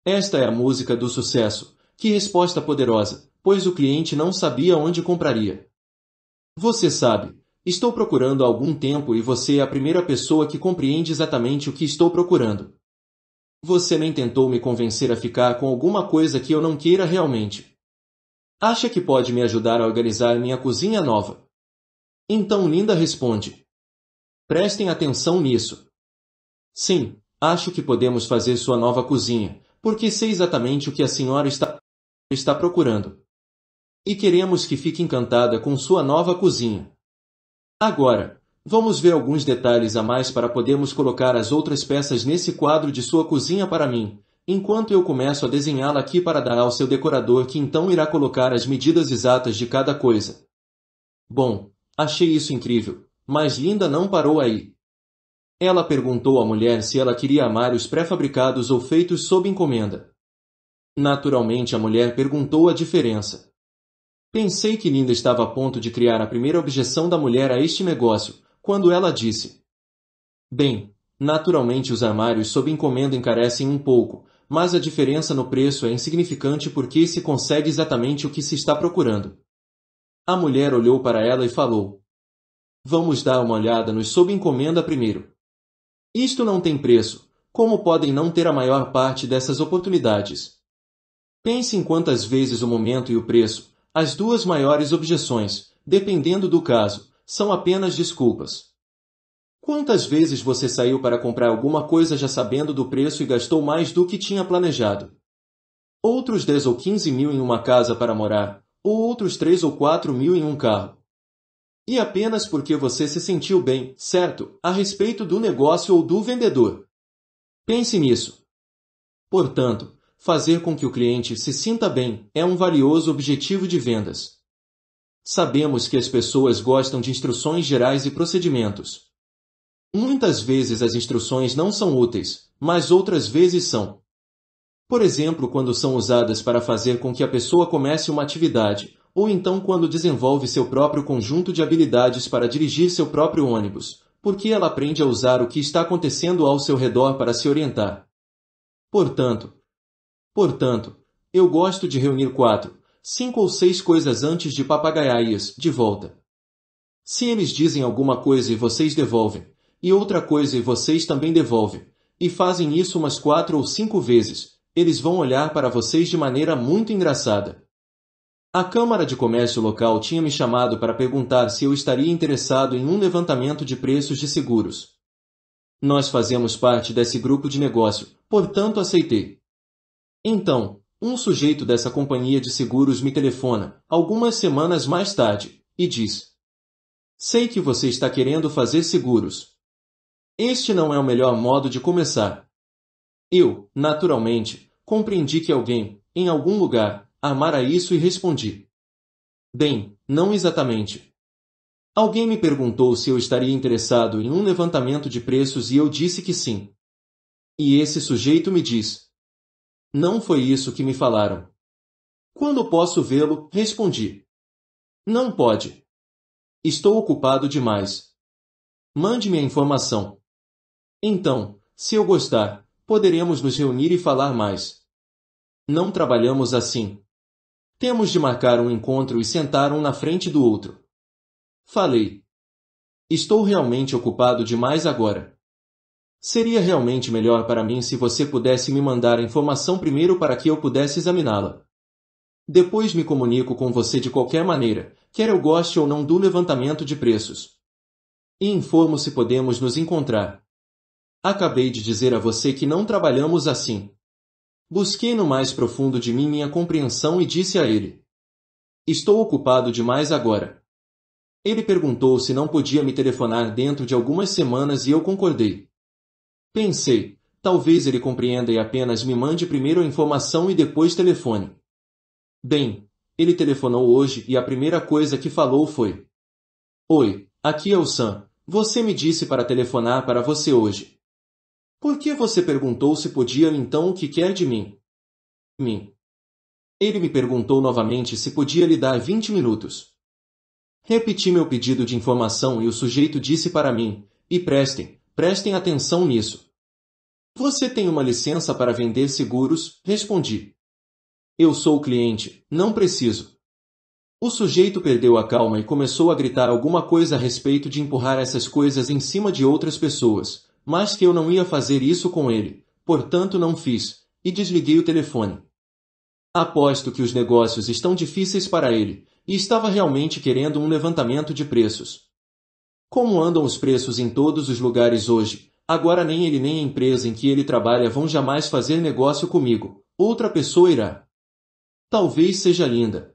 Esta é a música do sucesso. Que resposta poderosa, pois o cliente não sabia onde compraria. Você sabe, estou procurando há algum tempo e você é a primeira pessoa que compreende exatamente o que estou procurando. Você nem tentou me convencer a ficar com alguma coisa que eu não queira realmente. Acha que pode me ajudar a organizar minha cozinha nova? Então Linda responde. Prestem atenção nisso. Sim, acho que podemos fazer sua nova cozinha, porque sei exatamente o que a senhora está, está procurando. E queremos que fique encantada com sua nova cozinha. Agora, Vamos ver alguns detalhes a mais para podermos colocar as outras peças nesse quadro de sua cozinha para mim, enquanto eu começo a desenhá-la aqui para dar ao seu decorador que então irá colocar as medidas exatas de cada coisa. Bom, achei isso incrível, mas Linda não parou aí. Ela perguntou à mulher se ela queria armários pré-fabricados ou feitos sob encomenda. Naturalmente, a mulher perguntou a diferença. Pensei que Linda estava a ponto de criar a primeira objeção da mulher a este negócio, quando ela disse: Bem, naturalmente os armários sob encomenda encarecem um pouco, mas a diferença no preço é insignificante porque se consegue exatamente o que se está procurando. A mulher olhou para ela e falou: Vamos dar uma olhada nos sob encomenda primeiro. Isto não tem preço. Como podem não ter a maior parte dessas oportunidades? Pense em quantas vezes o momento e o preço, as duas maiores objeções, dependendo do caso, são apenas desculpas. Quantas vezes você saiu para comprar alguma coisa já sabendo do preço e gastou mais do que tinha planejado? Outros 10 ou 15 mil em uma casa para morar, ou outros 3 ou 4 mil em um carro. E apenas porque você se sentiu bem, certo, a respeito do negócio ou do vendedor. Pense nisso. Portanto, fazer com que o cliente se sinta bem é um valioso objetivo de vendas. Sabemos que as pessoas gostam de instruções gerais e procedimentos. Muitas vezes as instruções não são úteis, mas outras vezes são. Por exemplo, quando são usadas para fazer com que a pessoa comece uma atividade, ou então quando desenvolve seu próprio conjunto de habilidades para dirigir seu próprio ônibus, porque ela aprende a usar o que está acontecendo ao seu redor para se orientar. Portanto, portanto, eu gosto de reunir quatro, cinco ou seis coisas antes de papagaiaias, de volta. Se eles dizem alguma coisa e vocês devolvem, e outra coisa e vocês também devolvem, e fazem isso umas quatro ou cinco vezes, eles vão olhar para vocês de maneira muito engraçada. A Câmara de Comércio local tinha me chamado para perguntar se eu estaria interessado em um levantamento de preços de seguros. Nós fazemos parte desse grupo de negócio, portanto aceitei. Então, um sujeito dessa companhia de seguros me telefona, algumas semanas mais tarde, e diz: Sei que você está querendo fazer seguros. Este não é o melhor modo de começar. Eu, naturalmente, compreendi que alguém, em algum lugar, amara isso e respondi: Bem, não exatamente. Alguém me perguntou se eu estaria interessado em um levantamento de preços e eu disse que sim. E esse sujeito me diz: não foi isso que me falaram. Quando posso vê-lo? Respondi. Não pode. Estou ocupado demais. Mande-me a informação. Então, se eu gostar, poderemos nos reunir e falar mais. Não trabalhamos assim. Temos de marcar um encontro e sentar um na frente do outro. Falei. Estou realmente ocupado demais agora. Seria realmente melhor para mim se você pudesse me mandar a informação primeiro para que eu pudesse examiná-la. Depois me comunico com você de qualquer maneira, quer eu goste ou não do levantamento de preços. E informo se podemos nos encontrar. Acabei de dizer a você que não trabalhamos assim. Busquei no mais profundo de mim minha compreensão e disse a ele: Estou ocupado demais agora. Ele perguntou se não podia me telefonar dentro de algumas semanas e eu concordei. Pensei, talvez ele compreenda e apenas me mande primeiro a informação e depois telefone. Bem, ele telefonou hoje e a primeira coisa que falou foi: Oi, aqui é o Sam. Você me disse para telefonar para você hoje. Por que você perguntou se podia então o que quer de mim? Mim. Ele me perguntou novamente se podia lhe dar 20 minutos. Repeti meu pedido de informação e o sujeito disse para mim: E prestem, Prestem atenção nisso. Você tem uma licença para vender seguros? Respondi. Eu sou o cliente, não preciso. O sujeito perdeu a calma e começou a gritar alguma coisa a respeito de empurrar essas coisas em cima de outras pessoas, mas que eu não ia fazer isso com ele, portanto não fiz, e desliguei o telefone. Aposto que os negócios estão difíceis para ele, e estava realmente querendo um levantamento de preços. Como andam os preços em todos os lugares hoje? Agora nem ele nem a empresa em que ele trabalha vão jamais fazer negócio comigo. Outra pessoa irá. Talvez seja linda.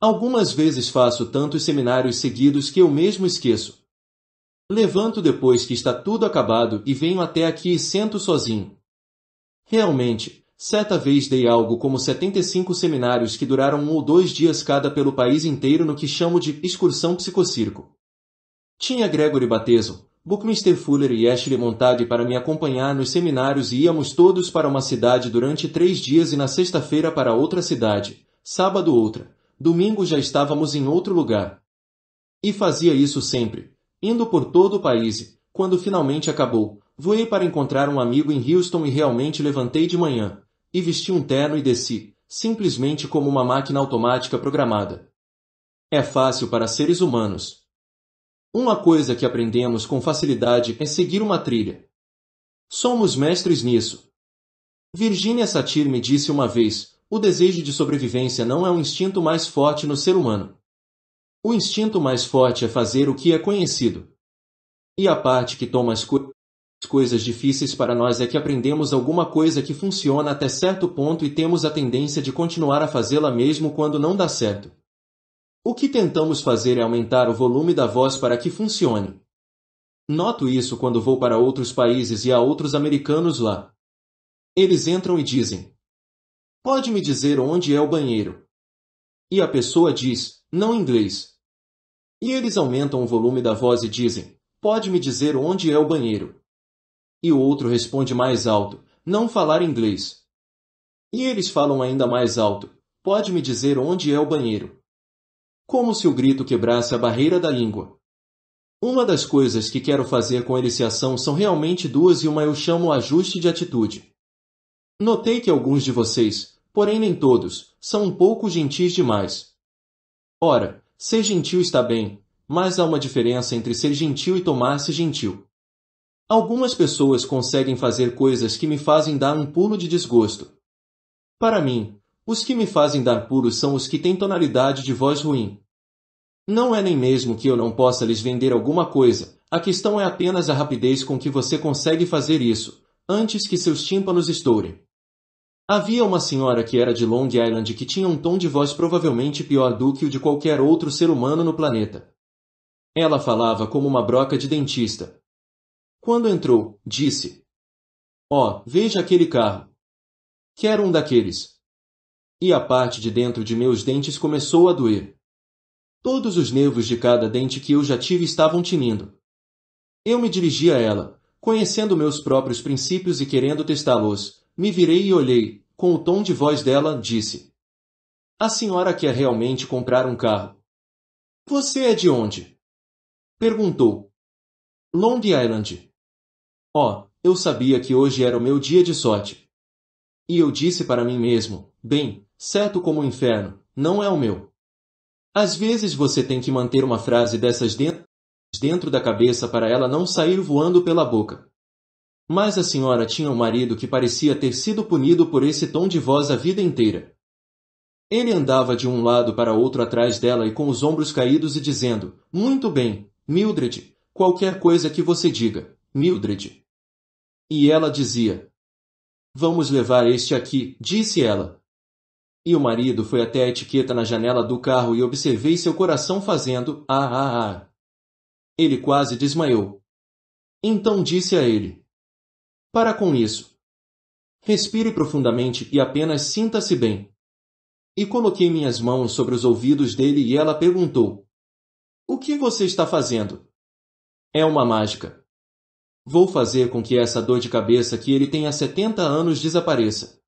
Algumas vezes faço tantos seminários seguidos que eu mesmo esqueço. Levanto depois que está tudo acabado e venho até aqui e sento sozinho. Realmente, certa vez dei algo como 75 seminários que duraram um ou dois dias cada pelo país inteiro no que chamo de excursão psicocirco. Tinha Gregory Bateson, Buckminster Fuller e Ashley Montague para me acompanhar nos seminários e íamos todos para uma cidade durante três dias e na sexta-feira para outra cidade, sábado outra, domingo já estávamos em outro lugar. E fazia isso sempre, indo por todo o país. Quando finalmente acabou, voei para encontrar um amigo em Houston e realmente levantei de manhã, e vesti um terno e desci, simplesmente como uma máquina automática programada. É fácil para seres humanos, uma coisa que aprendemos com facilidade é seguir uma trilha. Somos mestres nisso. Virginia Satir me disse uma vez, o desejo de sobrevivência não é o instinto mais forte no ser humano. O instinto mais forte é fazer o que é conhecido. E a parte que toma as co coisas difíceis para nós é que aprendemos alguma coisa que funciona até certo ponto e temos a tendência de continuar a fazê-la mesmo quando não dá certo. O que tentamos fazer é aumentar o volume da voz para que funcione. Noto isso quando vou para outros países e há outros americanos lá. Eles entram e dizem: Pode me dizer onde é o banheiro? E a pessoa diz: Não inglês. E eles aumentam o volume da voz e dizem: Pode me dizer onde é o banheiro? E o outro responde mais alto: Não falar inglês. E eles falam ainda mais alto: Pode me dizer onde é o banheiro? como se o grito quebrasse a barreira da língua. Uma das coisas que quero fazer com a iniciação são realmente duas e uma eu chamo ajuste de atitude. Notei que alguns de vocês, porém nem todos, são um pouco gentis demais. Ora, ser gentil está bem, mas há uma diferença entre ser gentil e tomar-se gentil. Algumas pessoas conseguem fazer coisas que me fazem dar um pulo de desgosto. Para mim, os que me fazem dar puros são os que têm tonalidade de voz ruim. Não é nem mesmo que eu não possa lhes vender alguma coisa, a questão é apenas a rapidez com que você consegue fazer isso, antes que seus tímpanos estourem. Havia uma senhora que era de Long Island que tinha um tom de voz provavelmente pior do que o de qualquer outro ser humano no planeta. Ela falava como uma broca de dentista. Quando entrou, disse: Ó, oh, veja aquele carro. Quero um daqueles e a parte de dentro de meus dentes começou a doer. Todos os nervos de cada dente que eu já tive estavam tinindo. Eu me dirigi a ela, conhecendo meus próprios princípios e querendo testá-los, me virei e olhei, com o tom de voz dela, disse. A senhora quer realmente comprar um carro. Você é de onde? Perguntou. Long Island. Oh, eu sabia que hoje era o meu dia de sorte. E eu disse para mim mesmo, bem, certo como o inferno, não é o meu. Às vezes você tem que manter uma frase dessas dentro da cabeça para ela não sair voando pela boca. Mas a senhora tinha um marido que parecia ter sido punido por esse tom de voz a vida inteira. Ele andava de um lado para outro atrás dela e com os ombros caídos e dizendo: Muito bem, Mildred, qualquer coisa que você diga, Mildred. E ela dizia: Vamos levar este aqui, disse ela. E o marido foi até a etiqueta na janela do carro e observei seu coração fazendo ah ah ah. Ele quase desmaiou. Então disse a ele: Para com isso. Respire profundamente e apenas sinta-se bem. E coloquei minhas mãos sobre os ouvidos dele e ela perguntou: O que você está fazendo? É uma mágica. Vou fazer com que essa dor de cabeça que ele tem há 70 anos desapareça.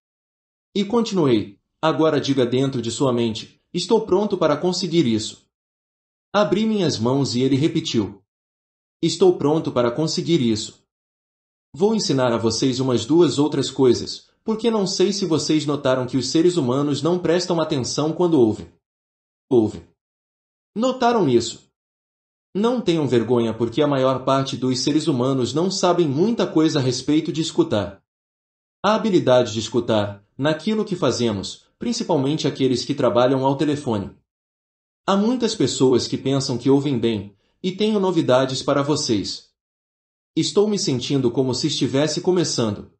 E continuei: Agora diga dentro de sua mente: Estou pronto para conseguir isso. Abri minhas mãos e ele repetiu: Estou pronto para conseguir isso. Vou ensinar a vocês umas duas outras coisas, porque não sei se vocês notaram que os seres humanos não prestam atenção quando ouvem. Ouvem. Notaram isso? Não tenham vergonha porque a maior parte dos seres humanos não sabem muita coisa a respeito de escutar. A habilidade de escutar, naquilo que fazemos, principalmente aqueles que trabalham ao telefone. Há muitas pessoas que pensam que ouvem bem, e tenho novidades para vocês. Estou me sentindo como se estivesse começando.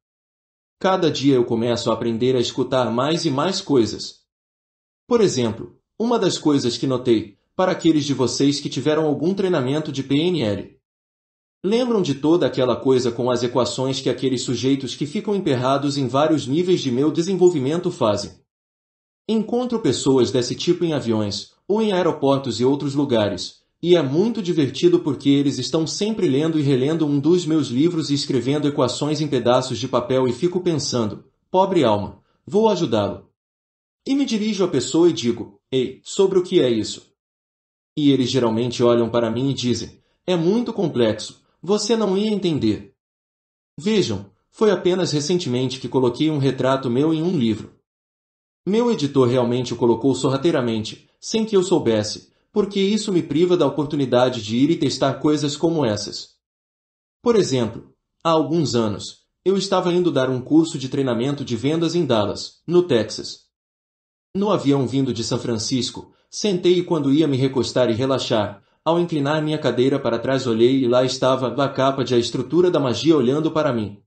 Cada dia eu começo a aprender a escutar mais e mais coisas. Por exemplo, uma das coisas que notei, para aqueles de vocês que tiveram algum treinamento de PNL. Lembram de toda aquela coisa com as equações que aqueles sujeitos que ficam emperrados em vários níveis de meu desenvolvimento fazem? Encontro pessoas desse tipo em aviões, ou em aeroportos e outros lugares, e é muito divertido porque eles estão sempre lendo e relendo um dos meus livros e escrevendo equações em pedaços de papel e fico pensando, pobre alma, vou ajudá-lo. E me dirijo à pessoa e digo, ei, sobre o que é isso? E eles geralmente olham para mim e dizem, é muito complexo, você não ia entender. Vejam, foi apenas recentemente que coloquei um retrato meu em um livro. Meu editor realmente o colocou sorrateiramente, sem que eu soubesse, porque isso me priva da oportunidade de ir e testar coisas como essas. Por exemplo, há alguns anos, eu estava indo dar um curso de treinamento de vendas em Dallas, no Texas. No avião vindo de São Francisco, sentei e quando ia me recostar e relaxar, ao inclinar minha cadeira para trás olhei e lá estava a capa de a estrutura da magia olhando para mim.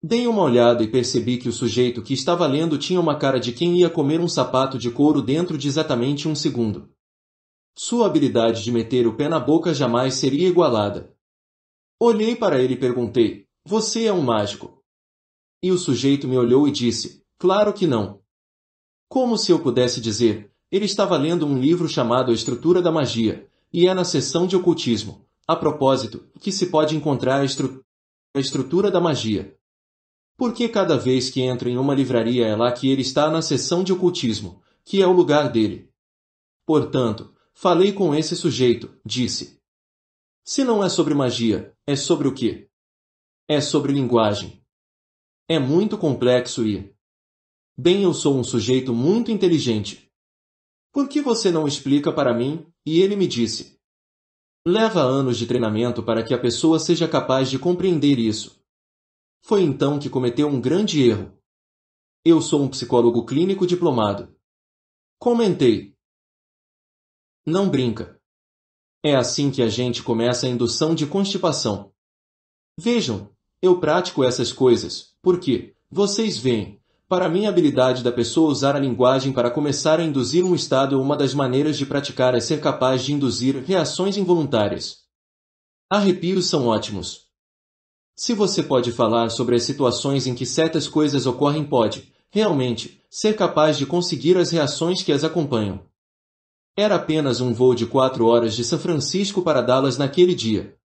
Dei uma olhada e percebi que o sujeito que estava lendo tinha uma cara de quem ia comer um sapato de couro dentro de exatamente um segundo. Sua habilidade de meter o pé na boca jamais seria igualada. Olhei para ele e perguntei, você é um mágico? E o sujeito me olhou e disse, claro que não. Como se eu pudesse dizer, ele estava lendo um livro chamado A Estrutura da Magia, e é na seção de ocultismo, a propósito, que se pode encontrar a, estru a estrutura da magia porque cada vez que entro em uma livraria é lá que ele está na seção de ocultismo, que é o lugar dele. Portanto, falei com esse sujeito, disse. Se não é sobre magia, é sobre o quê? É sobre linguagem. É muito complexo e. Bem, eu sou um sujeito muito inteligente. Por que você não explica para mim? E ele me disse. Leva anos de treinamento para que a pessoa seja capaz de compreender isso. Foi então que cometeu um grande erro. Eu sou um psicólogo clínico diplomado. Comentei. Não brinca. É assim que a gente começa a indução de constipação. Vejam, eu pratico essas coisas, porque, vocês veem, para mim a habilidade da pessoa usar a linguagem para começar a induzir um estado é uma das maneiras de praticar é ser capaz de induzir reações involuntárias. Arrepios são ótimos. Se você pode falar sobre as situações em que certas coisas ocorrem, pode, realmente, ser capaz de conseguir as reações que as acompanham. Era apenas um voo de quatro horas de São Francisco para Dallas naquele dia.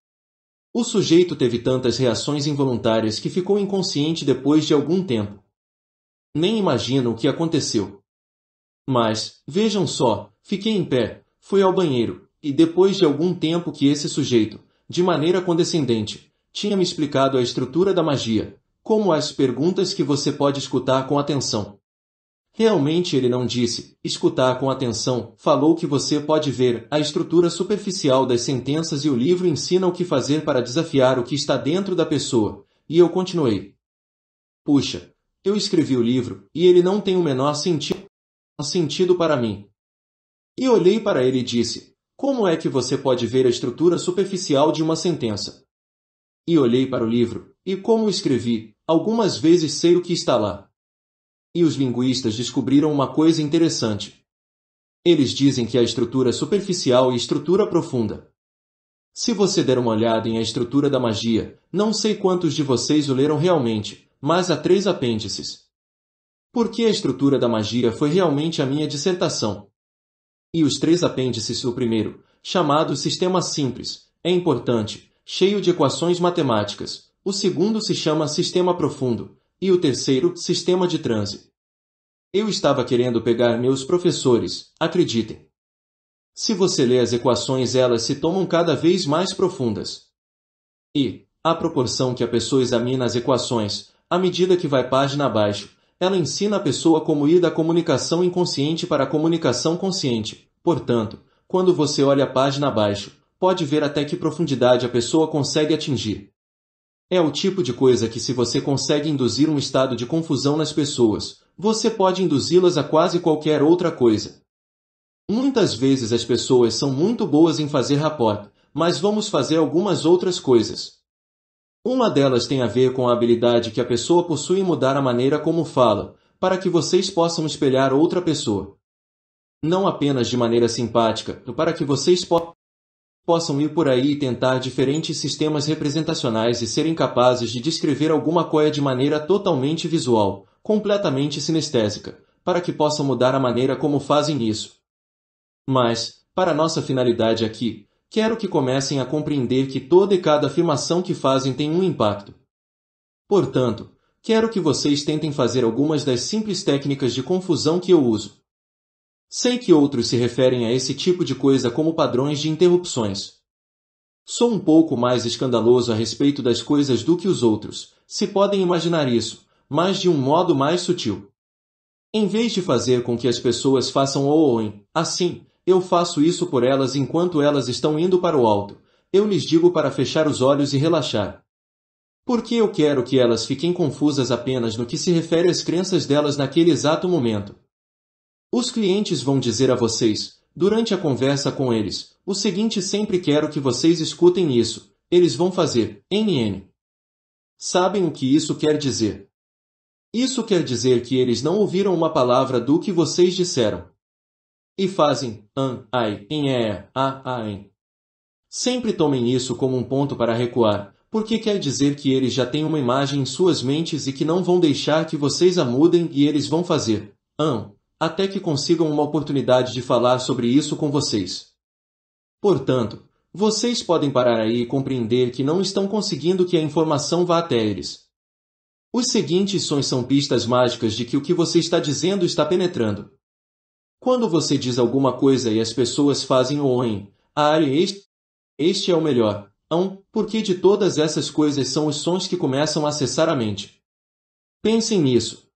O sujeito teve tantas reações involuntárias que ficou inconsciente depois de algum tempo. Nem imagino o que aconteceu. Mas, vejam só, fiquei em pé, fui ao banheiro, e depois de algum tempo que esse sujeito, de maneira condescendente, tinha-me explicado a estrutura da magia, como as perguntas que você pode escutar com atenção. Realmente ele não disse, escutar com atenção, falou que você pode ver a estrutura superficial das sentenças e o livro ensina o que fazer para desafiar o que está dentro da pessoa. E eu continuei. Puxa, eu escrevi o livro e ele não tem o menor sentido, sentido para mim. E olhei para ele e disse: Como é que você pode ver a estrutura superficial de uma sentença? E olhei para o livro, e como escrevi, algumas vezes sei o que está lá. E os linguistas descobriram uma coisa interessante. Eles dizem que há estrutura superficial e estrutura profunda. Se você der uma olhada em A Estrutura da Magia, não sei quantos de vocês o leram realmente, mas há três apêndices. Por que a estrutura da magia foi realmente a minha dissertação? E os três apêndices do primeiro, chamado Sistema Simples, é importante, cheio de equações matemáticas. O segundo se chama sistema profundo, e o terceiro, sistema de transe. Eu estava querendo pegar meus professores, acreditem. Se você lê as equações, elas se tomam cada vez mais profundas. E, à proporção que a pessoa examina as equações, à medida que vai página abaixo, ela ensina a pessoa como ir da comunicação inconsciente para a comunicação consciente. Portanto, quando você olha a página abaixo, pode ver até que profundidade a pessoa consegue atingir. É o tipo de coisa que, se você consegue induzir um estado de confusão nas pessoas, você pode induzi-las a quase qualquer outra coisa. Muitas vezes as pessoas são muito boas em fazer rapport, mas vamos fazer algumas outras coisas. Uma delas tem a ver com a habilidade que a pessoa possui em mudar a maneira como fala, para que vocês possam espelhar outra pessoa. Não apenas de maneira simpática, para que vocês possam possam ir por aí e tentar diferentes sistemas representacionais e serem capazes de descrever alguma coisa de maneira totalmente visual, completamente sinestésica, para que possam mudar a maneira como fazem isso. Mas, para nossa finalidade aqui, quero que comecem a compreender que toda e cada afirmação que fazem tem um impacto. Portanto, quero que vocês tentem fazer algumas das simples técnicas de confusão que eu uso. Sei que outros se referem a esse tipo de coisa como padrões de interrupções. Sou um pouco mais escandaloso a respeito das coisas do que os outros, se podem imaginar isso, mas de um modo mais sutil. Em vez de fazer com que as pessoas façam ou oem, assim, eu faço isso por elas enquanto elas estão indo para o alto. Eu lhes digo para fechar os olhos e relaxar. Porque eu quero que elas fiquem confusas apenas no que se refere às crenças delas naquele exato momento. Os clientes vão dizer a vocês, durante a conversa com eles, o seguinte sempre quero que vocês escutem isso, eles vão fazer, NN. Sabem o que isso quer dizer? Isso quer dizer que eles não ouviram uma palavra do que vocês disseram. E fazem, an, ai, em, é, a, a, em. Sempre tomem isso como um ponto para recuar, porque quer dizer que eles já têm uma imagem em suas mentes e que não vão deixar que vocês a mudem e eles vão fazer, an, até que consigam uma oportunidade de falar sobre isso com vocês. Portanto, vocês podem parar aí e compreender que não estão conseguindo que a informação vá até eles. Os seguintes sons são pistas mágicas de que o que você está dizendo está penetrando. Quando você diz alguma coisa e as pessoas fazem o oin, a ah, este, este é o melhor, um, então, porque de todas essas coisas são os sons que começam a acessar a mente. Pensem nisso.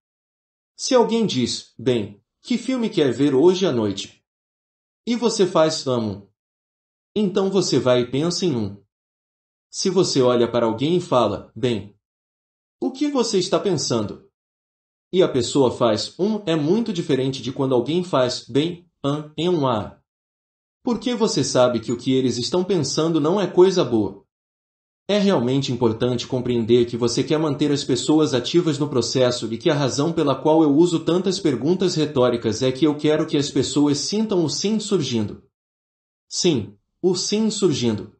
Se alguém diz, bem, que filme quer ver hoje à noite? E você faz vamos. Então você vai e pensa em um. Se você olha para alguém e fala, bem, o que você está pensando? E a pessoa faz um é muito diferente de quando alguém faz bem, an, em um a. Porque você sabe que o que eles estão pensando não é coisa boa. É realmente importante compreender que você quer manter as pessoas ativas no processo e que a razão pela qual eu uso tantas perguntas retóricas é que eu quero que as pessoas sintam o sim surgindo. Sim, o sim surgindo.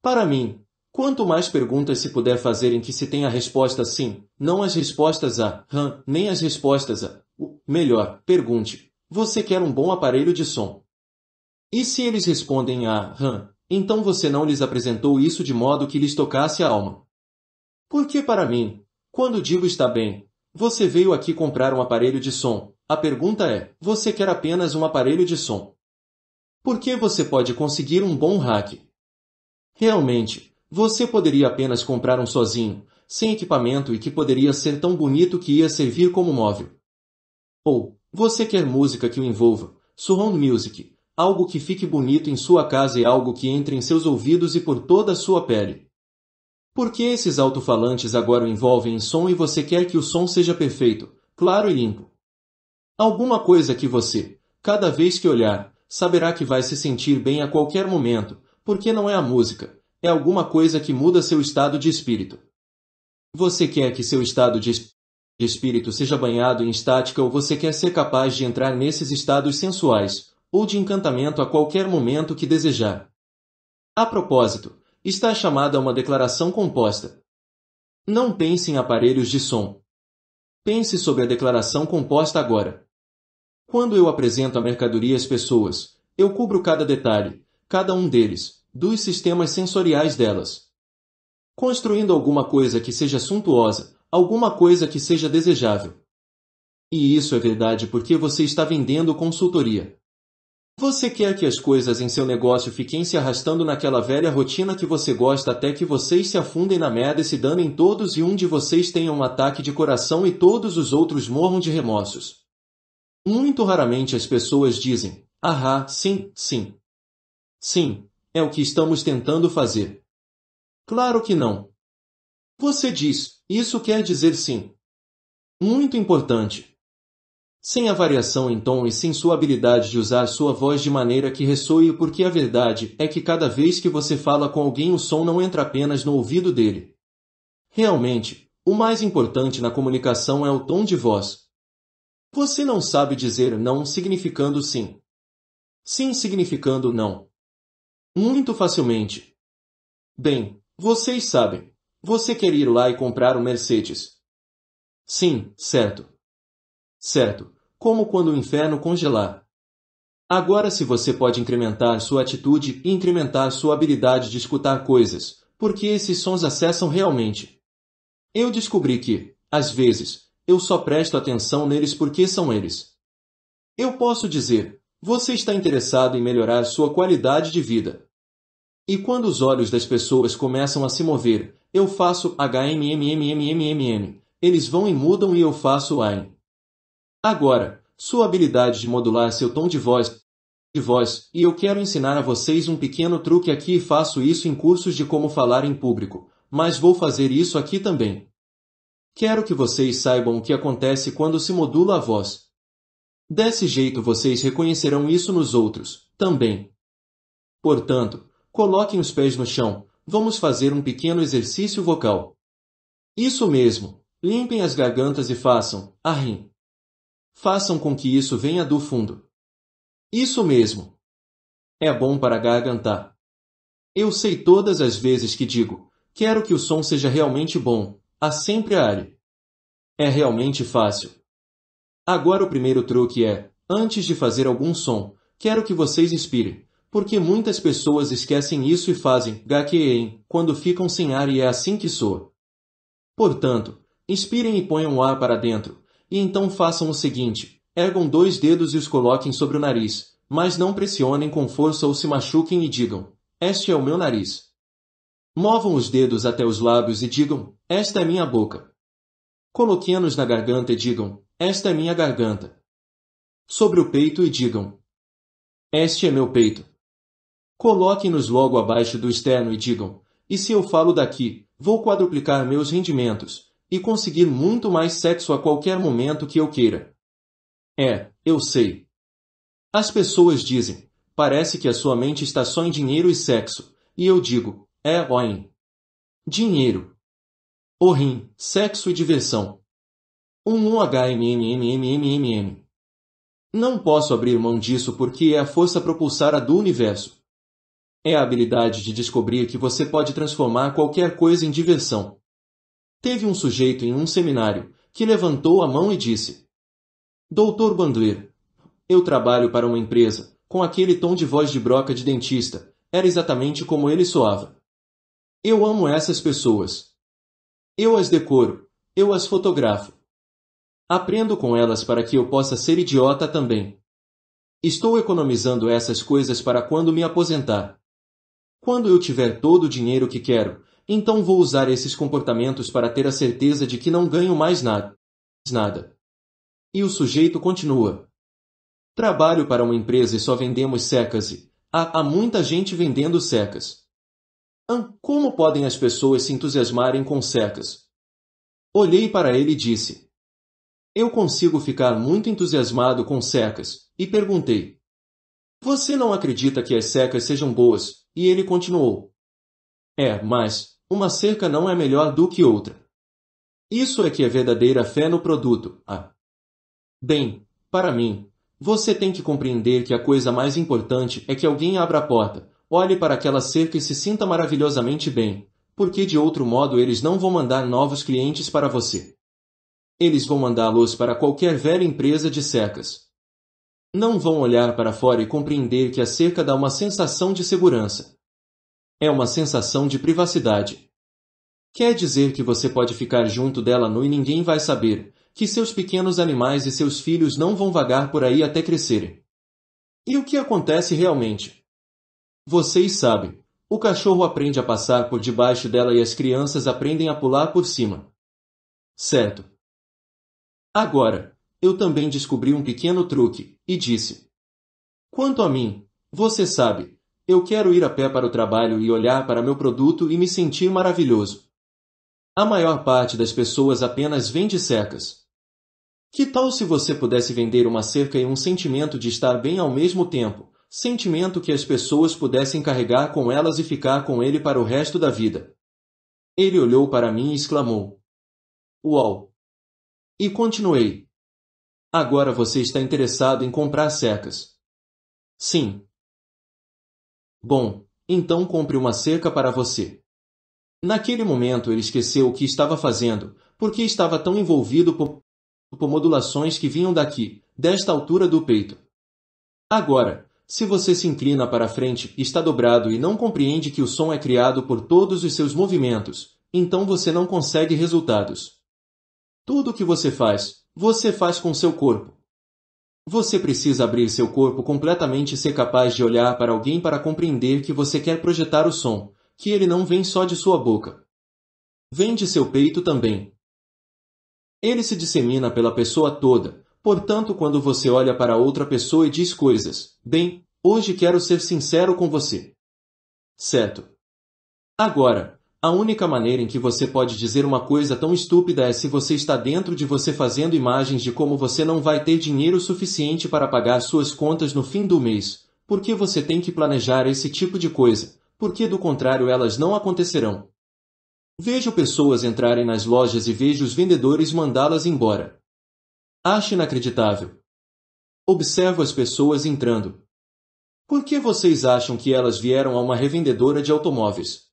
Para mim, quanto mais perguntas se puder fazer em que se tenha a resposta sim, não as respostas a hum, nem as respostas a o, melhor, pergunte: você quer um bom aparelho de som? E se eles respondem a hum, então você não lhes apresentou isso de modo que lhes tocasse a alma. Porque para mim, quando digo está bem, você veio aqui comprar um aparelho de som, a pergunta é, você quer apenas um aparelho de som? Porque você pode conseguir um bom hack. Realmente, você poderia apenas comprar um sozinho, sem equipamento e que poderia ser tão bonito que ia servir como móvel. Ou, você quer música que o envolva, surround music, algo que fique bonito em sua casa e algo que entre em seus ouvidos e por toda a sua pele. Por que esses alto-falantes agora o envolvem em som e você quer que o som seja perfeito, claro e limpo? Alguma coisa que você, cada vez que olhar, saberá que vai se sentir bem a qualquer momento, porque não é a música, é alguma coisa que muda seu estado de espírito. Você quer que seu estado de espírito seja banhado em estática ou você quer ser capaz de entrar nesses estados sensuais, ou de encantamento a qualquer momento que desejar. A propósito, está chamada uma declaração composta. Não pense em aparelhos de som. Pense sobre a declaração composta agora. Quando eu apresento a mercadoria às pessoas, eu cubro cada detalhe, cada um deles, dos sistemas sensoriais delas. Construindo alguma coisa que seja suntuosa, alguma coisa que seja desejável. E isso é verdade porque você está vendendo consultoria. Você quer que as coisas em seu negócio fiquem se arrastando naquela velha rotina que você gosta até que vocês se afundem na merda e se danem todos e um de vocês tenha um ataque de coração e todos os outros morram de remorsos. Muito raramente as pessoas dizem, ahá, sim, sim. Sim, é o que estamos tentando fazer. Claro que não. Você diz, isso quer dizer sim. Muito importante sem a variação em tom e sem sua habilidade de usar sua voz de maneira que ressoe, porque a verdade é que cada vez que você fala com alguém, o som não entra apenas no ouvido dele. Realmente, o mais importante na comunicação é o tom de voz. Você não sabe dizer não significando sim. Sim significando não. Muito facilmente. Bem, vocês sabem. Você quer ir lá e comprar um Mercedes. Sim, certo. Certo como quando o inferno congelar. Agora, se você pode incrementar sua atitude e incrementar sua habilidade de escutar coisas, porque esses sons acessam realmente. Eu descobri que, às vezes, eu só presto atenção neles porque são eles. Eu posso dizer, você está interessado em melhorar sua qualidade de vida. E quando os olhos das pessoas começam a se mover, eu faço HMMMMMMM, eles vão e mudam e eu faço AIM. Agora, sua habilidade de modular seu tom de voz, de voz, e eu quero ensinar a vocês um pequeno truque aqui e faço isso em cursos de como falar em público, mas vou fazer isso aqui também. Quero que vocês saibam o que acontece quando se modula a voz. Desse jeito vocês reconhecerão isso nos outros, também. Portanto, coloquem os pés no chão, vamos fazer um pequeno exercício vocal. Isso mesmo, limpem as gargantas e façam, arrim façam com que isso venha do fundo. Isso mesmo. É bom para gargantar. Eu sei todas as vezes que digo, quero que o som seja realmente bom, há sempre a área. É realmente fácil. Agora o primeiro truque é, antes de fazer algum som, quero que vocês inspirem, porque muitas pessoas esquecem isso e fazem gakeen quando ficam sem ar e é assim que soa. Portanto, inspirem e ponham o ar para dentro, e então façam o seguinte: ergam dois dedos e os coloquem sobre o nariz, mas não pressionem com força ou se machuquem e digam: Este é o meu nariz. Movam os dedos até os lábios e digam: Esta é minha boca. Coloquem-nos na garganta e digam: Esta é minha garganta. Sobre o peito e digam: Este é meu peito. Coloquem-nos logo abaixo do externo e digam: E se eu falo daqui, vou quadruplicar meus rendimentos, e conseguir muito mais sexo a qualquer momento que eu queira. É, eu sei. As pessoas dizem, parece que a sua mente está só em dinheiro e sexo, e eu digo, é oin. Dinheiro. rim, sexo e diversão. Um UHMMMMMMM. Não posso abrir mão disso porque é a força propulsora do universo. É a habilidade de descobrir que você pode transformar qualquer coisa em diversão. Teve um sujeito em um seminário que levantou a mão e disse: Doutor Banduir, eu trabalho para uma empresa, com aquele tom de voz de broca de dentista, era exatamente como ele soava. Eu amo essas pessoas. Eu as decoro, eu as fotografo. Aprendo com elas para que eu possa ser idiota também. Estou economizando essas coisas para quando me aposentar. Quando eu tiver todo o dinheiro que quero, então vou usar esses comportamentos para ter a certeza de que não ganho mais nada. nada. E o sujeito continua. Trabalho para uma empresa e só vendemos secas e há, há muita gente vendendo secas. Hum, como podem as pessoas se entusiasmarem com secas? Olhei para ele e disse: Eu consigo ficar muito entusiasmado com secas, e perguntei: Você não acredita que as secas sejam boas? E ele continuou: É, mas uma cerca não é melhor do que outra. Isso é que é verdadeira fé no produto. Ah. Bem, para mim, você tem que compreender que a coisa mais importante é que alguém abra a porta, olhe para aquela cerca e se sinta maravilhosamente bem, porque de outro modo eles não vão mandar novos clientes para você. Eles vão mandá-los para qualquer velha empresa de cercas. Não vão olhar para fora e compreender que a cerca dá uma sensação de segurança. É uma sensação de privacidade. Quer dizer que você pode ficar junto dela nu e ninguém vai saber, que seus pequenos animais e seus filhos não vão vagar por aí até crescerem. E o que acontece realmente? Vocês sabem, o cachorro aprende a passar por debaixo dela e as crianças aprendem a pular por cima. Certo. Agora, eu também descobri um pequeno truque, e disse: Quanto a mim, você sabe, eu quero ir a pé para o trabalho e olhar para meu produto e me sentir maravilhoso. A maior parte das pessoas apenas vende secas. Que tal se você pudesse vender uma cerca e um sentimento de estar bem ao mesmo tempo, sentimento que as pessoas pudessem carregar com elas e ficar com ele para o resto da vida? Ele olhou para mim e exclamou: Uau! E continuei: Agora você está interessado em comprar secas. Sim. Bom, então compre uma cerca para você. Naquele momento ele esqueceu o que estava fazendo, porque estava tão envolvido por modulações que vinham daqui, desta altura do peito. Agora, se você se inclina para frente, está dobrado e não compreende que o som é criado por todos os seus movimentos, então você não consegue resultados. Tudo o que você faz, você faz com seu corpo. Você precisa abrir seu corpo completamente e ser capaz de olhar para alguém para compreender que você quer projetar o som, que ele não vem só de sua boca. Vem de seu peito também. Ele se dissemina pela pessoa toda, portanto, quando você olha para outra pessoa e diz coisas, bem, hoje quero ser sincero com você. Certo. Agora, a única maneira em que você pode dizer uma coisa tão estúpida é se você está dentro de você fazendo imagens de como você não vai ter dinheiro suficiente para pagar suas contas no fim do mês. Porque você tem que planejar esse tipo de coisa, porque do contrário elas não acontecerão. Vejo pessoas entrarem nas lojas e vejo os vendedores mandá-las embora. Acho inacreditável. Observo as pessoas entrando. Por que vocês acham que elas vieram a uma revendedora de automóveis?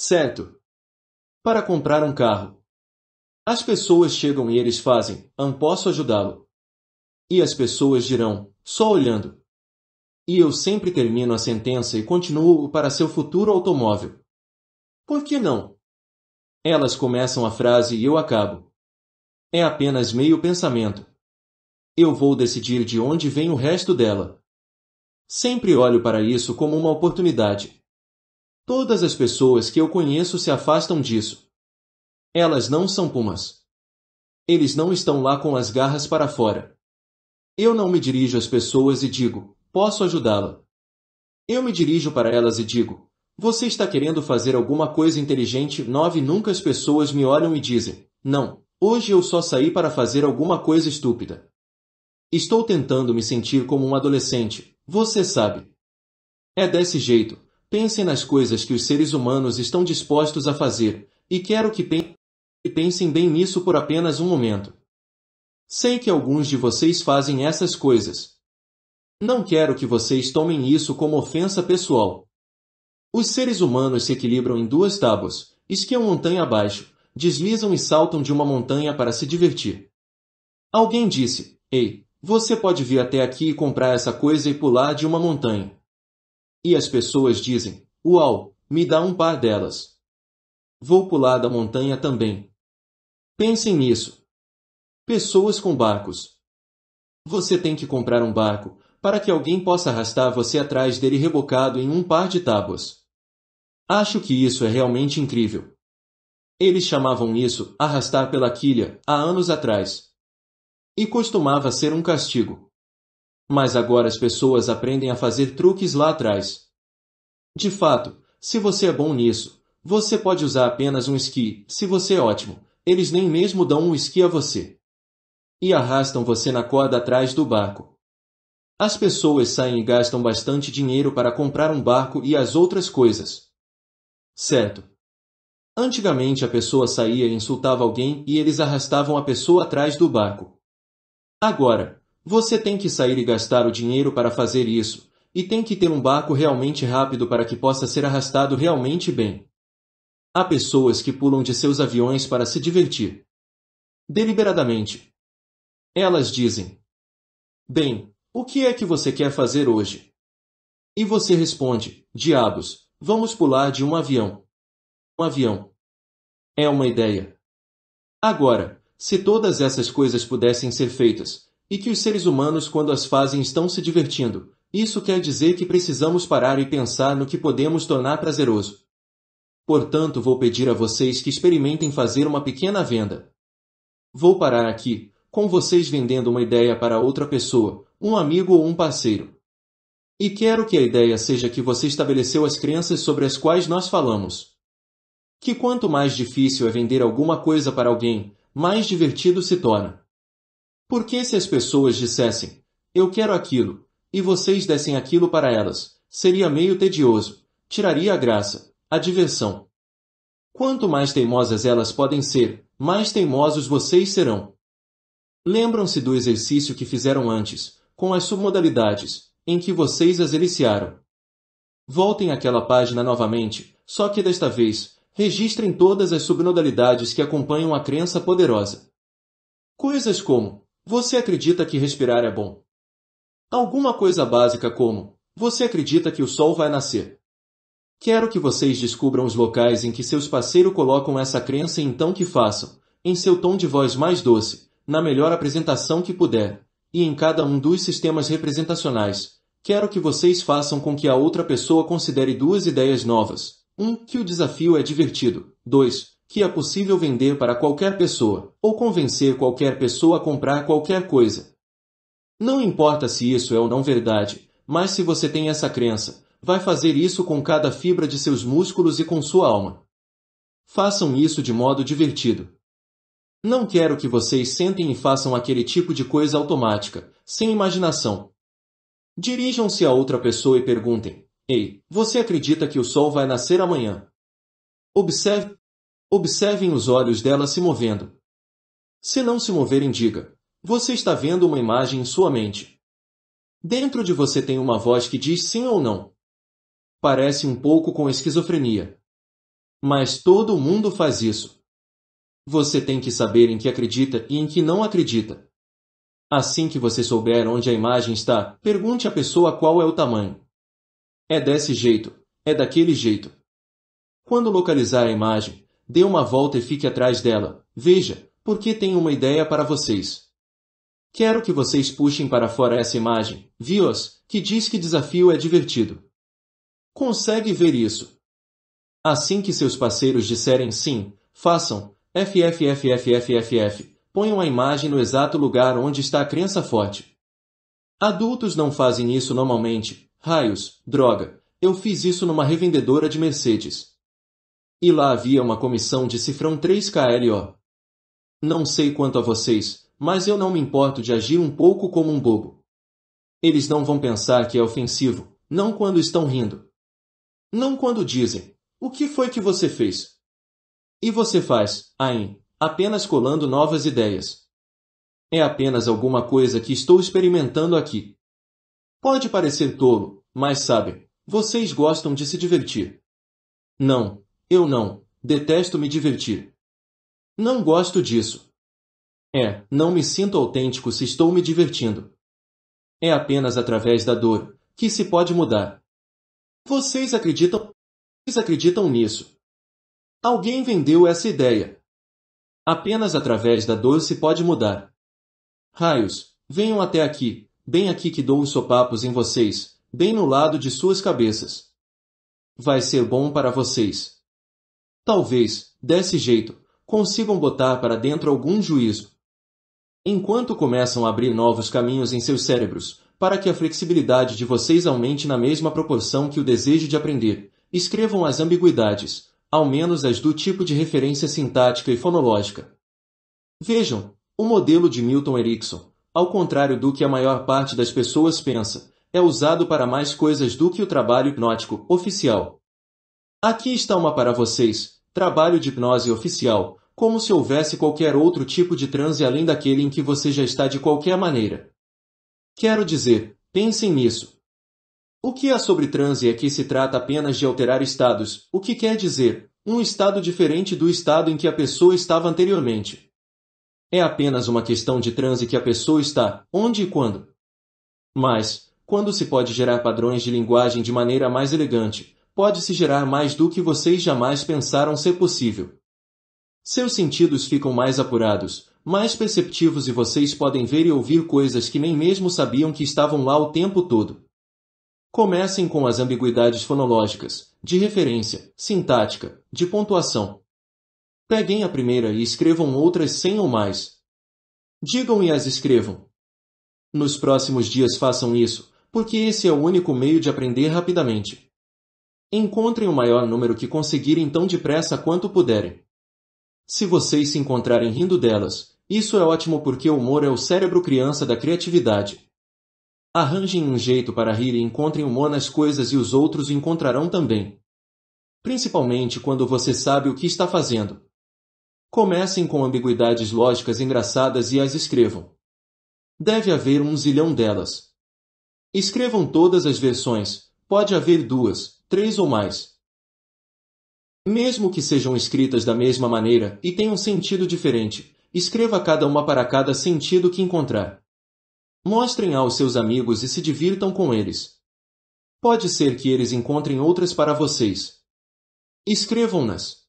Certo. Para comprar um carro. As pessoas chegam e eles fazem, não hum, posso ajudá-lo? E as pessoas dirão, só olhando. E eu sempre termino a sentença e continuo para seu futuro automóvel. Por que não? Elas começam a frase e eu acabo. É apenas meio pensamento. Eu vou decidir de onde vem o resto dela. Sempre olho para isso como uma oportunidade. Todas as pessoas que eu conheço se afastam disso. Elas não são pumas. Eles não estão lá com as garras para fora. Eu não me dirijo às pessoas e digo, posso ajudá-la. Eu me dirijo para elas e digo, você está querendo fazer alguma coisa inteligente? Nove nunca as pessoas me olham e dizem, não, hoje eu só saí para fazer alguma coisa estúpida. Estou tentando me sentir como um adolescente, você sabe. É desse jeito, Pensem nas coisas que os seres humanos estão dispostos a fazer, e quero que pensem bem nisso por apenas um momento. Sei que alguns de vocês fazem essas coisas. Não quero que vocês tomem isso como ofensa pessoal. Os seres humanos se equilibram em duas tábuas, esquiam montanha abaixo, deslizam e saltam de uma montanha para se divertir. Alguém disse, Ei, você pode vir até aqui e comprar essa coisa e pular de uma montanha. E as pessoas dizem: Uau, me dá um par delas. Vou pular da montanha também. Pensem nisso. Pessoas com barcos. Você tem que comprar um barco, para que alguém possa arrastar você atrás dele rebocado em um par de tábuas. Acho que isso é realmente incrível. Eles chamavam isso arrastar pela quilha há anos atrás. E costumava ser um castigo. Mas agora as pessoas aprendem a fazer truques lá atrás. De fato, se você é bom nisso, você pode usar apenas um esqui, se você é ótimo, eles nem mesmo dão um esqui a você. E arrastam você na corda atrás do barco. As pessoas saem e gastam bastante dinheiro para comprar um barco e as outras coisas. Certo. Antigamente a pessoa saía e insultava alguém e eles arrastavam a pessoa atrás do barco. Agora, você tem que sair e gastar o dinheiro para fazer isso, e tem que ter um barco realmente rápido para que possa ser arrastado realmente bem. Há pessoas que pulam de seus aviões para se divertir. Deliberadamente. Elas dizem: Bem, o que é que você quer fazer hoje? E você responde: Diabos, vamos pular de um avião. Um avião. É uma ideia. Agora, se todas essas coisas pudessem ser feitas, e que os seres humanos quando as fazem estão se divertindo. Isso quer dizer que precisamos parar e pensar no que podemos tornar prazeroso. Portanto, vou pedir a vocês que experimentem fazer uma pequena venda. Vou parar aqui, com vocês vendendo uma ideia para outra pessoa, um amigo ou um parceiro. E quero que a ideia seja que você estabeleceu as crenças sobre as quais nós falamos. Que quanto mais difícil é vender alguma coisa para alguém, mais divertido se torna. Porque se as pessoas dissessem, eu quero aquilo, e vocês dessem aquilo para elas, seria meio tedioso, tiraria a graça, a diversão. Quanto mais teimosas elas podem ser, mais teimosos vocês serão. Lembram-se do exercício que fizeram antes, com as submodalidades, em que vocês as eliciaram. Voltem àquela página novamente, só que desta vez, registrem todas as submodalidades que acompanham a crença poderosa. Coisas como você acredita que respirar é bom? Alguma coisa básica como: Você acredita que o sol vai nascer? Quero que vocês descubram os locais em que seus parceiros colocam essa crença e então que façam, em seu tom de voz mais doce, na melhor apresentação que puder, e em cada um dos sistemas representacionais, quero que vocês façam com que a outra pessoa considere duas ideias novas. 1. Um, que o desafio é divertido. 2 que é possível vender para qualquer pessoa, ou convencer qualquer pessoa a comprar qualquer coisa. Não importa se isso é ou não verdade, mas se você tem essa crença, vai fazer isso com cada fibra de seus músculos e com sua alma. Façam isso de modo divertido. Não quero que vocês sentem e façam aquele tipo de coisa automática, sem imaginação. Dirijam-se a outra pessoa e perguntem: Ei, você acredita que o sol vai nascer amanhã? Observe Observem os olhos dela se movendo. Se não se moverem, diga: Você está vendo uma imagem em sua mente. Dentro de você tem uma voz que diz sim ou não. Parece um pouco com esquizofrenia. Mas todo mundo faz isso. Você tem que saber em que acredita e em que não acredita. Assim que você souber onde a imagem está, pergunte à pessoa qual é o tamanho. É desse jeito, é daquele jeito. Quando localizar a imagem, Dê uma volta e fique atrás dela. Veja, porque tenho uma ideia para vocês. Quero que vocês puxem para fora essa imagem, os? que diz que desafio é divertido. Consegue ver isso? Assim que seus parceiros disserem sim, façam FFFFFFF. Ponham a imagem no exato lugar onde está a crença forte. Adultos não fazem isso normalmente. Raios, droga. Eu fiz isso numa revendedora de Mercedes. E lá havia uma comissão de cifrão 3KLO. Não sei quanto a vocês, mas eu não me importo de agir um pouco como um bobo. Eles não vão pensar que é ofensivo, não quando estão rindo. Não quando dizem, o que foi que você fez? E você faz, Ain, apenas colando novas ideias. É apenas alguma coisa que estou experimentando aqui. Pode parecer tolo, mas sabem, vocês gostam de se divertir. Não, eu não. Detesto me divertir. Não gosto disso. É, não me sinto autêntico se estou me divertindo. É apenas através da dor que se pode mudar. Vocês acreditam? Vocês acreditam nisso? Alguém vendeu essa ideia. Apenas através da dor se pode mudar. Raios, venham até aqui, bem aqui que dou os sopapos em vocês, bem no lado de suas cabeças. Vai ser bom para vocês. Talvez, desse jeito, consigam botar para dentro algum juízo. Enquanto começam a abrir novos caminhos em seus cérebros, para que a flexibilidade de vocês aumente na mesma proporção que o desejo de aprender, escrevam as ambiguidades, ao menos as do tipo de referência sintática e fonológica. Vejam, o modelo de Milton Erickson, ao contrário do que a maior parte das pessoas pensa, é usado para mais coisas do que o trabalho hipnótico oficial. Aqui está uma para vocês, trabalho de hipnose oficial, como se houvesse qualquer outro tipo de transe além daquele em que você já está de qualquer maneira. Quero dizer, pensem nisso. O que há sobre transe é que se trata apenas de alterar estados, o que quer dizer, um estado diferente do estado em que a pessoa estava anteriormente. É apenas uma questão de transe que a pessoa está, onde e quando. Mas, quando se pode gerar padrões de linguagem de maneira mais elegante, pode-se gerar mais do que vocês jamais pensaram ser possível. Seus sentidos ficam mais apurados, mais perceptivos e vocês podem ver e ouvir coisas que nem mesmo sabiam que estavam lá o tempo todo. Comecem com as ambiguidades fonológicas, de referência, sintática, de pontuação. Peguem a primeira e escrevam outras cem ou mais. Digam e as escrevam. Nos próximos dias façam isso, porque esse é o único meio de aprender rapidamente. Encontrem o maior número que conseguirem tão depressa quanto puderem. Se vocês se encontrarem rindo delas, isso é ótimo porque o humor é o cérebro criança da criatividade. Arranjem um jeito para rir e encontrem humor nas coisas e os outros encontrarão também. Principalmente quando você sabe o que está fazendo. Comecem com ambiguidades lógicas engraçadas e as escrevam. Deve haver um zilhão delas. Escrevam todas as versões, pode haver duas, três ou mais, mesmo que sejam escritas da mesma maneira e tenham sentido diferente, escreva cada uma para cada sentido que encontrar. Mostrem aos seus amigos e se divirtam com eles. Pode ser que eles encontrem outras para vocês. Escrevam-nas.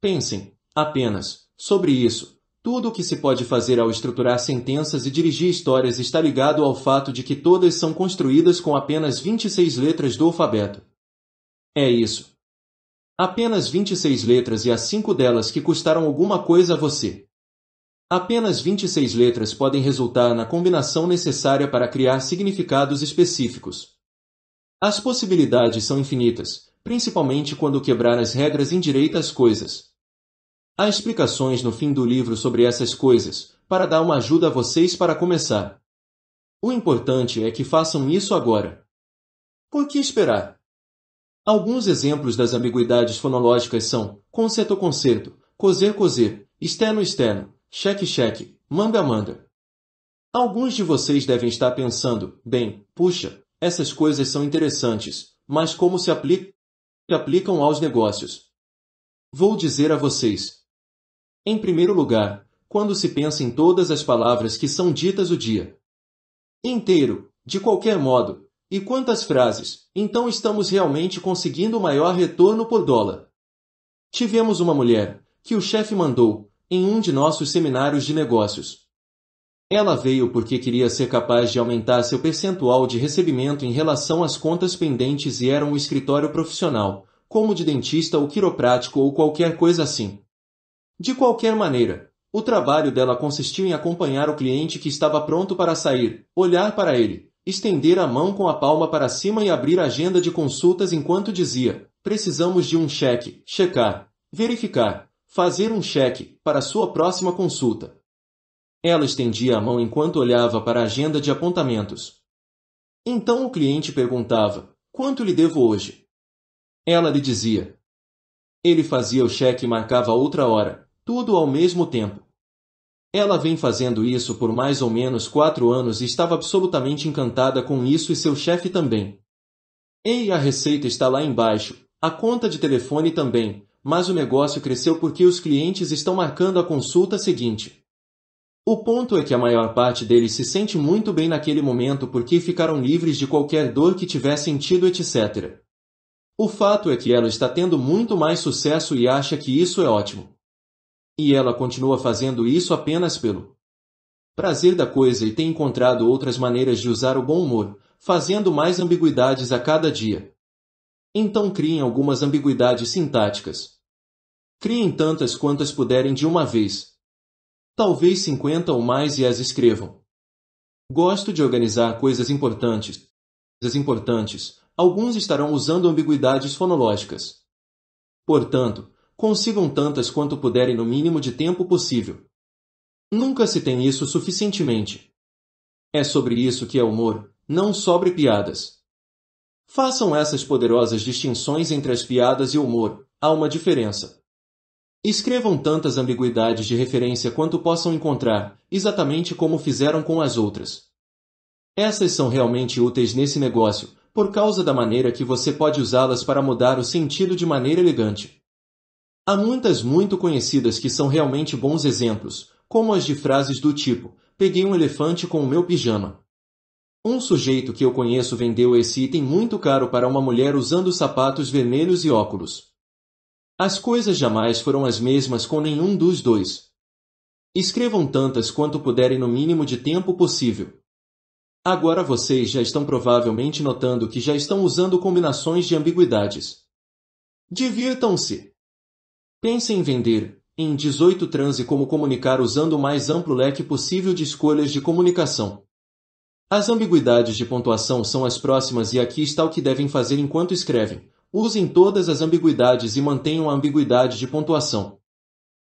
Pensem, apenas, sobre isso. Tudo o que se pode fazer ao estruturar sentenças e dirigir histórias está ligado ao fato de que todas são construídas com apenas 26 letras do alfabeto. É isso. Apenas vinte e seis letras e as cinco delas que custaram alguma coisa a você. Apenas 26 letras podem resultar na combinação necessária para criar significados específicos. As possibilidades são infinitas, principalmente quando quebrar as regras indiretas as coisas. Há explicações no fim do livro sobre essas coisas, para dar uma ajuda a vocês para começar. O importante é que façam isso agora. Por que esperar? Alguns exemplos das ambiguidades fonológicas são concerto concerto cozer-cozer, externo-externo, cheque-cheque, manga-manga. Alguns de vocês devem estar pensando, bem, puxa, essas coisas são interessantes, mas como se aplica, aplicam aos negócios? Vou dizer a vocês. Em primeiro lugar, quando se pensa em todas as palavras que são ditas o dia inteiro, de qualquer modo, e quantas frases, então estamos realmente conseguindo o maior retorno por dólar. Tivemos uma mulher, que o chefe mandou, em um de nossos seminários de negócios. Ela veio porque queria ser capaz de aumentar seu percentual de recebimento em relação às contas pendentes e era um escritório profissional, como de dentista ou quiroprático ou qualquer coisa assim. De qualquer maneira, o trabalho dela consistiu em acompanhar o cliente que estava pronto para sair, olhar para ele, Estender a mão com a palma para cima e abrir a agenda de consultas enquanto dizia: Precisamos de um cheque, checar, verificar, fazer um cheque, para sua próxima consulta. Ela estendia a mão enquanto olhava para a agenda de apontamentos. Então o cliente perguntava: Quanto lhe devo hoje? Ela lhe dizia. Ele fazia o cheque e marcava outra hora, tudo ao mesmo tempo. Ela vem fazendo isso por mais ou menos quatro anos e estava absolutamente encantada com isso e seu chefe também. Ei, a receita está lá embaixo, a conta de telefone também, mas o negócio cresceu porque os clientes estão marcando a consulta seguinte. O ponto é que a maior parte deles se sente muito bem naquele momento porque ficaram livres de qualquer dor que tivessem tido, etc. O fato é que ela está tendo muito mais sucesso e acha que isso é ótimo. E ela continua fazendo isso apenas pelo prazer da coisa e tem encontrado outras maneiras de usar o bom humor, fazendo mais ambiguidades a cada dia. Então criem algumas ambiguidades sintáticas. Criem tantas quantas puderem de uma vez. Talvez 50 ou mais e as escrevam. Gosto de organizar coisas importantes. Coisas importantes. Alguns estarão usando ambiguidades fonológicas. Portanto, Consigam tantas quanto puderem no mínimo de tempo possível. Nunca se tem isso suficientemente. É sobre isso que é humor, não sobre piadas. Façam essas poderosas distinções entre as piadas e o humor, há uma diferença. Escrevam tantas ambiguidades de referência quanto possam encontrar, exatamente como fizeram com as outras. Essas são realmente úteis nesse negócio, por causa da maneira que você pode usá-las para mudar o sentido de maneira elegante. Há muitas muito conhecidas que são realmente bons exemplos, como as de frases do tipo Peguei um elefante com o meu pijama. Um sujeito que eu conheço vendeu esse item muito caro para uma mulher usando sapatos vermelhos e óculos. As coisas jamais foram as mesmas com nenhum dos dois. Escrevam tantas quanto puderem no mínimo de tempo possível. Agora vocês já estão provavelmente notando que já estão usando combinações de ambiguidades. Divirtam-se! Pense em vender, em 18 transe como comunicar usando o mais amplo leque possível de escolhas de comunicação. As ambiguidades de pontuação são as próximas e aqui está o que devem fazer enquanto escrevem. Usem todas as ambiguidades e mantenham a ambiguidade de pontuação.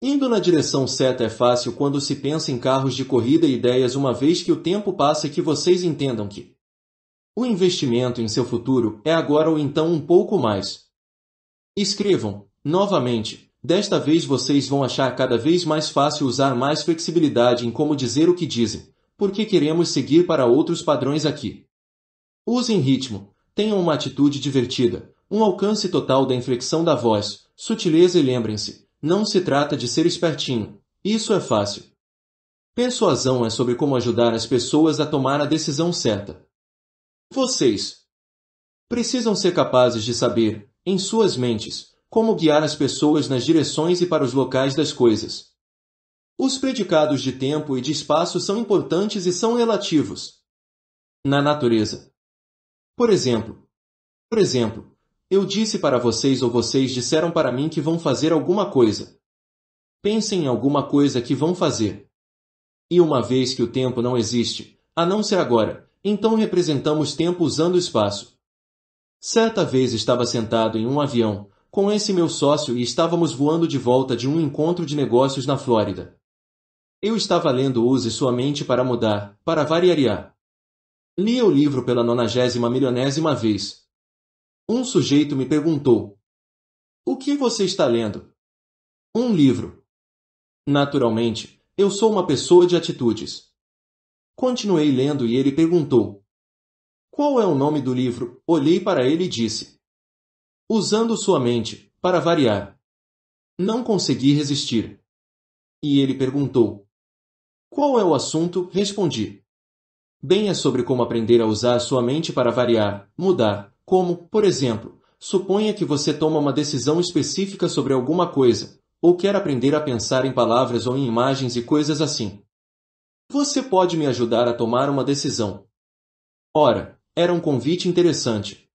Indo na direção certa é fácil quando se pensa em carros de corrida e ideias uma vez que o tempo passa e que vocês entendam que o investimento em seu futuro é agora ou então um pouco mais. Escrevam, novamente, Desta vez vocês vão achar cada vez mais fácil usar mais flexibilidade em como dizer o que dizem, porque queremos seguir para outros padrões aqui. Usem ritmo, tenham uma atitude divertida, um alcance total da inflexão da voz, sutileza e lembrem-se, não se trata de ser espertinho, isso é fácil. Persuasão é sobre como ajudar as pessoas a tomar a decisão certa. Vocês precisam ser capazes de saber, em suas mentes, como guiar as pessoas nas direções e para os locais das coisas. Os predicados de tempo e de espaço são importantes e são relativos. Na natureza. Por exemplo, por exemplo, eu disse para vocês ou vocês disseram para mim que vão fazer alguma coisa. Pensem em alguma coisa que vão fazer. E uma vez que o tempo não existe, a não ser agora, então representamos tempo usando espaço. Certa vez estava sentado em um avião, com esse meu sócio e estávamos voando de volta de um encontro de negócios na Flórida. Eu estava lendo Use Sua Mente para Mudar, para Variar. Lia o livro pela nonagésima milionésima vez. Um sujeito me perguntou: O que você está lendo? Um livro. Naturalmente, eu sou uma pessoa de atitudes. Continuei lendo e ele perguntou: Qual é o nome do livro? Olhei para ele e disse: usando sua mente, para variar. Não consegui resistir. E ele perguntou: Qual é o assunto? Respondi. Bem, é sobre como aprender a usar sua mente para variar, mudar, como, por exemplo, suponha que você toma uma decisão específica sobre alguma coisa, ou quer aprender a pensar em palavras ou em imagens e coisas assim. Você pode me ajudar a tomar uma decisão. Ora, era um convite interessante.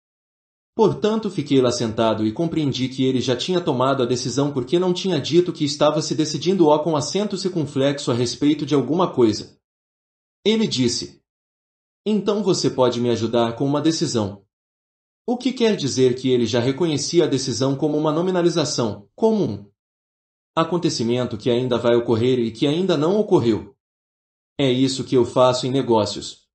Portanto, fiquei lá sentado e compreendi que ele já tinha tomado a decisão porque não tinha dito que estava se decidindo ou com acento circunflexo a respeito de alguma coisa. Ele disse, Então você pode me ajudar com uma decisão. O que quer dizer que ele já reconhecia a decisão como uma nominalização, como um acontecimento que ainda vai ocorrer e que ainda não ocorreu. É isso que eu faço em negócios.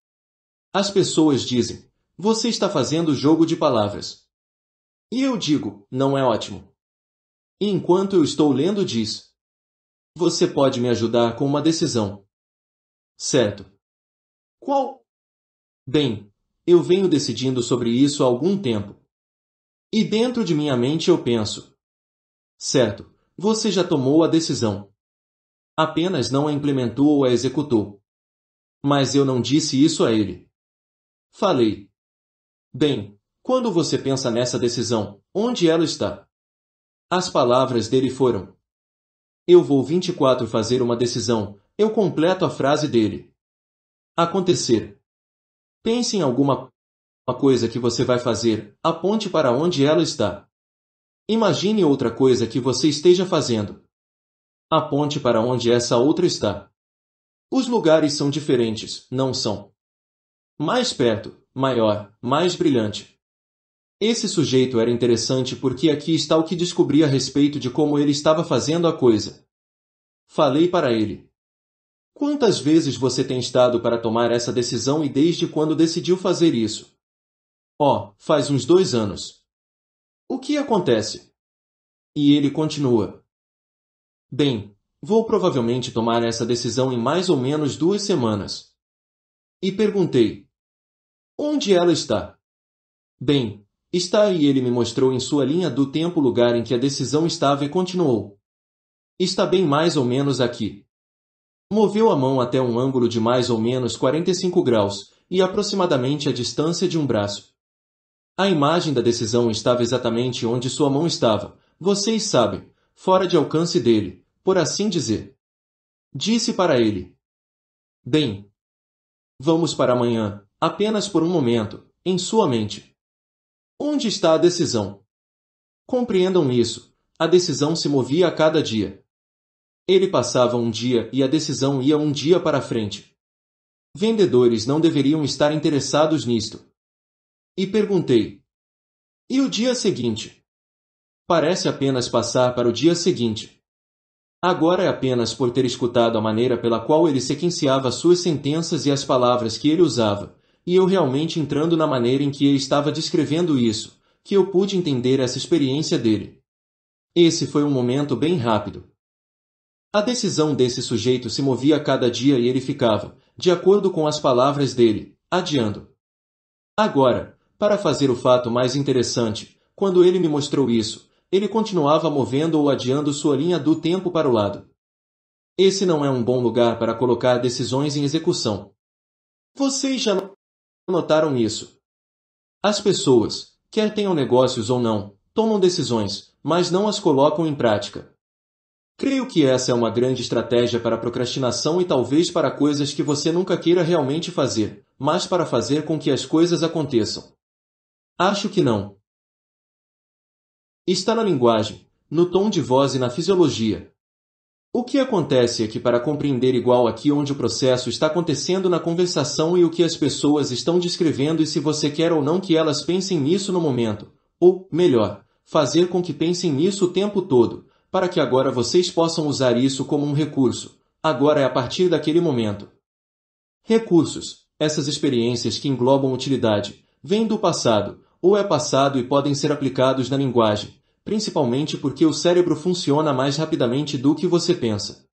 As pessoas dizem, você está fazendo jogo de palavras. E eu digo, não é ótimo. Enquanto eu estou lendo, diz: Você pode me ajudar com uma decisão. Certo. Qual? Bem, eu venho decidindo sobre isso há algum tempo. E dentro de minha mente eu penso: Certo, você já tomou a decisão. Apenas não a implementou ou a executou. Mas eu não disse isso a ele. Falei: Bem, quando você pensa nessa decisão, onde ela está? As palavras dele foram: Eu vou 24 fazer uma decisão, eu completo a frase dele. Acontecer. Pense em alguma coisa que você vai fazer, aponte para onde ela está. Imagine outra coisa que você esteja fazendo. Aponte para onde essa outra está. Os lugares são diferentes, não são? Mais perto, maior, mais brilhante. Esse sujeito era interessante porque aqui está o que descobri a respeito de como ele estava fazendo a coisa. Falei para ele. Quantas vezes você tem estado para tomar essa decisão e desde quando decidiu fazer isso? Ó, oh, faz uns dois anos. O que acontece? E ele continua. Bem, vou provavelmente tomar essa decisão em mais ou menos duas semanas. E perguntei: Onde ela está? Bem, está e ele me mostrou em sua linha do tempo o lugar em que a decisão estava e continuou. Está bem mais ou menos aqui. Moveu a mão até um ângulo de mais ou menos 45 graus e aproximadamente a distância de um braço. A imagem da decisão estava exatamente onde sua mão estava, vocês sabem, fora de alcance dele, por assim dizer. Disse para ele: Bem, vamos para amanhã, apenas por um momento, em sua mente. Onde está a decisão? Compreendam isso. A decisão se movia a cada dia. Ele passava um dia e a decisão ia um dia para frente. Vendedores não deveriam estar interessados nisto. E perguntei: E o dia seguinte? Parece apenas passar para o dia seguinte. Agora é apenas por ter escutado a maneira pela qual ele sequenciava suas sentenças e as palavras que ele usava e eu realmente entrando na maneira em que ele estava descrevendo isso, que eu pude entender essa experiência dele. Esse foi um momento bem rápido. A decisão desse sujeito se movia a cada dia e ele ficava, de acordo com as palavras dele, adiando. Agora, para fazer o fato mais interessante, quando ele me mostrou isso, ele continuava movendo ou adiando sua linha do tempo para o lado. Esse não é um bom lugar para colocar decisões em execução. Vocês já notaram isso. As pessoas, quer tenham negócios ou não, tomam decisões, mas não as colocam em prática. Creio que essa é uma grande estratégia para procrastinação e talvez para coisas que você nunca queira realmente fazer, mas para fazer com que as coisas aconteçam. Acho que não. Está na linguagem, no tom de voz e na fisiologia, o que acontece é que para compreender igual aqui onde o processo está acontecendo na conversação e o que as pessoas estão descrevendo e se você quer ou não que elas pensem nisso no momento, ou, melhor, fazer com que pensem nisso o tempo todo, para que agora vocês possam usar isso como um recurso. Agora é a partir daquele momento. Recursos. Essas experiências que englobam utilidade, vêm do passado, ou é passado e podem ser aplicados na linguagem, principalmente porque o cérebro funciona mais rapidamente do que você pensa.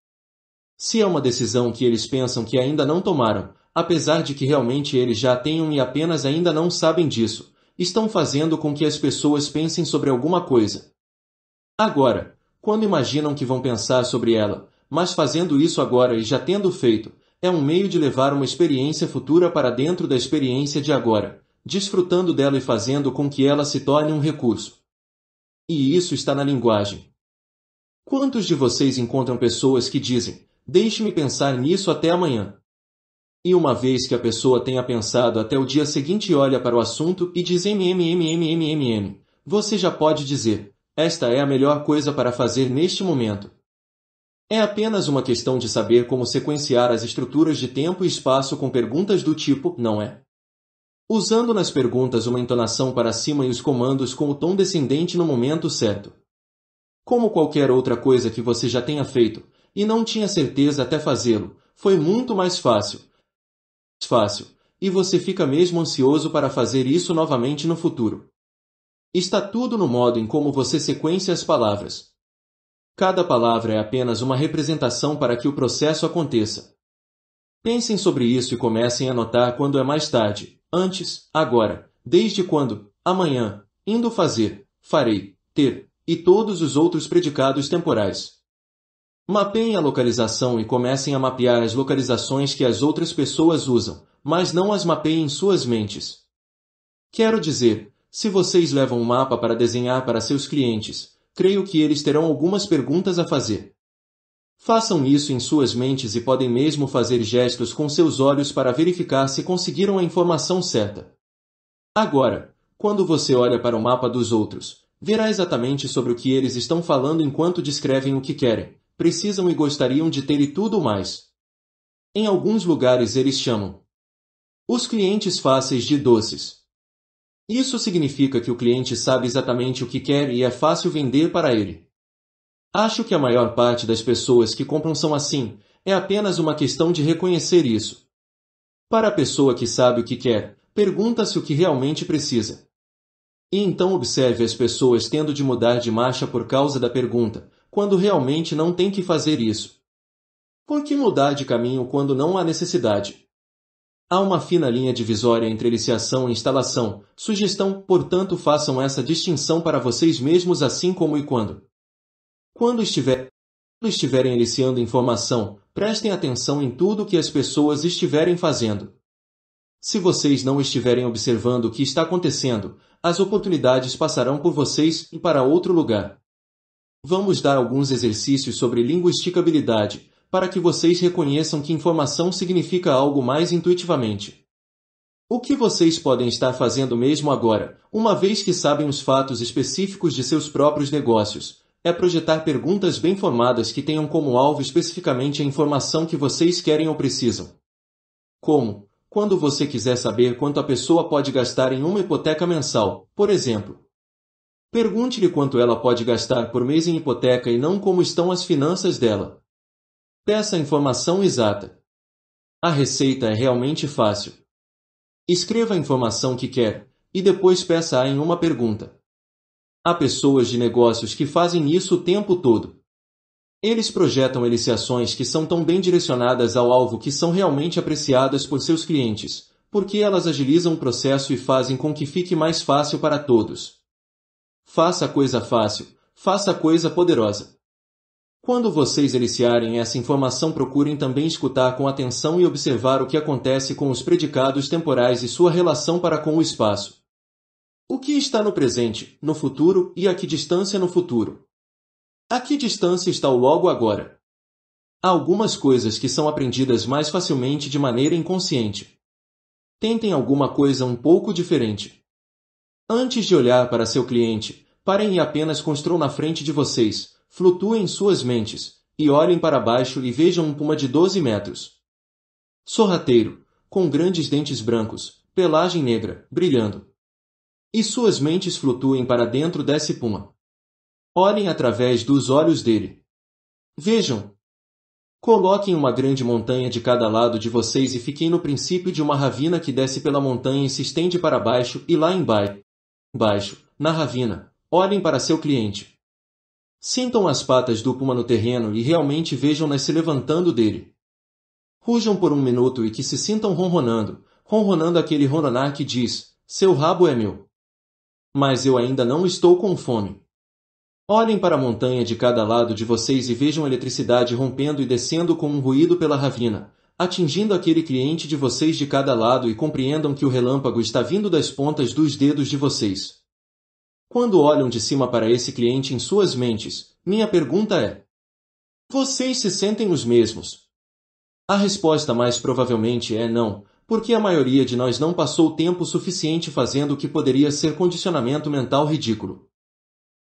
Se é uma decisão que eles pensam que ainda não tomaram, apesar de que realmente eles já a tenham e apenas ainda não sabem disso, estão fazendo com que as pessoas pensem sobre alguma coisa. Agora, quando imaginam que vão pensar sobre ela, mas fazendo isso agora e já tendo feito, é um meio de levar uma experiência futura para dentro da experiência de agora, desfrutando dela e fazendo com que ela se torne um recurso. E isso está na linguagem. Quantos de vocês encontram pessoas que dizem: Deixe-me pensar nisso até amanhã? E uma vez que a pessoa tenha pensado até o dia seguinte, olha para o assunto e diz: MMMMMMM. Você já pode dizer: Esta é a melhor coisa para fazer neste momento. É apenas uma questão de saber como sequenciar as estruturas de tempo e espaço com perguntas do tipo: Não é? usando nas perguntas uma entonação para cima e os comandos com o tom descendente no momento certo. Como qualquer outra coisa que você já tenha feito, e não tinha certeza até fazê-lo, foi muito mais fácil. Fácil, e você fica mesmo ansioso para fazer isso novamente no futuro. Está tudo no modo em como você sequencia as palavras. Cada palavra é apenas uma representação para que o processo aconteça. Pensem sobre isso e comecem a notar quando é mais tarde, antes, agora, desde quando, amanhã, indo fazer, farei, ter, e todos os outros predicados temporais. Mapeiem a localização e comecem a mapear as localizações que as outras pessoas usam, mas não as mapeiem em suas mentes. Quero dizer, se vocês levam um mapa para desenhar para seus clientes, creio que eles terão algumas perguntas a fazer. Façam isso em suas mentes e podem mesmo fazer gestos com seus olhos para verificar se conseguiram a informação certa. Agora, quando você olha para o mapa dos outros, verá exatamente sobre o que eles estão falando enquanto descrevem o que querem, precisam e gostariam de ter e tudo mais. Em alguns lugares eles chamam os clientes fáceis de doces. Isso significa que o cliente sabe exatamente o que quer e é fácil vender para ele. Acho que a maior parte das pessoas que compram são assim. É apenas uma questão de reconhecer isso. Para a pessoa que sabe o que quer, pergunta-se o que realmente precisa. E então observe as pessoas tendo de mudar de marcha por causa da pergunta, quando realmente não tem que fazer isso. Por que mudar de caminho quando não há necessidade? Há uma fina linha divisória entre iniciação e instalação, sugestão, portanto façam essa distinção para vocês mesmos assim como e quando. Quando, estiver, quando estiverem iniciando informação, prestem atenção em tudo que as pessoas estiverem fazendo. Se vocês não estiverem observando o que está acontecendo, as oportunidades passarão por vocês e para outro lugar. Vamos dar alguns exercícios sobre linguisticabilidade, para que vocês reconheçam que informação significa algo mais intuitivamente. O que vocês podem estar fazendo mesmo agora, uma vez que sabem os fatos específicos de seus próprios negócios, é projetar perguntas bem formadas que tenham como alvo especificamente a informação que vocês querem ou precisam. Como, quando você quiser saber quanto a pessoa pode gastar em uma hipoteca mensal, por exemplo. Pergunte-lhe quanto ela pode gastar por mês em hipoteca e não como estão as finanças dela. Peça a informação exata. A receita é realmente fácil. Escreva a informação que quer e depois peça-a em uma pergunta. Há pessoas de negócios que fazem isso o tempo todo. Eles projetam iniciações que são tão bem direcionadas ao alvo que são realmente apreciadas por seus clientes, porque elas agilizam o processo e fazem com que fique mais fácil para todos. Faça coisa fácil, faça coisa poderosa. Quando vocês iniciarem essa informação, procurem também escutar com atenção e observar o que acontece com os predicados temporais e sua relação para com o espaço. O que está no presente, no futuro e a que distância no futuro? A que distância está o logo agora? Há algumas coisas que são aprendidas mais facilmente de maneira inconsciente. Tentem alguma coisa um pouco diferente. Antes de olhar para seu cliente, parem e apenas construam na frente de vocês, flutuem suas mentes, e olhem para baixo e vejam um puma de 12 metros. Sorrateiro, com grandes dentes brancos, pelagem negra, brilhando, e suas mentes flutuem para dentro desse puma. Olhem através dos olhos dele. Vejam. Coloquem uma grande montanha de cada lado de vocês e fiquem no princípio de uma ravina que desce pela montanha e se estende para baixo e lá embaixo, baixo, na ravina, olhem para seu cliente. Sintam as patas do puma no terreno e realmente vejam-nas se levantando dele. Rujam por um minuto e que se sintam ronronando, ronronando aquele ronronar que diz, seu rabo é meu. Mas eu ainda não estou com fome. Olhem para a montanha de cada lado de vocês e vejam a eletricidade rompendo e descendo com um ruído pela ravina, atingindo aquele cliente de vocês de cada lado e compreendam que o relâmpago está vindo das pontas dos dedos de vocês. Quando olham de cima para esse cliente em suas mentes, minha pergunta é: vocês se sentem os mesmos? A resposta mais provavelmente é não, porque a maioria de nós não passou tempo suficiente fazendo o que poderia ser condicionamento mental ridículo.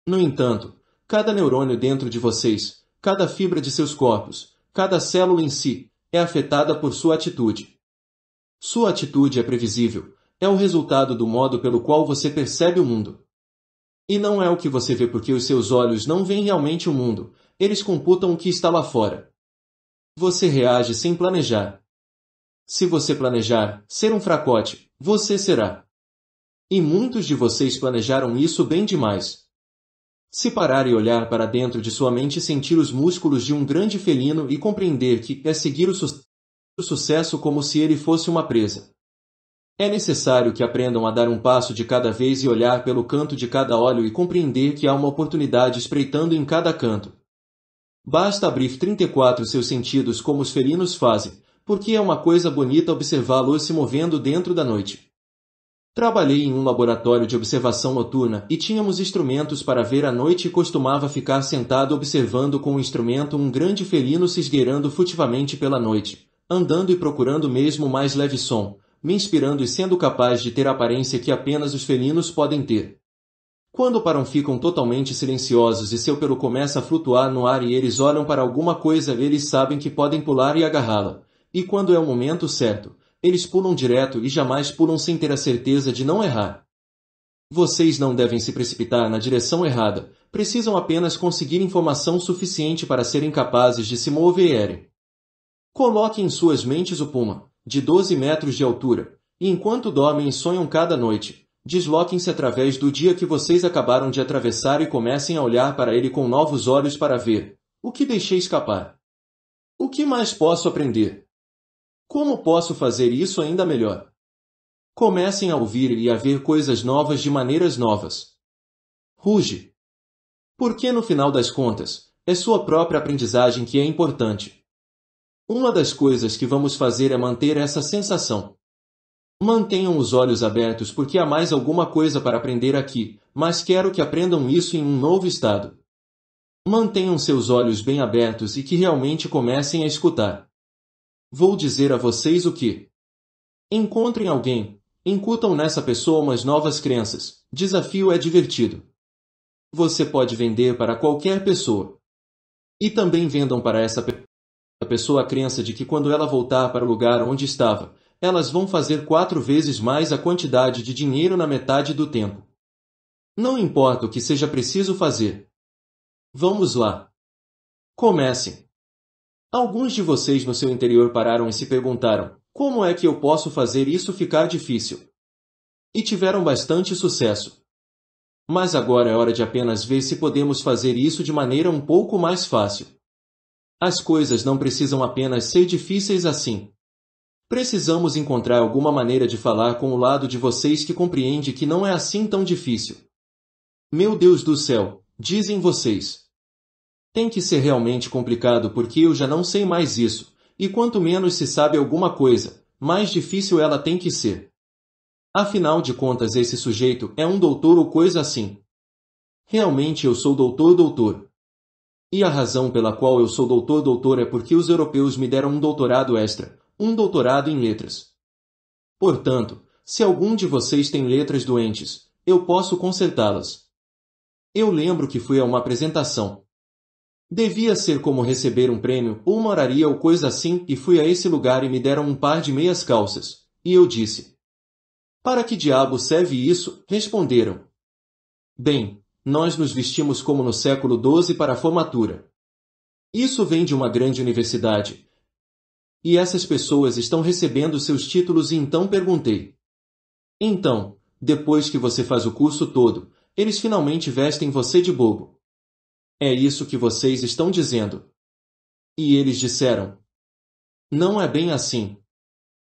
No entanto, cada neurônio dentro de vocês, cada fibra de seus corpos, cada célula em si, é afetada por sua atitude. Sua atitude é previsível, é o resultado do modo pelo qual você percebe o mundo. E não é o que você vê porque os seus olhos não veem realmente o mundo, eles computam o que está lá fora. Você reage sem planejar. Se você planejar ser um fracote, você será. E muitos de vocês planejaram isso bem demais. Se parar e olhar para dentro de sua mente e sentir os músculos de um grande felino e compreender que é seguir o, su o sucesso como se ele fosse uma presa. É necessário que aprendam a dar um passo de cada vez e olhar pelo canto de cada olho e compreender que há uma oportunidade espreitando em cada canto. Basta abrir 34 seus sentidos como os felinos fazem, porque é uma coisa bonita observá-los se movendo dentro da noite. Trabalhei em um laboratório de observação noturna e tínhamos instrumentos para ver a noite e costumava ficar sentado observando com o instrumento um grande felino se esgueirando furtivamente pela noite, andando e procurando mesmo mais leve som, me inspirando e sendo capaz de ter a aparência que apenas os felinos podem ter. Quando param ficam totalmente silenciosos e seu pelo começa a flutuar no ar e eles olham para alguma coisa, eles sabem que podem pular e agarrá-la, e quando é o momento certo, eles pulam direto e jamais pulam sem ter a certeza de não errar. Vocês não devem se precipitar na direção errada, precisam apenas conseguir informação suficiente para serem capazes de se moverem. Coloque em suas mentes o puma, de 12 metros de altura, e enquanto dormem e sonham cada noite, desloquem-se através do dia que vocês acabaram de atravessar e comecem a olhar para ele com novos olhos para ver o que deixei escapar. O que mais posso aprender? Como posso fazer isso ainda melhor? Comecem a ouvir e a ver coisas novas de maneiras novas. Ruge. Porque no final das contas, é sua própria aprendizagem que é importante. Uma das coisas que vamos fazer é manter essa sensação. Mantenham os olhos abertos porque há mais alguma coisa para aprender aqui, mas quero que aprendam isso em um novo estado. Mantenham seus olhos bem abertos e que realmente comecem a escutar. Vou dizer a vocês o que: encontrem alguém, incutam nessa pessoa umas novas crenças. Desafio é divertido. Você pode vender para qualquer pessoa. E também vendam para essa pessoa a crença de que quando ela voltar para o lugar onde estava, elas vão fazer quatro vezes mais a quantidade de dinheiro na metade do tempo. Não importa o que seja preciso fazer. Vamos lá. Comecem. Alguns de vocês no seu interior pararam e se perguntaram: como é que eu posso fazer isso ficar difícil? E tiveram bastante sucesso. Mas agora é hora de apenas ver se podemos fazer isso de maneira um pouco mais fácil. As coisas não precisam apenas ser difíceis assim. Precisamos encontrar alguma maneira de falar com o lado de vocês que compreende que não é assim tão difícil. Meu Deus do céu, dizem vocês. Tem que ser realmente complicado porque eu já não sei mais isso, e quanto menos se sabe alguma coisa, mais difícil ela tem que ser. Afinal de contas, esse sujeito é um doutor ou coisa assim. Realmente eu sou doutor doutor. E a razão pela qual eu sou doutor doutor é porque os europeus me deram um doutorado extra, um doutorado em letras. Portanto, se algum de vocês tem letras doentes, eu posso consertá-las. Eu lembro que fui a uma apresentação, Devia ser como receber um prêmio, ou uma ou coisa assim, e fui a esse lugar e me deram um par de meias calças. E eu disse, para que diabo serve isso? Responderam. Bem, nós nos vestimos como no século XII para a formatura. Isso vem de uma grande universidade. E essas pessoas estão recebendo seus títulos e então perguntei. Então, depois que você faz o curso todo, eles finalmente vestem você de bobo. É isso que vocês estão dizendo. E eles disseram: Não é bem assim.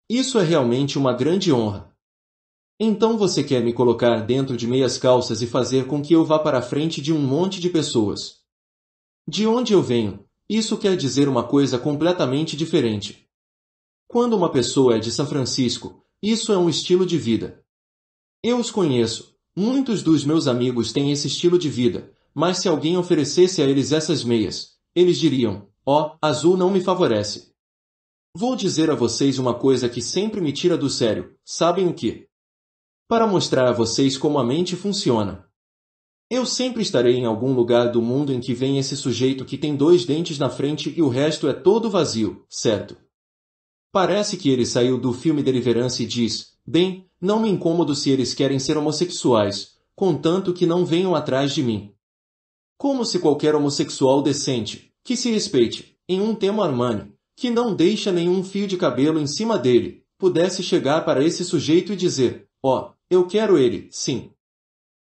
Isso é realmente uma grande honra. Então você quer me colocar dentro de meias calças e fazer com que eu vá para a frente de um monte de pessoas. De onde eu venho, isso quer dizer uma coisa completamente diferente. Quando uma pessoa é de São Francisco, isso é um estilo de vida. Eu os conheço, muitos dos meus amigos têm esse estilo de vida, mas se alguém oferecesse a eles essas meias, eles diriam: Ó, oh, azul não me favorece. Vou dizer a vocês uma coisa que sempre me tira do sério, sabem o que? Para mostrar a vocês como a mente funciona. Eu sempre estarei em algum lugar do mundo em que vem esse sujeito que tem dois dentes na frente e o resto é todo vazio, certo? Parece que ele saiu do filme Deliverance e diz: Bem, não me incomodo se eles querem ser homossexuais, contanto que não venham atrás de mim. Como se qualquer homossexual decente, que se respeite, em um tema Armani, que não deixa nenhum fio de cabelo em cima dele, pudesse chegar para esse sujeito e dizer, ó, oh, eu quero ele, sim.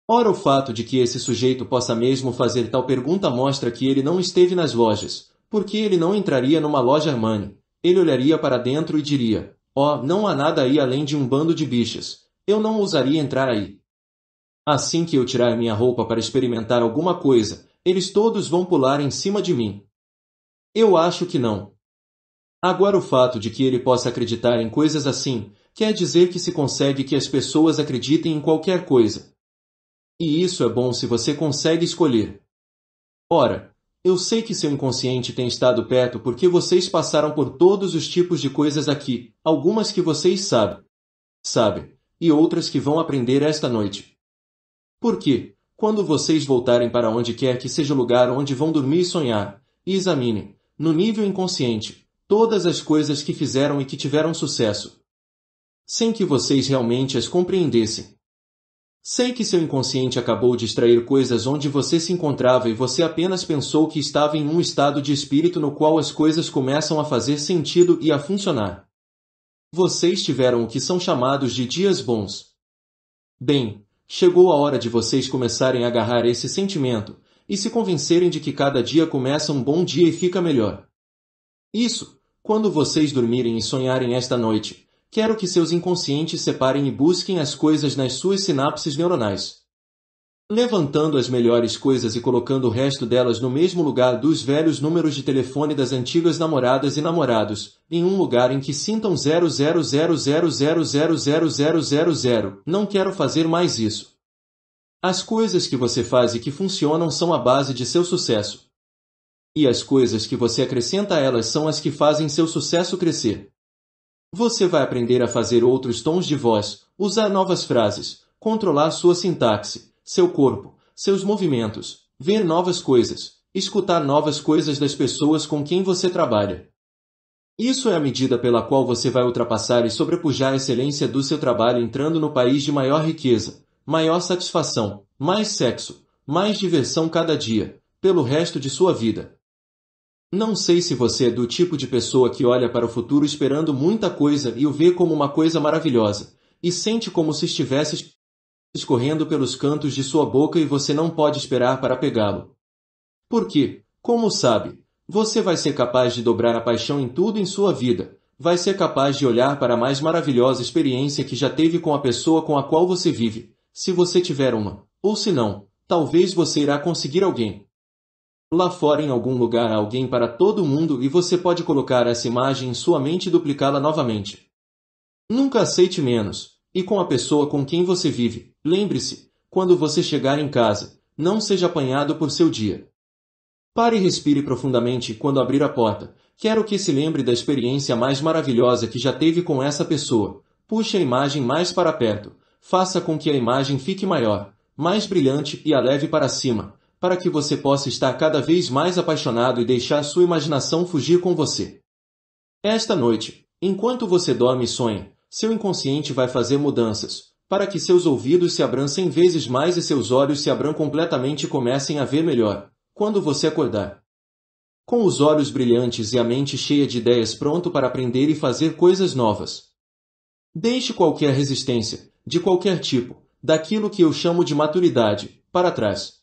Ora, o fato de que esse sujeito possa mesmo fazer tal pergunta mostra que ele não esteve nas lojas, porque ele não entraria numa loja Armani. Ele olharia para dentro e diria, ó, oh, não há nada aí além de um bando de bichas. Eu não ousaria entrar aí, Assim que eu tirar minha roupa para experimentar alguma coisa, eles todos vão pular em cima de mim. Eu acho que não. Agora o fato de que ele possa acreditar em coisas assim quer dizer que se consegue que as pessoas acreditem em qualquer coisa. E isso é bom se você consegue escolher. Ora, eu sei que seu inconsciente tem estado perto porque vocês passaram por todos os tipos de coisas aqui, algumas que vocês sabem. Sabem, e outras que vão aprender esta noite. Porque, quando vocês voltarem para onde quer que seja o lugar onde vão dormir e sonhar, e examinem, no nível inconsciente, todas as coisas que fizeram e que tiveram sucesso, sem que vocês realmente as compreendessem. Sei que seu inconsciente acabou de extrair coisas onde você se encontrava e você apenas pensou que estava em um estado de espírito no qual as coisas começam a fazer sentido e a funcionar. Vocês tiveram o que são chamados de dias bons. Bem, Chegou a hora de vocês começarem a agarrar esse sentimento e se convencerem de que cada dia começa um bom dia e fica melhor. Isso, quando vocês dormirem e sonharem esta noite, quero que seus inconscientes separem e busquem as coisas nas suas sinapses neuronais levantando as melhores coisas e colocando o resto delas no mesmo lugar dos velhos números de telefone das antigas namoradas e namorados, em um lugar em que sintam 0000000000. Não quero fazer mais isso. As coisas que você faz e que funcionam são a base de seu sucesso. E as coisas que você acrescenta a elas são as que fazem seu sucesso crescer. Você vai aprender a fazer outros tons de voz, usar novas frases, controlar sua sintaxe, seu corpo, seus movimentos, ver novas coisas, escutar novas coisas das pessoas com quem você trabalha. Isso é a medida pela qual você vai ultrapassar e sobrepujar a excelência do seu trabalho entrando no país de maior riqueza, maior satisfação, mais sexo, mais diversão cada dia, pelo resto de sua vida. Não sei se você é do tipo de pessoa que olha para o futuro esperando muita coisa e o vê como uma coisa maravilhosa, e sente como se estivesse escorrendo pelos cantos de sua boca e você não pode esperar para pegá-lo. Porque, como sabe, você vai ser capaz de dobrar a paixão em tudo em sua vida, vai ser capaz de olhar para a mais maravilhosa experiência que já teve com a pessoa com a qual você vive, se você tiver uma, ou se não, talvez você irá conseguir alguém. Lá fora em algum lugar há alguém para todo mundo e você pode colocar essa imagem em sua mente e duplicá-la novamente. Nunca aceite menos, e com a pessoa com quem você vive, Lembre-se, quando você chegar em casa, não seja apanhado por seu dia. Pare e respire profundamente quando abrir a porta. Quero que se lembre da experiência mais maravilhosa que já teve com essa pessoa. Puxe a imagem mais para perto. Faça com que a imagem fique maior, mais brilhante e a leve para cima, para que você possa estar cada vez mais apaixonado e deixar sua imaginação fugir com você. Esta noite, enquanto você dorme e sonha, seu inconsciente vai fazer mudanças, para que seus ouvidos se abram cem vezes mais e seus olhos se abram completamente e comecem a ver melhor, quando você acordar. Com os olhos brilhantes e a mente cheia de ideias pronto para aprender e fazer coisas novas. Deixe qualquer resistência, de qualquer tipo, daquilo que eu chamo de maturidade, para trás.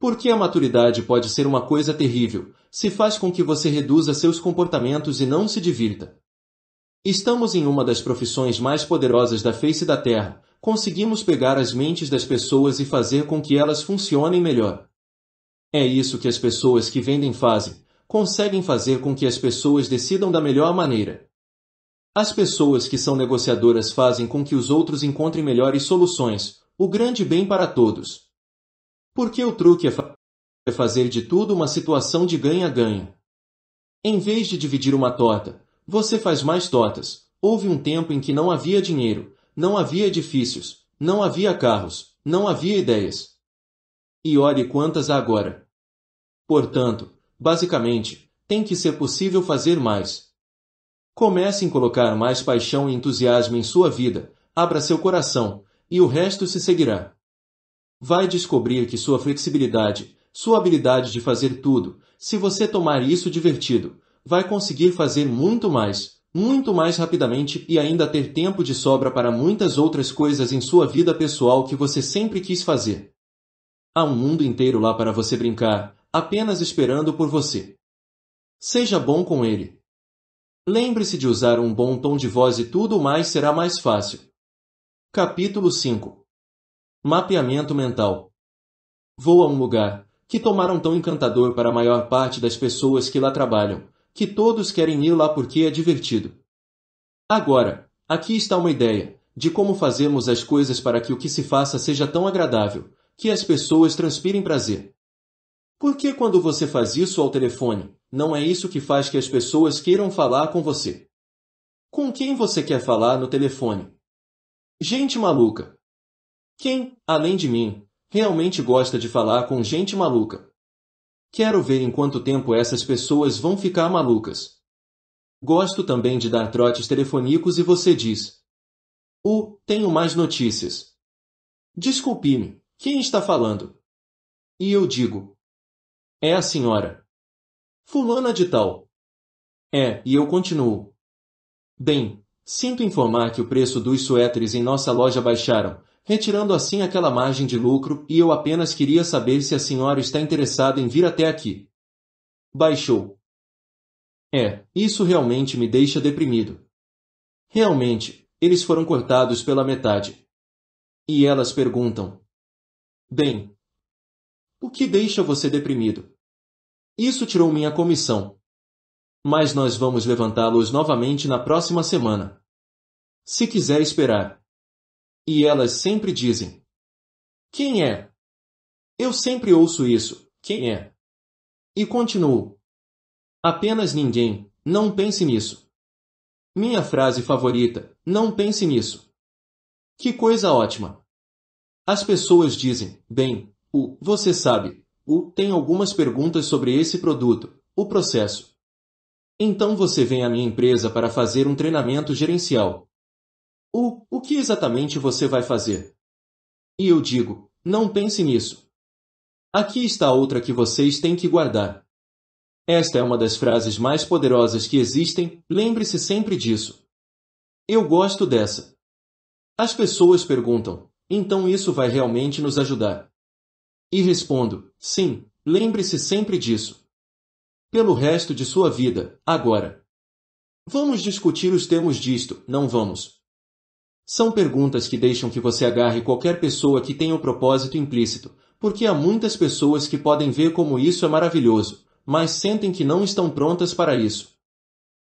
Porque a maturidade pode ser uma coisa terrível, se faz com que você reduza seus comportamentos e não se divirta. Estamos em uma das profissões mais poderosas da face da Terra. Conseguimos pegar as mentes das pessoas e fazer com que elas funcionem melhor. É isso que as pessoas que vendem fazem. Conseguem fazer com que as pessoas decidam da melhor maneira. As pessoas que são negociadoras fazem com que os outros encontrem melhores soluções, o grande bem para todos. Porque o truque é, fa é fazer de tudo uma situação de ganha-ganha. Em vez de dividir uma torta, você faz mais tortas. Houve um tempo em que não havia dinheiro, não havia edifícios, não havia carros, não havia ideias. E olhe quantas há agora. Portanto, basicamente, tem que ser possível fazer mais. Comece em colocar mais paixão e entusiasmo em sua vida, abra seu coração, e o resto se seguirá. Vai descobrir que sua flexibilidade, sua habilidade de fazer tudo, se você tomar isso divertido, vai conseguir fazer muito mais, muito mais rapidamente e ainda ter tempo de sobra para muitas outras coisas em sua vida pessoal que você sempre quis fazer. Há um mundo inteiro lá para você brincar, apenas esperando por você. Seja bom com ele. Lembre-se de usar um bom tom de voz e tudo mais será mais fácil. Capítulo 5 Mapeamento mental. Vou a um lugar que tomaram tão encantador para a maior parte das pessoas que lá trabalham, que todos querem ir lá porque é divertido. Agora, aqui está uma ideia de como fazemos as coisas para que o que se faça seja tão agradável que as pessoas transpirem prazer. Porque quando você faz isso ao telefone, não é isso que faz que as pessoas queiram falar com você. Com quem você quer falar no telefone? Gente maluca. Quem, além de mim, realmente gosta de falar com gente maluca? Quero ver em quanto tempo essas pessoas vão ficar malucas. Gosto também de dar trotes telefônicos e você diz: Oh, tenho mais notícias. Desculpe-me, quem está falando? E eu digo: É a senhora. Fulana de Tal. É, e eu continuo. Bem, sinto informar que o preço dos suéteres em nossa loja baixaram, retirando assim aquela margem de lucro, e eu apenas queria saber se a senhora está interessada em vir até aqui. Baixou. É, isso realmente me deixa deprimido. Realmente, eles foram cortados pela metade. E elas perguntam: Bem, o que deixa você deprimido? Isso tirou minha comissão. Mas nós vamos levantá-los novamente na próxima semana. Se quiser esperar. E elas sempre dizem: Quem é? Eu sempre ouço isso: Quem é? E continuo: Apenas ninguém, não pense nisso. Minha frase favorita: Não pense nisso. Que coisa ótima! As pessoas dizem: Bem, o, você sabe, o, tem algumas perguntas sobre esse produto, o processo. Então você vem à minha empresa para fazer um treinamento gerencial ou o que exatamente você vai fazer? E eu digo, não pense nisso. Aqui está outra que vocês têm que guardar. Esta é uma das frases mais poderosas que existem, lembre-se sempre disso. Eu gosto dessa. As pessoas perguntam, então isso vai realmente nos ajudar? E respondo, sim, lembre-se sempre disso. Pelo resto de sua vida, agora. Vamos discutir os termos disto, não vamos. São perguntas que deixam que você agarre qualquer pessoa que tenha o um propósito implícito, porque há muitas pessoas que podem ver como isso é maravilhoso, mas sentem que não estão prontas para isso.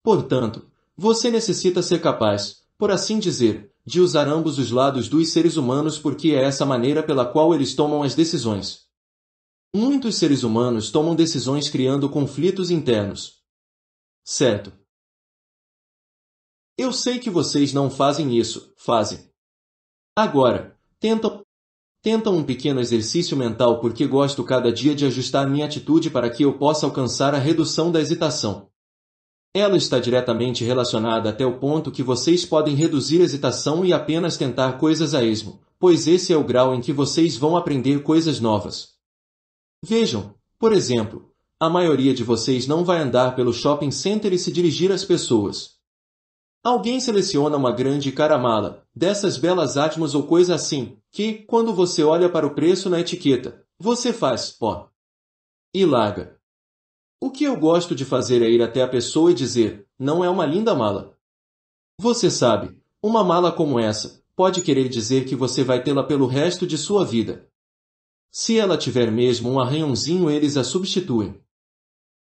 Portanto, você necessita ser capaz, por assim dizer, de usar ambos os lados dos seres humanos porque é essa maneira pela qual eles tomam as decisões. Muitos seres humanos tomam decisões criando conflitos internos. Certo, eu sei que vocês não fazem isso, fazem. Agora, tentam Tenta um pequeno exercício mental porque gosto cada dia de ajustar minha atitude para que eu possa alcançar a redução da hesitação. Ela está diretamente relacionada até o ponto que vocês podem reduzir hesitação e apenas tentar coisas a esmo, pois esse é o grau em que vocês vão aprender coisas novas. Vejam, por exemplo, a maioria de vocês não vai andar pelo shopping center e se dirigir às pessoas. Alguém seleciona uma grande caramala, dessas belas Atmos ou coisa assim, que, quando você olha para o preço na etiqueta, você faz, ó, e larga. O que eu gosto de fazer é ir até a pessoa e dizer, não é uma linda mala. Você sabe, uma mala como essa pode querer dizer que você vai tê-la pelo resto de sua vida. Se ela tiver mesmo um arranhãozinho, eles a substituem.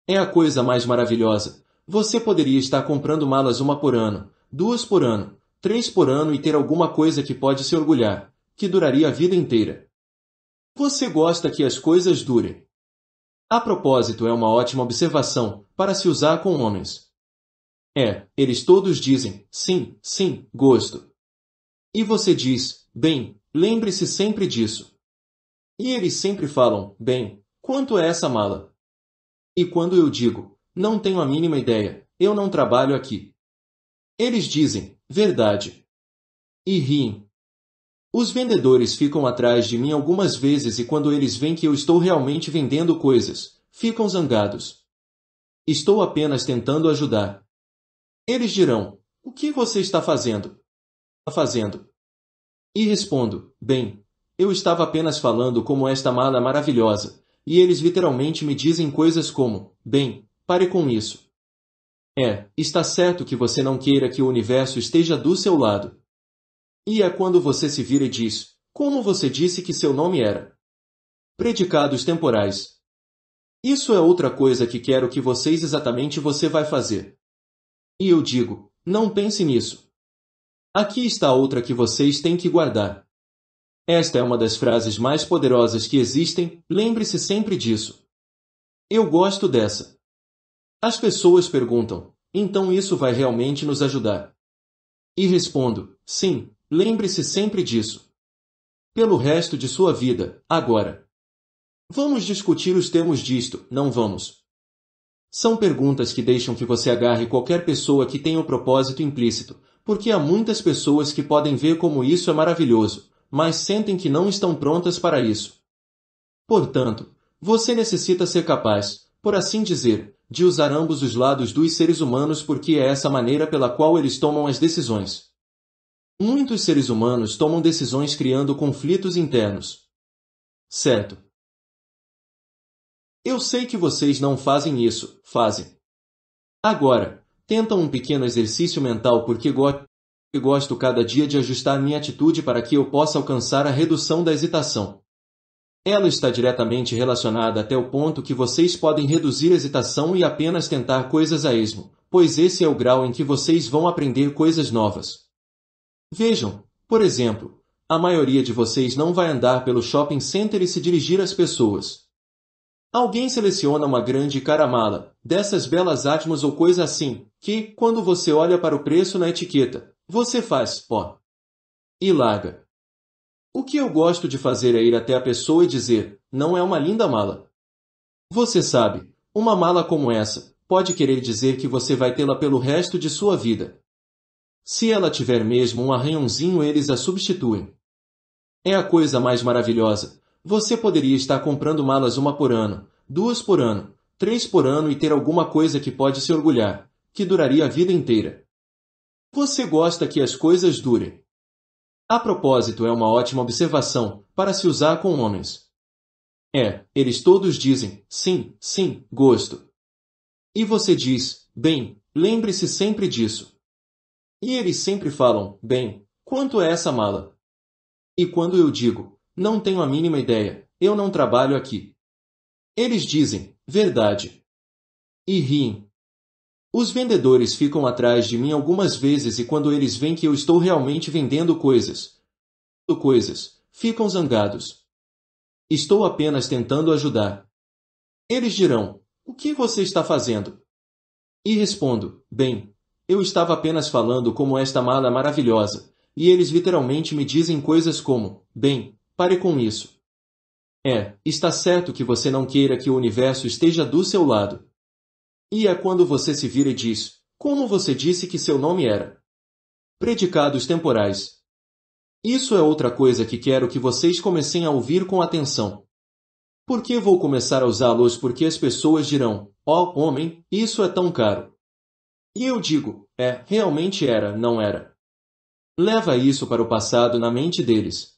É a coisa mais maravilhosa, você poderia estar comprando malas uma por ano, duas por ano, três por ano e ter alguma coisa que pode se orgulhar, que duraria a vida inteira. Você gosta que as coisas durem. A propósito, é uma ótima observação para se usar com homens. É, eles todos dizem, sim, sim, gosto. E você diz, bem, lembre-se sempre disso. E eles sempre falam, bem, quanto é essa mala? E quando eu digo, não tenho a mínima ideia. Eu não trabalho aqui. Eles dizem, verdade. E riem. Os vendedores ficam atrás de mim algumas vezes e quando eles veem que eu estou realmente vendendo coisas, ficam zangados. Estou apenas tentando ajudar. Eles dirão, o que você está fazendo? Tá fazendo. E respondo, bem, eu estava apenas falando como esta mala é maravilhosa, e eles literalmente me dizem coisas como, bem, Pare com isso. É, está certo que você não queira que o universo esteja do seu lado. E é quando você se vira e diz: Como você disse que seu nome era? Predicados temporais. Isso é outra coisa que quero que vocês exatamente você vai fazer. E eu digo: Não pense nisso. Aqui está outra que vocês têm que guardar. Esta é uma das frases mais poderosas que existem, lembre-se sempre disso. Eu gosto dessa. As pessoas perguntam: então isso vai realmente nos ajudar? E respondo: sim, lembre-se sempre disso. Pelo resto de sua vida, agora. Vamos discutir os termos disto, não vamos. São perguntas que deixam que você agarre qualquer pessoa que tenha o um propósito implícito, porque há muitas pessoas que podem ver como isso é maravilhoso, mas sentem que não estão prontas para isso. Portanto, você necessita ser capaz, por assim dizer, de usar ambos os lados dos seres humanos porque é essa maneira pela qual eles tomam as decisões. Muitos seres humanos tomam decisões criando conflitos internos. Certo. Eu sei que vocês não fazem isso, fazem. Agora, tentam um pequeno exercício mental porque go gosto cada dia de ajustar minha atitude para que eu possa alcançar a redução da hesitação. Ela está diretamente relacionada até o ponto que vocês podem reduzir hesitação e apenas tentar coisas a esmo, pois esse é o grau em que vocês vão aprender coisas novas. Vejam, por exemplo, a maioria de vocês não vai andar pelo shopping center e se dirigir às pessoas. Alguém seleciona uma grande caramala, dessas belas átomos ou coisa assim, que, quando você olha para o preço na etiqueta, você faz pó. E larga. O que eu gosto de fazer é ir até a pessoa e dizer: não é uma linda mala. Você sabe, uma mala como essa pode querer dizer que você vai tê-la pelo resto de sua vida. Se ela tiver mesmo um arranhãozinho, eles a substituem. É a coisa mais maravilhosa. Você poderia estar comprando malas uma por ano, duas por ano, três por ano e ter alguma coisa que pode se orgulhar, que duraria a vida inteira. Você gosta que as coisas durem. A propósito, é uma ótima observação para se usar com homens. É, eles todos dizem, sim, sim, gosto. E você diz, bem, lembre-se sempre disso. E eles sempre falam, bem, quanto é essa mala? E quando eu digo, não tenho a mínima ideia, eu não trabalho aqui. Eles dizem, verdade. E riem, os vendedores ficam atrás de mim algumas vezes e quando eles veem que eu estou realmente vendendo coisas, coisas, ficam zangados. Estou apenas tentando ajudar. Eles dirão: O que você está fazendo? E respondo: Bem, eu estava apenas falando como esta mala maravilhosa, e eles literalmente me dizem coisas como: Bem, pare com isso. É, está certo que você não queira que o universo esteja do seu lado, e é quando você se vira e diz, como você disse que seu nome era? Predicados temporais. Isso é outra coisa que quero que vocês comecem a ouvir com atenção. Por que vou começar a usá-los porque as pessoas dirão, ó oh, homem, isso é tão caro. E eu digo, é, realmente era, não era. Leva isso para o passado na mente deles.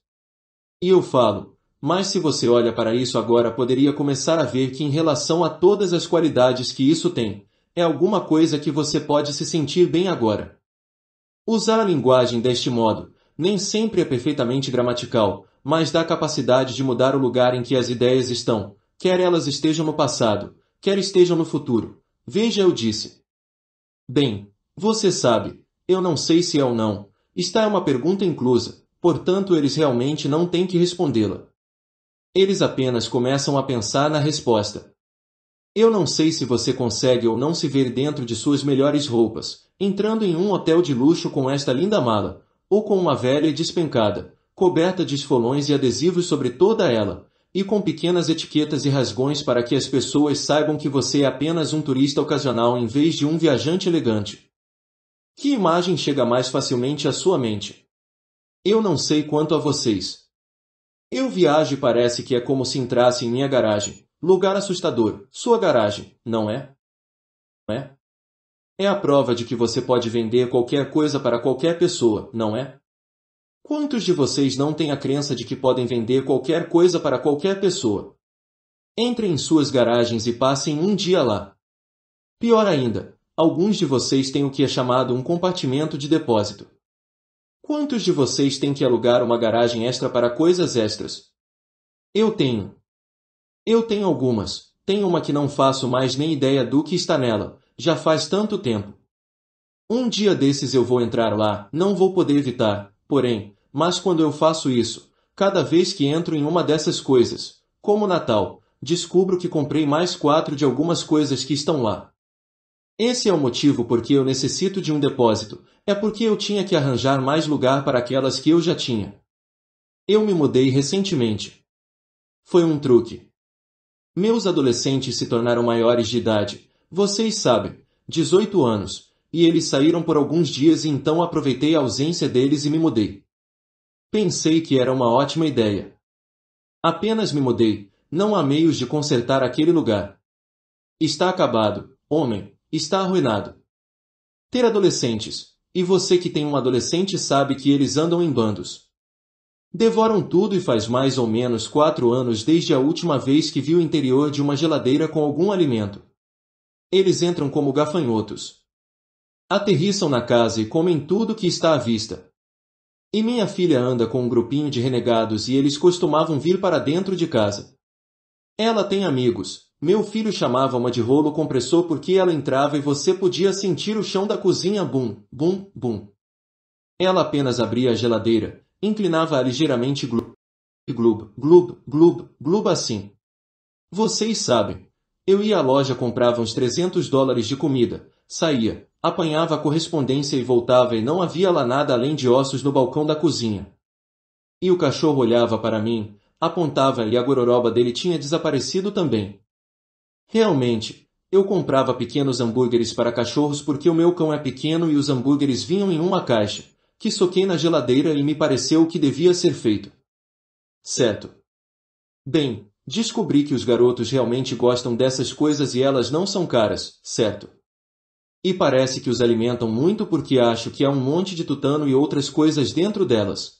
E eu falo, mas se você olha para isso agora, poderia começar a ver que, em relação a todas as qualidades que isso tem, é alguma coisa que você pode se sentir bem agora. Usar a linguagem deste modo nem sempre é perfeitamente gramatical, mas dá capacidade de mudar o lugar em que as ideias estão, quer elas estejam no passado, quer estejam no futuro. Veja, eu disse. Bem, você sabe, eu não sei se é ou não. Está é uma pergunta inclusa, portanto eles realmente não têm que respondê-la. Eles apenas começam a pensar na resposta. Eu não sei se você consegue ou não se ver dentro de suas melhores roupas, entrando em um hotel de luxo com esta linda mala, ou com uma velha e despencada, coberta de esfolões e adesivos sobre toda ela, e com pequenas etiquetas e rasgões para que as pessoas saibam que você é apenas um turista ocasional em vez de um viajante elegante. Que imagem chega mais facilmente à sua mente? Eu não sei quanto a vocês, eu viajo e parece que é como se entrasse em minha garagem. Lugar assustador. Sua garagem, não é? Não é? É a prova de que você pode vender qualquer coisa para qualquer pessoa, não é? Quantos de vocês não têm a crença de que podem vender qualquer coisa para qualquer pessoa? Entrem em suas garagens e passem um dia lá. Pior ainda, alguns de vocês têm o que é chamado um compartimento de depósito. Quantos de vocês têm que alugar uma garagem extra para coisas extras? Eu tenho. Eu tenho algumas. Tenho uma que não faço mais nem ideia do que está nela. Já faz tanto tempo. Um dia desses eu vou entrar lá, não vou poder evitar, porém, mas quando eu faço isso, cada vez que entro em uma dessas coisas, como Natal, descubro que comprei mais quatro de algumas coisas que estão lá. Esse é o motivo por que eu necessito de um depósito. É porque eu tinha que arranjar mais lugar para aquelas que eu já tinha. Eu me mudei recentemente. Foi um truque. Meus adolescentes se tornaram maiores de idade. Vocês sabem, 18 anos, e eles saíram por alguns dias e então aproveitei a ausência deles e me mudei. Pensei que era uma ótima ideia. Apenas me mudei, não há meios de consertar aquele lugar. Está acabado, homem, está arruinado. Ter adolescentes, e você que tem um adolescente sabe que eles andam em bandos. Devoram tudo e faz mais ou menos quatro anos desde a última vez que viu o interior de uma geladeira com algum alimento. Eles entram como gafanhotos. Aterrissam na casa e comem tudo que está à vista. E minha filha anda com um grupinho de renegados e eles costumavam vir para dentro de casa. Ela tem amigos, meu filho chamava uma de rolo compressor porque ela entrava e você podia sentir o chão da cozinha bum, bum, bum. Ela apenas abria a geladeira, inclinava-a ligeiramente glub, glub, glub, glub, glub assim. Vocês sabem. Eu ia à loja comprava uns 300 dólares de comida, saía, apanhava a correspondência e voltava e não havia lá nada além de ossos no balcão da cozinha. E o cachorro olhava para mim, apontava e a gororoba dele tinha desaparecido também. Realmente, eu comprava pequenos hambúrgueres para cachorros porque o meu cão é pequeno e os hambúrgueres vinham em uma caixa, que soquei na geladeira e me pareceu o que devia ser feito. Certo. Bem, descobri que os garotos realmente gostam dessas coisas e elas não são caras, certo? E parece que os alimentam muito porque acho que há um monte de tutano e outras coisas dentro delas.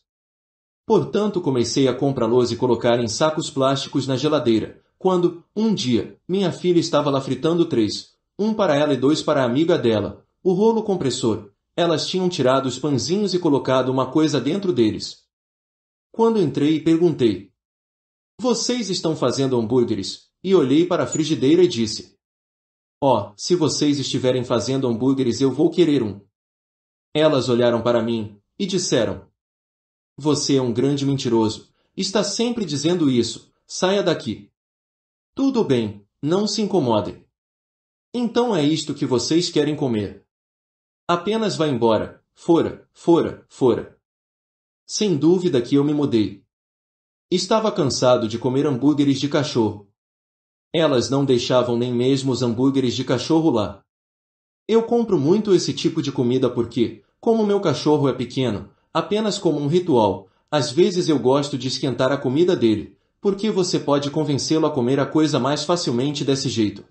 Portanto, comecei a comprá-los e colocar em sacos plásticos na geladeira, quando, um dia, minha filha estava lá fritando três, um para ela e dois para a amiga dela, o rolo compressor. Elas tinham tirado os pãezinhos e colocado uma coisa dentro deles. Quando entrei, e perguntei: Vocês estão fazendo hambúrgueres? E olhei para a frigideira e disse: Ó, oh, se vocês estiverem fazendo hambúrgueres, eu vou querer um. Elas olharam para mim e disseram: Você é um grande mentiroso. Está sempre dizendo isso. Saia daqui. Tudo bem, não se incomodem. Então é isto que vocês querem comer. Apenas vá embora, fora, fora, fora. Sem dúvida que eu me mudei. Estava cansado de comer hambúrgueres de cachorro. Elas não deixavam nem mesmo os hambúrgueres de cachorro lá. Eu compro muito esse tipo de comida porque, como meu cachorro é pequeno, apenas como um ritual, às vezes eu gosto de esquentar a comida dele, porque você pode convencê-lo a comer a coisa mais facilmente desse jeito.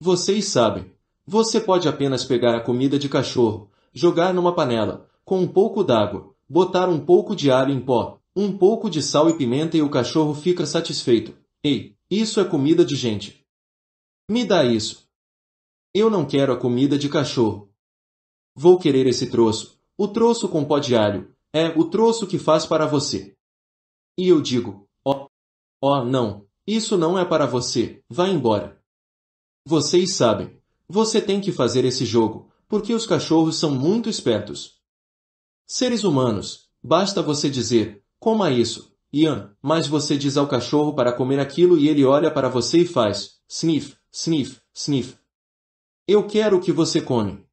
Vocês sabem, você pode apenas pegar a comida de cachorro, jogar numa panela, com um pouco d'água, botar um pouco de alho em pó, um pouco de sal e pimenta e o cachorro fica satisfeito. Ei, isso é comida de gente. Me dá isso. Eu não quero a comida de cachorro. Vou querer esse troço, o troço com pó de alho, é o troço que faz para você. E eu digo, Oh, não! Isso não é para você, vá embora! Vocês sabem, você tem que fazer esse jogo, porque os cachorros são muito espertos. Seres humanos, basta você dizer, coma isso, Ian, mas você diz ao cachorro para comer aquilo e ele olha para você e faz, sniff, sniff, sniff. Eu quero o que você come.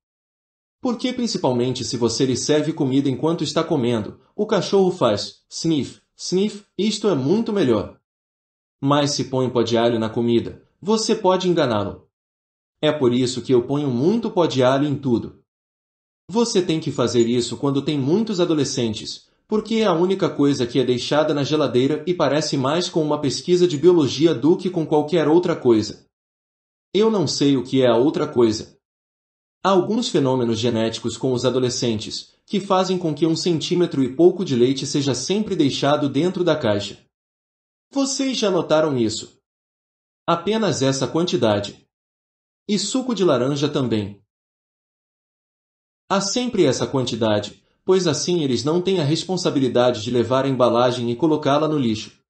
Porque principalmente se você lhe serve comida enquanto está comendo, o cachorro faz, sniff, sniff, isto é muito melhor. Mas se põe pó de alho na comida, você pode enganá-lo. É por isso que eu ponho muito pó de alho em tudo. Você tem que fazer isso quando tem muitos adolescentes, porque é a única coisa que é deixada na geladeira e parece mais com uma pesquisa de biologia do que com qualquer outra coisa. Eu não sei o que é a outra coisa. Há alguns fenômenos genéticos com os adolescentes que fazem com que um centímetro e pouco de leite seja sempre deixado dentro da caixa. Vocês já notaram isso. Apenas essa quantidade. E suco de laranja também. Há sempre essa quantidade, pois assim eles não têm a responsabilidade de levar a embalagem e colocá-la no lixo.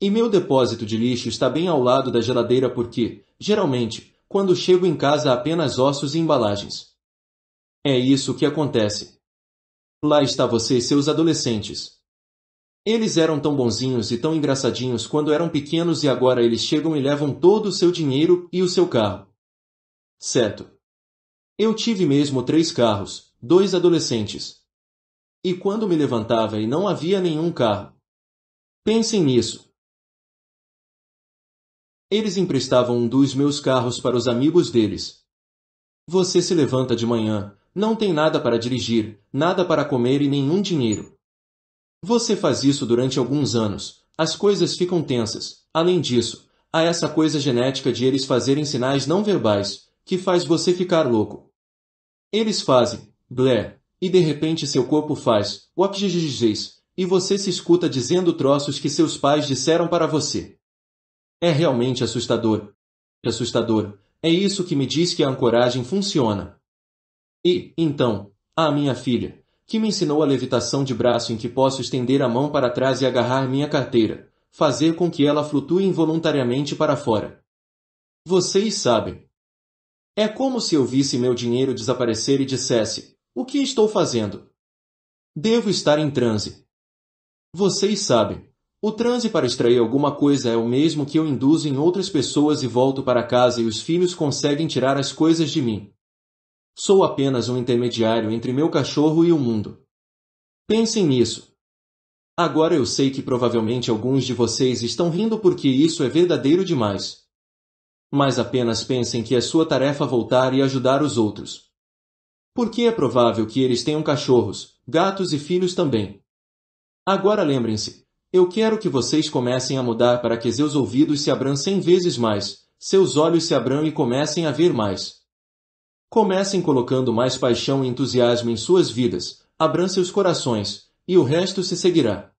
E meu depósito de lixo está bem ao lado da geladeira porque, geralmente, quando chego em casa apenas ossos e embalagens. É isso que acontece. Lá está você e seus adolescentes. Eles eram tão bonzinhos e tão engraçadinhos quando eram pequenos e agora eles chegam e levam todo o seu dinheiro e o seu carro. Certo. Eu tive mesmo três carros, dois adolescentes. E quando me levantava e não havia nenhum carro. Pensem nisso. Eles emprestavam um dos meus carros para os amigos deles. Você se levanta de manhã, não tem nada para dirigir, nada para comer e nenhum dinheiro. Você faz isso durante alguns anos. As coisas ficam tensas. Além disso, há essa coisa genética de eles fazerem sinais não verbais, que faz você ficar louco. Eles fazem, bleh, e de repente seu corpo faz, o e você se escuta dizendo troços que seus pais disseram para você. É realmente assustador. É assustador. É isso que me diz que a ancoragem funciona. E, então, a minha filha, que me ensinou a levitação de braço em que posso estender a mão para trás e agarrar minha carteira, fazer com que ela flutue involuntariamente para fora. Vocês sabem. É como se eu visse meu dinheiro desaparecer e dissesse, o que estou fazendo? Devo estar em transe. Vocês sabem. O transe para extrair alguma coisa é o mesmo que eu induzo em outras pessoas e volto para casa e os filhos conseguem tirar as coisas de mim. Sou apenas um intermediário entre meu cachorro e o mundo. Pensem nisso. Agora eu sei que provavelmente alguns de vocês estão rindo porque isso é verdadeiro demais. Mas apenas pensem que é sua tarefa voltar e ajudar os outros. Porque é provável que eles tenham cachorros, gatos e filhos também. Agora lembrem-se, eu quero que vocês comecem a mudar para que seus ouvidos se abram cem vezes mais, seus olhos se abram e comecem a ver mais. Comecem colocando mais paixão e entusiasmo em suas vidas, abram seus corações, e o resto se seguirá.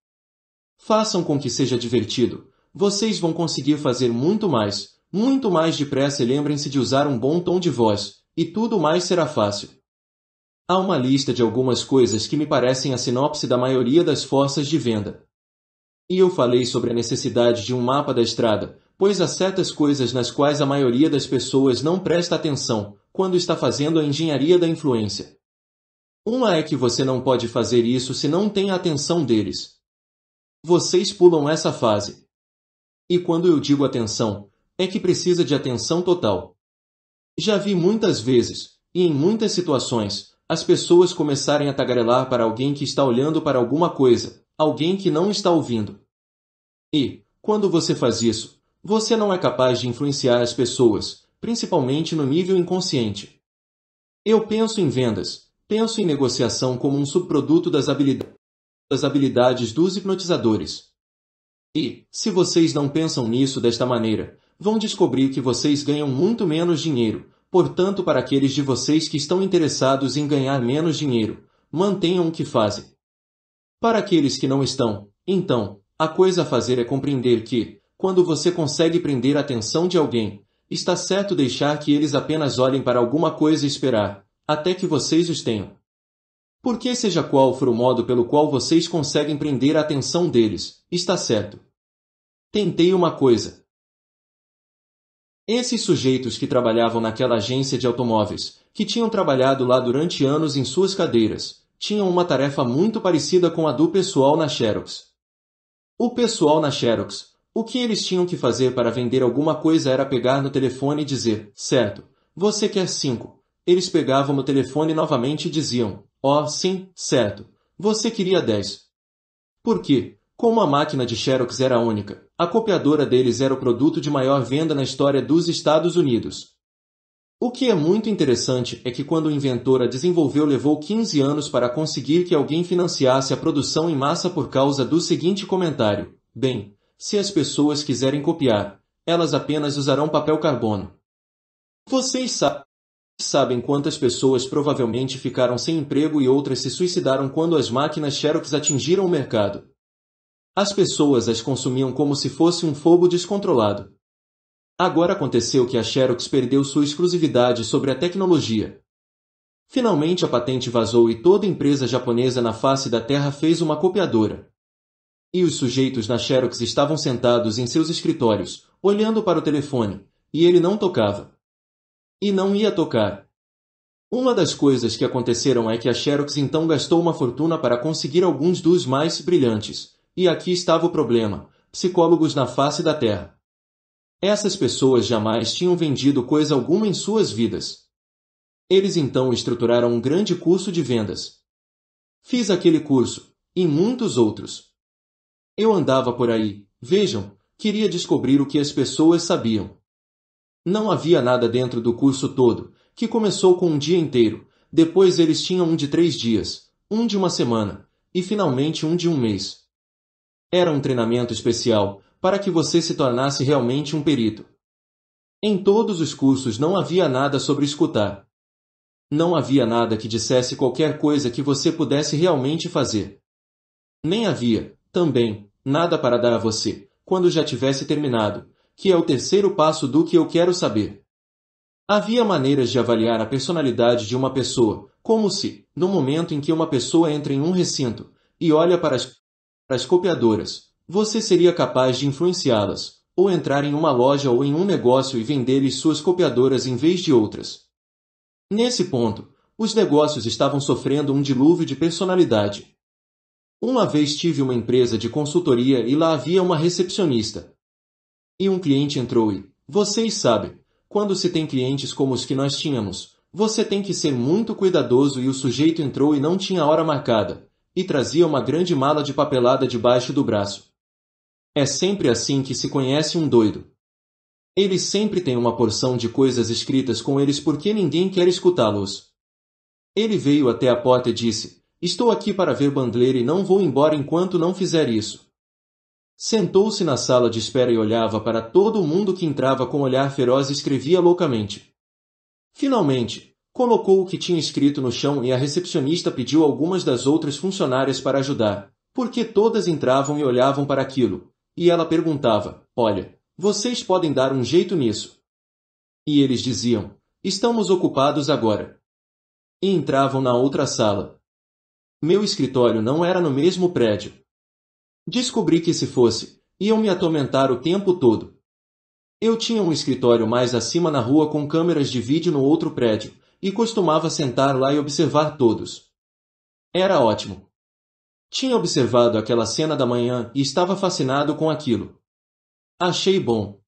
Façam com que seja divertido. Vocês vão conseguir fazer muito mais, muito mais depressa e lembrem-se de usar um bom tom de voz, e tudo mais será fácil. Há uma lista de algumas coisas que me parecem a sinopse da maioria das forças de venda. E eu falei sobre a necessidade de um mapa da estrada, pois há certas coisas nas quais a maioria das pessoas não presta atenção quando está fazendo a engenharia da influência. Uma é que você não pode fazer isso se não tem a atenção deles. Vocês pulam essa fase. E quando eu digo atenção, é que precisa de atenção total. Já vi muitas vezes, e em muitas situações, as pessoas começarem a tagarelar para alguém que está olhando para alguma coisa, alguém que não está ouvindo. E, quando você faz isso, você não é capaz de influenciar as pessoas, principalmente no nível inconsciente. Eu penso em vendas, penso em negociação como um subproduto das, habilidades, das habilidades dos hipnotizadores. E, se vocês não pensam nisso desta maneira, vão descobrir que vocês ganham muito menos dinheiro, Portanto, para aqueles de vocês que estão interessados em ganhar menos dinheiro, mantenham o que fazem. Para aqueles que não estão, então, a coisa a fazer é compreender que, quando você consegue prender a atenção de alguém, está certo deixar que eles apenas olhem para alguma coisa e esperar, até que vocês os tenham. Porque seja qual for o modo pelo qual vocês conseguem prender a atenção deles, está certo. Tentei uma coisa. Esses sujeitos que trabalhavam naquela agência de automóveis, que tinham trabalhado lá durante anos em suas cadeiras, tinham uma tarefa muito parecida com a do pessoal na Xerox. O pessoal na Xerox, o que eles tinham que fazer para vender alguma coisa era pegar no telefone e dizer, certo, você quer cinco. Eles pegavam no telefone novamente e diziam, ó, oh, sim, certo, você queria dez. Por quê? Como a máquina de Xerox era única, a copiadora deles era o produto de maior venda na história dos Estados Unidos. O que é muito interessante é que quando o inventor a desenvolveu levou 15 anos para conseguir que alguém financiasse a produção em massa por causa do seguinte comentário. Bem, se as pessoas quiserem copiar, elas apenas usarão papel carbono. Vocês sa sabem quantas pessoas provavelmente ficaram sem emprego e outras se suicidaram quando as máquinas Xerox atingiram o mercado. As pessoas as consumiam como se fosse um fogo descontrolado. Agora aconteceu que a Xerox perdeu sua exclusividade sobre a tecnologia. Finalmente a patente vazou e toda empresa japonesa na face da terra fez uma copiadora. E os sujeitos na Xerox estavam sentados em seus escritórios, olhando para o telefone, e ele não tocava. E não ia tocar. Uma das coisas que aconteceram é que a Xerox então gastou uma fortuna para conseguir alguns dos mais brilhantes, e aqui estava o problema: psicólogos na face da Terra. Essas pessoas jamais tinham vendido coisa alguma em suas vidas. Eles então estruturaram um grande curso de vendas. Fiz aquele curso, e muitos outros. Eu andava por aí, vejam, queria descobrir o que as pessoas sabiam. Não havia nada dentro do curso todo, que começou com um dia inteiro, depois eles tinham um de três dias, um de uma semana, e finalmente um de um mês. Era um treinamento especial, para que você se tornasse realmente um perito. Em todos os cursos não havia nada sobre escutar. Não havia nada que dissesse qualquer coisa que você pudesse realmente fazer. Nem havia, também, nada para dar a você, quando já tivesse terminado, que é o terceiro passo do que eu quero saber. Havia maneiras de avaliar a personalidade de uma pessoa, como se, no momento em que uma pessoa entra em um recinto e olha para as, para as copiadoras, você seria capaz de influenciá-las, ou entrar em uma loja ou em um negócio e vender-lhes suas copiadoras em vez de outras. Nesse ponto, os negócios estavam sofrendo um dilúvio de personalidade. Uma vez tive uma empresa de consultoria e lá havia uma recepcionista. E um cliente entrou e, vocês sabem, quando se tem clientes como os que nós tínhamos, você tem que ser muito cuidadoso e o sujeito entrou e não tinha hora marcada, e trazia uma grande mala de papelada debaixo do braço. É sempre assim que se conhece um doido. Ele sempre tem uma porção de coisas escritas com eles porque ninguém quer escutá-los. Ele veio até a porta e disse, Estou aqui para ver Bandler e não vou embora enquanto não fizer isso. Sentou-se na sala de espera e olhava para todo mundo que entrava com olhar feroz e escrevia loucamente. Finalmente, colocou o que tinha escrito no chão e a recepcionista pediu algumas das outras funcionárias para ajudar, porque todas entravam e olhavam para aquilo. E ela perguntava: Olha, vocês podem dar um jeito nisso. E eles diziam: Estamos ocupados agora. E entravam na outra sala, meu escritório não era no mesmo prédio. Descobri que se fosse, iam me atormentar o tempo todo. Eu tinha um escritório mais acima na rua com câmeras de vídeo no outro prédio, e costumava sentar lá e observar todos. Era ótimo. Tinha observado aquela cena da manhã e estava fascinado com aquilo. Achei bom.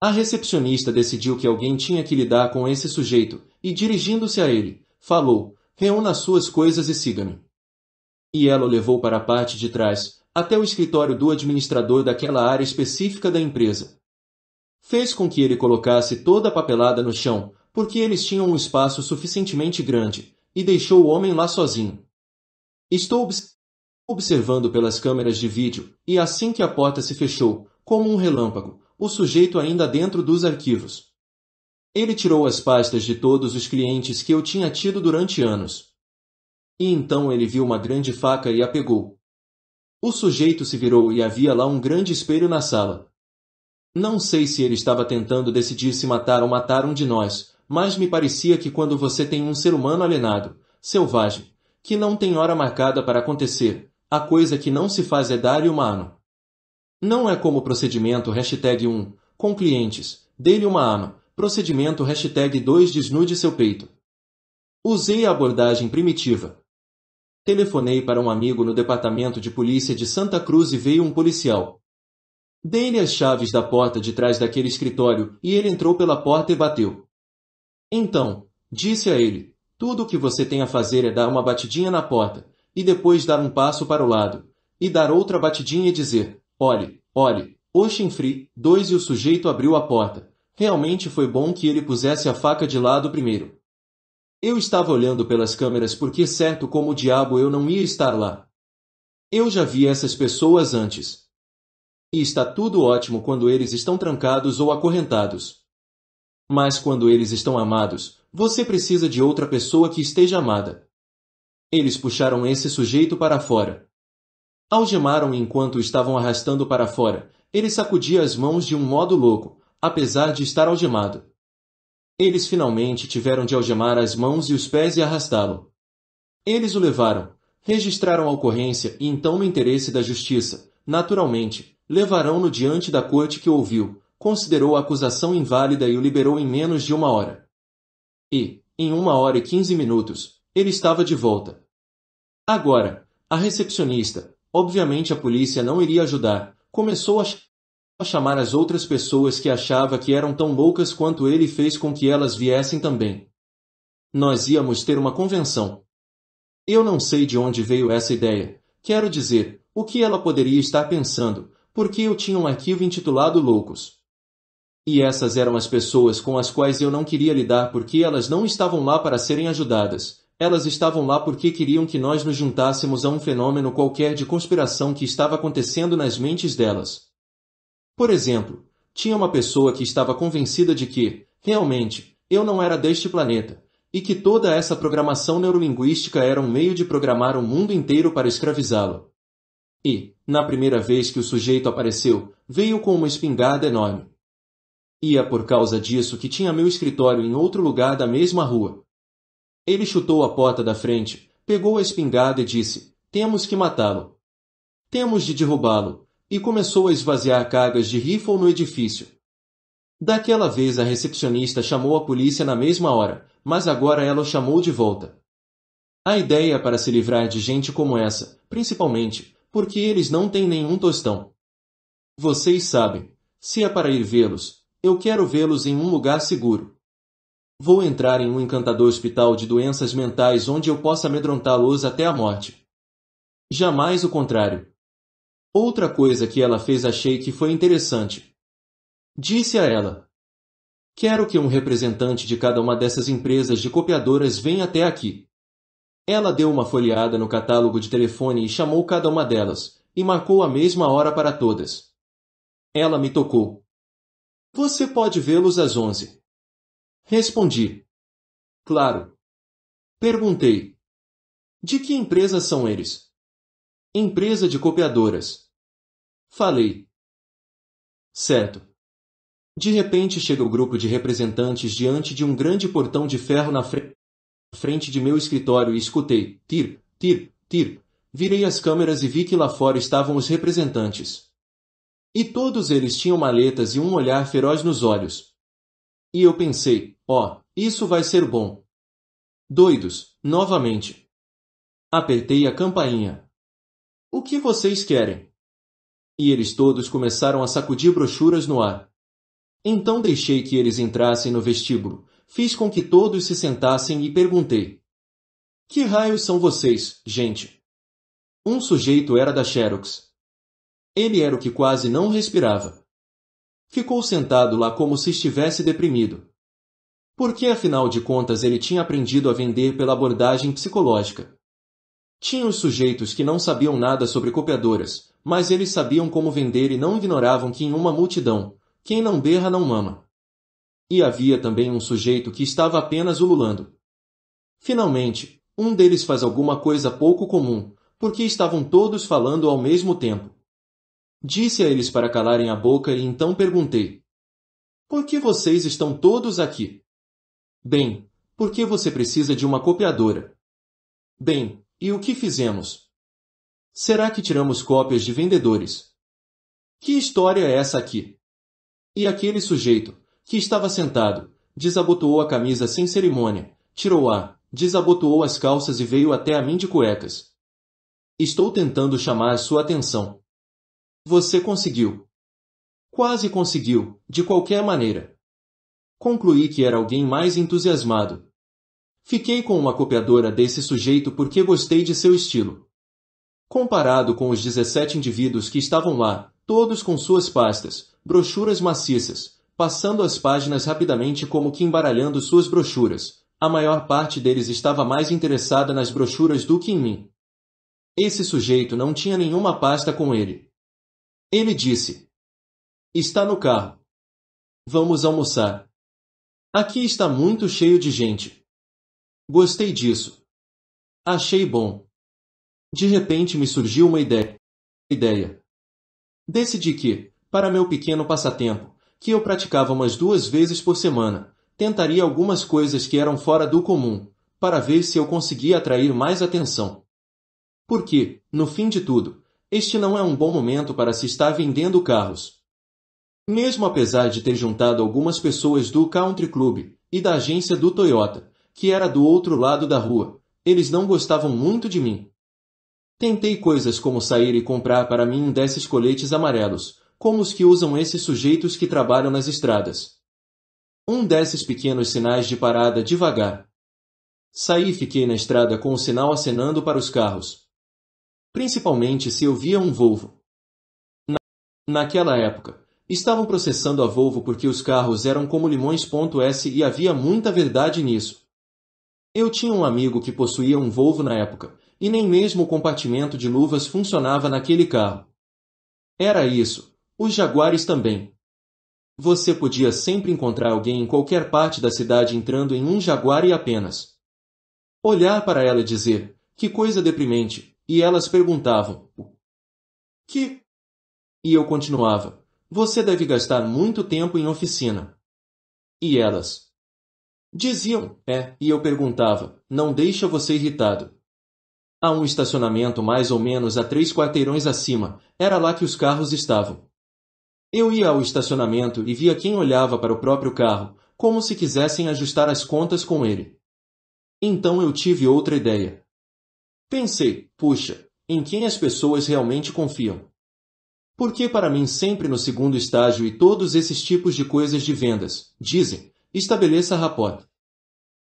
A recepcionista decidiu que alguém tinha que lidar com esse sujeito, e dirigindo-se a ele, falou, Reúna as suas coisas e siga-me. E ela o levou para a parte de trás, até o escritório do administrador daquela área específica da empresa. Fez com que ele colocasse toda a papelada no chão, porque eles tinham um espaço suficientemente grande, e deixou o homem lá sozinho. Estou obs observando pelas câmeras de vídeo, e assim que a porta se fechou, como um relâmpago, o sujeito ainda dentro dos arquivos. Ele tirou as pastas de todos os clientes que eu tinha tido durante anos. E então ele viu uma grande faca e a pegou. O sujeito se virou e havia lá um grande espelho na sala. Não sei se ele estava tentando decidir se matar ou matar um de nós, mas me parecia que quando você tem um ser humano alienado, selvagem, que não tem hora marcada para acontecer, a coisa que não se faz é dar-lhe uma ano. Não é como procedimento 1, com clientes, dê-lhe uma ano, Procedimento hashtag 2 desnude seu peito. Usei a abordagem primitiva. Telefonei para um amigo no departamento de polícia de Santa Cruz e veio um policial. Dei-lhe as chaves da porta de trás daquele escritório e ele entrou pela porta e bateu. Então, disse a ele, tudo o que você tem a fazer é dar uma batidinha na porta, e depois dar um passo para o lado, e dar outra batidinha e dizer, olhe, olhe, Ocean #2 dois e o sujeito abriu a porta, Realmente foi bom que ele pusesse a faca de lado primeiro. Eu estava olhando pelas câmeras porque certo como o diabo eu não ia estar lá. Eu já vi essas pessoas antes. E está tudo ótimo quando eles estão trancados ou acorrentados. Mas quando eles estão amados, você precisa de outra pessoa que esteja amada. Eles puxaram esse sujeito para fora. Algemaram enquanto estavam arrastando para fora. Ele sacudia as mãos de um modo louco, apesar de estar algemado. Eles finalmente tiveram de algemar as mãos e os pés e arrastá-lo. Eles o levaram, registraram a ocorrência e então, no interesse da justiça, naturalmente, levarão-no diante da corte que o ouviu, considerou a acusação inválida e o liberou em menos de uma hora. E, em uma hora e quinze minutos, ele estava de volta. Agora, a recepcionista, obviamente a polícia não iria ajudar, começou a chamar as outras pessoas que achava que eram tão loucas quanto ele fez com que elas viessem também. Nós íamos ter uma convenção. Eu não sei de onde veio essa ideia. Quero dizer, o que ela poderia estar pensando, porque eu tinha um arquivo intitulado Loucos. E essas eram as pessoas com as quais eu não queria lidar porque elas não estavam lá para serem ajudadas. Elas estavam lá porque queriam que nós nos juntássemos a um fenômeno qualquer de conspiração que estava acontecendo nas mentes delas. Por exemplo, tinha uma pessoa que estava convencida de que, realmente, eu não era deste planeta, e que toda essa programação neurolinguística era um meio de programar o mundo inteiro para escravizá-lo. E, na primeira vez que o sujeito apareceu, veio com uma espingarda enorme. E é por causa disso que tinha meu escritório em outro lugar da mesma rua. Ele chutou a porta da frente, pegou a espingarda e disse: Temos que matá-lo. Temos de derrubá-lo, e começou a esvaziar cargas de rifle no edifício. Daquela vez a recepcionista chamou a polícia na mesma hora, mas agora ela o chamou de volta. A ideia para se livrar de gente como essa, principalmente, porque eles não têm nenhum tostão. Vocês sabem, se é para ir vê-los, eu quero vê-los em um lugar seguro. Vou entrar em um encantador hospital de doenças mentais onde eu possa amedrontá-los até a morte. Jamais o contrário. Outra coisa que ela fez achei que foi interessante. Disse a ela: Quero que um representante de cada uma dessas empresas de copiadoras venha até aqui. Ela deu uma folheada no catálogo de telefone e chamou cada uma delas, e marcou a mesma hora para todas. Ela me tocou. Você pode vê-los às onze. Respondi. Claro. Perguntei. De que empresa são eles? Empresa de copiadoras. Falei. Certo. De repente chega o grupo de representantes diante de um grande portão de ferro na fre frente de meu escritório e escutei: tir, tir, tir. Virei as câmeras e vi que lá fora estavam os representantes. E todos eles tinham maletas e um olhar feroz nos olhos. E eu pensei: ó, oh, isso vai ser bom. Doidos, novamente. Apertei a campainha. O que vocês querem? E eles todos começaram a sacudir brochuras no ar. Então deixei que eles entrassem no vestíbulo, fiz com que todos se sentassem e perguntei: Que raios são vocês, gente? Um sujeito era da Xerox. Ele era o que quase não respirava. Ficou sentado lá como se estivesse deprimido. Porque afinal de contas ele tinha aprendido a vender pela abordagem psicológica. Tinha os sujeitos que não sabiam nada sobre copiadoras, mas eles sabiam como vender e não ignoravam que em uma multidão, quem não berra não mama. E havia também um sujeito que estava apenas ululando. Finalmente, um deles faz alguma coisa pouco comum, porque estavam todos falando ao mesmo tempo. Disse a eles para calarem a boca e então perguntei: Por que vocês estão todos aqui? Bem, porque você precisa de uma copiadora. Bem, e o que fizemos? Será que tiramos cópias de vendedores? Que história é essa aqui? E aquele sujeito, que estava sentado, desabotoou a camisa sem cerimônia, tirou-a, desabotoou as calças e veio até a mim de cuecas. Estou tentando chamar sua atenção. Você conseguiu. Quase conseguiu, de qualquer maneira. Concluí que era alguém mais entusiasmado. Fiquei com uma copiadora desse sujeito porque gostei de seu estilo. Comparado com os 17 indivíduos que estavam lá, todos com suas pastas, brochuras maciças, passando as páginas rapidamente como que embaralhando suas brochuras, a maior parte deles estava mais interessada nas brochuras do que em mim. Esse sujeito não tinha nenhuma pasta com ele. Ele disse: Está no carro. Vamos almoçar. Aqui está muito cheio de gente. Gostei disso. Achei bom. De repente me surgiu uma ideia. ideia. Decidi que, para meu pequeno passatempo, que eu praticava umas duas vezes por semana, tentaria algumas coisas que eram fora do comum, para ver se eu conseguia atrair mais atenção. Porque, no fim de tudo, este não é um bom momento para se estar vendendo carros. Mesmo apesar de ter juntado algumas pessoas do Country Club e da agência do Toyota, que era do outro lado da rua, eles não gostavam muito de mim. Tentei coisas como sair e comprar para mim um desses coletes amarelos, como os que usam esses sujeitos que trabalham nas estradas. Um desses pequenos sinais de parada devagar. Saí e fiquei na estrada com o sinal acenando para os carros. Principalmente se eu via um Volvo. Na... Naquela época, estavam processando a Volvo porque os carros eram como limões.s e havia muita verdade nisso. Eu tinha um amigo que possuía um Volvo na época, e nem mesmo o compartimento de luvas funcionava naquele carro. Era isso. Os jaguares também. Você podia sempre encontrar alguém em qualquer parte da cidade entrando em um jaguar e apenas olhar para ela e dizer: Que coisa deprimente! E elas perguntavam: Que? E eu continuava: Você deve gastar muito tempo em oficina. E elas diziam: É, e eu perguntava: Não deixa você irritado. Há um estacionamento mais ou menos a três quarteirões acima. Era lá que os carros estavam. Eu ia ao estacionamento e via quem olhava para o próprio carro, como se quisessem ajustar as contas com ele. Então eu tive outra ideia. Pensei, puxa, em quem as pessoas realmente confiam. Porque para mim sempre no segundo estágio e todos esses tipos de coisas de vendas, dizem, estabeleça rapport.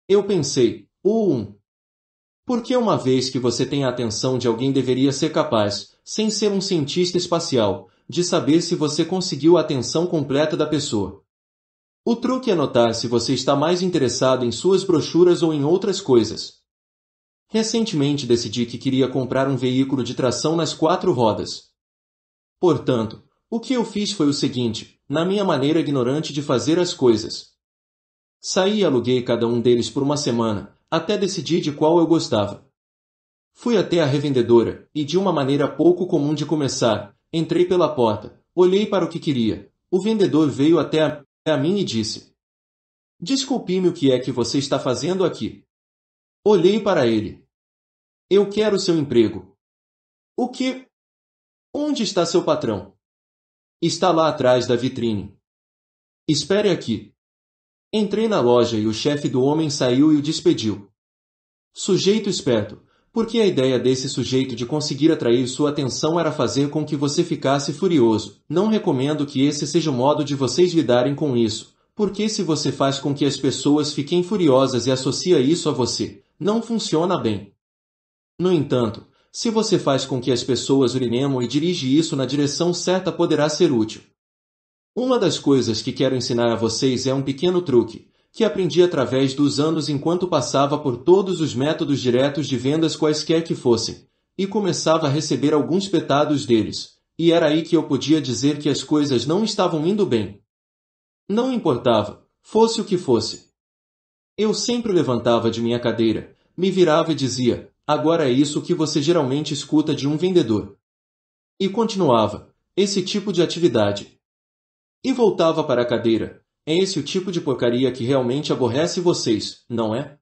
Eu pensei, um, porque uma vez que você tem a atenção de alguém deveria ser capaz, sem ser um cientista espacial, de saber se você conseguiu a atenção completa da pessoa. O truque é notar se você está mais interessado em suas brochuras ou em outras coisas. Recentemente decidi que queria comprar um veículo de tração nas quatro rodas. Portanto, o que eu fiz foi o seguinte, na minha maneira ignorante de fazer as coisas. Saí e aluguei cada um deles por uma semana, até decidi de qual eu gostava. Fui até a revendedora, e de uma maneira pouco comum de começar, entrei pela porta, olhei para o que queria. O vendedor veio até a, a mim e disse: Desculpe-me o que é que você está fazendo aqui. Olhei para ele. Eu quero seu emprego. O que? Onde está seu patrão? Está lá atrás da vitrine. Espere aqui. Entrei na loja e o chefe do homem saiu e o despediu. Sujeito esperto, porque a ideia desse sujeito de conseguir atrair sua atenção era fazer com que você ficasse furioso. Não recomendo que esse seja o modo de vocês lidarem com isso, porque se você faz com que as pessoas fiquem furiosas e associa isso a você, não funciona bem. No entanto, se você faz com que as pessoas urinemo e dirige isso na direção certa poderá ser útil. Uma das coisas que quero ensinar a vocês é um pequeno truque, que aprendi através dos anos enquanto passava por todos os métodos diretos de vendas quaisquer que fossem, e começava a receber alguns petados deles, e era aí que eu podia dizer que as coisas não estavam indo bem. Não importava, fosse o que fosse. Eu sempre levantava de minha cadeira, me virava e dizia: Agora é isso que você geralmente escuta de um vendedor. E continuava, esse tipo de atividade. E voltava para a cadeira. É esse o tipo de porcaria que realmente aborrece vocês, não é?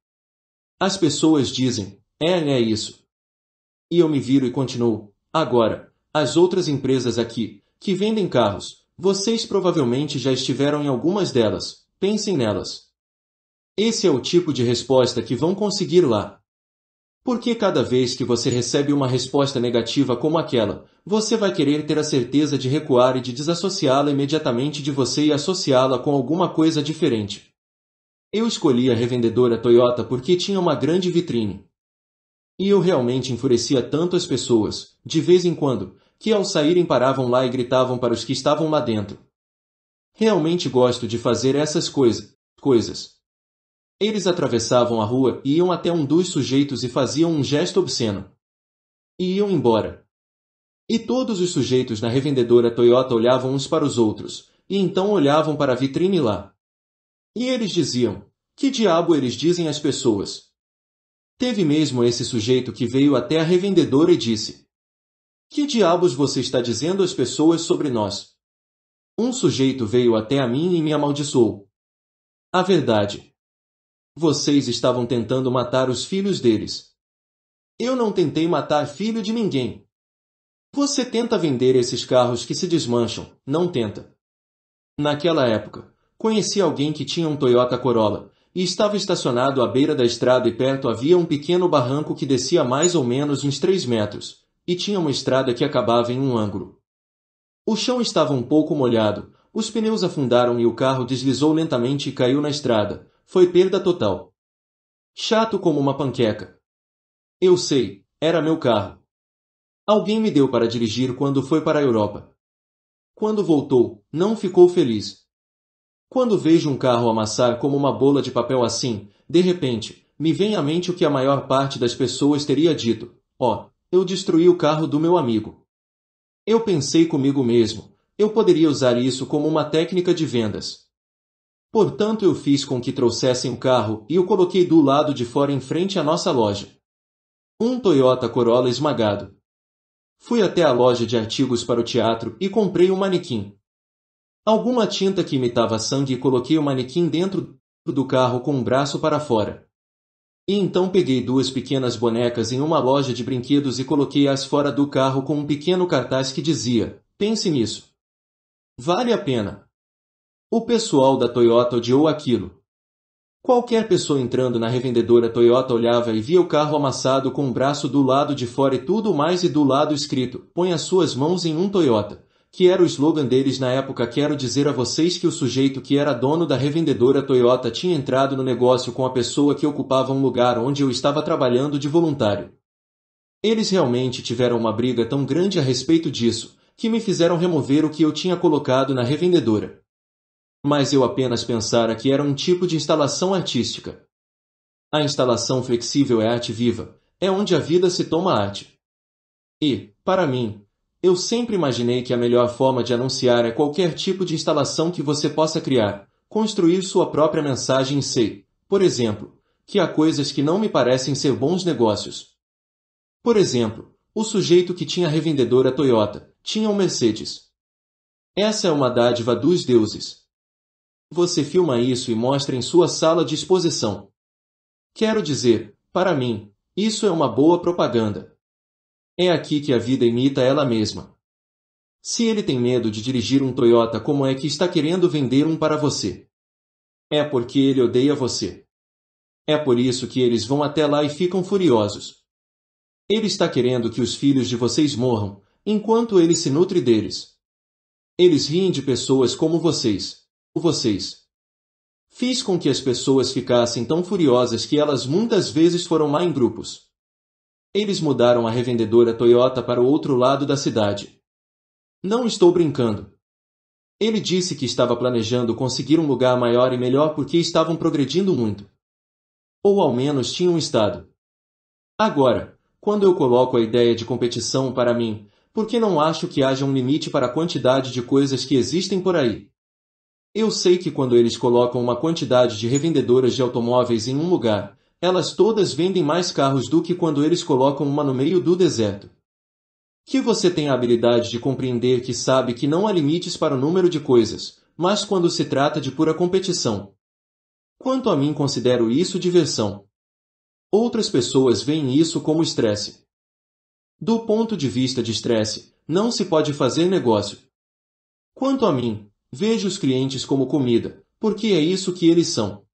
As pessoas dizem, é, é isso. E eu me viro e continuo. Agora, as outras empresas aqui, que vendem carros, vocês provavelmente já estiveram em algumas delas, pensem nelas. Esse é o tipo de resposta que vão conseguir lá. Porque cada vez que você recebe uma resposta negativa como aquela, você vai querer ter a certeza de recuar e de desassociá-la imediatamente de você e associá-la com alguma coisa diferente. Eu escolhi a revendedora Toyota porque tinha uma grande vitrine. E eu realmente enfurecia tanto as pessoas, de vez em quando, que ao saírem paravam lá e gritavam para os que estavam lá dentro. Realmente gosto de fazer essas coisas, coisas, eles atravessavam a rua e iam até um dos sujeitos e faziam um gesto obsceno. E iam embora. E todos os sujeitos na revendedora Toyota olhavam uns para os outros, e então olhavam para a vitrine lá. E eles diziam: Que diabo eles dizem às pessoas? Teve mesmo esse sujeito que veio até a revendedora e disse: Que diabos você está dizendo às pessoas sobre nós? Um sujeito veio até a mim e me amaldiçoou. A verdade vocês estavam tentando matar os filhos deles. Eu não tentei matar filho de ninguém. Você tenta vender esses carros que se desmancham, não tenta. Naquela época, conheci alguém que tinha um Toyota Corolla e estava estacionado à beira da estrada e perto havia um pequeno barranco que descia mais ou menos uns 3 metros e tinha uma estrada que acabava em um ângulo. O chão estava um pouco molhado, os pneus afundaram e o carro deslizou lentamente e caiu na estrada, foi perda total. Chato como uma panqueca. Eu sei, era meu carro. Alguém me deu para dirigir quando foi para a Europa. Quando voltou, não ficou feliz. Quando vejo um carro amassar como uma bola de papel assim, de repente, me vem à mente o que a maior parte das pessoas teria dito: Ó, oh, eu destruí o carro do meu amigo. Eu pensei comigo mesmo, eu poderia usar isso como uma técnica de vendas. Portanto, eu fiz com que trouxessem o carro e o coloquei do lado de fora em frente à nossa loja. Um Toyota Corolla esmagado. Fui até a loja de artigos para o teatro e comprei um manequim. Alguma tinta que imitava sangue e coloquei o manequim dentro do carro com o um braço para fora. E então peguei duas pequenas bonecas em uma loja de brinquedos e coloquei-as fora do carro com um pequeno cartaz que dizia: Pense nisso. Vale a pena. O pessoal da Toyota odiou aquilo. Qualquer pessoa entrando na revendedora Toyota olhava e via o carro amassado com o braço do lado de fora e tudo mais e do lado escrito: Põe as suas mãos em um Toyota, que era o slogan deles na época. Quero dizer a vocês que o sujeito que era dono da revendedora Toyota tinha entrado no negócio com a pessoa que ocupava um lugar onde eu estava trabalhando de voluntário. Eles realmente tiveram uma briga tão grande a respeito disso, que me fizeram remover o que eu tinha colocado na revendedora mas eu apenas pensara que era um tipo de instalação artística. A instalação flexível é arte viva, é onde a vida se toma arte. E, para mim, eu sempre imaginei que a melhor forma de anunciar é qualquer tipo de instalação que você possa criar, construir sua própria mensagem e sei, por exemplo, que há coisas que não me parecem ser bons negócios. Por exemplo, o sujeito que tinha revendedora Toyota tinha um Mercedes. Essa é uma dádiva dos deuses. Você filma isso e mostra em sua sala de exposição. Quero dizer, para mim, isso é uma boa propaganda. É aqui que a vida imita ela mesma. Se ele tem medo de dirigir um Toyota, como é que está querendo vender um para você? É porque ele odeia você. É por isso que eles vão até lá e ficam furiosos. Ele está querendo que os filhos de vocês morram, enquanto ele se nutre deles. Eles riem de pessoas como vocês vocês. Fiz com que as pessoas ficassem tão furiosas que elas muitas vezes foram lá em grupos. Eles mudaram a revendedora Toyota para o outro lado da cidade. Não estou brincando. Ele disse que estava planejando conseguir um lugar maior e melhor porque estavam progredindo muito. Ou ao menos tinham estado. Agora, quando eu coloco a ideia de competição para mim, por que não acho que haja um limite para a quantidade de coisas que existem por aí? Eu sei que quando eles colocam uma quantidade de revendedoras de automóveis em um lugar, elas todas vendem mais carros do que quando eles colocam uma no meio do deserto. Que você tem a habilidade de compreender que sabe que não há limites para o número de coisas, mas quando se trata de pura competição. Quanto a mim, considero isso diversão. Outras pessoas veem isso como estresse. Do ponto de vista de estresse, não se pode fazer negócio. Quanto a mim, Veja os clientes como comida, porque é isso que eles são.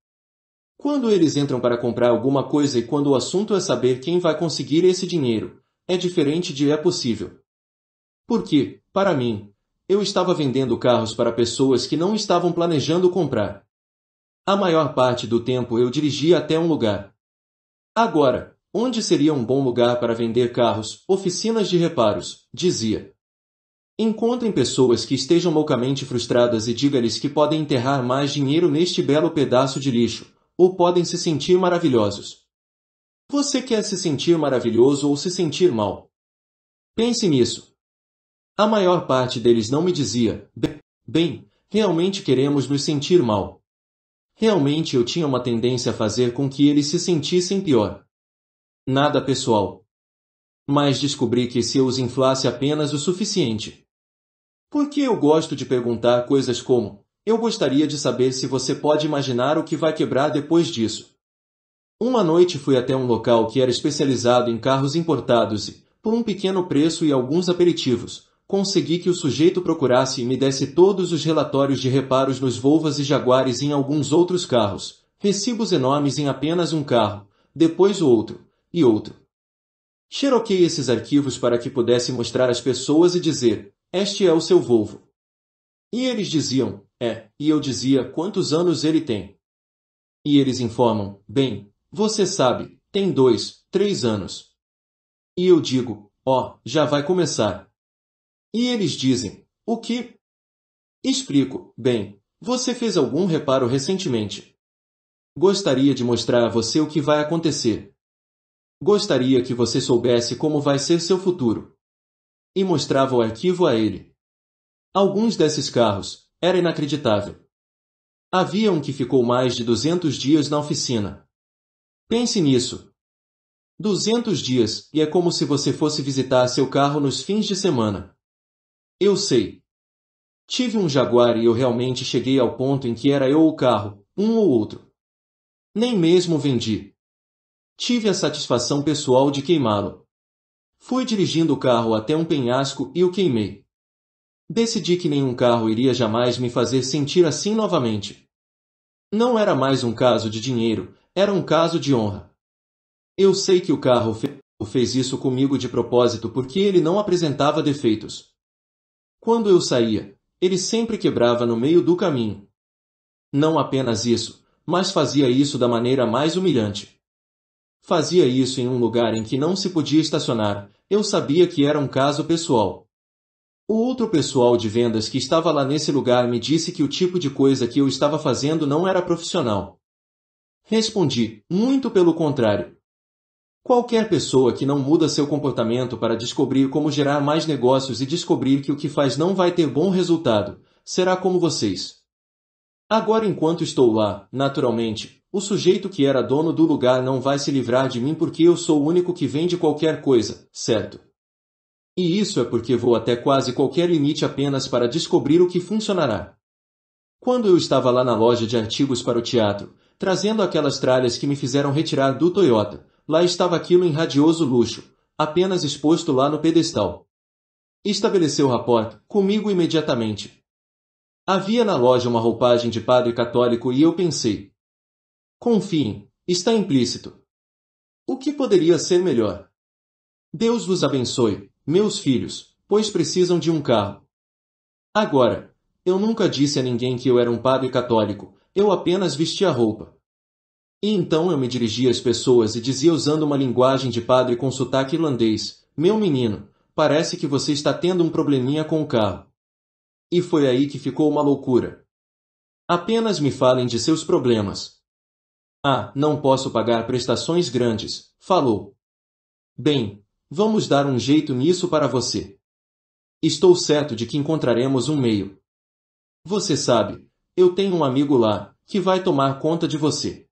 Quando eles entram para comprar alguma coisa e quando o assunto é saber quem vai conseguir esse dinheiro, é diferente de é possível. Porque, para mim, eu estava vendendo carros para pessoas que não estavam planejando comprar. A maior parte do tempo eu dirigia até um lugar. Agora, onde seria um bom lugar para vender carros, oficinas de reparos, dizia. Encontrem pessoas que estejam loucamente frustradas e diga-lhes que podem enterrar mais dinheiro neste belo pedaço de lixo, ou podem se sentir maravilhosos. Você quer se sentir maravilhoso ou se sentir mal? Pense nisso. A maior parte deles não me dizia, bem, realmente queremos nos sentir mal. Realmente eu tinha uma tendência a fazer com que eles se sentissem pior. Nada pessoal. Mas descobri que se eu os inflasse apenas o suficiente, porque eu gosto de perguntar coisas como: Eu gostaria de saber se você pode imaginar o que vai quebrar depois disso. Uma noite fui até um local que era especializado em carros importados e, por um pequeno preço e alguns aperitivos, consegui que o sujeito procurasse e me desse todos os relatórios de reparos nos Volvas e Jaguares e em alguns outros carros, recibos enormes em apenas um carro, depois o outro, e outro. Xeroquei esses arquivos para que pudesse mostrar às pessoas e dizer: este é o seu Volvo. E eles diziam, é, e eu dizia quantos anos ele tem. E eles informam, bem, você sabe, tem dois, três anos. E eu digo, ó, oh, já vai começar. E eles dizem, o que? Explico, bem, você fez algum reparo recentemente. Gostaria de mostrar a você o que vai acontecer. Gostaria que você soubesse como vai ser seu futuro e mostrava o arquivo a ele. Alguns desses carros, era inacreditável. Havia um que ficou mais de 200 dias na oficina. Pense nisso. 200 dias, e é como se você fosse visitar seu carro nos fins de semana. Eu sei. Tive um Jaguar e eu realmente cheguei ao ponto em que era eu o carro, um ou outro. Nem mesmo vendi. Tive a satisfação pessoal de queimá-lo. Fui dirigindo o carro até um penhasco e o queimei. Decidi que nenhum carro iria jamais me fazer sentir assim novamente. Não era mais um caso de dinheiro, era um caso de honra. Eu sei que o carro fe fez isso comigo de propósito porque ele não apresentava defeitos. Quando eu saía, ele sempre quebrava no meio do caminho. Não apenas isso, mas fazia isso da maneira mais humilhante. Fazia isso em um lugar em que não se podia estacionar. Eu sabia que era um caso pessoal. O outro pessoal de vendas que estava lá nesse lugar me disse que o tipo de coisa que eu estava fazendo não era profissional. Respondi, muito pelo contrário. Qualquer pessoa que não muda seu comportamento para descobrir como gerar mais negócios e descobrir que o que faz não vai ter bom resultado, será como vocês, Agora, enquanto estou lá, naturalmente, o sujeito que era dono do lugar não vai se livrar de mim porque eu sou o único que vende qualquer coisa, certo? E isso é porque vou até quase qualquer limite apenas para descobrir o que funcionará. Quando eu estava lá na loja de artigos para o teatro, trazendo aquelas tralhas que me fizeram retirar do Toyota, lá estava aquilo em radioso luxo, apenas exposto lá no pedestal. Estabeleceu rapport comigo imediatamente, Havia na loja uma roupagem de padre católico e eu pensei: confiem, está implícito. O que poderia ser melhor? Deus vos abençoe, meus filhos, pois precisam de um carro. Agora, eu nunca disse a ninguém que eu era um padre católico, eu apenas vestia roupa. E então eu me dirigia às pessoas e dizia usando uma linguagem de padre com sotaque irlandês, meu menino, parece que você está tendo um probleminha com o carro. E foi aí que ficou uma loucura. Apenas me falem de seus problemas. Ah, não posso pagar prestações grandes, falou. Bem, vamos dar um jeito nisso para você. Estou certo de que encontraremos um meio. Você sabe, eu tenho um amigo lá, que vai tomar conta de você.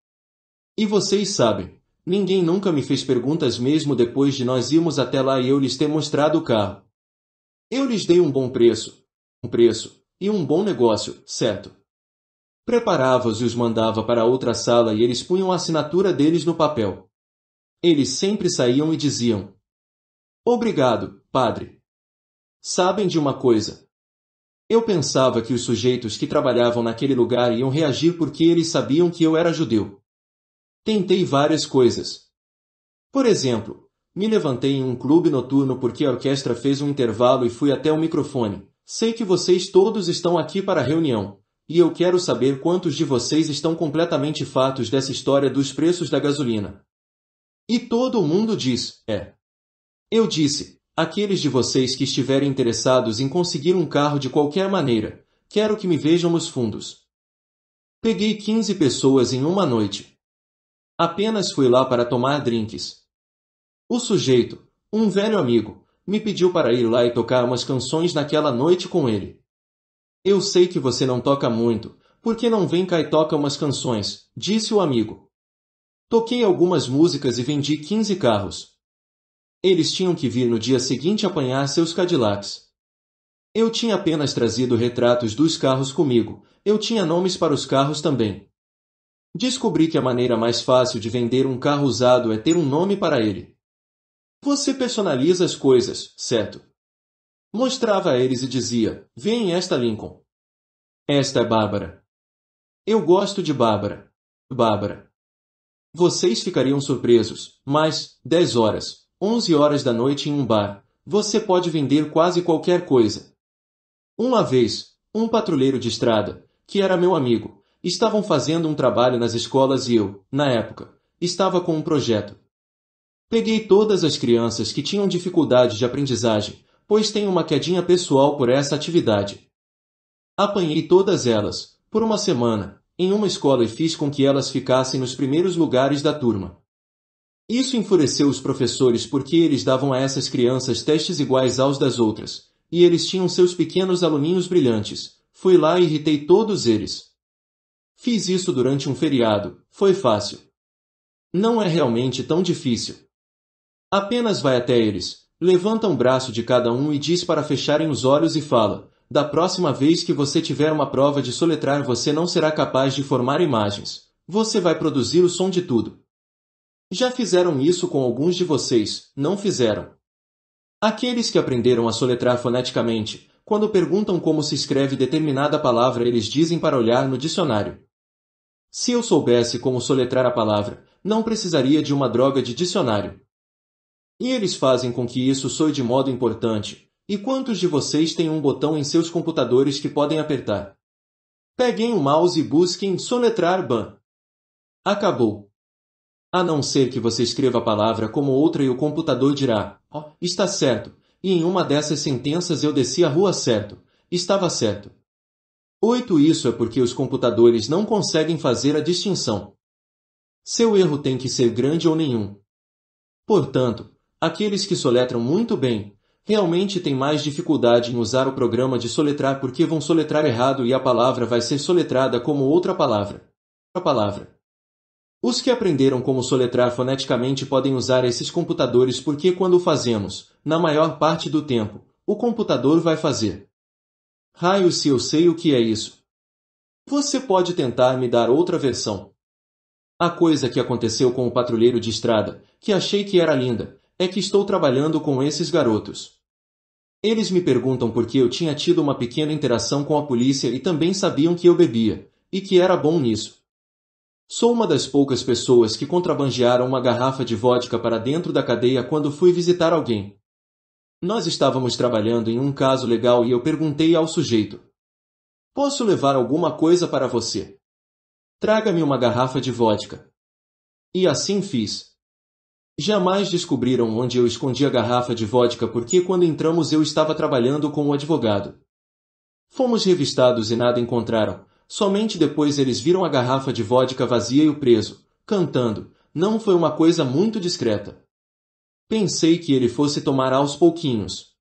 E vocês sabem, ninguém nunca me fez perguntas mesmo depois de nós irmos até lá e eu lhes ter mostrado o carro. Eu lhes dei um bom preço, um preço e um bom negócio, certo? Preparava-os e os mandava para outra sala e eles punham a assinatura deles no papel. Eles sempre saíam e diziam: Obrigado, padre. Sabem de uma coisa? Eu pensava que os sujeitos que trabalhavam naquele lugar iam reagir porque eles sabiam que eu era judeu. Tentei várias coisas. Por exemplo, me levantei em um clube noturno porque a orquestra fez um intervalo e fui até o microfone. Sei que vocês todos estão aqui para a reunião, e eu quero saber quantos de vocês estão completamente fatos dessa história dos preços da gasolina. E todo mundo diz, é. Eu disse, aqueles de vocês que estiverem interessados em conseguir um carro de qualquer maneira, quero que me vejam nos fundos. Peguei 15 pessoas em uma noite. Apenas fui lá para tomar drinks. O sujeito, um velho amigo, me pediu para ir lá e tocar umas canções naquela noite com ele. Eu sei que você não toca muito, por que não vem cá e toca umas canções? disse o amigo. Toquei algumas músicas e vendi 15 carros. Eles tinham que vir no dia seguinte apanhar seus Cadillacs. Eu tinha apenas trazido retratos dos carros comigo, eu tinha nomes para os carros também. Descobri que a maneira mais fácil de vender um carro usado é ter um nome para ele. Você personaliza as coisas, certo? Mostrava a eles e dizia, vem esta Lincoln. Esta é Bárbara. Eu gosto de Bárbara. Bárbara. Vocês ficariam surpresos, mas, 10 horas, 11 horas da noite em um bar, você pode vender quase qualquer coisa. Uma vez, um patrulheiro de estrada, que era meu amigo, estavam fazendo um trabalho nas escolas e eu, na época, estava com um projeto, Peguei todas as crianças que tinham dificuldade de aprendizagem, pois tenho uma quedinha pessoal por essa atividade. Apanhei todas elas, por uma semana, em uma escola e fiz com que elas ficassem nos primeiros lugares da turma. Isso enfureceu os professores porque eles davam a essas crianças testes iguais aos das outras, e eles tinham seus pequenos aluninhos brilhantes. Fui lá e irritei todos eles. Fiz isso durante um feriado, foi fácil. Não é realmente tão difícil. Apenas vai até eles, levanta um braço de cada um e diz para fecharem os olhos e fala: Da próxima vez que você tiver uma prova de soletrar, você não será capaz de formar imagens. Você vai produzir o som de tudo. Já fizeram isso com alguns de vocês, não fizeram. Aqueles que aprenderam a soletrar foneticamente, quando perguntam como se escreve determinada palavra, eles dizem para olhar no dicionário. Se eu soubesse como soletrar a palavra, não precisaria de uma droga de dicionário. E eles fazem com que isso soe de modo importante. E quantos de vocês têm um botão em seus computadores que podem apertar? Peguem o um mouse e busquem soletrar ban. Acabou. A não ser que você escreva a palavra como outra e o computador dirá, oh, está certo, e em uma dessas sentenças eu desci a rua certo, estava certo. Oito Isso é porque os computadores não conseguem fazer a distinção. Seu erro tem que ser grande ou nenhum. Portanto, Aqueles que soletram muito bem realmente têm mais dificuldade em usar o programa de soletrar porque vão soletrar errado e a palavra vai ser soletrada como outra palavra. A palavra. Os que aprenderam como soletrar foneticamente podem usar esses computadores porque quando o fazemos, na maior parte do tempo, o computador vai fazer. Raio se eu sei o que é isso. Você pode tentar me dar outra versão. A coisa que aconteceu com o patrulheiro de estrada, que achei que era linda, é que estou trabalhando com esses garotos. Eles me perguntam por que eu tinha tido uma pequena interação com a polícia e também sabiam que eu bebia, e que era bom nisso. Sou uma das poucas pessoas que contrabandearam uma garrafa de vodka para dentro da cadeia quando fui visitar alguém. Nós estávamos trabalhando em um caso legal e eu perguntei ao sujeito: Posso levar alguma coisa para você? Traga-me uma garrafa de vodka. E assim fiz. Jamais descobriram onde eu escondi a garrafa de vodka porque quando entramos eu estava trabalhando com o advogado. Fomos revistados e nada encontraram. Somente depois eles viram a garrafa de vodka vazia e o preso, cantando. Não foi uma coisa muito discreta. Pensei que ele fosse tomar aos pouquinhos.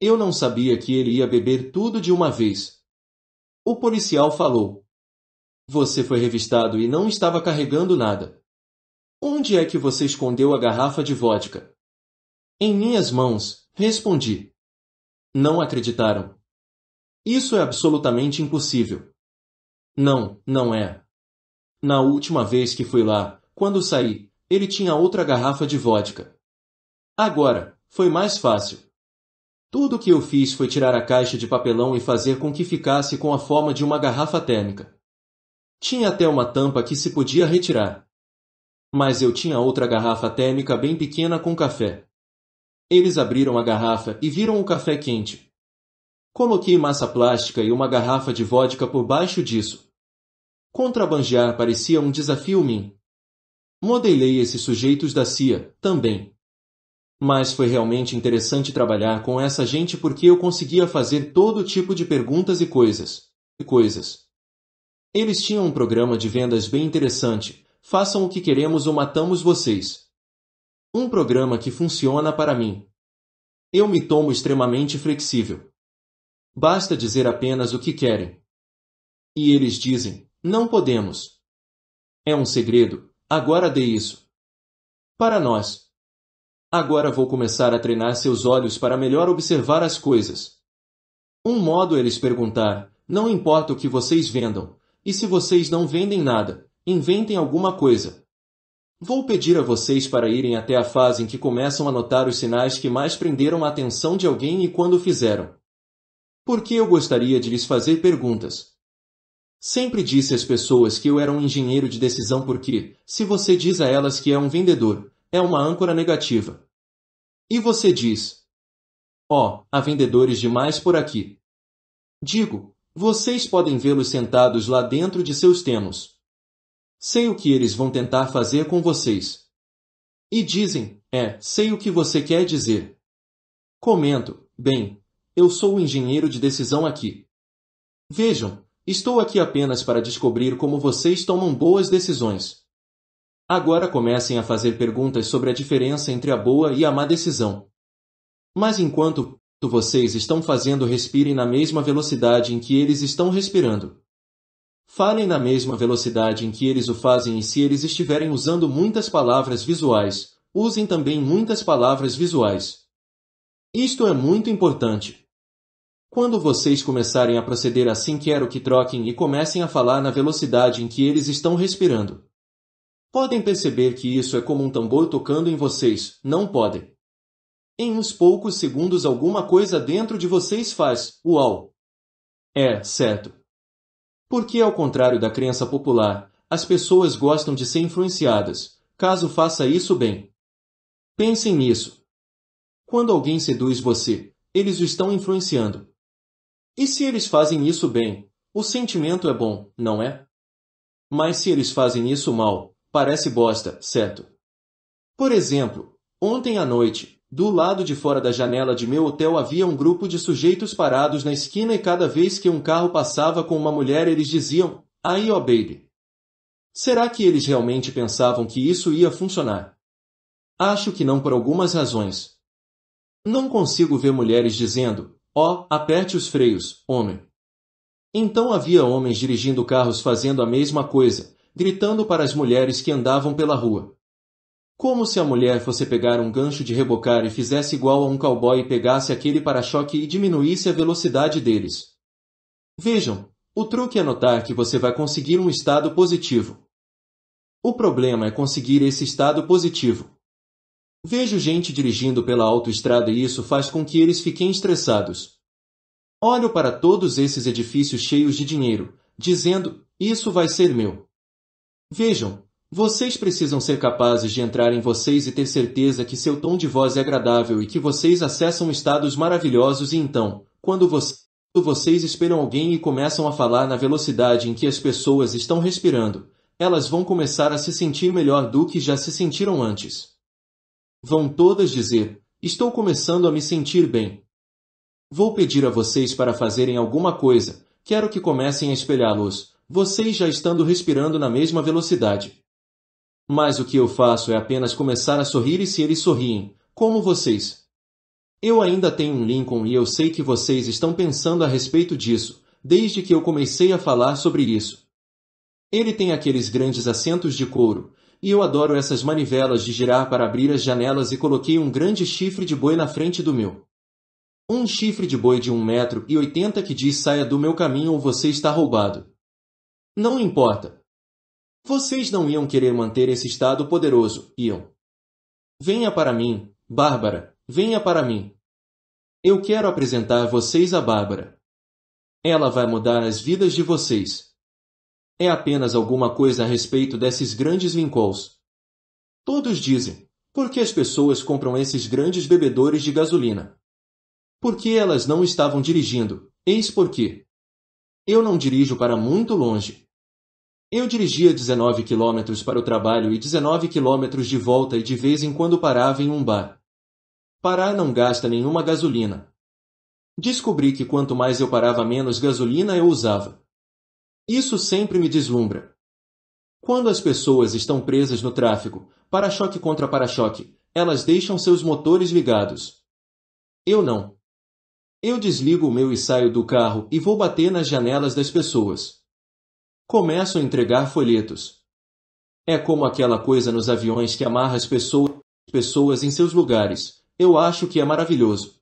Eu não sabia que ele ia beber tudo de uma vez. O policial falou. Você foi revistado e não estava carregando nada. Onde é que você escondeu a garrafa de vodka? Em minhas mãos, respondi. Não acreditaram. Isso é absolutamente impossível. Não, não é. Na última vez que fui lá, quando saí, ele tinha outra garrafa de vodka. Agora, foi mais fácil. Tudo o que eu fiz foi tirar a caixa de papelão e fazer com que ficasse com a forma de uma garrafa térmica. Tinha até uma tampa que se podia retirar. Mas eu tinha outra garrafa térmica bem pequena com café. Eles abriram a garrafa e viram o café quente. Coloquei massa plástica e uma garrafa de vodka por baixo disso. Contrabandear parecia um desafio mim. Modelei esses sujeitos da CIA, também. Mas foi realmente interessante trabalhar com essa gente porque eu conseguia fazer todo tipo de perguntas e coisas. E coisas. Eles tinham um programa de vendas bem interessante, Façam o que queremos ou matamos vocês. Um programa que funciona para mim. Eu me tomo extremamente flexível. Basta dizer apenas o que querem. E eles dizem, não podemos. É um segredo, agora dê isso. Para nós. Agora vou começar a treinar seus olhos para melhor observar as coisas. Um modo é lhes perguntar, não importa o que vocês vendam, e se vocês não vendem nada, Inventem alguma coisa. Vou pedir a vocês para irem até a fase em que começam a notar os sinais que mais prenderam a atenção de alguém e quando fizeram. Porque eu gostaria de lhes fazer perguntas. Sempre disse às pessoas que eu era um engenheiro de decisão porque, se você diz a elas que é um vendedor, é uma âncora negativa. E você diz: Ó, oh, há vendedores demais por aqui. Digo, vocês podem vê-los sentados lá dentro de seus tenos sei o que eles vão tentar fazer com vocês. E dizem, é, sei o que você quer dizer. Comento, bem, eu sou o engenheiro de decisão aqui. Vejam, estou aqui apenas para descobrir como vocês tomam boas decisões. Agora comecem a fazer perguntas sobre a diferença entre a boa e a má decisão. Mas enquanto vocês estão fazendo respirem na mesma velocidade em que eles estão respirando. Falem na mesma velocidade em que eles o fazem e se eles estiverem usando muitas palavras visuais, usem também muitas palavras visuais. Isto é muito importante. Quando vocês começarem a proceder assim, quero que troquem e comecem a falar na velocidade em que eles estão respirando. Podem perceber que isso é como um tambor tocando em vocês, não podem. Em uns poucos segundos alguma coisa dentro de vocês faz, uau! É, certo. Porque, ao contrário da crença popular, as pessoas gostam de ser influenciadas, caso faça isso bem. Pensem nisso. Quando alguém seduz você, eles o estão influenciando. E se eles fazem isso bem, o sentimento é bom, não é? Mas se eles fazem isso mal, parece bosta, certo? Por exemplo, ontem à noite, do lado de fora da janela de meu hotel havia um grupo de sujeitos parados na esquina e cada vez que um carro passava com uma mulher eles diziam, aí ó oh baby. Será que eles realmente pensavam que isso ia funcionar? Acho que não por algumas razões. Não consigo ver mulheres dizendo, ó, oh, aperte os freios, homem. Então havia homens dirigindo carros fazendo a mesma coisa, gritando para as mulheres que andavam pela rua. Como se a mulher fosse pegar um gancho de rebocar e fizesse igual a um cowboy e pegasse aquele para-choque e diminuísse a velocidade deles. Vejam, o truque é notar que você vai conseguir um estado positivo. O problema é conseguir esse estado positivo. Vejo gente dirigindo pela autoestrada e isso faz com que eles fiquem estressados. Olho para todos esses edifícios cheios de dinheiro, dizendo, isso vai ser meu. Vejam, vocês precisam ser capazes de entrar em vocês e ter certeza que seu tom de voz é agradável e que vocês acessam estados maravilhosos e então, quando você, vocês esperam alguém e começam a falar na velocidade em que as pessoas estão respirando, elas vão começar a se sentir melhor do que já se sentiram antes. Vão todas dizer, estou começando a me sentir bem. Vou pedir a vocês para fazerem alguma coisa, quero que comecem a espelhá-los, vocês já estando respirando na mesma velocidade. Mas o que eu faço é apenas começar a sorrir e se eles sorriem, como vocês. Eu ainda tenho um Lincoln e eu sei que vocês estão pensando a respeito disso, desde que eu comecei a falar sobre isso. Ele tem aqueles grandes assentos de couro, e eu adoro essas manivelas de girar para abrir as janelas e coloquei um grande chifre de boi na frente do meu. Um chifre de boi de um metro e oitenta que diz saia do meu caminho ou você está roubado. Não importa, vocês não iam querer manter esse Estado poderoso, iam. Venha para mim, Bárbara, venha para mim. Eu quero apresentar vocês a Bárbara. Ela vai mudar as vidas de vocês. É apenas alguma coisa a respeito desses grandes Lincolns. Todos dizem, por que as pessoas compram esses grandes bebedores de gasolina? Por que elas não estavam dirigindo? Eis por quê. Eu não dirijo para muito longe. Eu dirigia 19 quilômetros para o trabalho e 19 quilômetros de volta e de vez em quando parava em um bar. Parar não gasta nenhuma gasolina. Descobri que quanto mais eu parava, menos gasolina eu usava. Isso sempre me deslumbra. Quando as pessoas estão presas no tráfego, para-choque contra para-choque, elas deixam seus motores ligados. Eu não. Eu desligo o meu e saio do carro e vou bater nas janelas das pessoas. Começam a entregar folhetos. É como aquela coisa nos aviões que amarra as pessoas, pessoas em seus lugares. Eu acho que é maravilhoso.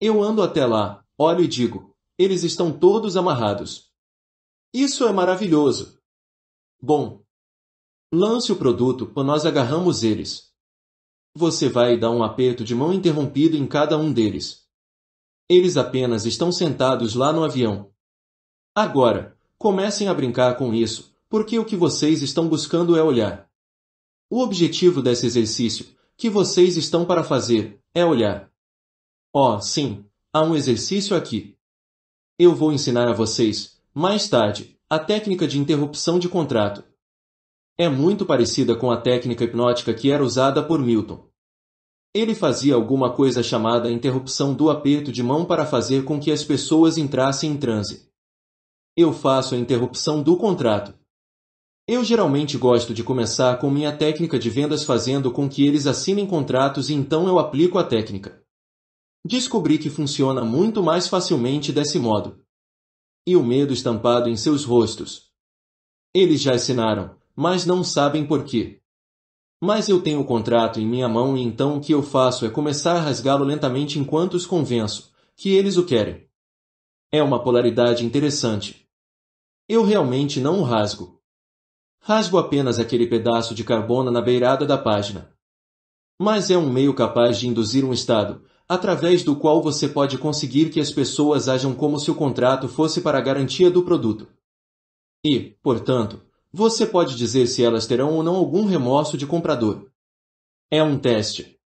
Eu ando até lá, olho e digo: eles estão todos amarrados. Isso é maravilhoso. Bom. Lance o produto ou nós agarramos eles. Você vai dar um aperto de mão interrompido em cada um deles. Eles apenas estão sentados lá no avião. Agora, Comecem a brincar com isso, porque o que vocês estão buscando é olhar. O objetivo desse exercício que vocês estão para fazer é olhar. Oh, sim, há um exercício aqui. Eu vou ensinar a vocês, mais tarde, a técnica de interrupção de contrato. É muito parecida com a técnica hipnótica que era usada por Milton. Ele fazia alguma coisa chamada interrupção do aperto de mão para fazer com que as pessoas entrassem em transe eu faço a interrupção do contrato. Eu geralmente gosto de começar com minha técnica de vendas fazendo com que eles assinem contratos e então eu aplico a técnica. Descobri que funciona muito mais facilmente desse modo. E o medo estampado em seus rostos. Eles já assinaram, mas não sabem por quê. Mas eu tenho o contrato em minha mão e então o que eu faço é começar a rasgá-lo lentamente enquanto os convenço que eles o querem. É uma polaridade interessante. Eu realmente não o rasgo. Rasgo apenas aquele pedaço de carbona na beirada da página. Mas é um meio capaz de induzir um estado, através do qual você pode conseguir que as pessoas ajam como se o contrato fosse para a garantia do produto. E, portanto, você pode dizer se elas terão ou não algum remorso de comprador. É um teste.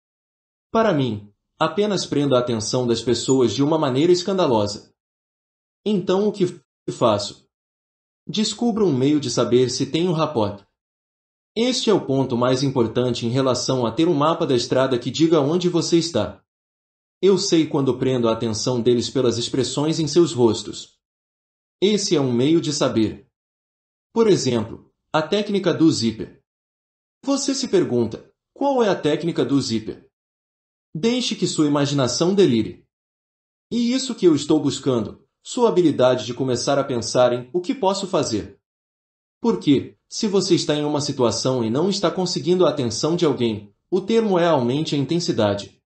Para mim, apenas prendo a atenção das pessoas de uma maneira escandalosa. Então o que faço? Descubra um meio de saber se tem um rapport. Este é o ponto mais importante em relação a ter um mapa da estrada que diga onde você está. Eu sei quando prendo a atenção deles pelas expressões em seus rostos. Esse é um meio de saber. Por exemplo, a técnica do zíper. Você se pergunta, qual é a técnica do zíper? Deixe que sua imaginação delire. E isso que eu estou buscando, sua habilidade de começar a pensar em o que posso fazer. Porque, se você está em uma situação e não está conseguindo a atenção de alguém, o termo é aumente a intensidade.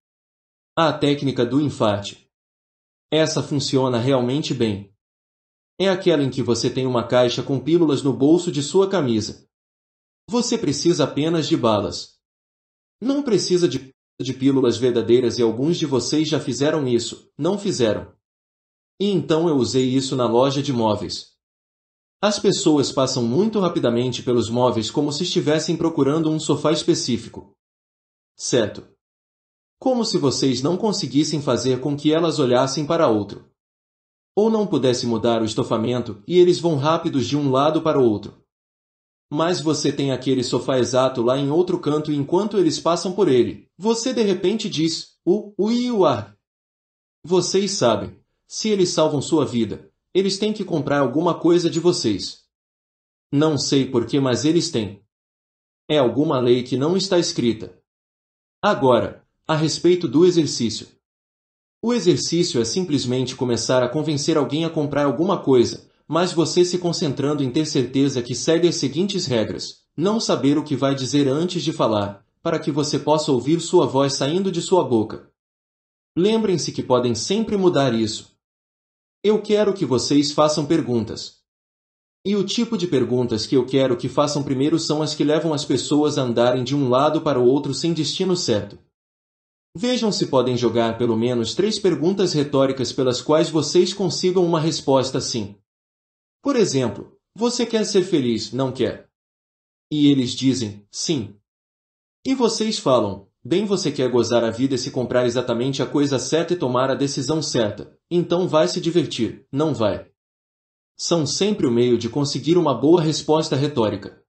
A técnica do enfate. Essa funciona realmente bem. É aquela em que você tem uma caixa com pílulas no bolso de sua camisa. Você precisa apenas de balas. Não precisa de, de pílulas verdadeiras e alguns de vocês já fizeram isso, não fizeram. E então eu usei isso na loja de móveis. As pessoas passam muito rapidamente pelos móveis como se estivessem procurando um sofá específico. Certo. Como se vocês não conseguissem fazer com que elas olhassem para outro. Ou não pudesse mudar o estofamento e eles vão rápidos de um lado para o outro. Mas você tem aquele sofá exato lá em outro canto e enquanto eles passam por ele, você de repente diz, o, o e o ar. Vocês sabem. Se eles salvam sua vida, eles têm que comprar alguma coisa de vocês. Não sei por que, mas eles têm. É alguma lei que não está escrita. Agora, a respeito do exercício. O exercício é simplesmente começar a convencer alguém a comprar alguma coisa, mas você se concentrando em ter certeza que segue as seguintes regras: não saber o que vai dizer antes de falar, para que você possa ouvir sua voz saindo de sua boca. Lembrem-se que podem sempre mudar isso. Eu quero que vocês façam perguntas. E o tipo de perguntas que eu quero que façam primeiro são as que levam as pessoas a andarem de um lado para o outro sem destino certo. Vejam se podem jogar pelo menos três perguntas retóricas pelas quais vocês consigam uma resposta sim. Por exemplo, você quer ser feliz, não quer? E eles dizem, sim. E vocês falam, bem, você quer gozar a vida e se comprar exatamente a coisa certa e tomar a decisão certa então vai se divertir, não vai. São sempre o meio de conseguir uma boa resposta retórica.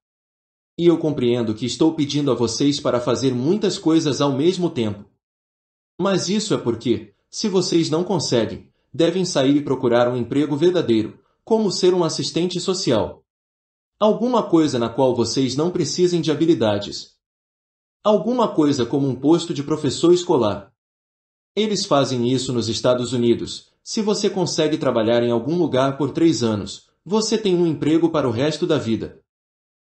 E eu compreendo que estou pedindo a vocês para fazer muitas coisas ao mesmo tempo. Mas isso é porque, se vocês não conseguem, devem sair e procurar um emprego verdadeiro, como ser um assistente social. Alguma coisa na qual vocês não precisem de habilidades. Alguma coisa como um posto de professor escolar. Eles fazem isso nos Estados Unidos. Se você consegue trabalhar em algum lugar por três anos, você tem um emprego para o resto da vida.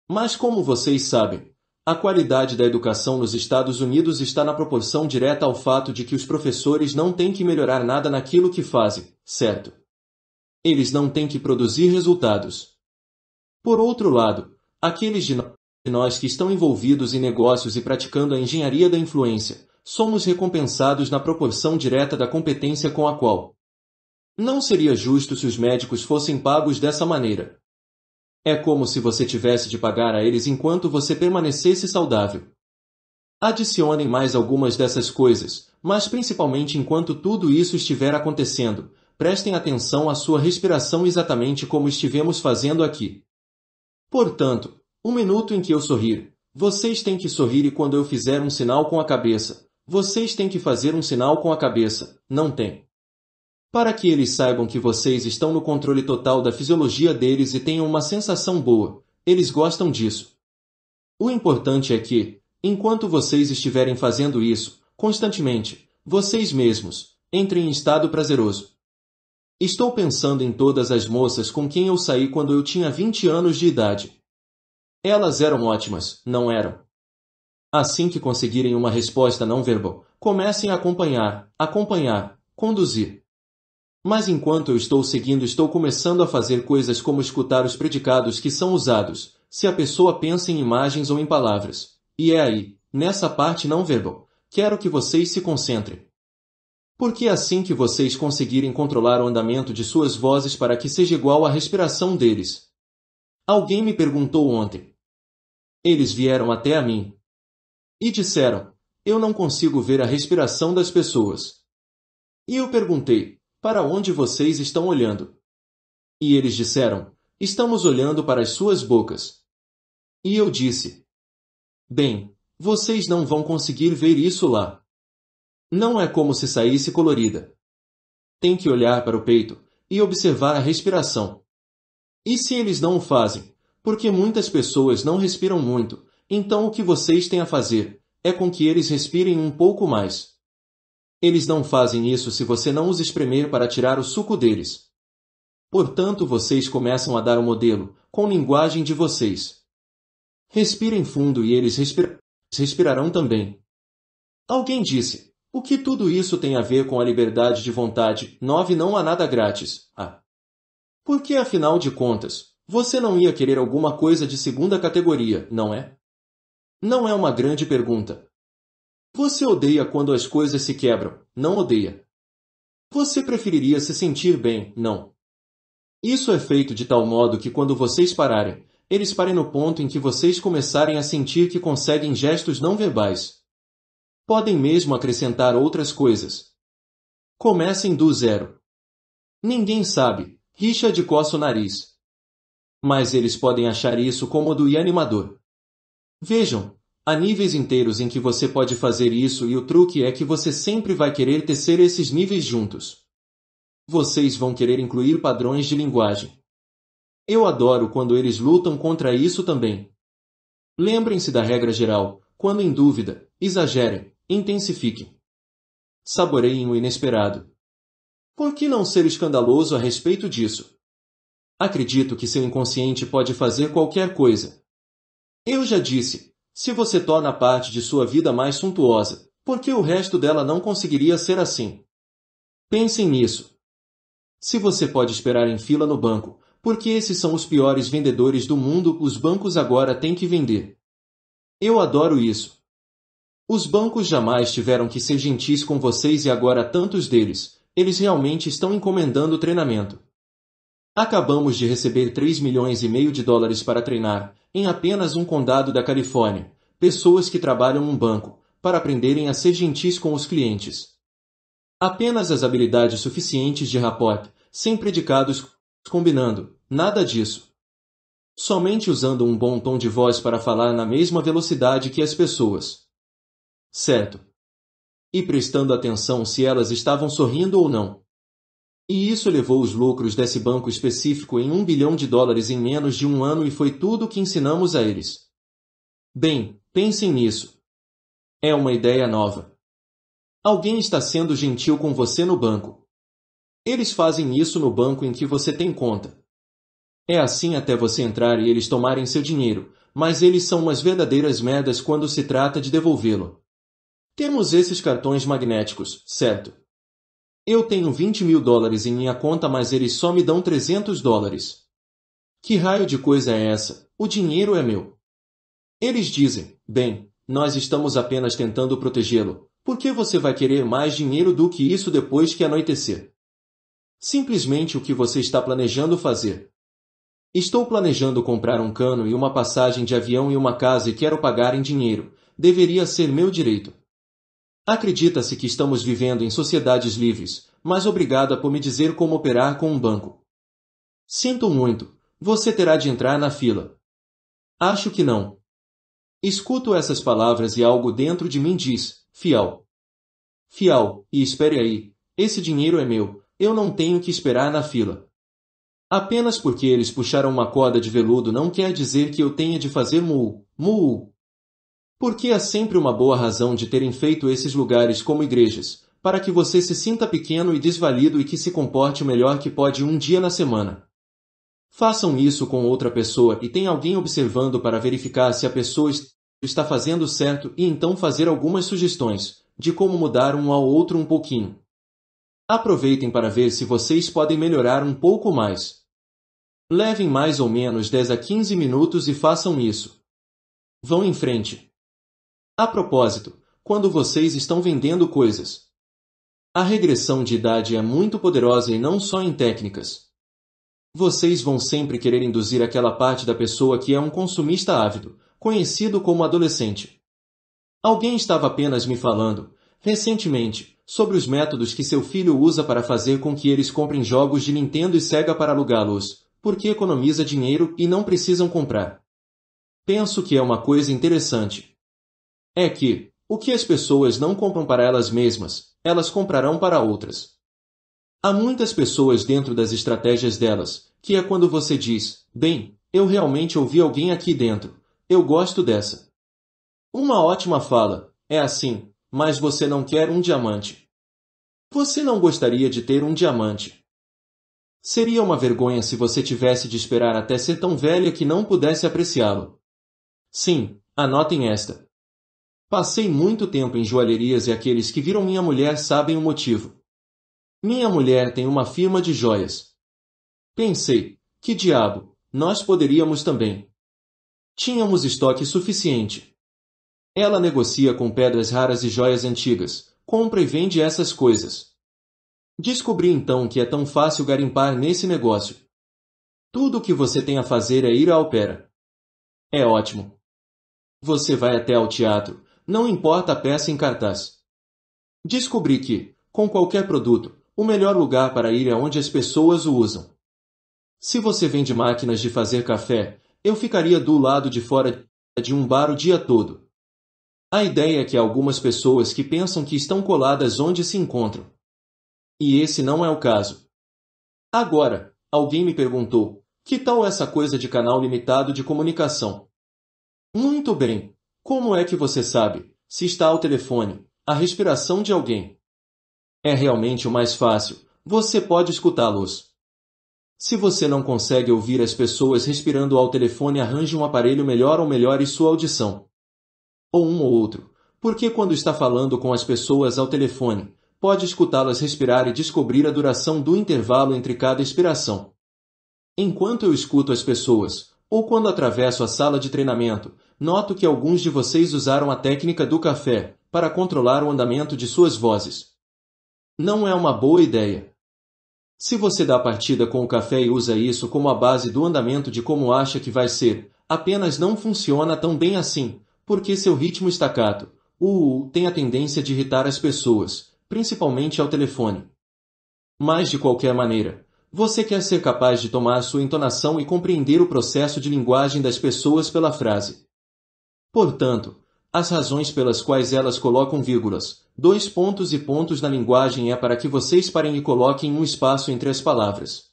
Mas como vocês sabem, a qualidade da educação nos Estados Unidos está na proporção direta ao fato de que os professores não têm que melhorar nada naquilo que fazem, certo? Eles não têm que produzir resultados. Por outro lado, aqueles de nós que estão envolvidos em negócios e praticando a engenharia da influência, somos recompensados na proporção direta da competência com a qual. Não seria justo se os médicos fossem pagos dessa maneira. É como se você tivesse de pagar a eles enquanto você permanecesse saudável. Adicionem mais algumas dessas coisas, mas principalmente enquanto tudo isso estiver acontecendo, prestem atenção à sua respiração exatamente como estivemos fazendo aqui. Portanto, um minuto em que eu sorrir, vocês têm que sorrir e quando eu fizer um sinal com a cabeça, vocês têm que fazer um sinal com a cabeça, não tem. Para que eles saibam que vocês estão no controle total da fisiologia deles e tenham uma sensação boa, eles gostam disso. O importante é que, enquanto vocês estiverem fazendo isso, constantemente, vocês mesmos, entrem em estado prazeroso. Estou pensando em todas as moças com quem eu saí quando eu tinha 20 anos de idade. Elas eram ótimas, não eram? Assim que conseguirem uma resposta não verbal, comecem a acompanhar, acompanhar, conduzir. Mas enquanto eu estou seguindo, estou começando a fazer coisas como escutar os predicados que são usados, se a pessoa pensa em imagens ou em palavras. E é aí, nessa parte não verbal, quero que vocês se concentrem. Porque assim que vocês conseguirem controlar o andamento de suas vozes para que seja igual à respiração deles. Alguém me perguntou ontem. Eles vieram até a mim, e disseram: Eu não consigo ver a respiração das pessoas. E eu perguntei: Para onde vocês estão olhando? E eles disseram: Estamos olhando para as suas bocas. E eu disse: Bem, vocês não vão conseguir ver isso lá. Não é como se saísse colorida. Tem que olhar para o peito e observar a respiração. E se eles não o fazem? Porque muitas pessoas não respiram muito, então o que vocês têm a fazer é com que eles respirem um pouco mais. Eles não fazem isso se você não os espremer para tirar o suco deles. Portanto, vocês começam a dar o modelo, com linguagem de vocês. Respirem fundo e eles respira respirarão também. Alguém disse, o que tudo isso tem a ver com a liberdade de vontade? 9. Não há nada grátis. Ah. Porque, afinal de contas, você não ia querer alguma coisa de segunda categoria, não é? Não é uma grande pergunta. Você odeia quando as coisas se quebram, não odeia. Você preferiria se sentir bem, não. Isso é feito de tal modo que quando vocês pararem, eles parem no ponto em que vocês começarem a sentir que conseguem gestos não verbais. Podem mesmo acrescentar outras coisas. Comecem do zero. Ninguém sabe, Richard coça o nariz. Mas eles podem achar isso cômodo e animador. Vejam, há níveis inteiros em que você pode fazer isso e o truque é que você sempre vai querer tecer esses níveis juntos. Vocês vão querer incluir padrões de linguagem. Eu adoro quando eles lutam contra isso também. Lembrem-se da regra geral, quando em dúvida, exagerem, intensifiquem. Saboreiem o inesperado. Por que não ser escandaloso a respeito disso? Acredito que seu inconsciente pode fazer qualquer coisa, eu já disse, se você torna parte de sua vida mais suntuosa, por que o resto dela não conseguiria ser assim? Pensem nisso. Se você pode esperar em fila no banco, porque esses são os piores vendedores do mundo, os bancos agora têm que vender. Eu adoro isso. Os bancos jamais tiveram que ser gentis com vocês e agora tantos deles, eles realmente estão encomendando treinamento. Acabamos de receber 3 milhões e meio de dólares para treinar, em apenas um condado da Califórnia, pessoas que trabalham num banco, para aprenderem a ser gentis com os clientes. Apenas as habilidades suficientes de rapport, sem predicados combinando, nada disso. Somente usando um bom tom de voz para falar na mesma velocidade que as pessoas. Certo. E prestando atenção se elas estavam sorrindo ou não. E isso elevou os lucros desse banco específico em um bilhão de dólares em menos de um ano e foi tudo o que ensinamos a eles. Bem, pensem nisso. É uma ideia nova. Alguém está sendo gentil com você no banco. Eles fazem isso no banco em que você tem conta. É assim até você entrar e eles tomarem seu dinheiro, mas eles são umas verdadeiras merdas quando se trata de devolvê-lo. Temos esses cartões magnéticos, certo? Eu tenho 20 mil dólares em minha conta, mas eles só me dão 300 dólares. Que raio de coisa é essa? O dinheiro é meu. Eles dizem, bem, nós estamos apenas tentando protegê-lo. Por que você vai querer mais dinheiro do que isso depois que anoitecer? Simplesmente o que você está planejando fazer. Estou planejando comprar um cano e uma passagem de avião e uma casa e quero pagar em dinheiro. Deveria ser meu direito. Acredita-se que estamos vivendo em sociedades livres, mas obrigada por me dizer como operar com um banco. Sinto muito, você terá de entrar na fila. Acho que não. Escuto essas palavras e algo dentro de mim diz, fial. Fial, e espere aí, esse dinheiro é meu, eu não tenho que esperar na fila. Apenas porque eles puxaram uma corda de veludo não quer dizer que eu tenha de fazer mu, mu. Porque há sempre uma boa razão de terem feito esses lugares como igrejas, para que você se sinta pequeno e desvalido e que se comporte o melhor que pode um dia na semana. Façam isso com outra pessoa e tenha alguém observando para verificar se a pessoa está fazendo certo e então fazer algumas sugestões de como mudar um ao outro um pouquinho. Aproveitem para ver se vocês podem melhorar um pouco mais. Levem mais ou menos 10 a 15 minutos e façam isso. Vão em frente. A propósito, quando vocês estão vendendo coisas. A regressão de idade é muito poderosa e não só em técnicas. Vocês vão sempre querer induzir aquela parte da pessoa que é um consumista ávido, conhecido como adolescente. Alguém estava apenas me falando, recentemente, sobre os métodos que seu filho usa para fazer com que eles comprem jogos de Nintendo e Sega para alugá-los, porque economiza dinheiro e não precisam comprar. Penso que é uma coisa interessante é que o que as pessoas não compram para elas mesmas, elas comprarão para outras. Há muitas pessoas dentro das estratégias delas, que é quando você diz, bem, eu realmente ouvi alguém aqui dentro, eu gosto dessa. Uma ótima fala, é assim, mas você não quer um diamante. Você não gostaria de ter um diamante. Seria uma vergonha se você tivesse de esperar até ser tão velha que não pudesse apreciá-lo. Sim, anotem esta. Passei muito tempo em joalherias e aqueles que viram minha mulher sabem o motivo. Minha mulher tem uma firma de joias. Pensei, que diabo, nós poderíamos também. Tínhamos estoque suficiente. Ela negocia com pedras raras e joias antigas, compra e vende essas coisas. Descobri então que é tão fácil garimpar nesse negócio. Tudo o que você tem a fazer é ir à ópera. É ótimo. Você vai até ao teatro, não importa a peça em cartaz. Descobri que, com qualquer produto, o melhor lugar para ir é onde as pessoas o usam. Se você vende máquinas de fazer café, eu ficaria do lado de fora de um bar o dia todo. A ideia é que há algumas pessoas que pensam que estão coladas onde se encontram. E esse não é o caso. Agora, alguém me perguntou: que tal essa coisa de canal limitado de comunicação? Muito bem. Como é que você sabe, se está ao telefone, a respiração de alguém? É realmente o mais fácil, você pode escutá-los. Se você não consegue ouvir as pessoas respirando ao telefone, arranje um aparelho melhor ou melhore sua audição. Ou um ou outro, porque quando está falando com as pessoas ao telefone, pode escutá-las respirar e descobrir a duração do intervalo entre cada expiração. Enquanto eu escuto as pessoas, ou quando atravesso a sala de treinamento, noto que alguns de vocês usaram a técnica do café para controlar o andamento de suas vozes. Não é uma boa ideia. Se você dá partida com o café e usa isso como a base do andamento de como acha que vai ser, apenas não funciona tão bem assim, porque seu ritmo estacato, o uh, tem a tendência de irritar as pessoas, principalmente ao telefone. Mas de qualquer maneira, você quer ser capaz de tomar sua entonação e compreender o processo de linguagem das pessoas pela frase. Portanto, as razões pelas quais elas colocam vírgulas, dois pontos e pontos na linguagem é para que vocês parem e coloquem um espaço entre as palavras.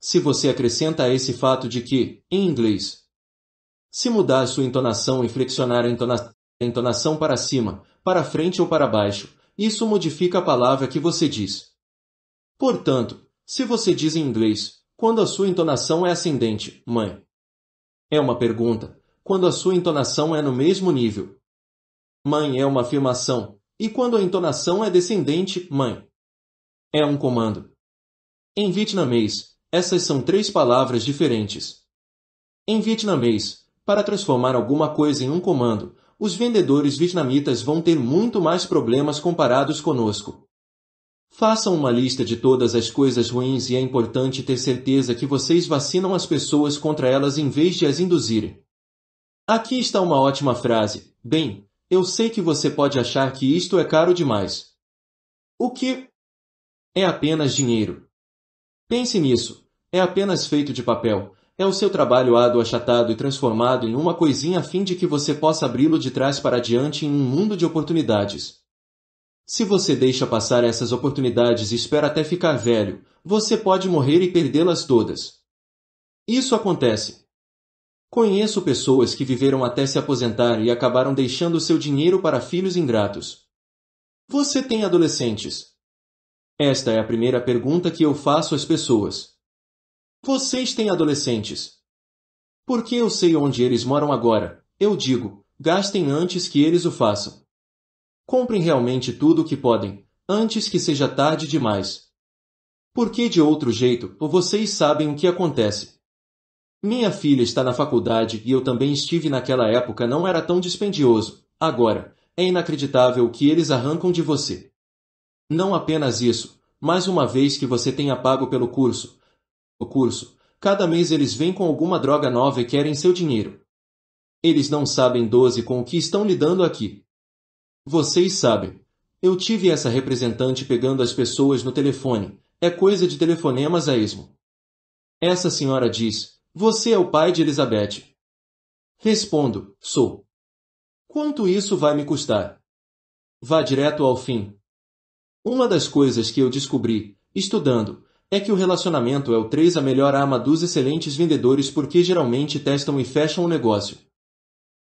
Se você acrescenta a esse fato de que, em inglês, se mudar sua entonação e flexionar a, entona a entonação para cima, para frente ou para baixo, isso modifica a palavra que você diz. Portanto, se você diz em inglês, quando a sua entonação é ascendente, mãe? É uma pergunta, quando a sua entonação é no mesmo nível. Mãe é uma afirmação, e quando a entonação é descendente, mãe. É um comando. Em vietnamês, essas são três palavras diferentes. Em vietnamês, para transformar alguma coisa em um comando, os vendedores vietnamitas vão ter muito mais problemas comparados conosco. Façam uma lista de todas as coisas ruins e é importante ter certeza que vocês vacinam as pessoas contra elas em vez de as induzirem. Aqui está uma ótima frase. Bem, eu sei que você pode achar que isto é caro demais. O que? É apenas dinheiro. Pense nisso. É apenas feito de papel. É o seu trabalho árduo achatado e transformado em uma coisinha a fim de que você possa abri-lo de trás para diante em um mundo de oportunidades. Se você deixa passar essas oportunidades e espera até ficar velho, você pode morrer e perdê-las todas. Isso acontece. Conheço pessoas que viveram até se aposentar e acabaram deixando seu dinheiro para filhos ingratos. Você tem adolescentes? Esta é a primeira pergunta que eu faço às pessoas. Vocês têm adolescentes? Porque eu sei onde eles moram agora, eu digo, gastem antes que eles o façam. Comprem realmente tudo o que podem, antes que seja tarde demais. Porque de outro jeito, vocês sabem o que acontece. Minha filha está na faculdade e eu também estive naquela época não era tão dispendioso. Agora, é inacreditável o que eles arrancam de você. Não apenas isso, mas uma vez que você tenha pago pelo curso, o curso, cada mês eles vêm com alguma droga nova e querem seu dinheiro. Eles não sabem doze com o que estão lidando aqui. Vocês sabem. Eu tive essa representante pegando as pessoas no telefone. É coisa de telefonemas a esmo. Essa senhora diz, você é o pai de Elizabeth. Respondo, sou. Quanto isso vai me custar? Vá direto ao fim. Uma das coisas que eu descobri, estudando, é que o relacionamento é o 3 a melhor arma dos excelentes vendedores porque geralmente testam e fecham o negócio.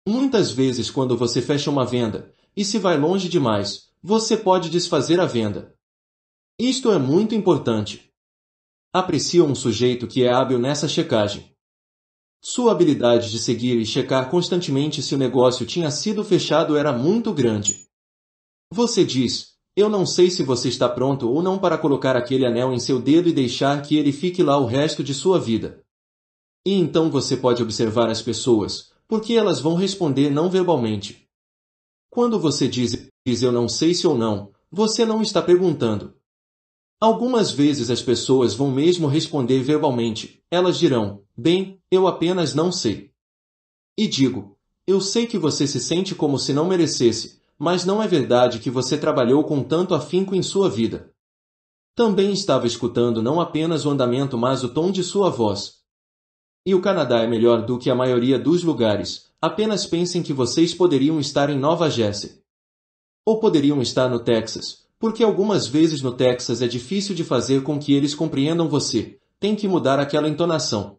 Muitas vezes quando você fecha uma venda, e se vai longe demais, você pode desfazer a venda. Isto é muito importante. Aprecio um sujeito que é hábil nessa checagem. Sua habilidade de seguir e checar constantemente se o negócio tinha sido fechado era muito grande. Você diz, eu não sei se você está pronto ou não para colocar aquele anel em seu dedo e deixar que ele fique lá o resto de sua vida. E então você pode observar as pessoas, porque elas vão responder não verbalmente. Quando você diz, diz eu não sei se ou não, você não está perguntando, Algumas vezes as pessoas vão mesmo responder verbalmente. Elas dirão, bem, eu apenas não sei. E digo, eu sei que você se sente como se não merecesse, mas não é verdade que você trabalhou com tanto afinco em sua vida. Também estava escutando não apenas o andamento, mas o tom de sua voz. E o Canadá é melhor do que a maioria dos lugares. Apenas pensem que vocês poderiam estar em Nova Jersey. Ou poderiam estar no Texas, porque algumas vezes no Texas é difícil de fazer com que eles compreendam você. Tem que mudar aquela entonação.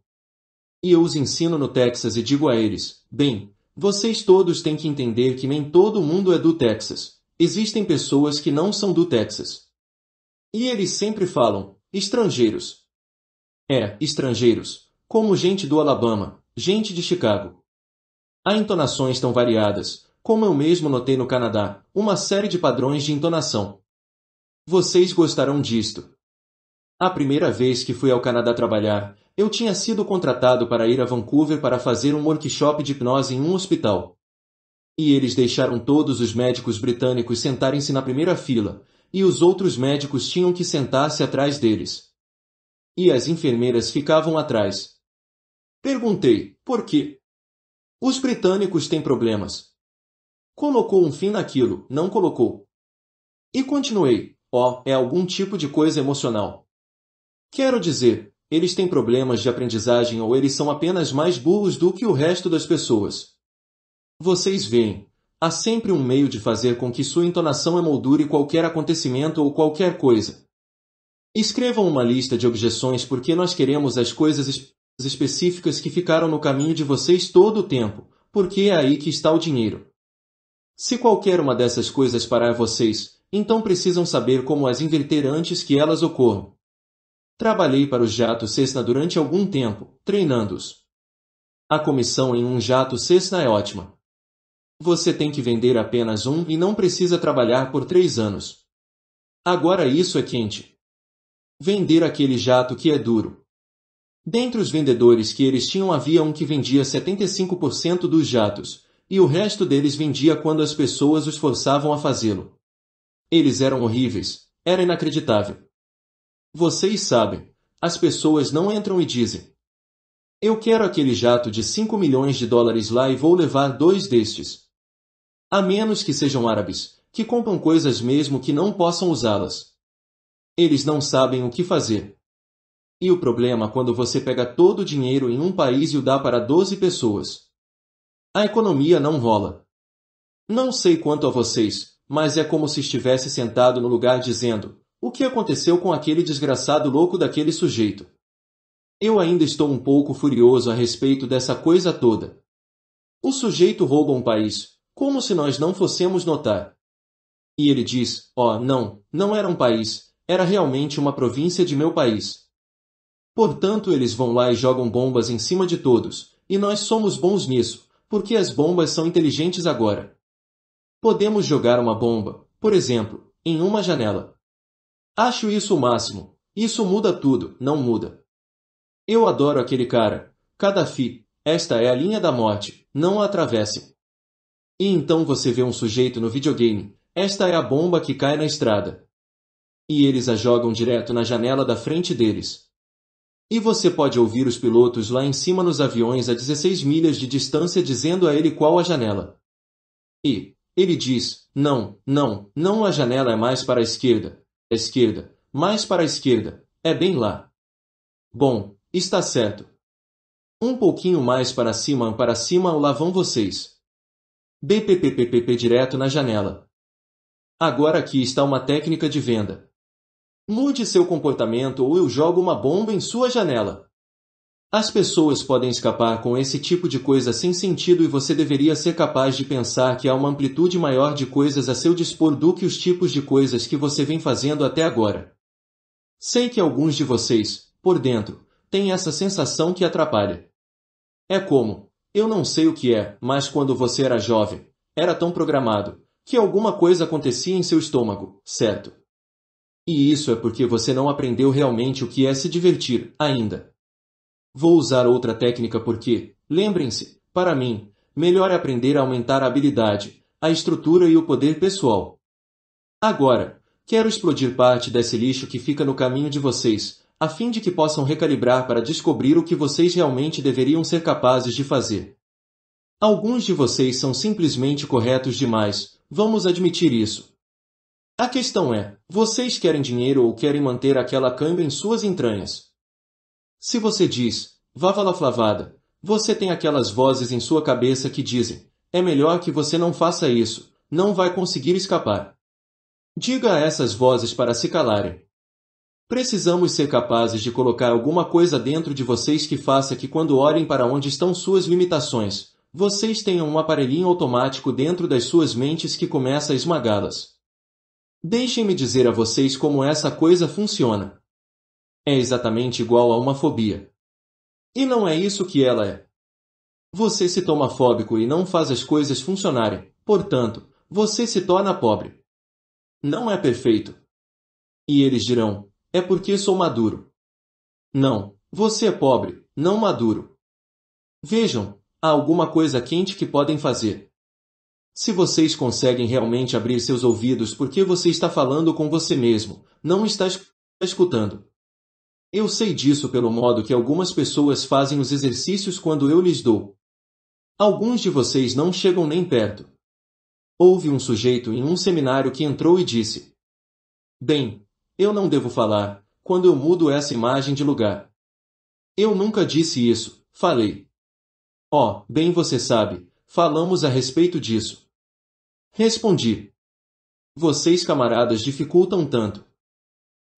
E eu os ensino no Texas e digo a eles: bem, vocês todos têm que entender que nem todo mundo é do Texas. Existem pessoas que não são do Texas. E eles sempre falam: estrangeiros. É, estrangeiros. Como gente do Alabama, gente de Chicago. As entonações tão variadas, como eu mesmo notei no Canadá, uma série de padrões de entonação. Vocês gostarão disto. A primeira vez que fui ao Canadá trabalhar, eu tinha sido contratado para ir a Vancouver para fazer um workshop de hipnose em um hospital. E eles deixaram todos os médicos britânicos sentarem-se na primeira fila, e os outros médicos tinham que sentar-se atrás deles. E as enfermeiras ficavam atrás. Perguntei, por quê? Os britânicos têm problemas. Colocou um fim naquilo, não colocou. E continuei, ó, é algum tipo de coisa emocional. Quero dizer, eles têm problemas de aprendizagem ou eles são apenas mais burros do que o resto das pessoas. Vocês veem, há sempre um meio de fazer com que sua entonação emoldure qualquer acontecimento ou qualquer coisa. Escrevam uma lista de objeções porque nós queremos as coisas específicas que ficaram no caminho de vocês todo o tempo, porque é aí que está o dinheiro. Se qualquer uma dessas coisas parar vocês, então precisam saber como as inverter antes que elas ocorram. Trabalhei para o jato Cessna durante algum tempo, treinando-os. A comissão em um jato Cessna é ótima. Você tem que vender apenas um e não precisa trabalhar por três anos. Agora isso é quente. Vender aquele jato que é duro. Dentre os vendedores que eles tinham havia um que vendia 75% dos jatos, e o resto deles vendia quando as pessoas os forçavam a fazê-lo. Eles eram horríveis. Era inacreditável. Vocês sabem, as pessoas não entram e dizem Eu quero aquele jato de 5 milhões de dólares lá e vou levar dois destes. A menos que sejam árabes, que compram coisas mesmo que não possam usá-las. Eles não sabem o que fazer. E o problema é quando você pega todo o dinheiro em um país e o dá para 12 pessoas. A economia não rola. Não sei quanto a vocês, mas é como se estivesse sentado no lugar dizendo: O que aconteceu com aquele desgraçado louco daquele sujeito? Eu ainda estou um pouco furioso a respeito dessa coisa toda. O sujeito rouba um país, como se nós não fossemos notar. E ele diz: Oh, não, não era um país, era realmente uma província de meu país. Portanto, eles vão lá e jogam bombas em cima de todos, e nós somos bons nisso, porque as bombas são inteligentes agora. Podemos jogar uma bomba, por exemplo, em uma janela. Acho isso o máximo. Isso muda tudo, não muda. Eu adoro aquele cara. fi, esta é a linha da morte, não a atravesse. E então você vê um sujeito no videogame. Esta é a bomba que cai na estrada. E eles a jogam direto na janela da frente deles. E você pode ouvir os pilotos lá em cima nos aviões a 16 milhas de distância dizendo a ele qual a janela. E, ele diz: Não, não, não a janela é mais para a esquerda. A esquerda, mais para a esquerda. É bem lá. Bom, está certo. Um pouquinho mais para cima, para cima, lá vão vocês. BPPPPP direto na janela. Agora aqui está uma técnica de venda. Mude seu comportamento ou eu jogo uma bomba em sua janela. As pessoas podem escapar com esse tipo de coisa sem sentido e você deveria ser capaz de pensar que há uma amplitude maior de coisas a seu dispor do que os tipos de coisas que você vem fazendo até agora. Sei que alguns de vocês, por dentro, têm essa sensação que atrapalha. É como, eu não sei o que é, mas quando você era jovem, era tão programado, que alguma coisa acontecia em seu estômago, certo? E isso é porque você não aprendeu realmente o que é se divertir, ainda. Vou usar outra técnica porque, lembrem-se, para mim, melhor é aprender a aumentar a habilidade, a estrutura e o poder pessoal. Agora, quero explodir parte desse lixo que fica no caminho de vocês, a fim de que possam recalibrar para descobrir o que vocês realmente deveriam ser capazes de fazer. Alguns de vocês são simplesmente corretos demais, vamos admitir isso. A questão é, vocês querem dinheiro ou querem manter aquela câmbio em suas entranhas? Se você diz, vava la flavada, você tem aquelas vozes em sua cabeça que dizem, é melhor que você não faça isso, não vai conseguir escapar. Diga a essas vozes para se calarem. Precisamos ser capazes de colocar alguma coisa dentro de vocês que faça que quando olhem para onde estão suas limitações, vocês tenham um aparelhinho automático dentro das suas mentes que começa a esmagá-las. Deixem-me dizer a vocês como essa coisa funciona é exatamente igual a uma fobia. E não é isso que ela é. Você se toma fóbico e não faz as coisas funcionarem, portanto, você se torna pobre. Não é perfeito. E eles dirão: é porque sou maduro. Não, você é pobre, não maduro. Vejam, há alguma coisa quente que podem fazer. Se vocês conseguem realmente abrir seus ouvidos porque você está falando com você mesmo, não está escutando. Eu sei disso pelo modo que algumas pessoas fazem os exercícios quando eu lhes dou. Alguns de vocês não chegam nem perto. Houve um sujeito em um seminário que entrou e disse: Bem, eu não devo falar, quando eu mudo essa imagem de lugar. Eu nunca disse isso, falei. Oh, bem você sabe, falamos a respeito disso. Respondi. Vocês, camaradas, dificultam tanto.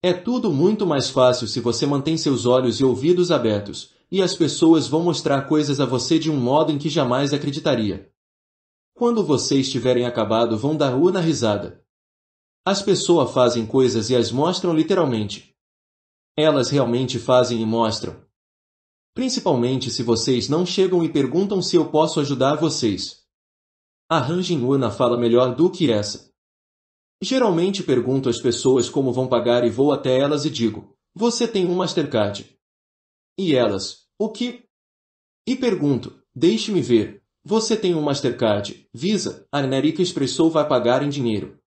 É tudo muito mais fácil se você mantém seus olhos e ouvidos abertos, e as pessoas vão mostrar coisas a você de um modo em que jamais acreditaria. Quando vocês tiverem acabado, vão dar uma risada. As pessoas fazem coisas e as mostram literalmente. Elas realmente fazem e mostram. Principalmente se vocês não chegam e perguntam se eu posso ajudar vocês. Arranjem uma fala melhor do que essa. Geralmente pergunto às pessoas como vão pagar e vou até elas e digo: Você tem um Mastercard? E elas: O que? E pergunto: Deixe-me ver. Você tem um Mastercard, Visa, a Nerica expressou vai pagar em dinheiro.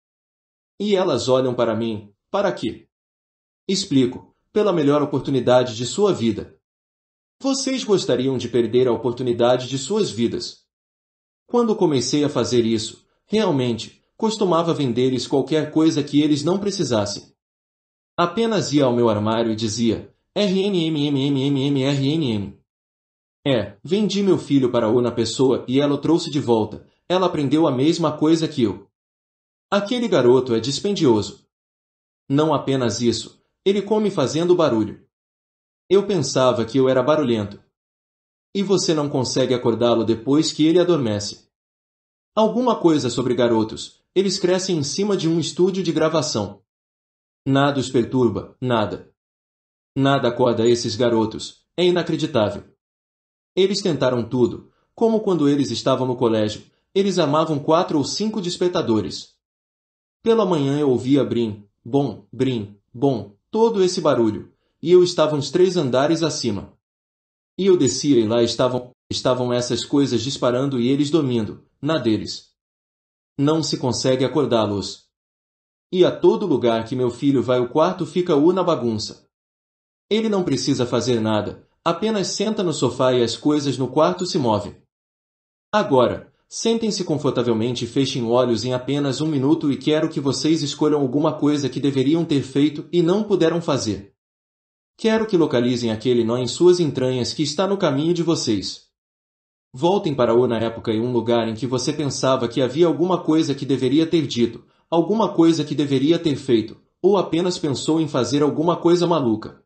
E elas olham para mim: Para quê? Explico: Pela melhor oportunidade de sua vida. Vocês gostariam de perder a oportunidade de suas vidas. Quando comecei a fazer isso, realmente, costumava vender-lhes qualquer coisa que eles não precisassem. Apenas ia ao meu armário e dizia RNMMMMMRNM. É, vendi meu filho para uma pessoa e ela o trouxe de volta. Ela aprendeu a mesma coisa que eu. Aquele garoto é dispendioso. Não apenas isso, ele come fazendo barulho. Eu pensava que eu era barulhento. E você não consegue acordá-lo depois que ele adormece. Alguma coisa sobre garotos, eles crescem em cima de um estúdio de gravação. Nada os perturba, nada. Nada acorda esses garotos. É inacreditável. Eles tentaram tudo, como quando eles estavam no colégio. Eles amavam quatro ou cinco despertadores. Pela manhã eu ouvia brim, bom, brim, bom, todo esse barulho, e eu estava uns três andares acima. E eu descia e lá estavam, estavam essas coisas disparando e eles dormindo, na deles não se consegue acordá-los. E a todo lugar que meu filho vai o quarto fica-o na bagunça. Ele não precisa fazer nada, apenas senta no sofá e as coisas no quarto se movem. Agora, sentem-se confortavelmente e fechem olhos em apenas um minuto e quero que vocês escolham alguma coisa que deveriam ter feito e não puderam fazer. Quero que localizem aquele nó em suas entranhas que está no caminho de vocês. Voltem para uma época e um lugar em que você pensava que havia alguma coisa que deveria ter dito, alguma coisa que deveria ter feito, ou apenas pensou em fazer alguma coisa maluca.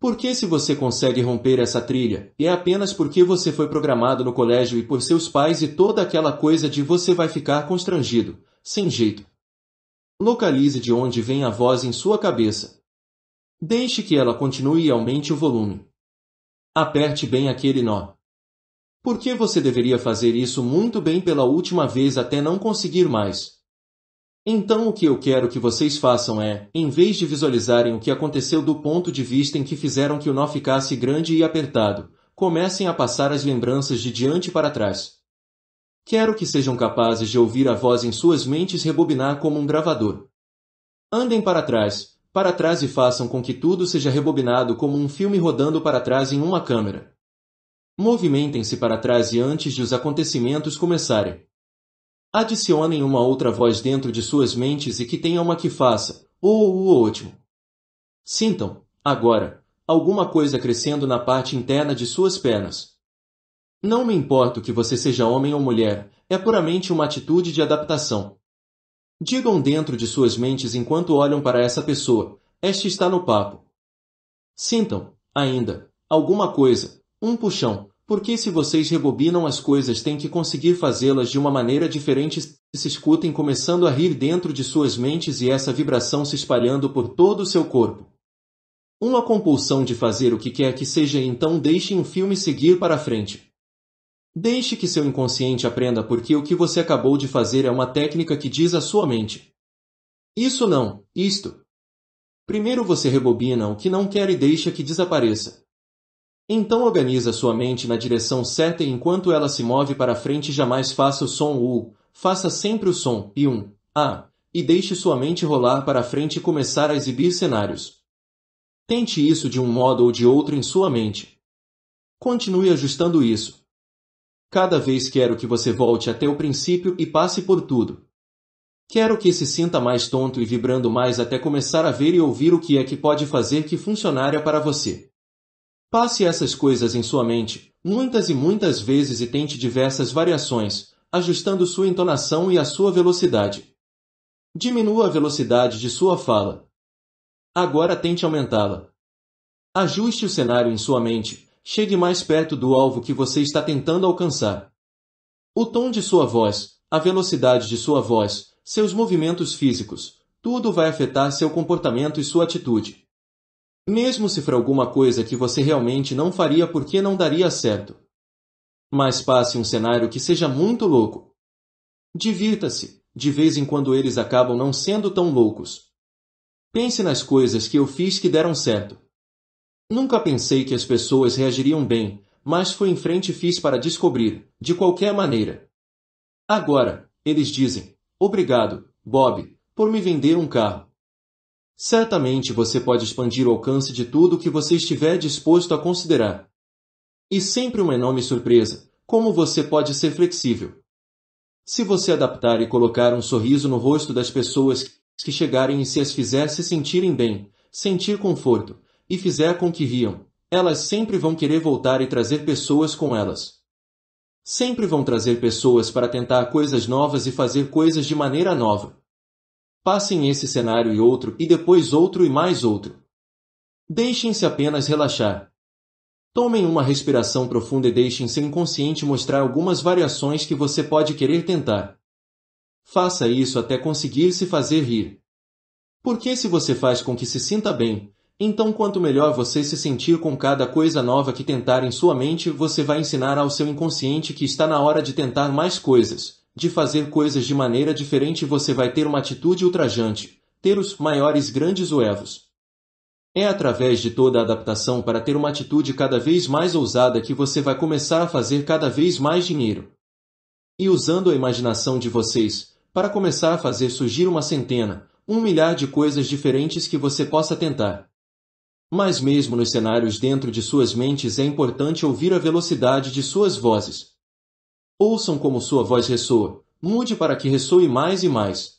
Porque se você consegue romper essa trilha, é apenas porque você foi programado no colégio e por seus pais e toda aquela coisa de você vai ficar constrangido, sem jeito. Localize de onde vem a voz em sua cabeça. Deixe que ela continue e aumente o volume. Aperte bem aquele nó. Porque você deveria fazer isso muito bem pela última vez até não conseguir mais. Então o que eu quero que vocês façam é, em vez de visualizarem o que aconteceu do ponto de vista em que fizeram que o nó ficasse grande e apertado, comecem a passar as lembranças de diante para trás. Quero que sejam capazes de ouvir a voz em suas mentes rebobinar como um gravador. Andem para trás, para trás e façam com que tudo seja rebobinado como um filme rodando para trás em uma câmera. Movimentem-se para trás e antes de os acontecimentos começarem. Adicionem uma outra voz dentro de suas mentes e que tenha uma que faça, ou o último. Sintam, agora, alguma coisa crescendo na parte interna de suas pernas. Não me importo que você seja homem ou mulher, é puramente uma atitude de adaptação. Digam dentro de suas mentes enquanto olham para essa pessoa, este está no papo. Sintam, ainda, alguma coisa, um puxão, porque se vocês rebobinam as coisas têm que conseguir fazê-las de uma maneira diferente. Se escutem começando a rir dentro de suas mentes e essa vibração se espalhando por todo o seu corpo. Uma compulsão de fazer o que quer que seja então deixe um filme seguir para frente. Deixe que seu inconsciente aprenda porque o que você acabou de fazer é uma técnica que diz à sua mente. Isso não, isto. Primeiro você rebobina o que não quer e deixa que desapareça. Então organiza sua mente na direção certa e enquanto ela se move para frente jamais faça o som U, faça sempre o som e um A, e deixe sua mente rolar para frente e começar a exibir cenários. Tente isso de um modo ou de outro em sua mente. Continue ajustando isso. Cada vez quero que você volte até o princípio e passe por tudo. Quero que se sinta mais tonto e vibrando mais até começar a ver e ouvir o que é que pode fazer que funcionaria para você. Passe essas coisas em sua mente, muitas e muitas vezes e tente diversas variações, ajustando sua entonação e a sua velocidade. Diminua a velocidade de sua fala. Agora tente aumentá-la. Ajuste o cenário em sua mente, chegue mais perto do alvo que você está tentando alcançar. O tom de sua voz, a velocidade de sua voz, seus movimentos físicos, tudo vai afetar seu comportamento e sua atitude. Mesmo se for alguma coisa que você realmente não faria porque não daria certo. Mas passe um cenário que seja muito louco. Divirta-se, de vez em quando eles acabam não sendo tão loucos. Pense nas coisas que eu fiz que deram certo. Nunca pensei que as pessoas reagiriam bem, mas fui em frente e fiz para descobrir, de qualquer maneira. Agora, eles dizem, obrigado, Bob, por me vender um carro. Certamente você pode expandir o alcance de tudo o que você estiver disposto a considerar. E sempre uma enorme surpresa, como você pode ser flexível. Se você adaptar e colocar um sorriso no rosto das pessoas que chegarem e se as fizer se sentirem bem, sentir conforto, e fizer com que riam, elas sempre vão querer voltar e trazer pessoas com elas. Sempre vão trazer pessoas para tentar coisas novas e fazer coisas de maneira nova. Passem esse cenário e outro, e depois outro e mais outro. Deixem-se apenas relaxar. Tomem uma respiração profunda e deixem seu inconsciente mostrar algumas variações que você pode querer tentar. Faça isso até conseguir se fazer rir. Porque se você faz com que se sinta bem, então quanto melhor você se sentir com cada coisa nova que tentar em sua mente, você vai ensinar ao seu inconsciente que está na hora de tentar mais coisas, de fazer coisas de maneira diferente você vai ter uma atitude ultrajante, ter os maiores grandes oevos. É através de toda a adaptação para ter uma atitude cada vez mais ousada que você vai começar a fazer cada vez mais dinheiro. E usando a imaginação de vocês, para começar a fazer surgir uma centena, um milhar de coisas diferentes que você possa tentar. Mas mesmo nos cenários dentro de suas mentes é importante ouvir a velocidade de suas vozes, Ouçam como sua voz ressoa. Mude para que ressoe mais e mais.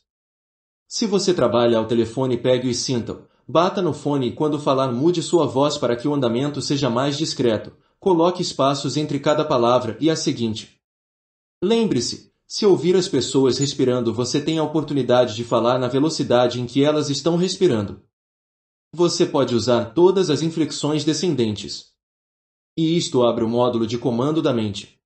Se você trabalha ao telefone, pegue e sinta. Bata no fone e quando falar, mude sua voz para que o andamento seja mais discreto. Coloque espaços entre cada palavra e a seguinte. Lembre-se, se ouvir as pessoas respirando, você tem a oportunidade de falar na velocidade em que elas estão respirando. Você pode usar todas as inflexões descendentes. E isto abre o módulo de comando da mente.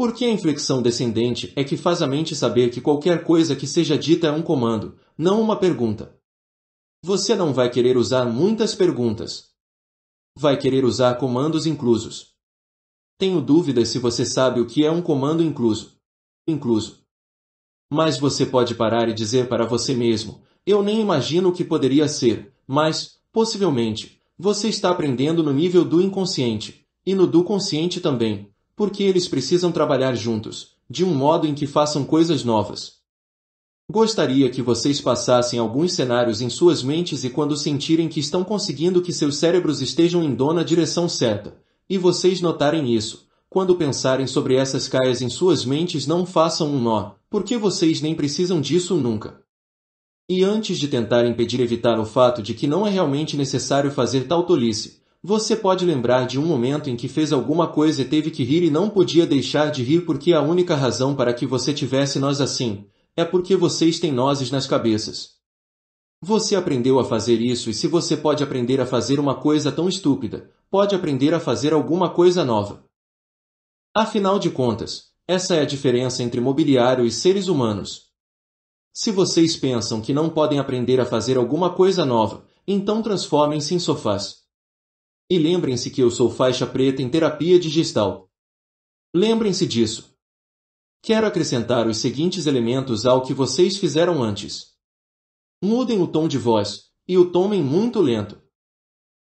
Porque a inflexão descendente é que faz a mente saber que qualquer coisa que seja dita é um comando, não uma pergunta. Você não vai querer usar muitas perguntas. Vai querer usar comandos inclusos. Tenho dúvidas se você sabe o que é um comando incluso. Incluso. Mas você pode parar e dizer para você mesmo, eu nem imagino o que poderia ser, mas, possivelmente, você está aprendendo no nível do inconsciente, e no do consciente também, porque eles precisam trabalhar juntos, de um modo em que façam coisas novas. Gostaria que vocês passassem alguns cenários em suas mentes e quando sentirem que estão conseguindo que seus cérebros estejam indo na direção certa, e vocês notarem isso, quando pensarem sobre essas caias em suas mentes não façam um nó, porque vocês nem precisam disso nunca. E antes de tentar impedir evitar o fato de que não é realmente necessário fazer tal tolice, você pode lembrar de um momento em que fez alguma coisa e teve que rir e não podia deixar de rir porque a única razão para que você tivesse nós assim é porque vocês têm nozes nas cabeças. Você aprendeu a fazer isso e se você pode aprender a fazer uma coisa tão estúpida, pode aprender a fazer alguma coisa nova. Afinal de contas, essa é a diferença entre mobiliário e seres humanos. Se vocês pensam que não podem aprender a fazer alguma coisa nova, então transformem-se em sofás. E lembrem-se que eu sou faixa preta em terapia digital. Lembrem-se disso. Quero acrescentar os seguintes elementos ao que vocês fizeram antes. Mudem o tom de voz e o tomem muito lento.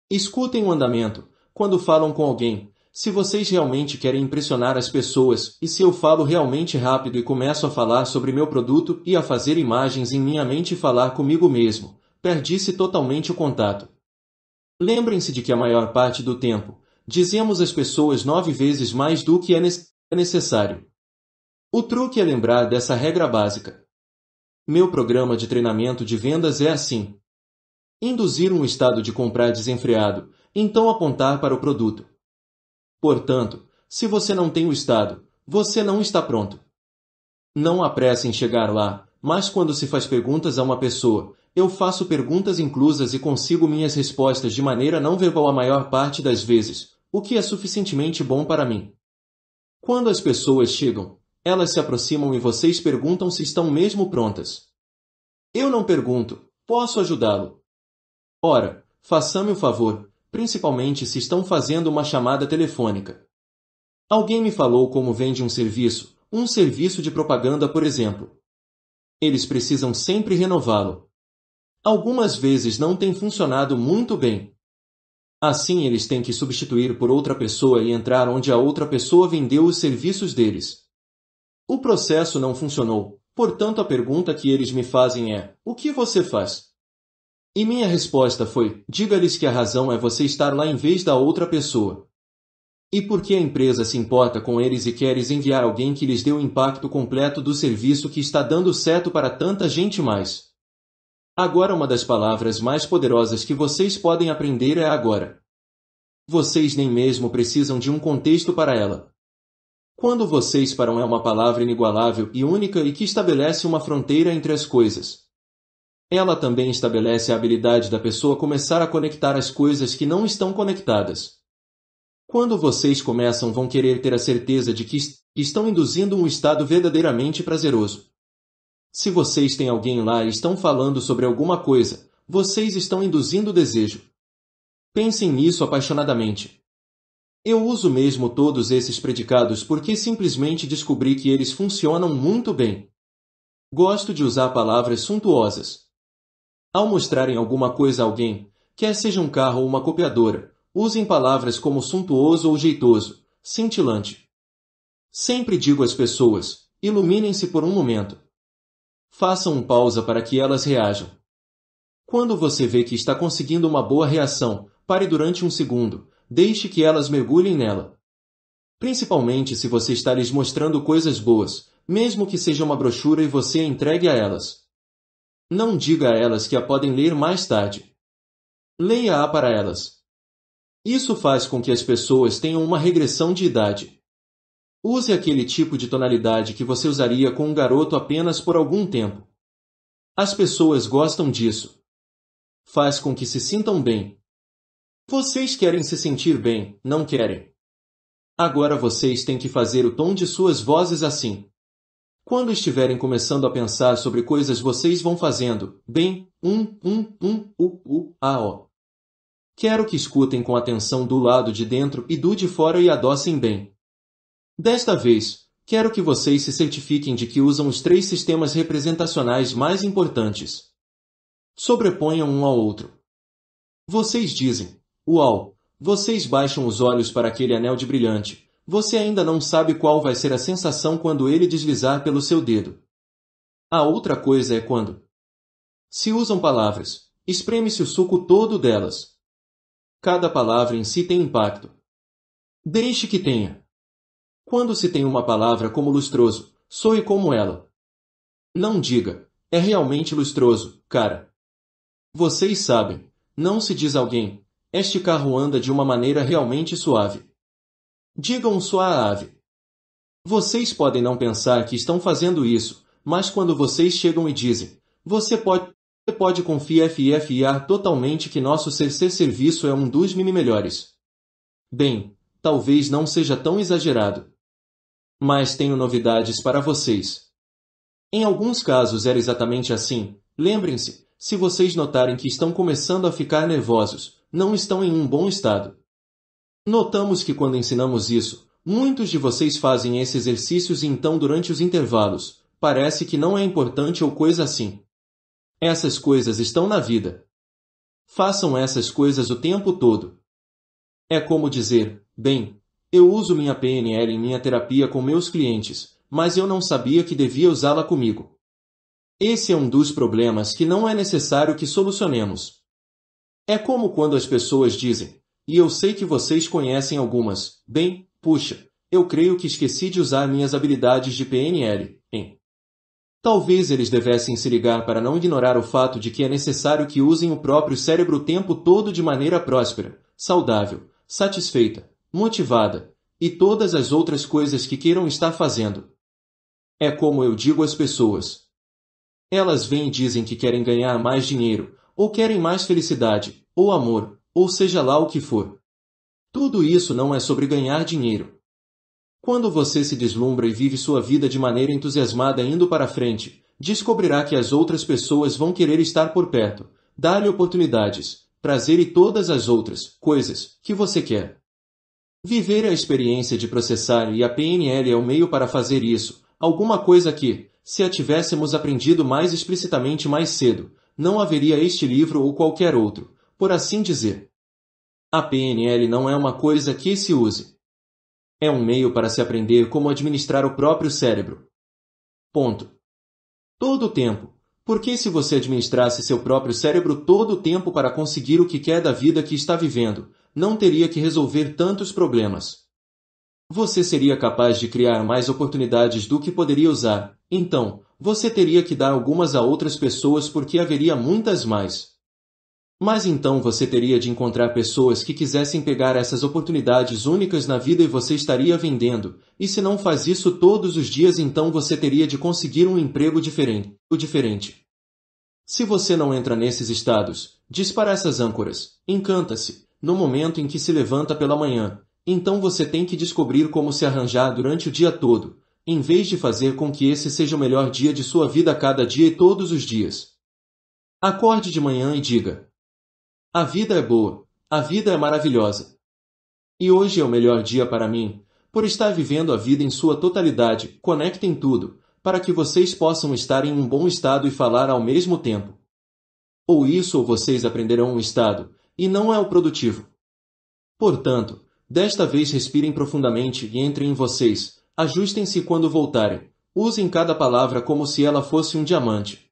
Escutem o andamento quando falam com alguém, se vocês realmente querem impressionar as pessoas e se eu falo realmente rápido e começo a falar sobre meu produto e a fazer imagens em minha mente e falar comigo mesmo, perdi-se totalmente o contato. Lembrem-se de que a maior parte do tempo, dizemos às pessoas nove vezes mais do que é necessário. O truque é lembrar dessa regra básica. Meu programa de treinamento de vendas é assim. Induzir um estado de comprar desenfreado, então apontar para o produto. Portanto, se você não tem o estado, você não está pronto. Não apresse em chegar lá, mas quando se faz perguntas a uma pessoa, eu faço perguntas inclusas e consigo minhas respostas de maneira não verbal a maior parte das vezes, o que é suficientemente bom para mim. Quando as pessoas chegam, elas se aproximam e vocês perguntam se estão mesmo prontas. Eu não pergunto, posso ajudá-lo? Ora, faça-me o favor, principalmente se estão fazendo uma chamada telefônica. Alguém me falou como vende um serviço, um serviço de propaganda, por exemplo. Eles precisam sempre renová-lo algumas vezes não tem funcionado muito bem. Assim, eles têm que substituir por outra pessoa e entrar onde a outra pessoa vendeu os serviços deles. O processo não funcionou, portanto a pergunta que eles me fazem é, o que você faz? E minha resposta foi, diga-lhes que a razão é você estar lá em vez da outra pessoa. E por que a empresa se importa com eles e queres enviar alguém que lhes dê o impacto completo do serviço que está dando certo para tanta gente mais? Agora uma das palavras mais poderosas que vocês podem aprender é agora. Vocês nem mesmo precisam de um contexto para ela. Quando vocês param é uma palavra inigualável e única e que estabelece uma fronteira entre as coisas. Ela também estabelece a habilidade da pessoa começar a conectar as coisas que não estão conectadas. Quando vocês começam, vão querer ter a certeza de que est estão induzindo um estado verdadeiramente prazeroso. Se vocês têm alguém lá e estão falando sobre alguma coisa, vocês estão induzindo desejo. Pensem nisso apaixonadamente. Eu uso mesmo todos esses predicados porque simplesmente descobri que eles funcionam muito bem. Gosto de usar palavras suntuosas. Ao mostrarem alguma coisa a alguém, quer seja um carro ou uma copiadora, usem palavras como suntuoso ou jeitoso, cintilante. Sempre digo às pessoas, iluminem-se por um momento. Façam pausa para que elas reajam. Quando você vê que está conseguindo uma boa reação, pare durante um segundo, deixe que elas mergulhem nela. Principalmente se você está lhes mostrando coisas boas, mesmo que seja uma brochura e você a entregue a elas. Não diga a elas que a podem ler mais tarde. Leia-a para elas. Isso faz com que as pessoas tenham uma regressão de idade. Use aquele tipo de tonalidade que você usaria com um garoto apenas por algum tempo. As pessoas gostam disso. Faz com que se sintam bem. Vocês querem se sentir bem, não querem? Agora vocês têm que fazer o tom de suas vozes assim. Quando estiverem começando a pensar sobre coisas, vocês vão fazendo bem, um, um, um, u, u, a, o. Quero que escutem com atenção do lado de dentro e do de fora e adossem bem. Desta vez, quero que vocês se certifiquem de que usam os três sistemas representacionais mais importantes. Sobreponham um ao outro. Vocês dizem, uau, vocês baixam os olhos para aquele anel de brilhante. Você ainda não sabe qual vai ser a sensação quando ele deslizar pelo seu dedo. A outra coisa é quando. Se usam palavras, espreme-se o suco todo delas. Cada palavra em si tem impacto. Deixe que tenha. Quando se tem uma palavra como lustroso, soe como ela. Não diga, é realmente lustroso, cara. Vocês sabem, não se diz alguém, este carro anda de uma maneira realmente suave. Digam suave. Vocês podem não pensar que estão fazendo isso, mas quando vocês chegam e dizem, você pode, pode confiar FFA totalmente que nosso CC serviço é um dos mini melhores. Bem, talvez não seja tão exagerado, mas tenho novidades para vocês. Em alguns casos era exatamente assim. Lembrem-se, se vocês notarem que estão começando a ficar nervosos, não estão em um bom estado. Notamos que quando ensinamos isso, muitos de vocês fazem esses exercícios e então durante os intervalos, parece que não é importante ou coisa assim. Essas coisas estão na vida. Façam essas coisas o tempo todo. É como dizer, bem, eu uso minha PNL em minha terapia com meus clientes, mas eu não sabia que devia usá-la comigo. Esse é um dos problemas que não é necessário que solucionemos. É como quando as pessoas dizem, e eu sei que vocês conhecem algumas, bem, puxa, eu creio que esqueci de usar minhas habilidades de PNL, hein? Talvez eles devessem se ligar para não ignorar o fato de que é necessário que usem o próprio cérebro o tempo todo de maneira próspera, saudável, satisfeita, motivada, e todas as outras coisas que queiram estar fazendo. É como eu digo às pessoas. Elas vêm e dizem que querem ganhar mais dinheiro, ou querem mais felicidade, ou amor, ou seja lá o que for. Tudo isso não é sobre ganhar dinheiro. Quando você se deslumbra e vive sua vida de maneira entusiasmada indo para frente, descobrirá que as outras pessoas vão querer estar por perto, dar-lhe oportunidades, prazer e todas as outras coisas que você quer. Viver a experiência de processar e a PNL é o meio para fazer isso, alguma coisa que, se a tivéssemos aprendido mais explicitamente mais cedo, não haveria este livro ou qualquer outro, por assim dizer. A PNL não é uma coisa que se use. É um meio para se aprender como administrar o próprio cérebro. Ponto. Todo o tempo. Porque se você administrasse seu próprio cérebro todo o tempo para conseguir o que quer da vida que está vivendo, não teria que resolver tantos problemas. Você seria capaz de criar mais oportunidades do que poderia usar, então, você teria que dar algumas a outras pessoas porque haveria muitas mais. Mas então você teria de encontrar pessoas que quisessem pegar essas oportunidades únicas na vida e você estaria vendendo, e se não faz isso todos os dias então você teria de conseguir um emprego diferente, o diferente. Se você não entra nesses estados, dispara essas âncoras, encanta-se, no momento em que se levanta pela manhã. Então você tem que descobrir como se arranjar durante o dia todo, em vez de fazer com que esse seja o melhor dia de sua vida cada dia e todos os dias. Acorde de manhã e diga: A vida é boa, a vida é maravilhosa. E hoje é o melhor dia para mim, por estar vivendo a vida em sua totalidade. Conectem tudo, para que vocês possam estar em um bom estado e falar ao mesmo tempo. Ou isso ou vocês aprenderão um estado, e não é o produtivo. Portanto, desta vez respirem profundamente e entrem em vocês, ajustem-se quando voltarem, usem cada palavra como se ela fosse um diamante.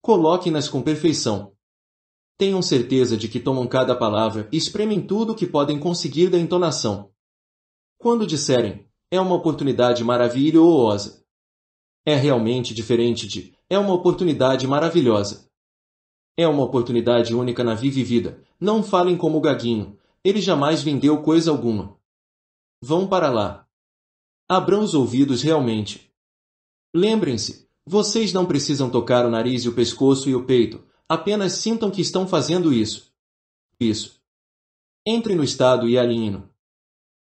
Coloquem-nas com perfeição. Tenham certeza de que tomam cada palavra e espremem tudo o que podem conseguir da entonação. Quando disserem, é uma oportunidade maravilhosa. É realmente diferente de é uma oportunidade maravilhosa. É uma oportunidade única na vivida. Não falem como o Gaguinho. Ele jamais vendeu coisa alguma. Vão para lá. Abram os ouvidos realmente. Lembrem-se, vocês não precisam tocar o nariz e o pescoço e o peito. Apenas sintam que estão fazendo isso. Isso. Entre no estado e alinhem-no.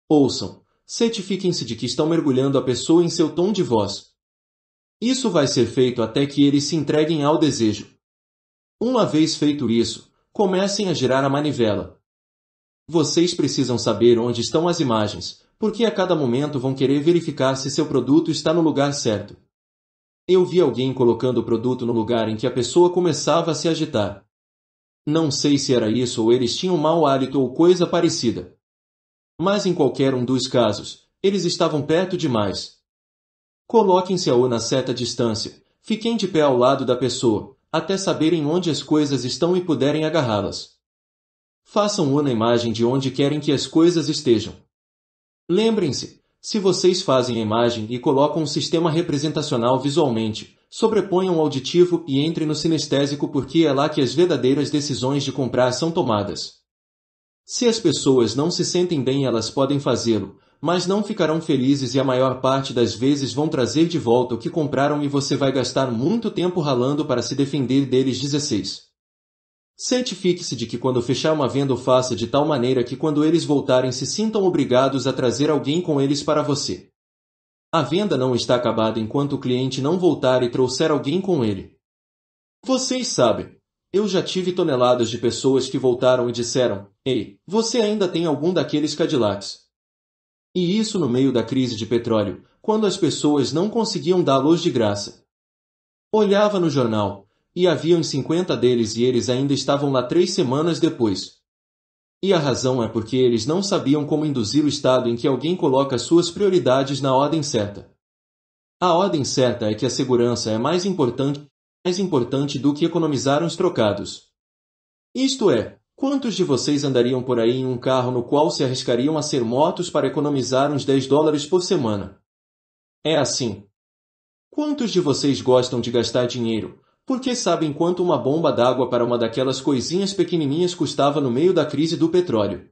Ouçam. Certifiquem-se de que estão mergulhando a pessoa em seu tom de voz. Isso vai ser feito até que eles se entreguem ao desejo. Uma vez feito isso, comecem a girar a manivela. Vocês precisam saber onde estão as imagens, porque a cada momento vão querer verificar se seu produto está no lugar certo. Eu vi alguém colocando o produto no lugar em que a pessoa começava a se agitar. Não sei se era isso ou eles tinham mau hálito ou coisa parecida. Mas em qualquer um dos casos, eles estavam perto demais. Coloquem-se a O na certa distância, fiquem de pé ao lado da pessoa, até saberem onde as coisas estão e puderem agarrá-las. Façam-o na imagem de onde querem que as coisas estejam. Lembrem-se, se vocês fazem a imagem e colocam um sistema representacional visualmente, sobreponham o auditivo e entrem no sinestésico porque é lá que as verdadeiras decisões de comprar são tomadas. Se as pessoas não se sentem bem, elas podem fazê-lo, mas não ficarão felizes e a maior parte das vezes vão trazer de volta o que compraram e você vai gastar muito tempo ralando para se defender deles 16. Certifique-se de que quando fechar uma venda o faça de tal maneira que quando eles voltarem se sintam obrigados a trazer alguém com eles para você. A venda não está acabada enquanto o cliente não voltar e trouxer alguém com ele. Vocês sabem, eu já tive toneladas de pessoas que voltaram e disseram, Ei, você ainda tem algum daqueles Cadillacs? E isso no meio da crise de petróleo, quando as pessoas não conseguiam dar luz de graça. Olhava no jornal, e haviam 50 deles e eles ainda estavam lá três semanas depois. E a razão é porque eles não sabiam como induzir o estado em que alguém coloca suas prioridades na ordem certa. A ordem certa é que a segurança é mais importante, mais importante do que economizar uns trocados. Isto é, Quantos de vocês andariam por aí em um carro no qual se arriscariam a ser motos para economizar uns 10 dólares por semana? É assim. Quantos de vocês gostam de gastar dinheiro, porque sabem quanto uma bomba d'água para uma daquelas coisinhas pequenininhas custava no meio da crise do petróleo?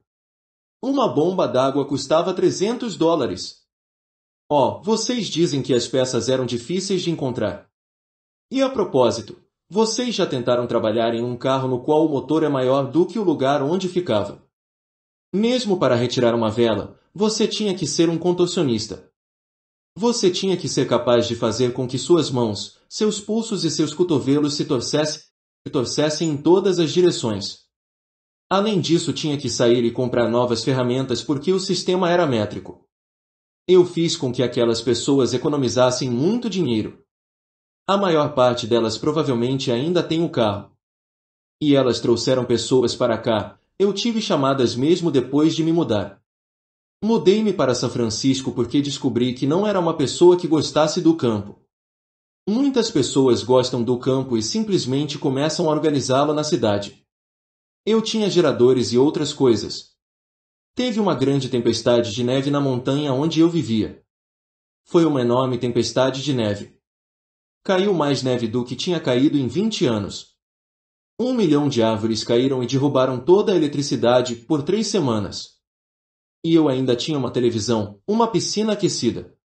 Uma bomba d'água custava 300 dólares. Ó, oh, vocês dizem que as peças eram difíceis de encontrar. E a propósito, vocês já tentaram trabalhar em um carro no qual o motor é maior do que o lugar onde ficava. Mesmo para retirar uma vela, você tinha que ser um contorcionista. Você tinha que ser capaz de fazer com que suas mãos, seus pulsos e seus cotovelos se torcessem, se torcessem em todas as direções. Além disso, tinha que sair e comprar novas ferramentas porque o sistema era métrico. Eu fiz com que aquelas pessoas economizassem muito dinheiro. A maior parte delas provavelmente ainda tem o carro. E elas trouxeram pessoas para cá. Eu tive chamadas mesmo depois de me mudar. Mudei-me para São Francisco porque descobri que não era uma pessoa que gostasse do campo. Muitas pessoas gostam do campo e simplesmente começam a organizá-lo na cidade. Eu tinha geradores e outras coisas. Teve uma grande tempestade de neve na montanha onde eu vivia. Foi uma enorme tempestade de neve. Caiu mais neve do que tinha caído em 20 anos. Um milhão de árvores caíram e derrubaram toda a eletricidade por três semanas. E eu ainda tinha uma televisão, uma piscina aquecida.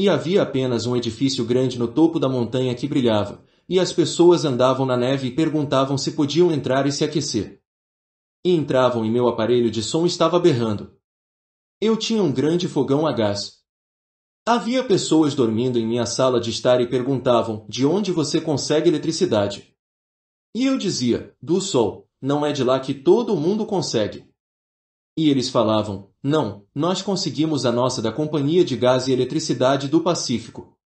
E havia apenas um edifício grande no topo da montanha que brilhava, e as pessoas andavam na neve e perguntavam se podiam entrar e se aquecer. E entravam e meu aparelho de som estava berrando. Eu tinha um grande fogão a gás, Havia pessoas dormindo em minha sala de estar e perguntavam: de onde você consegue eletricidade? E eu dizia: do sol, não é de lá que todo mundo consegue. E eles falavam: não, nós conseguimos a nossa da Companhia de Gás e Eletricidade do Pacífico.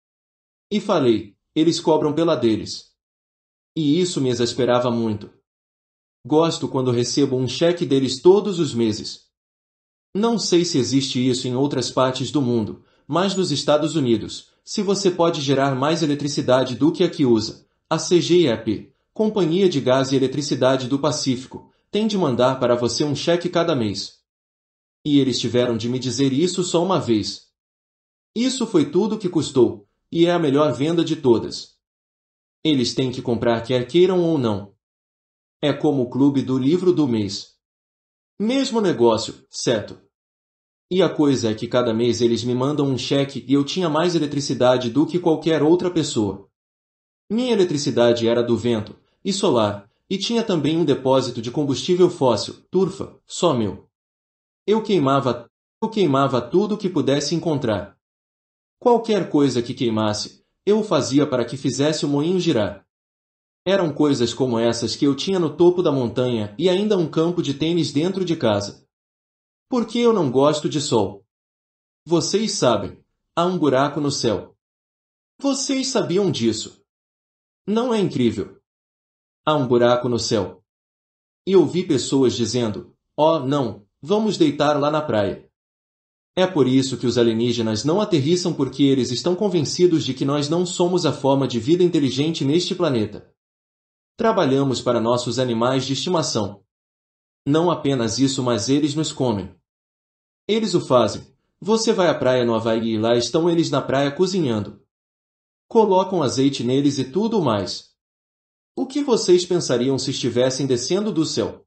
E falei: eles cobram pela deles. E isso me exasperava muito. Gosto quando recebo um cheque deles todos os meses. Não sei se existe isso em outras partes do mundo, mas nos Estados Unidos, se você pode gerar mais eletricidade do que a que usa. A CGEP, Companhia de Gás e Eletricidade do Pacífico, tem de mandar para você um cheque cada mês. E eles tiveram de me dizer isso só uma vez. Isso foi tudo que custou, e é a melhor venda de todas. Eles têm que comprar quer queiram ou não. É como o clube do livro do mês. Mesmo negócio, certo? E a coisa é que cada mês eles me mandam um cheque e eu tinha mais eletricidade do que qualquer outra pessoa. Minha eletricidade era do vento e solar, e tinha também um depósito de combustível fóssil, turfa, só meu. Eu queimava, eu queimava tudo que pudesse encontrar. Qualquer coisa que queimasse, eu o fazia para que fizesse o moinho girar. Eram coisas como essas que eu tinha no topo da montanha e ainda um campo de tênis dentro de casa. Porque eu não gosto de sol. Vocês sabem, há um buraco no céu. Vocês sabiam disso? Não é incrível? Há um buraco no céu. E ouvi pessoas dizendo: Oh, não, vamos deitar lá na praia. É por isso que os alienígenas não aterrissam porque eles estão convencidos de que nós não somos a forma de vida inteligente neste planeta. Trabalhamos para nossos animais de estimação. Não apenas isso, mas eles nos comem. Eles o fazem. Você vai à praia no Havaí e lá estão eles na praia cozinhando. Colocam azeite neles e tudo mais. O que vocês pensariam se estivessem descendo do céu?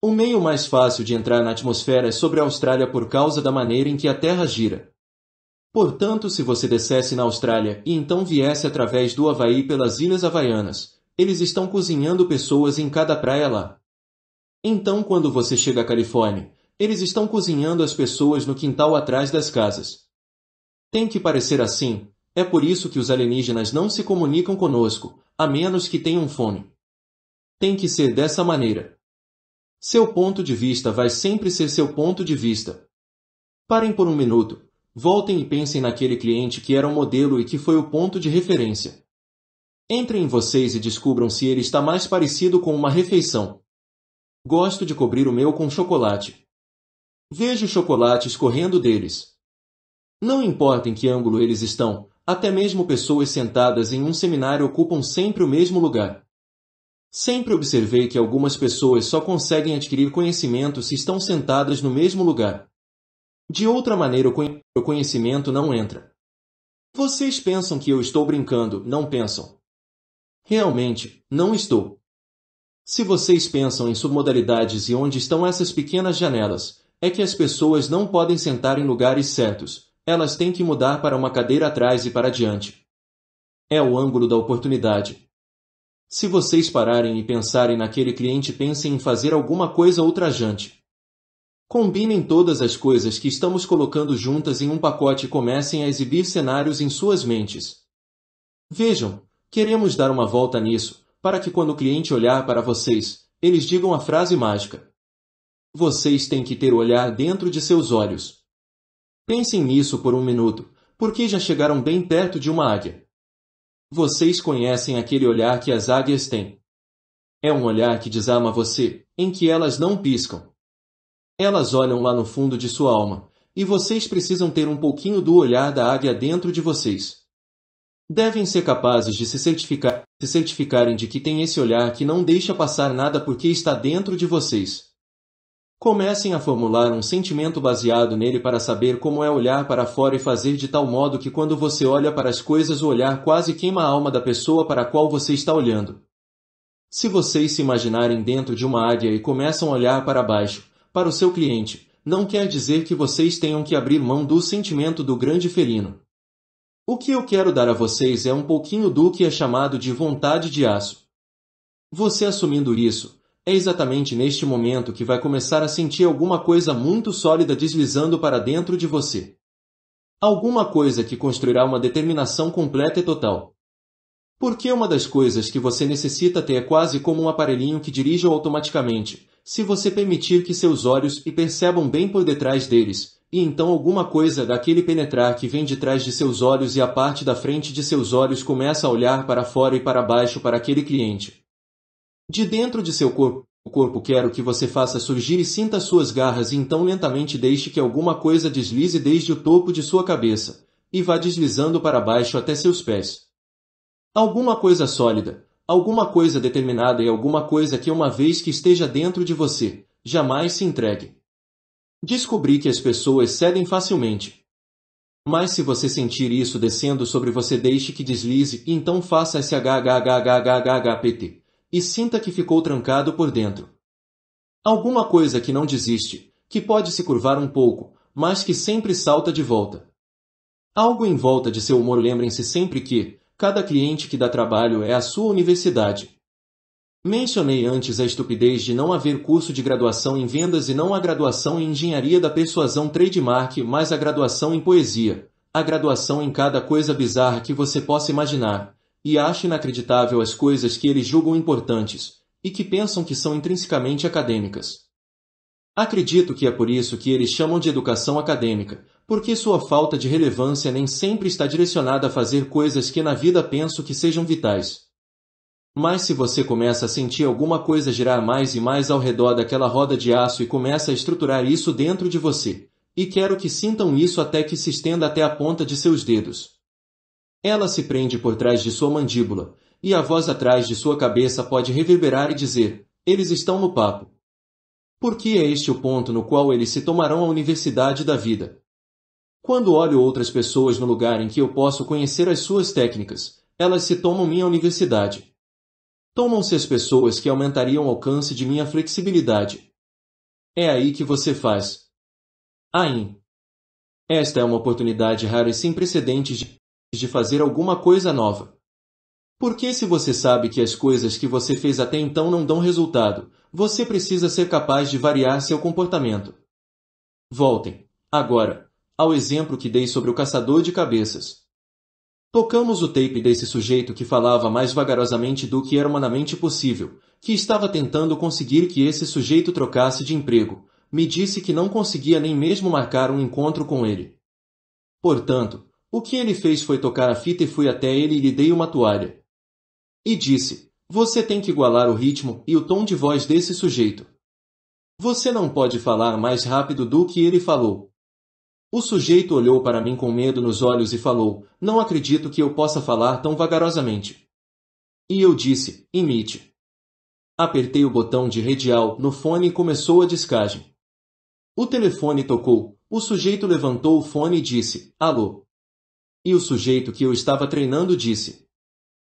O meio mais fácil de entrar na atmosfera é sobre a Austrália por causa da maneira em que a Terra gira. Portanto, se você descesse na Austrália e então viesse através do Havaí pelas Ilhas Havaianas, eles estão cozinhando pessoas em cada praia lá. Então, quando você chega à Califórnia, eles estão cozinhando as pessoas no quintal atrás das casas. Tem que parecer assim. É por isso que os alienígenas não se comunicam conosco, a menos que tenham fome. Tem que ser dessa maneira. Seu ponto de vista vai sempre ser seu ponto de vista. Parem por um minuto, voltem e pensem naquele cliente que era o um modelo e que foi o ponto de referência. Entrem em vocês e descubram se ele está mais parecido com uma refeição, Gosto de cobrir o meu com chocolate. Vejo chocolate escorrendo deles. Não importa em que ângulo eles estão, até mesmo pessoas sentadas em um seminário ocupam sempre o mesmo lugar. Sempre observei que algumas pessoas só conseguem adquirir conhecimento se estão sentadas no mesmo lugar. De outra maneira, o conhecimento não entra. Vocês pensam que eu estou brincando, não pensam. Realmente, não estou. Se vocês pensam em submodalidades e onde estão essas pequenas janelas, é que as pessoas não podem sentar em lugares certos, elas têm que mudar para uma cadeira atrás e para diante. É o ângulo da oportunidade. Se vocês pararem e pensarem naquele cliente, pensem em fazer alguma coisa ultrajante. Combinem todas as coisas que estamos colocando juntas em um pacote e comecem a exibir cenários em suas mentes. Vejam, queremos dar uma volta nisso para que quando o cliente olhar para vocês, eles digam a frase mágica. Vocês têm que ter o olhar dentro de seus olhos. Pensem nisso por um minuto, porque já chegaram bem perto de uma águia. Vocês conhecem aquele olhar que as águias têm. É um olhar que desarma você, em que elas não piscam. Elas olham lá no fundo de sua alma, e vocês precisam ter um pouquinho do olhar da águia dentro de vocês. Devem ser capazes de se certificar se certificarem de que têm esse olhar que não deixa passar nada porque está dentro de vocês. Comecem a formular um sentimento baseado nele para saber como é olhar para fora e fazer de tal modo que quando você olha para as coisas o olhar quase queima a alma da pessoa para a qual você está olhando. Se vocês se imaginarem dentro de uma águia e começam a olhar para baixo, para o seu cliente, não quer dizer que vocês tenham que abrir mão do sentimento do grande felino. O que eu quero dar a vocês é um pouquinho do que é chamado de vontade de aço. Você assumindo isso, é exatamente neste momento que vai começar a sentir alguma coisa muito sólida deslizando para dentro de você. Alguma coisa que construirá uma determinação completa e total. Porque uma das coisas que você necessita ter é quase como um aparelhinho que dirija automaticamente, se você permitir que seus olhos e percebam bem por detrás deles, e então alguma coisa daquele penetrar que vem de trás de seus olhos e a parte da frente de seus olhos começa a olhar para fora e para baixo para aquele cliente. De dentro de seu corpo, o corpo quero que você faça surgir e sinta suas garras e então lentamente deixe que alguma coisa deslize desde o topo de sua cabeça e vá deslizando para baixo até seus pés. Alguma coisa sólida, alguma coisa determinada e alguma coisa que uma vez que esteja dentro de você, jamais se entregue. Descobri que as pessoas cedem facilmente. Mas se você sentir isso descendo sobre você, deixe que deslize e então faça esse SHHHHHHPT e sinta que ficou trancado por dentro. Alguma coisa que não desiste, que pode se curvar um pouco, mas que sempre salta de volta. Algo em volta de seu humor lembrem-se sempre que, cada cliente que dá trabalho é a sua universidade. Mencionei antes a estupidez de não haver curso de graduação em vendas e não a graduação em engenharia da persuasão trademark, mas a graduação em poesia, a graduação em cada coisa bizarra que você possa imaginar, e acho inacreditável as coisas que eles julgam importantes, e que pensam que são intrinsecamente acadêmicas. Acredito que é por isso que eles chamam de educação acadêmica, porque sua falta de relevância nem sempre está direcionada a fazer coisas que na vida penso que sejam vitais. Mas se você começa a sentir alguma coisa girar mais e mais ao redor daquela roda de aço e começa a estruturar isso dentro de você, e quero que sintam isso até que se estenda até a ponta de seus dedos. Ela se prende por trás de sua mandíbula, e a voz atrás de sua cabeça pode reverberar e dizer: Eles estão no papo. Porque é este o ponto no qual eles se tomarão a universidade da vida. Quando olho outras pessoas no lugar em que eu posso conhecer as suas técnicas, elas se tomam minha universidade. Tomam-se as pessoas que aumentariam o alcance de minha flexibilidade. É aí que você faz. Ain. Esta é uma oportunidade rara e sem precedentes de, de fazer alguma coisa nova. Porque se você sabe que as coisas que você fez até então não dão resultado, você precisa ser capaz de variar seu comportamento. Voltem, agora, ao exemplo que dei sobre o caçador de cabeças. Tocamos o tape desse sujeito que falava mais vagarosamente do que era humanamente possível, que estava tentando conseguir que esse sujeito trocasse de emprego, me disse que não conseguia nem mesmo marcar um encontro com ele. Portanto, o que ele fez foi tocar a fita e fui até ele e lhe dei uma toalha. E disse, você tem que igualar o ritmo e o tom de voz desse sujeito. Você não pode falar mais rápido do que ele falou. O sujeito olhou para mim com medo nos olhos e falou: Não acredito que eu possa falar tão vagarosamente. E eu disse: Imite. Apertei o botão de radial no fone e começou a descagem. O telefone tocou. O sujeito levantou o fone e disse: Alô. E o sujeito que eu estava treinando disse: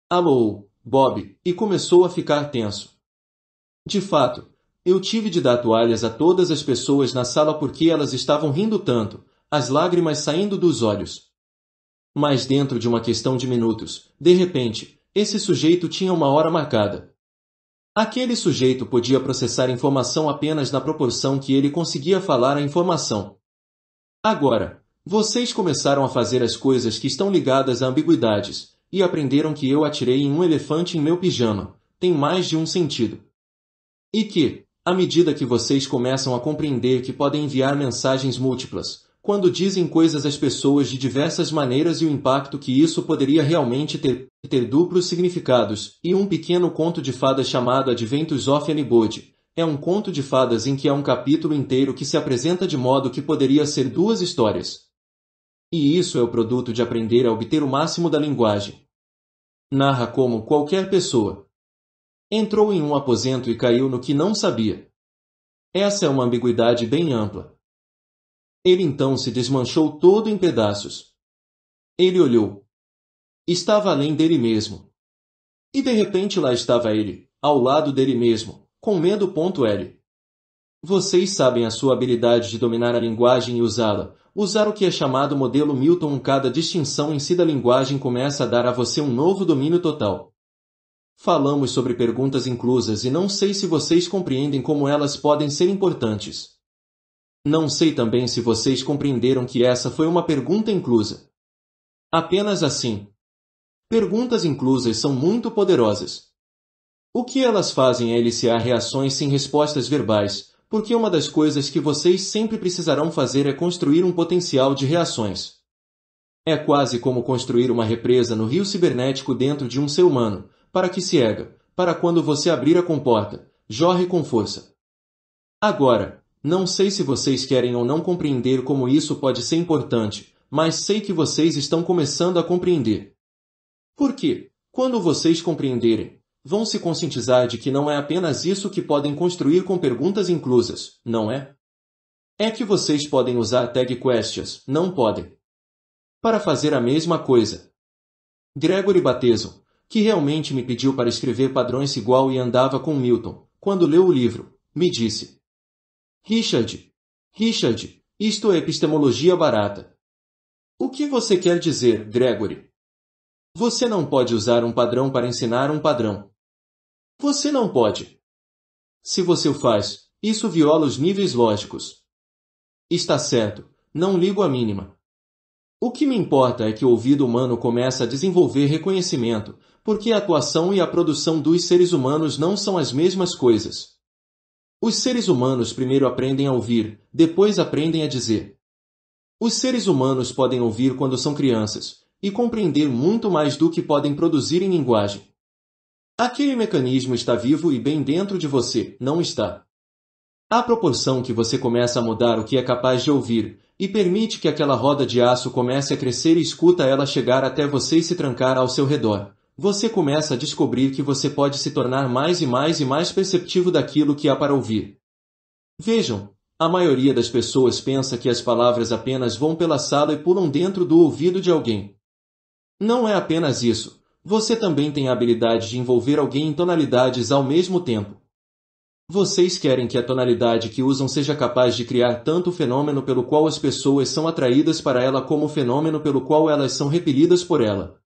Alô, Bob, e começou a ficar tenso. De fato, eu tive de dar toalhas a todas as pessoas na sala porque elas estavam rindo tanto, as lágrimas saindo dos olhos. Mas dentro de uma questão de minutos, de repente, esse sujeito tinha uma hora marcada. Aquele sujeito podia processar informação apenas na proporção que ele conseguia falar a informação. Agora, vocês começaram a fazer as coisas que estão ligadas a ambiguidades, e aprenderam que eu atirei em um elefante em meu pijama. Tem mais de um sentido. E que, à medida que vocês começam a compreender que podem enviar mensagens múltiplas, quando dizem coisas às pessoas de diversas maneiras e o impacto que isso poderia realmente ter, ter duplos significados, e um pequeno conto de fadas chamado Adventos of Anybody. É um conto de fadas em que há um capítulo inteiro que se apresenta de modo que poderia ser duas histórias. E isso é o produto de aprender a obter o máximo da linguagem. Narra como qualquer pessoa. Entrou em um aposento e caiu no que não sabia. Essa é uma ambiguidade bem ampla. Ele então se desmanchou todo em pedaços. Ele olhou. Estava além dele mesmo. E de repente lá estava ele, ao lado dele mesmo, com medo.l. Vocês sabem a sua habilidade de dominar a linguagem e usá-la, usar o que é chamado modelo Milton. Cada distinção em si da linguagem começa a dar a você um novo domínio total. Falamos sobre perguntas inclusas e não sei se vocês compreendem como elas podem ser importantes. Não sei também se vocês compreenderam que essa foi uma pergunta inclusa. Apenas assim. Perguntas inclusas são muito poderosas. O que elas fazem é eliciar reações sem respostas verbais, porque uma das coisas que vocês sempre precisarão fazer é construir um potencial de reações. É quase como construir uma represa no rio cibernético dentro de um ser humano, para que se erga, para quando você abrir a comporta, jorre com força. Agora, não sei se vocês querem ou não compreender como isso pode ser importante, mas sei que vocês estão começando a compreender. Porque, quando vocês compreenderem, vão se conscientizar de que não é apenas isso que podem construir com perguntas inclusas, não é? É que vocês podem usar tag questions, não podem. Para fazer a mesma coisa. Gregory Bateson, que realmente me pediu para escrever padrões igual e andava com Milton, quando leu o livro, me disse Richard, Richard, isto é epistemologia barata. O que você quer dizer, Gregory? Você não pode usar um padrão para ensinar um padrão. Você não pode. Se você o faz, isso viola os níveis lógicos. Está certo, não ligo a mínima. O que me importa é que o ouvido humano começa a desenvolver reconhecimento, porque a atuação e a produção dos seres humanos não são as mesmas coisas. Os seres humanos primeiro aprendem a ouvir, depois aprendem a dizer. Os seres humanos podem ouvir quando são crianças e compreender muito mais do que podem produzir em linguagem. Aquele mecanismo está vivo e bem dentro de você, não está. À proporção que você começa a mudar o que é capaz de ouvir e permite que aquela roda de aço comece a crescer e escuta ela chegar até você e se trancar ao seu redor, você começa a descobrir que você pode se tornar mais e mais e mais perceptivo daquilo que há para ouvir. Vejam, a maioria das pessoas pensa que as palavras apenas vão pela sala e pulam dentro do ouvido de alguém. Não é apenas isso. Você também tem a habilidade de envolver alguém em tonalidades ao mesmo tempo. Vocês querem que a tonalidade que usam seja capaz de criar tanto o fenômeno pelo qual as pessoas são atraídas para ela como o fenômeno pelo qual elas são repelidas por ela.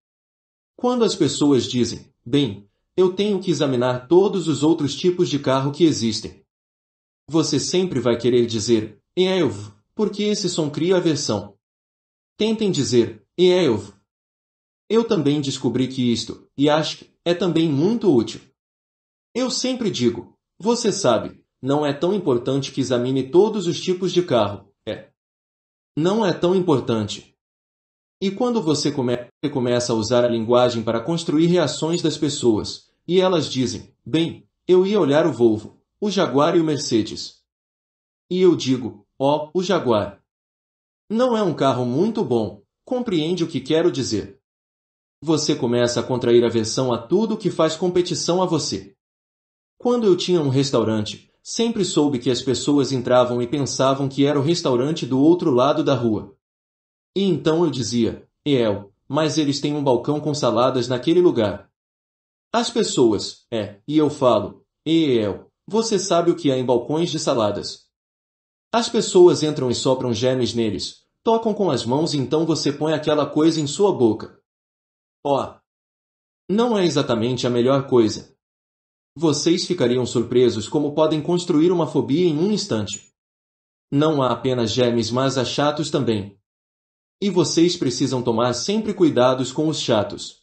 Quando as pessoas dizem, bem, eu tenho que examinar todos os outros tipos de carro que existem. Você sempre vai querer dizer, EELV, porque esse som cria versão. Tentem dizer, EELV. Eu também descobri que isto, e acho que, é também muito útil. Eu sempre digo, você sabe, não é tão importante que examine todos os tipos de carro, é. Não é tão importante. E quando você come começa a usar a linguagem para construir reações das pessoas, e elas dizem, bem, eu ia olhar o Volvo, o Jaguar e o Mercedes. E eu digo, ó, oh, o Jaguar. Não é um carro muito bom, compreende o que quero dizer. Você começa a contrair aversão a tudo que faz competição a você. Quando eu tinha um restaurante, sempre soube que as pessoas entravam e pensavam que era o restaurante do outro lado da rua. E então eu dizia, El, mas eles têm um balcão com saladas naquele lugar. As pessoas, é, e eu falo, El, você sabe o que há em balcões de saladas. As pessoas entram e sopram germes neles, tocam com as mãos e então você põe aquela coisa em sua boca. Ó! Oh, não é exatamente a melhor coisa. Vocês ficariam surpresos como podem construir uma fobia em um instante. Não há apenas germes, mas há chatos também. E vocês precisam tomar sempre cuidados com os chatos.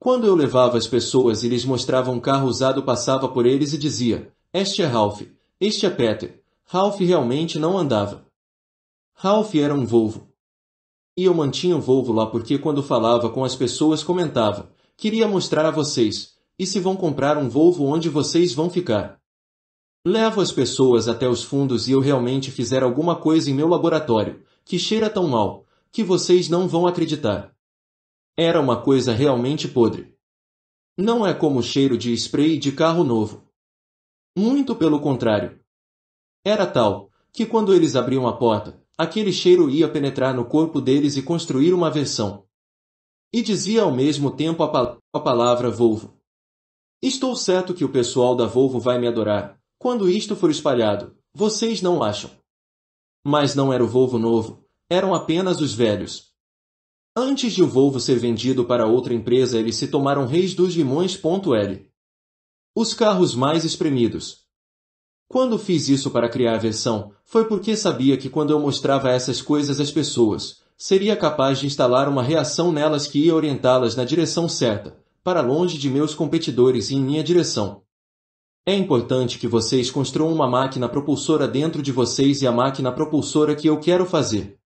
Quando eu levava as pessoas e lhes mostrava um carro usado, passava por eles e dizia: Este é Ralph, este é Peter. Ralph realmente não andava. Ralph era um Volvo. E eu mantinha o Volvo lá porque quando falava com as pessoas comentava: Queria mostrar a vocês, e se vão comprar um Volvo onde vocês vão ficar. Levo as pessoas até os fundos e eu realmente fizer alguma coisa em meu laboratório, que cheira tão mal, que vocês não vão acreditar. Era uma coisa realmente podre. Não é como o cheiro de spray de carro novo. Muito pelo contrário. Era tal que quando eles abriam a porta, aquele cheiro ia penetrar no corpo deles e construir uma versão. E dizia ao mesmo tempo a, pal a palavra Volvo. Estou certo que o pessoal da Volvo vai me adorar. Quando isto for espalhado, vocês não acham. Mas não era o Volvo novo, eram apenas os velhos. Antes de o Volvo ser vendido para outra empresa, eles se tomaram reis dos limões.l. Os carros mais espremidos. Quando fiz isso para criar a versão, foi porque sabia que quando eu mostrava essas coisas às pessoas, seria capaz de instalar uma reação nelas que ia orientá-las na direção certa, para longe de meus competidores e em minha direção. É importante que vocês construam uma máquina propulsora dentro de vocês e a máquina propulsora que eu quero fazer.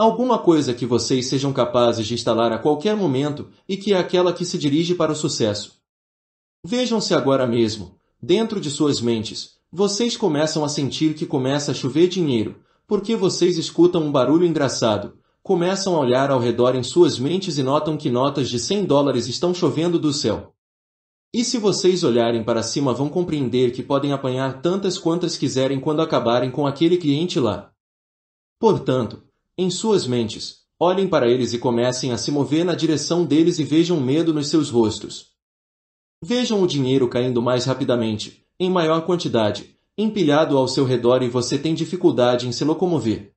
Alguma coisa que vocês sejam capazes de instalar a qualquer momento e que é aquela que se dirige para o sucesso. Vejam-se agora mesmo, dentro de suas mentes, vocês começam a sentir que começa a chover dinheiro, porque vocês escutam um barulho engraçado, começam a olhar ao redor em suas mentes e notam que notas de 100 dólares estão chovendo do céu. E se vocês olharem para cima vão compreender que podem apanhar tantas quantas quiserem quando acabarem com aquele cliente lá. Portanto, em suas mentes, olhem para eles e comecem a se mover na direção deles e vejam medo nos seus rostos. Vejam o dinheiro caindo mais rapidamente, em maior quantidade, empilhado ao seu redor e você tem dificuldade em se locomover.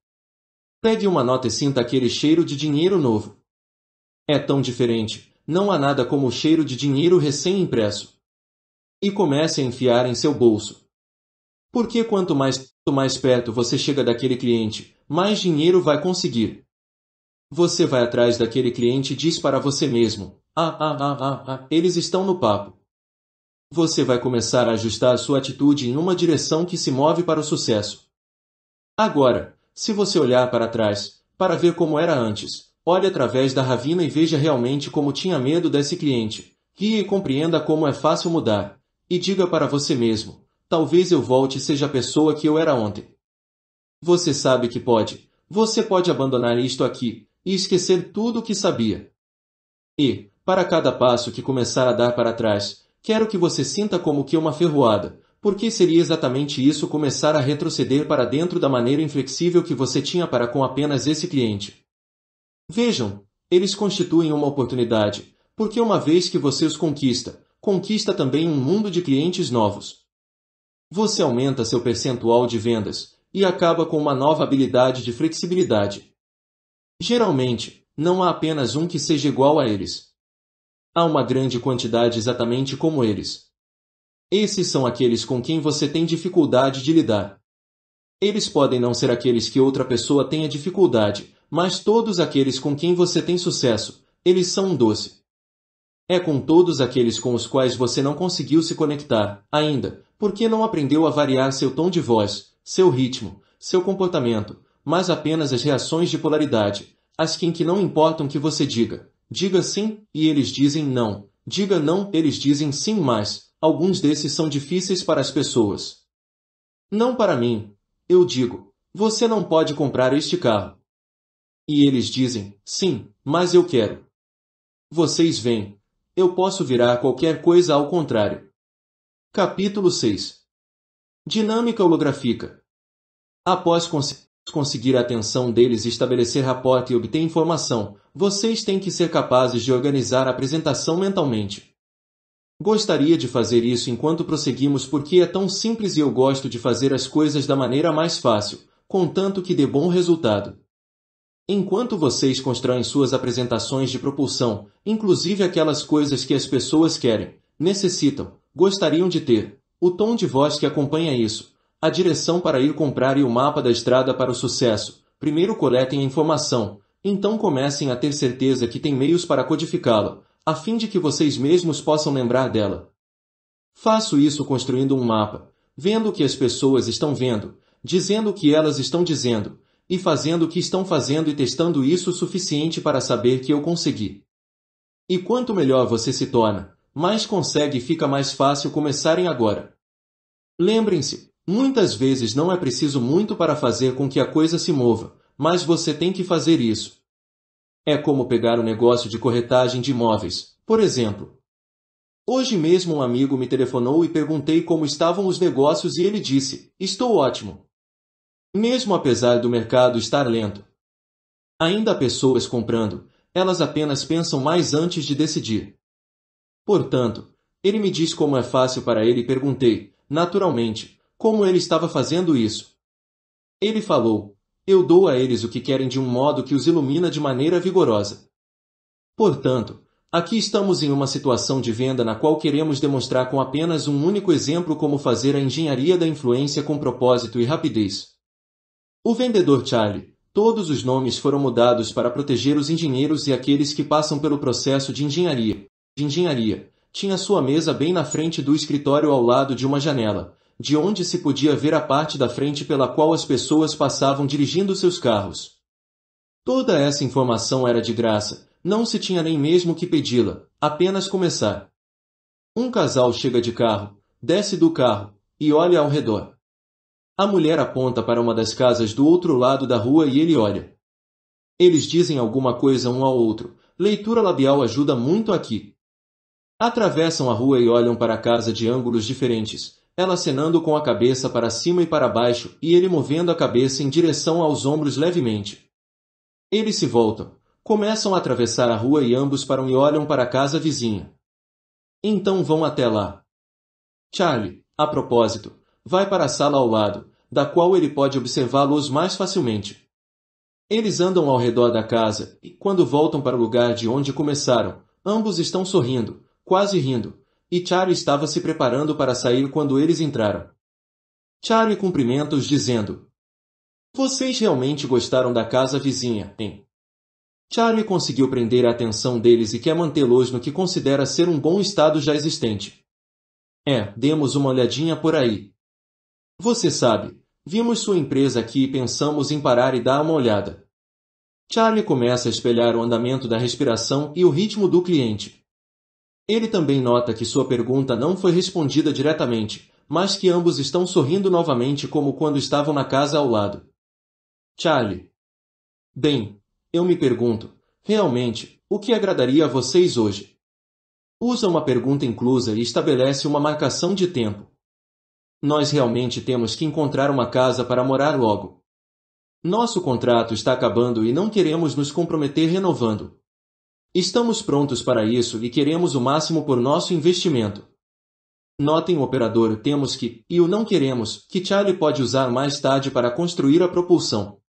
Pegue uma nota e sinta aquele cheiro de dinheiro novo. É tão diferente, não há nada como o cheiro de dinheiro recém-impresso. E comece a enfiar em seu bolso. Porque quanto mais Quanto mais perto você chega daquele cliente, mais dinheiro vai conseguir. Você vai atrás daquele cliente e diz para você mesmo: ah, ah, ah, ah, ah, eles estão no papo. Você vai começar a ajustar sua atitude em uma direção que se move para o sucesso. Agora, se você olhar para trás, para ver como era antes, olhe através da ravina e veja realmente como tinha medo desse cliente, ria e compreenda como é fácil mudar, e diga para você mesmo: Talvez eu volte e seja a pessoa que eu era ontem. Você sabe que pode. Você pode abandonar isto aqui e esquecer tudo o que sabia. E, para cada passo que começar a dar para trás, quero que você sinta como que uma ferroada, porque seria exatamente isso começar a retroceder para dentro da maneira inflexível que você tinha para com apenas esse cliente. Vejam, eles constituem uma oportunidade, porque uma vez que você os conquista, conquista também um mundo de clientes novos, você aumenta seu percentual de vendas e acaba com uma nova habilidade de flexibilidade. Geralmente, não há apenas um que seja igual a eles. Há uma grande quantidade exatamente como eles. Esses são aqueles com quem você tem dificuldade de lidar. Eles podem não ser aqueles que outra pessoa tenha dificuldade, mas todos aqueles com quem você tem sucesso, eles são um doce. É com todos aqueles com os quais você não conseguiu se conectar, ainda, porque não aprendeu a variar seu tom de voz, seu ritmo, seu comportamento, mas apenas as reações de polaridade, as que em que não importam que você diga. Diga sim, e eles dizem não. Diga não, eles dizem sim, mas alguns desses são difíceis para as pessoas. Não para mim. Eu digo, você não pode comprar este carro. E eles dizem, sim, mas eu quero. Vocês vêm. Eu posso virar qualquer coisa ao contrário. Capítulo 6 Dinâmica holográfica. Após cons conseguir a atenção deles e estabelecer rapport e obter informação, vocês têm que ser capazes de organizar a apresentação mentalmente. Gostaria de fazer isso enquanto prosseguimos porque é tão simples e eu gosto de fazer as coisas da maneira mais fácil, contanto que dê bom resultado. Enquanto vocês constroem suas apresentações de propulsão, inclusive aquelas coisas que as pessoas querem, necessitam, gostariam de ter, o tom de voz que acompanha isso, a direção para ir comprar e o mapa da estrada para o sucesso. Primeiro coletem a informação, então comecem a ter certeza que têm meios para codificá-la, a fim de que vocês mesmos possam lembrar dela. Faço isso construindo um mapa, vendo o que as pessoas estão vendo, dizendo o que elas estão dizendo, e fazendo o que estão fazendo e testando isso o suficiente para saber que eu consegui. E quanto melhor você se torna, mais consegue e fica mais fácil começarem agora. Lembrem-se, muitas vezes não é preciso muito para fazer com que a coisa se mova, mas você tem que fazer isso. É como pegar o um negócio de corretagem de imóveis, por exemplo. Hoje mesmo um amigo me telefonou e perguntei como estavam os negócios e ele disse: Estou ótimo. Mesmo apesar do mercado estar lento. Ainda há pessoas comprando, elas apenas pensam mais antes de decidir. Portanto, ele me disse como é fácil para ele e perguntei, naturalmente, como ele estava fazendo isso. Ele falou, eu dou a eles o que querem de um modo que os ilumina de maneira vigorosa. Portanto, aqui estamos em uma situação de venda na qual queremos demonstrar com apenas um único exemplo como fazer a engenharia da influência com propósito e rapidez. O vendedor Charlie, todos os nomes foram mudados para proteger os engenheiros e aqueles que passam pelo processo de engenharia de engenharia. Tinha sua mesa bem na frente do escritório ao lado de uma janela, de onde se podia ver a parte da frente pela qual as pessoas passavam dirigindo seus carros. Toda essa informação era de graça, não se tinha nem mesmo que pedi-la, apenas começar. Um casal chega de carro, desce do carro e olha ao redor. A mulher aponta para uma das casas do outro lado da rua e ele olha. Eles dizem alguma coisa um ao outro. Leitura labial ajuda muito aqui. Atravessam a rua e olham para a casa de ângulos diferentes, ela acenando com a cabeça para cima e para baixo e ele movendo a cabeça em direção aos ombros levemente. Eles se voltam, começam a atravessar a rua e ambos param e olham para a casa vizinha. Então vão até lá. Charlie, a propósito, vai para a sala ao lado, da qual ele pode observá-los mais facilmente. Eles andam ao redor da casa e, quando voltam para o lugar de onde começaram, ambos estão sorrindo, quase rindo, e Charo estava se preparando para sair quando eles entraram. Charo cumprimentos dizendo Vocês realmente gostaram da casa vizinha, hein? Charlie conseguiu prender a atenção deles e quer mantê-los no que considera ser um bom estado já existente. É, demos uma olhadinha por aí. Você sabe, vimos sua empresa aqui e pensamos em parar e dar uma olhada. Charlie começa a espelhar o andamento da respiração e o ritmo do cliente. Ele também nota que sua pergunta não foi respondida diretamente, mas que ambos estão sorrindo novamente como quando estavam na casa ao lado. Charlie. Bem, eu me pergunto, realmente, o que agradaria a vocês hoje? Usa uma pergunta inclusa e estabelece uma marcação de tempo. Nós realmente temos que encontrar uma casa para morar logo. Nosso contrato está acabando e não queremos nos comprometer renovando. Estamos prontos para isso e queremos o máximo por nosso investimento. Notem o operador temos que e o não queremos, que Charlie pode usar mais tarde para construir a propulsão.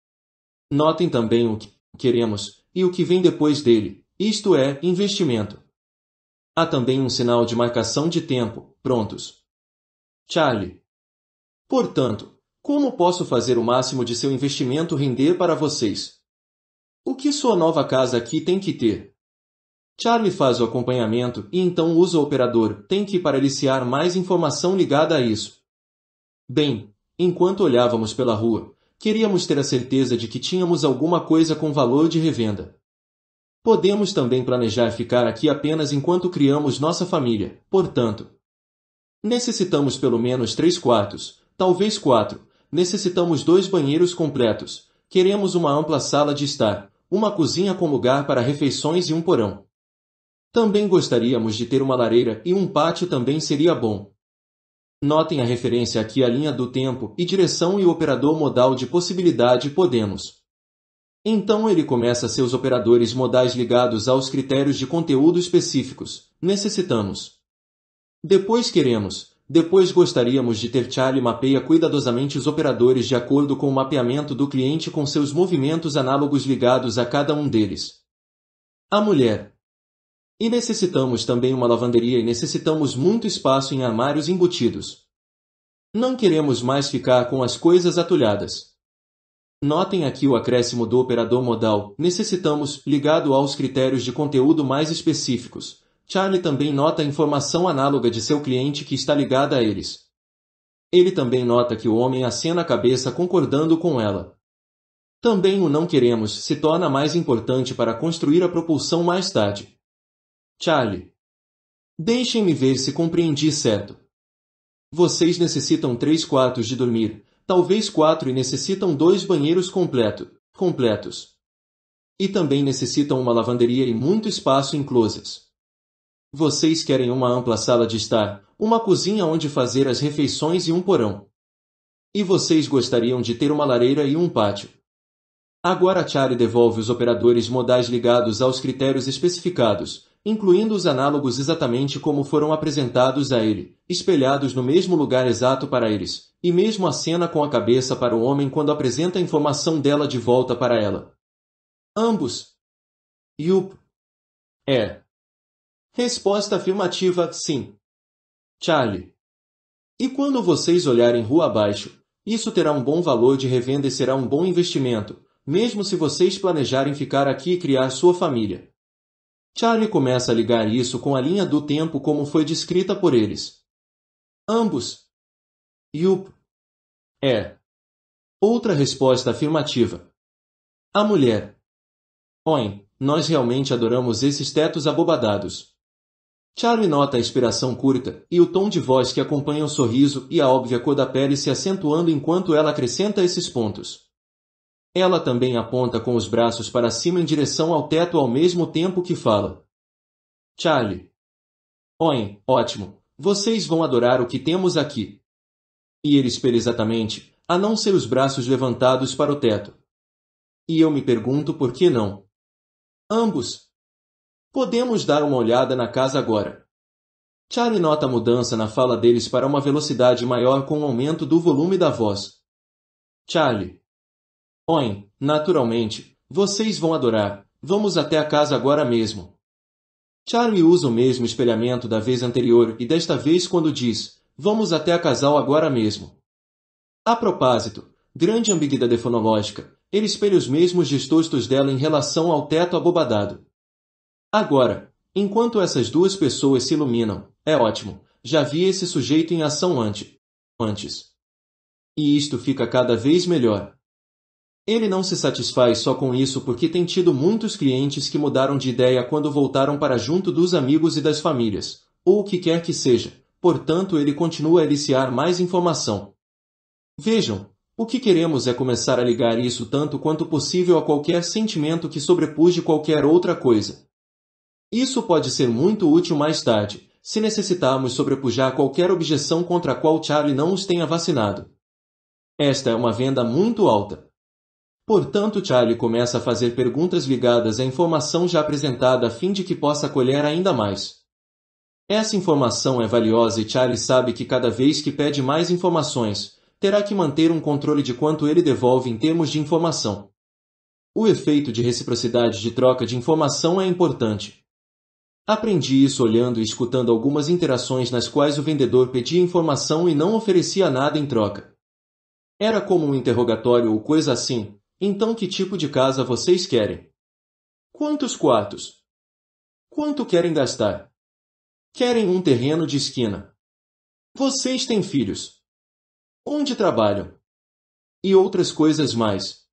Notem também o que queremos e o que vem depois dele, isto é, investimento. Há também um sinal de marcação de tempo, prontos. Charlie. Portanto, como posso fazer o máximo de seu investimento render para vocês? O que sua nova casa aqui tem que ter? Charlie faz o acompanhamento e então usa o operador tem que para aliciar mais informação ligada a isso. Bem, enquanto olhávamos pela rua, queríamos ter a certeza de que tínhamos alguma coisa com valor de revenda. Podemos também planejar ficar aqui apenas enquanto criamos nossa família, portanto. Necessitamos pelo menos três quartos, talvez quatro. Necessitamos dois banheiros completos. Queremos uma ampla sala de estar, uma cozinha com lugar para refeições e um porão. Também gostaríamos de ter uma lareira e um pátio também seria bom. Notem a referência aqui à linha do tempo e direção e operador modal de possibilidade podemos. Então ele começa seus operadores modais ligados aos critérios de conteúdo específicos. Necessitamos. Depois queremos. Depois gostaríamos de ter Charlie mapeia cuidadosamente os operadores de acordo com o mapeamento do cliente com seus movimentos análogos ligados a cada um deles. A mulher, e necessitamos também uma lavanderia e necessitamos muito espaço em armários embutidos. Não queremos mais ficar com as coisas atulhadas. Notem aqui o acréscimo do operador modal, necessitamos, ligado aos critérios de conteúdo mais específicos. Charlie também nota informação análoga de seu cliente que está ligada a eles. Ele também nota que o homem acena a cabeça concordando com ela. Também o não queremos se torna mais importante para construir a propulsão mais tarde. Charlie. Deixem-me ver se compreendi certo. Vocês necessitam três quartos de dormir, talvez quatro e necessitam dois banheiros completo, completos. E também necessitam uma lavanderia e muito espaço em closets. Vocês querem uma ampla sala de estar, uma cozinha onde fazer as refeições e um porão. E vocês gostariam de ter uma lareira e um pátio. Agora Charlie devolve os operadores modais ligados aos critérios especificados, incluindo os análogos exatamente como foram apresentados a ele, espelhados no mesmo lugar exato para eles, e mesmo a cena com a cabeça para o homem quando apresenta a informação dela de volta para ela. Ambos. Yup. É. Resposta afirmativa, sim. Charlie. E quando vocês olharem rua abaixo, isso terá um bom valor de revenda e será um bom investimento, mesmo se vocês planejarem ficar aqui e criar sua família. Charlie começa a ligar isso com a linha do tempo como foi descrita por eles. Ambos. Yup. É. Outra resposta afirmativa. A mulher. Oi. nós realmente adoramos esses tetos abobadados. Charlie nota a inspiração curta e o tom de voz que acompanha o sorriso e a óbvia cor da pele se acentuando enquanto ela acrescenta esses pontos. Ela também aponta com os braços para cima em direção ao teto ao mesmo tempo que fala. Charlie. Oi, ótimo. Vocês vão adorar o que temos aqui. E ele espera exatamente, a não ser os braços levantados para o teto. E eu me pergunto por que não. Ambos. Podemos dar uma olhada na casa agora. Charlie nota a mudança na fala deles para uma velocidade maior com o aumento do volume da voz. Charlie. Oin, naturalmente, vocês vão adorar. Vamos até a casa agora mesmo. Charlie usa o mesmo espelhamento da vez anterior e desta vez quando diz, vamos até a casal agora mesmo. A propósito, grande ambiguidade fonológica, ele espelha os mesmos gestos dela em relação ao teto abobadado. Agora, enquanto essas duas pessoas se iluminam, é ótimo, já vi esse sujeito em ação ante, antes. E isto fica cada vez melhor. Ele não se satisfaz só com isso porque tem tido muitos clientes que mudaram de ideia quando voltaram para junto dos amigos e das famílias, ou o que quer que seja. Portanto, ele continua a eliciar mais informação. Vejam, o que queremos é começar a ligar isso tanto quanto possível a qualquer sentimento que sobrepuje qualquer outra coisa. Isso pode ser muito útil mais tarde, se necessitarmos sobrepujar qualquer objeção contra a qual Charlie não os tenha vacinado. Esta é uma venda muito alta. Portanto, Charlie começa a fazer perguntas ligadas à informação já apresentada a fim de que possa colher ainda mais. Essa informação é valiosa e Charlie sabe que cada vez que pede mais informações, terá que manter um controle de quanto ele devolve em termos de informação. O efeito de reciprocidade de troca de informação é importante. Aprendi isso olhando e escutando algumas interações nas quais o vendedor pedia informação e não oferecia nada em troca. Era como um interrogatório ou coisa assim, então que tipo de casa vocês querem? Quantos quartos? Quanto querem gastar? Querem um terreno de esquina. Vocês têm filhos? Onde trabalham? E outras coisas mais.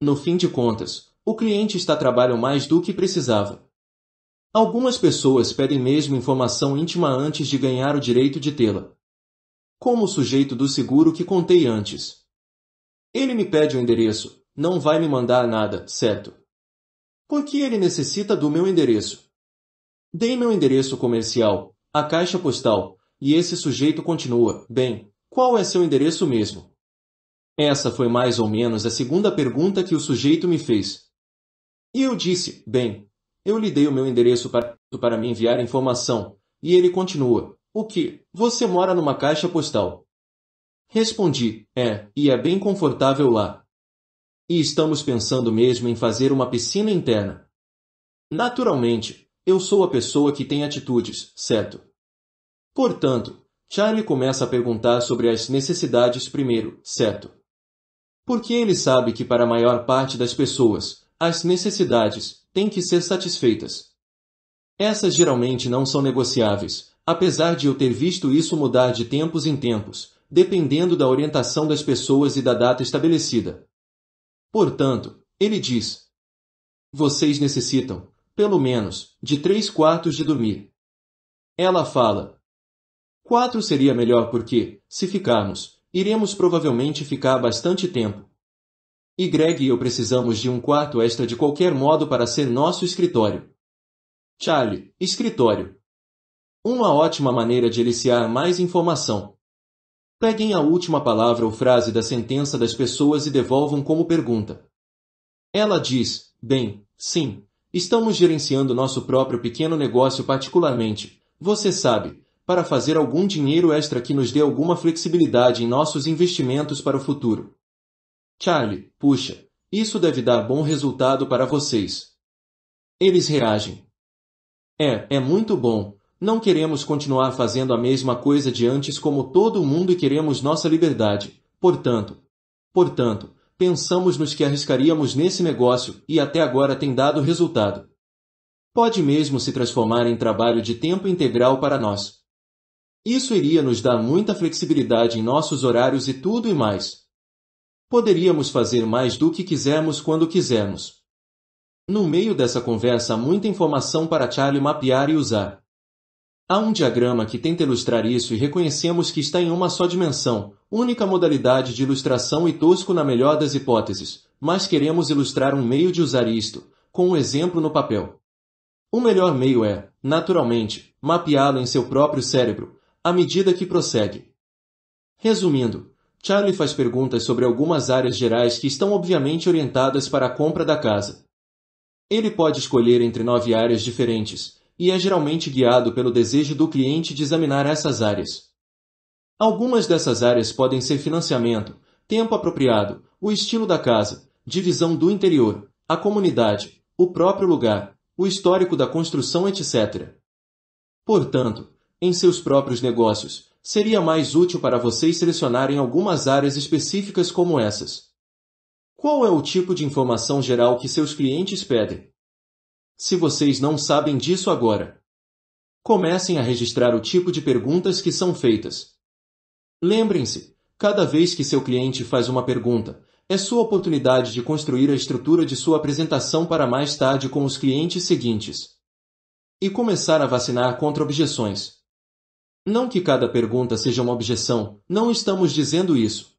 No fim de contas, o cliente está trabalhando mais do que precisava. Algumas pessoas pedem mesmo informação íntima antes de ganhar o direito de tê-la. Como o sujeito do seguro que contei antes. Ele me pede o endereço, não vai me mandar nada, certo? Por que ele necessita do meu endereço. Dei meu endereço comercial, a caixa postal, e esse sujeito continua, bem, qual é seu endereço mesmo? Essa foi mais ou menos a segunda pergunta que o sujeito me fez. E eu disse, bem, eu lhe dei o meu endereço para, para me enviar informação, e ele continua, o que, você mora numa caixa postal? Respondi, é, e é bem confortável lá. E estamos pensando mesmo em fazer uma piscina interna. Naturalmente, eu sou a pessoa que tem atitudes, certo? Portanto, Charlie começa a perguntar sobre as necessidades primeiro, certo? Porque ele sabe que para a maior parte das pessoas, as necessidades têm que ser satisfeitas. Essas geralmente não são negociáveis, apesar de eu ter visto isso mudar de tempos em tempos, dependendo da orientação das pessoas e da data estabelecida. Portanto, ele diz: Vocês necessitam, pelo menos, de três quartos de dormir. Ela fala: Quatro seria melhor porque, se ficarmos, iremos provavelmente ficar bastante tempo. E Greg e eu precisamos de um quarto extra de qualquer modo para ser nosso escritório. Charlie, escritório. Uma ótima maneira de eliciar mais informação. Peguem a última palavra ou frase da sentença das pessoas e devolvam como pergunta. Ela diz, bem, sim, estamos gerenciando nosso próprio pequeno negócio particularmente. Você sabe, para fazer algum dinheiro extra que nos dê alguma flexibilidade em nossos investimentos para o futuro. Charlie, puxa, isso deve dar bom resultado para vocês. Eles reagem. É, é muito bom. Não queremos continuar fazendo a mesma coisa de antes como todo mundo e queremos nossa liberdade. Portanto, portanto, pensamos nos que arriscaríamos nesse negócio e até agora tem dado resultado. Pode mesmo se transformar em trabalho de tempo integral para nós. Isso iria nos dar muita flexibilidade em nossos horários e tudo e mais. Poderíamos fazer mais do que quisermos quando quisermos. No meio dessa conversa, muita informação para Charlie mapear e usar. Há um diagrama que tenta ilustrar isso e reconhecemos que está em uma só dimensão, única modalidade de ilustração e tosco na melhor das hipóteses, mas queremos ilustrar um meio de usar isto, com um exemplo no papel. O melhor meio é, naturalmente, mapeá-lo em seu próprio cérebro, à medida que prossegue. Resumindo, Charlie faz perguntas sobre algumas áreas gerais que estão obviamente orientadas para a compra da casa. Ele pode escolher entre nove áreas diferentes, e é geralmente guiado pelo desejo do cliente de examinar essas áreas. Algumas dessas áreas podem ser financiamento, tempo apropriado, o estilo da casa, divisão do interior, a comunidade, o próprio lugar, o histórico da construção, etc. Portanto, em seus próprios negócios, seria mais útil para vocês selecionarem algumas áreas específicas como essas. Qual é o tipo de informação geral que seus clientes pedem? Se vocês não sabem disso agora, comecem a registrar o tipo de perguntas que são feitas. Lembrem-se, cada vez que seu cliente faz uma pergunta, é sua oportunidade de construir a estrutura de sua apresentação para mais tarde com os clientes seguintes. E começar a vacinar contra objeções. Não que cada pergunta seja uma objeção, não estamos dizendo isso.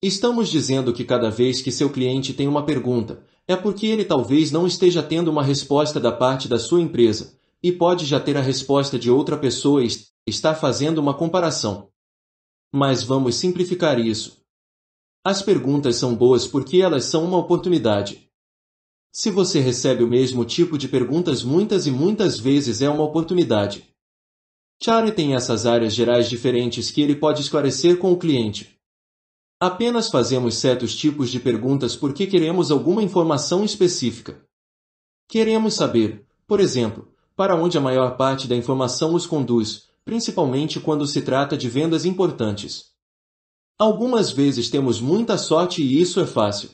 Estamos dizendo que cada vez que seu cliente tem uma pergunta, é porque ele talvez não esteja tendo uma resposta da parte da sua empresa, e pode já ter a resposta de outra pessoa e está fazendo uma comparação. Mas vamos simplificar isso. As perguntas são boas porque elas são uma oportunidade. Se você recebe o mesmo tipo de perguntas muitas e muitas vezes é uma oportunidade. Charlie tem essas áreas gerais diferentes que ele pode esclarecer com o cliente. Apenas fazemos certos tipos de perguntas porque queremos alguma informação específica. Queremos saber, por exemplo, para onde a maior parte da informação os conduz, principalmente quando se trata de vendas importantes. Algumas vezes temos muita sorte e isso é fácil.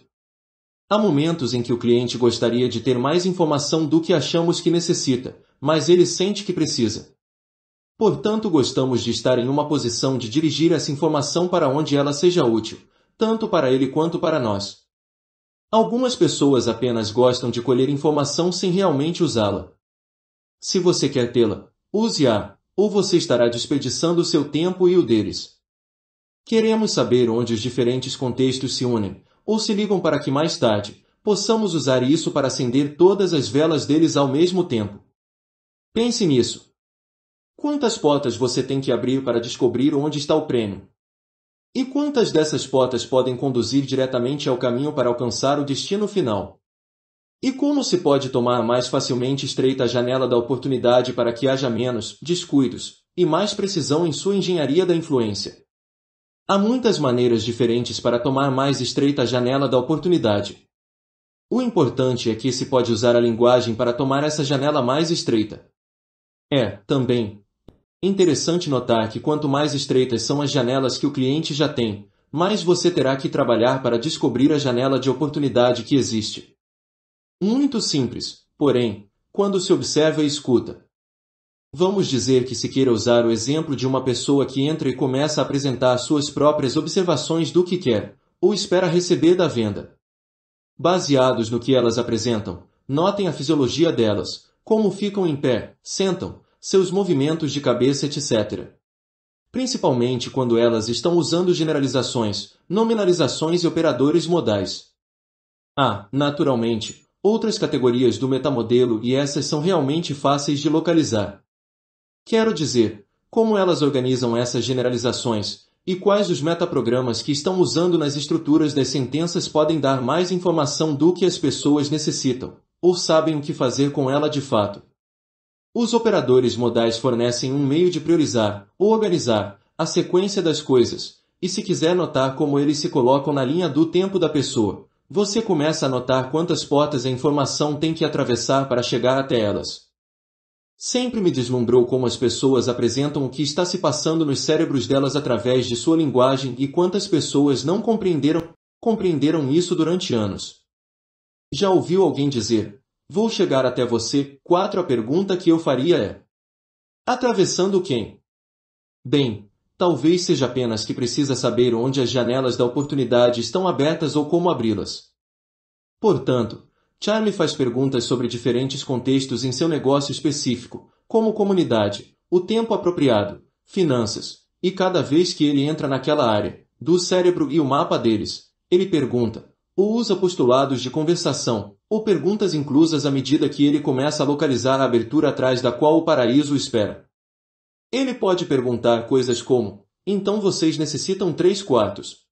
Há momentos em que o cliente gostaria de ter mais informação do que achamos que necessita, mas ele sente que precisa. Portanto, gostamos de estar em uma posição de dirigir essa informação para onde ela seja útil, tanto para ele quanto para nós. Algumas pessoas apenas gostam de colher informação sem realmente usá-la. Se você quer tê-la, use-a, ou você estará desperdiçando o seu tempo e o deles. Queremos saber onde os diferentes contextos se unem, ou se ligam para que mais tarde possamos usar isso para acender todas as velas deles ao mesmo tempo. Pense nisso. Quantas portas você tem que abrir para descobrir onde está o prêmio? E quantas dessas portas podem conduzir diretamente ao caminho para alcançar o destino final? E como se pode tomar mais facilmente estreita a janela da oportunidade para que haja menos descuidos e mais precisão em sua engenharia da influência? Há muitas maneiras diferentes para tomar mais estreita a janela da oportunidade. O importante é que se pode usar a linguagem para tomar essa janela mais estreita. É, também, Interessante notar que quanto mais estreitas são as janelas que o cliente já tem, mais você terá que trabalhar para descobrir a janela de oportunidade que existe. Muito simples, porém, quando se observa e escuta. Vamos dizer que se queira usar o exemplo de uma pessoa que entra e começa a apresentar suas próprias observações do que quer, ou espera receber da venda. Baseados no que elas apresentam, notem a fisiologia delas, como ficam em pé, sentam, seus movimentos de cabeça, etc. Principalmente quando elas estão usando generalizações, nominalizações e operadores modais. Há, ah, naturalmente, outras categorias do metamodelo e essas são realmente fáceis de localizar. Quero dizer, como elas organizam essas generalizações e quais os metaprogramas que estão usando nas estruturas das sentenças podem dar mais informação do que as pessoas necessitam, ou sabem o que fazer com ela de fato. Os operadores modais fornecem um meio de priorizar ou organizar a sequência das coisas, e se quiser notar como eles se colocam na linha do tempo da pessoa, você começa a notar quantas portas a informação tem que atravessar para chegar até elas. Sempre me deslumbrou como as pessoas apresentam o que está se passando nos cérebros delas através de sua linguagem e quantas pessoas não compreenderam, compreenderam isso durante anos. Já ouviu alguém dizer, Vou chegar até você. 4. A pergunta que eu faria é: Atravessando quem? Bem, talvez seja apenas que precisa saber onde as janelas da oportunidade estão abertas ou como abri-las. Portanto, Charlie faz perguntas sobre diferentes contextos em seu negócio específico, como comunidade, o tempo apropriado, finanças, e cada vez que ele entra naquela área, do cérebro e o mapa deles, ele pergunta: ou usa postulados de conversação, ou perguntas inclusas à medida que ele começa a localizar a abertura atrás da qual o paraíso espera. Ele pode perguntar coisas como: Então vocês necessitam três quartos?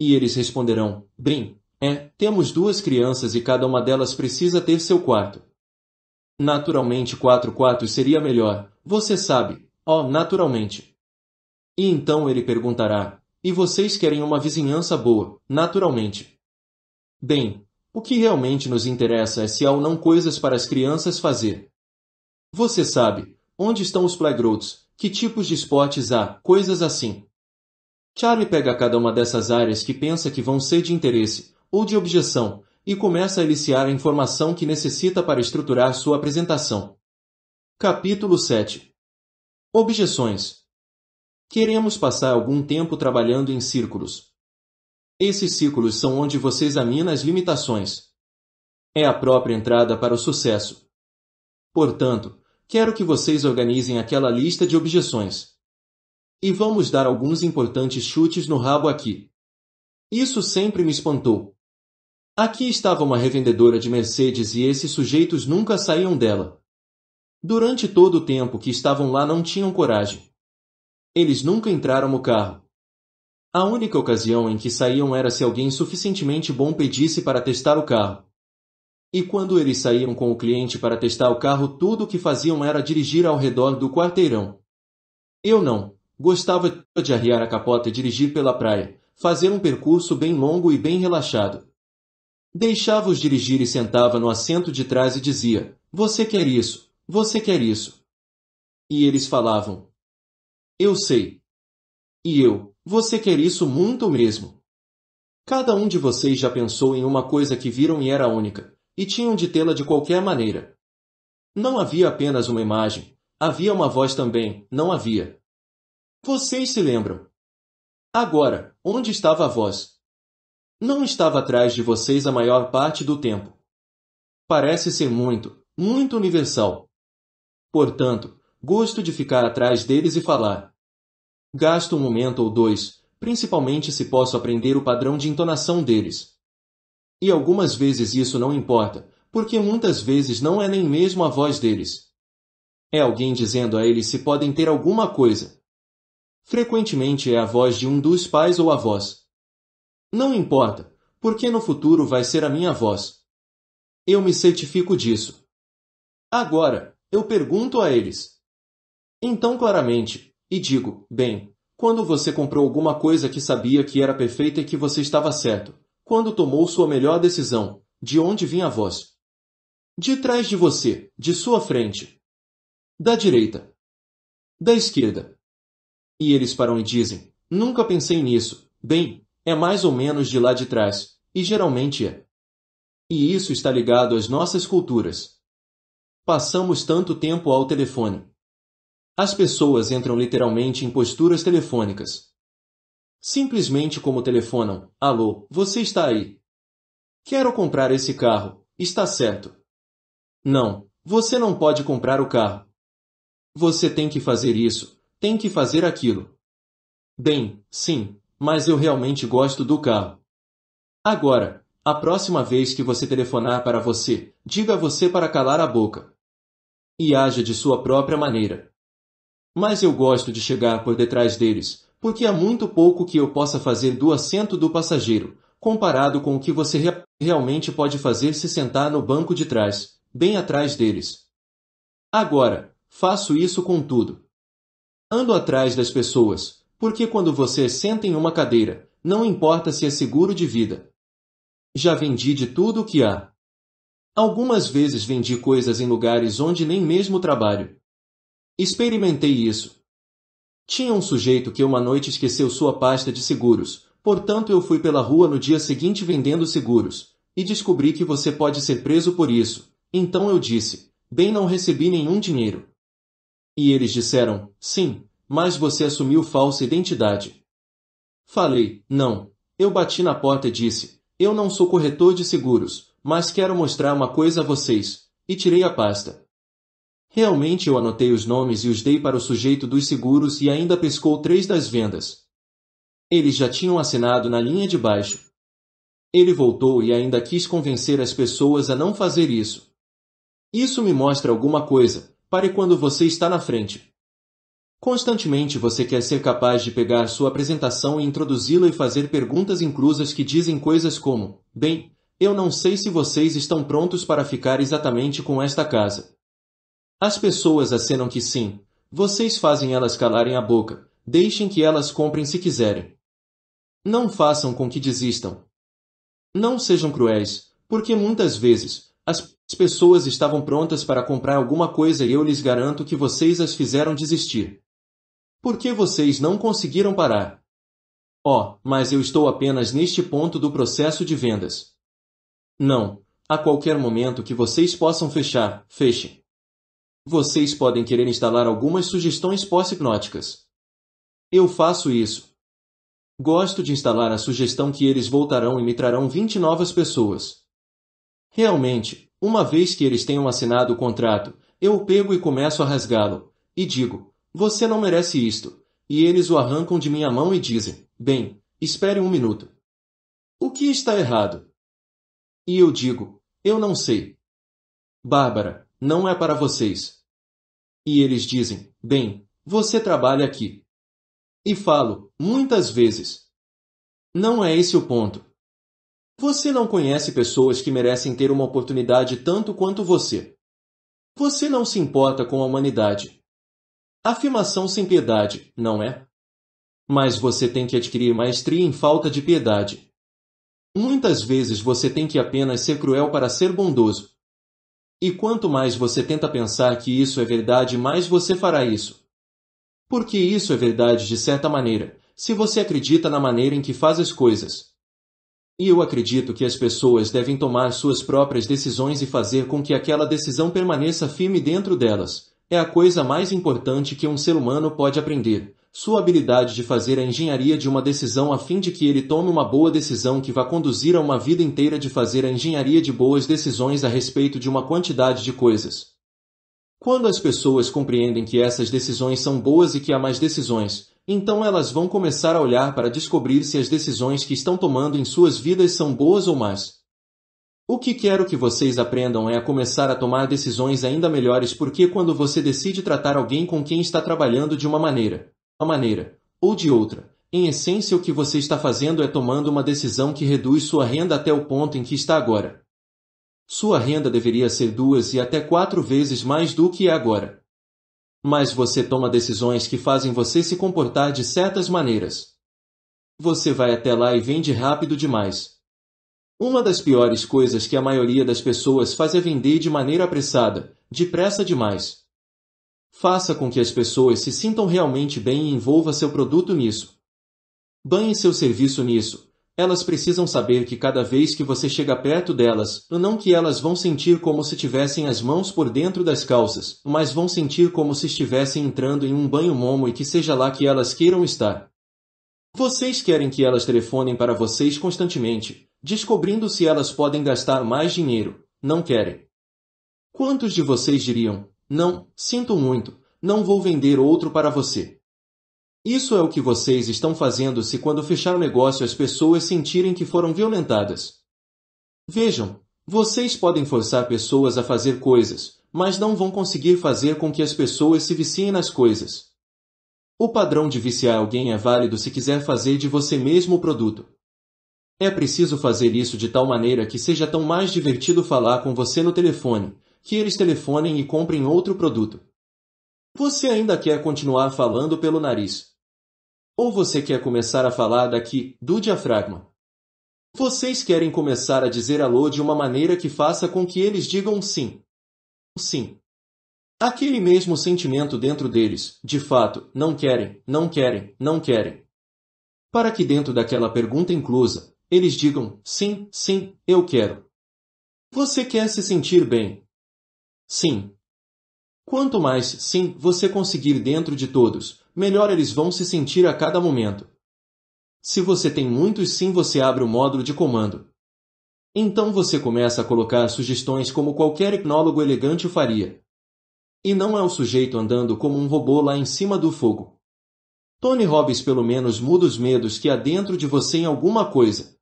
E eles responderão: Brim, é, temos duas crianças e cada uma delas precisa ter seu quarto. Naturalmente, quatro quartos seria melhor, você sabe, ó, oh, naturalmente. E então ele perguntará: E vocês querem uma vizinhança boa, naturalmente? Bem, o que realmente nos interessa é se há ou não coisas para as crianças fazer. Você sabe, onde estão os playgrounds, que tipos de esportes há, coisas assim. Charlie pega cada uma dessas áreas que pensa que vão ser de interesse, ou de objeção, e começa a eliciar a informação que necessita para estruturar sua apresentação. Capítulo 7 Objeções Queremos passar algum tempo trabalhando em círculos, esses ciclos são onde você examina as limitações. É a própria entrada para o sucesso. Portanto, quero que vocês organizem aquela lista de objeções. E vamos dar alguns importantes chutes no rabo aqui. Isso sempre me espantou. Aqui estava uma revendedora de Mercedes e esses sujeitos nunca saíam dela. Durante todo o tempo que estavam lá não tinham coragem. Eles nunca entraram no carro. A única ocasião em que saíam era se alguém suficientemente bom pedisse para testar o carro. E quando eles saíam com o cliente para testar o carro, tudo o que faziam era dirigir ao redor do quarteirão. Eu não. Gostava de arriar a capota e dirigir pela praia, fazer um percurso bem longo e bem relaxado. Deixava-os dirigir e sentava no assento de trás e dizia: Você quer isso? Você quer isso? E eles falavam: Eu sei. E eu, você quer isso muito mesmo. Cada um de vocês já pensou em uma coisa que viram e era única, e tinham de tê-la de qualquer maneira. Não havia apenas uma imagem, havia uma voz também, não havia. Vocês se lembram? Agora, onde estava a voz? Não estava atrás de vocês a maior parte do tempo. Parece ser muito, muito universal. Portanto, gosto de ficar atrás deles e falar. Gasto um momento ou dois, principalmente se posso aprender o padrão de entonação deles. E algumas vezes isso não importa, porque muitas vezes não é nem mesmo a voz deles. É alguém dizendo a eles se podem ter alguma coisa. Frequentemente é a voz de um dos pais ou avós. Não importa, porque no futuro vai ser a minha voz. Eu me certifico disso. Agora, eu pergunto a eles. Então, claramente, e digo, bem, quando você comprou alguma coisa que sabia que era perfeita e que você estava certo? Quando tomou sua melhor decisão? De onde vinha a voz? De trás de você, de sua frente. Da direita. Da esquerda. E eles param e dizem, nunca pensei nisso. Bem, é mais ou menos de lá de trás, e geralmente é. E isso está ligado às nossas culturas. Passamos tanto tempo ao telefone, as pessoas entram literalmente em posturas telefônicas. Simplesmente como telefonam: Alô, você está aí? Quero comprar esse carro. Está certo. Não, você não pode comprar o carro. Você tem que fazer isso, tem que fazer aquilo. Bem, sim, mas eu realmente gosto do carro. Agora, a próxima vez que você telefonar para você, diga a você para calar a boca. E haja de sua própria maneira. Mas eu gosto de chegar por detrás deles, porque há muito pouco que eu possa fazer do assento do passageiro, comparado com o que você re realmente pode fazer se sentar no banco de trás, bem atrás deles. Agora, faço isso com tudo. Ando atrás das pessoas, porque quando você senta em uma cadeira, não importa se é seguro de vida. Já vendi de tudo o que há. Algumas vezes vendi coisas em lugares onde nem mesmo trabalho. Experimentei isso. Tinha um sujeito que uma noite esqueceu sua pasta de seguros, portanto eu fui pela rua no dia seguinte vendendo seguros, e descobri que você pode ser preso por isso. Então eu disse, bem não recebi nenhum dinheiro. E eles disseram, sim, mas você assumiu falsa identidade. Falei, não. Eu bati na porta e disse, eu não sou corretor de seguros, mas quero mostrar uma coisa a vocês, e tirei a pasta. Realmente eu anotei os nomes e os dei para o sujeito dos seguros e ainda pescou três das vendas. Eles já tinham assinado na linha de baixo. Ele voltou e ainda quis convencer as pessoas a não fazer isso. Isso me mostra alguma coisa. Pare quando você está na frente. Constantemente você quer ser capaz de pegar sua apresentação e introduzi-la e fazer perguntas inclusas que dizem coisas como: Bem, eu não sei se vocês estão prontos para ficar exatamente com esta casa. As pessoas acenam que sim. Vocês fazem elas calarem a boca. Deixem que elas comprem se quiserem. Não façam com que desistam. Não sejam cruéis, porque muitas vezes as pessoas estavam prontas para comprar alguma coisa e eu lhes garanto que vocês as fizeram desistir. Por que vocês não conseguiram parar? Oh, mas eu estou apenas neste ponto do processo de vendas. Não. A qualquer momento que vocês possam fechar, fechem. Vocês podem querer instalar algumas sugestões pós-hipnóticas. Eu faço isso. Gosto de instalar a sugestão que eles voltarão e me trarão 20 novas pessoas. Realmente, uma vez que eles tenham assinado o contrato, eu o pego e começo a rasgá-lo, e digo, você não merece isto. E eles o arrancam de minha mão e dizem, bem, espere um minuto. O que está errado? E eu digo, eu não sei. Bárbara, não é para vocês. E eles dizem, bem, você trabalha aqui. E falo, muitas vezes. Não é esse o ponto. Você não conhece pessoas que merecem ter uma oportunidade tanto quanto você. Você não se importa com a humanidade. Afirmação sem piedade, não é? Mas você tem que adquirir maestria em falta de piedade. Muitas vezes você tem que apenas ser cruel para ser bondoso. E quanto mais você tenta pensar que isso é verdade, mais você fará isso. Porque isso é verdade de certa maneira, se você acredita na maneira em que faz as coisas. E eu acredito que as pessoas devem tomar suas próprias decisões e fazer com que aquela decisão permaneça firme dentro delas. É a coisa mais importante que um ser humano pode aprender, sua habilidade de fazer a engenharia de uma decisão a fim de que ele tome uma boa decisão que vá conduzir a uma vida inteira de fazer a engenharia de boas decisões a respeito de uma quantidade de coisas. Quando as pessoas compreendem que essas decisões são boas e que há mais decisões, então elas vão começar a olhar para descobrir se as decisões que estão tomando em suas vidas são boas ou más. O que quero que vocês aprendam é a começar a tomar decisões ainda melhores porque quando você decide tratar alguém com quem está trabalhando de uma maneira, uma maneira ou de outra. Em essência, o que você está fazendo é tomando uma decisão que reduz sua renda até o ponto em que está agora. Sua renda deveria ser duas e até quatro vezes mais do que é agora. Mas você toma decisões que fazem você se comportar de certas maneiras. Você vai até lá e vende rápido demais. Uma das piores coisas que a maioria das pessoas faz é vender de maneira apressada, depressa demais. Faça com que as pessoas se sintam realmente bem e envolva seu produto nisso. Banhe seu serviço nisso. Elas precisam saber que cada vez que você chega perto delas, não que elas vão sentir como se tivessem as mãos por dentro das calças, mas vão sentir como se estivessem entrando em um banho momo e que seja lá que elas queiram estar. Vocês querem que elas telefonem para vocês constantemente, descobrindo se elas podem gastar mais dinheiro. Não querem. Quantos de vocês diriam, não, sinto muito, não vou vender outro para você. Isso é o que vocês estão fazendo se quando fechar o negócio as pessoas sentirem que foram violentadas. Vejam, vocês podem forçar pessoas a fazer coisas, mas não vão conseguir fazer com que as pessoas se viciem nas coisas. O padrão de viciar alguém é válido se quiser fazer de você mesmo o produto. É preciso fazer isso de tal maneira que seja tão mais divertido falar com você no telefone, que eles telefonem e comprem outro produto. Você ainda quer continuar falando pelo nariz? Ou você quer começar a falar daqui, do diafragma? Vocês querem começar a dizer alô de uma maneira que faça com que eles digam sim. Sim. Aquele mesmo sentimento dentro deles, de fato, não querem, não querem, não querem. Para que dentro daquela pergunta inclusa, eles digam sim, sim, eu quero. Você quer se sentir bem, sim. Quanto mais sim você conseguir dentro de todos, melhor eles vão se sentir a cada momento. Se você tem muitos sim, você abre o módulo de comando. Então você começa a colocar sugestões como qualquer hipnólogo elegante faria. E não é o sujeito andando como um robô lá em cima do fogo. Tony Robbins pelo menos muda os medos que há dentro de você em alguma coisa.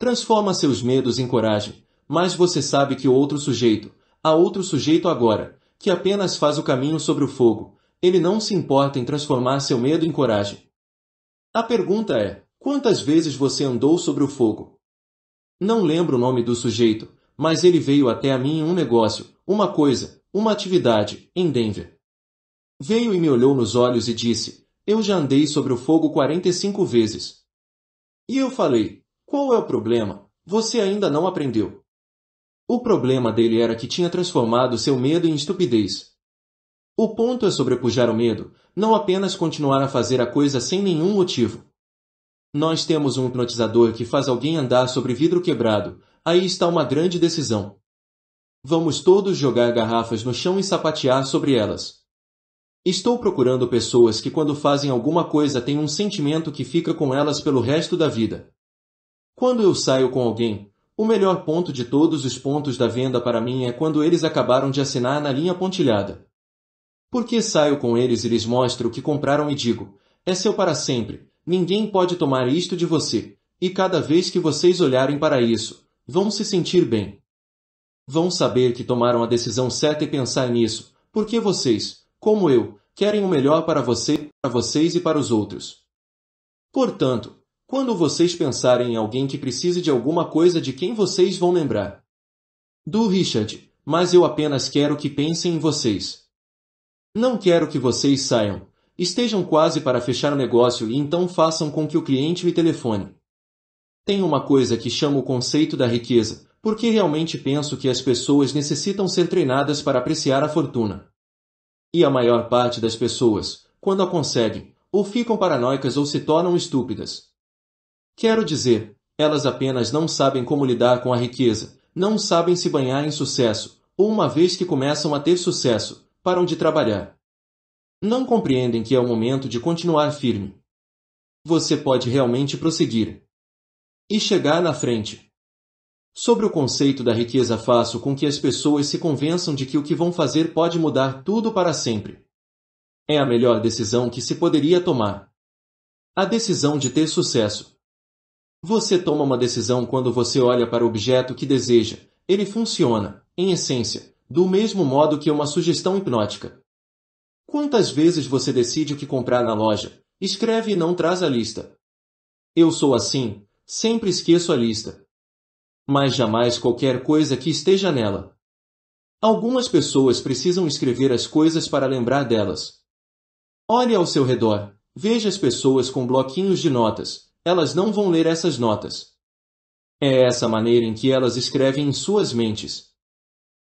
Transforma seus medos em coragem, mas você sabe que o outro sujeito, Há outro sujeito agora, que apenas faz o caminho sobre o fogo. Ele não se importa em transformar seu medo em coragem. A pergunta é, quantas vezes você andou sobre o fogo? Não lembro o nome do sujeito, mas ele veio até a mim em um negócio, uma coisa, uma atividade, em Denver. Veio e me olhou nos olhos e disse, eu já andei sobre o fogo 45 vezes. E eu falei, qual é o problema? Você ainda não aprendeu. O problema dele era que tinha transformado seu medo em estupidez. O ponto é sobrepujar o medo, não apenas continuar a fazer a coisa sem nenhum motivo. Nós temos um hipnotizador que faz alguém andar sobre vidro quebrado, aí está uma grande decisão. Vamos todos jogar garrafas no chão e sapatear sobre elas. Estou procurando pessoas que quando fazem alguma coisa têm um sentimento que fica com elas pelo resto da vida. Quando eu saio com alguém, o melhor ponto de todos os pontos da venda para mim é quando eles acabaram de assinar na linha pontilhada. Porque saio com eles e lhes mostro o que compraram e digo, é seu para sempre, ninguém pode tomar isto de você, e cada vez que vocês olharem para isso, vão se sentir bem. Vão saber que tomaram a decisão certa e pensar nisso, porque vocês, como eu, querem o melhor para você, para vocês e para os outros. Portanto, quando vocês pensarem em alguém que precise de alguma coisa de quem vocês vão lembrar. Do Richard, mas eu apenas quero que pensem em vocês. Não quero que vocês saiam, estejam quase para fechar o negócio e então façam com que o cliente me telefone. Tem uma coisa que chamo o conceito da riqueza, porque realmente penso que as pessoas necessitam ser treinadas para apreciar a fortuna. E a maior parte das pessoas, quando a conseguem, ou ficam paranoicas ou se tornam estúpidas, Quero dizer, elas apenas não sabem como lidar com a riqueza, não sabem se banhar em sucesso, ou uma vez que começam a ter sucesso, param de trabalhar. Não compreendem que é o momento de continuar firme. Você pode realmente prosseguir e chegar na frente. Sobre o conceito da riqueza, faço com que as pessoas se convençam de que o que vão fazer pode mudar tudo para sempre. É a melhor decisão que se poderia tomar. A decisão de ter sucesso. Você toma uma decisão quando você olha para o objeto que deseja. Ele funciona, em essência, do mesmo modo que uma sugestão hipnótica. Quantas vezes você decide o que comprar na loja, escreve e não traz a lista? Eu sou assim, sempre esqueço a lista. Mas jamais qualquer coisa que esteja nela. Algumas pessoas precisam escrever as coisas para lembrar delas. Olhe ao seu redor, veja as pessoas com bloquinhos de notas, elas não vão ler essas notas. É essa maneira em que elas escrevem em suas mentes.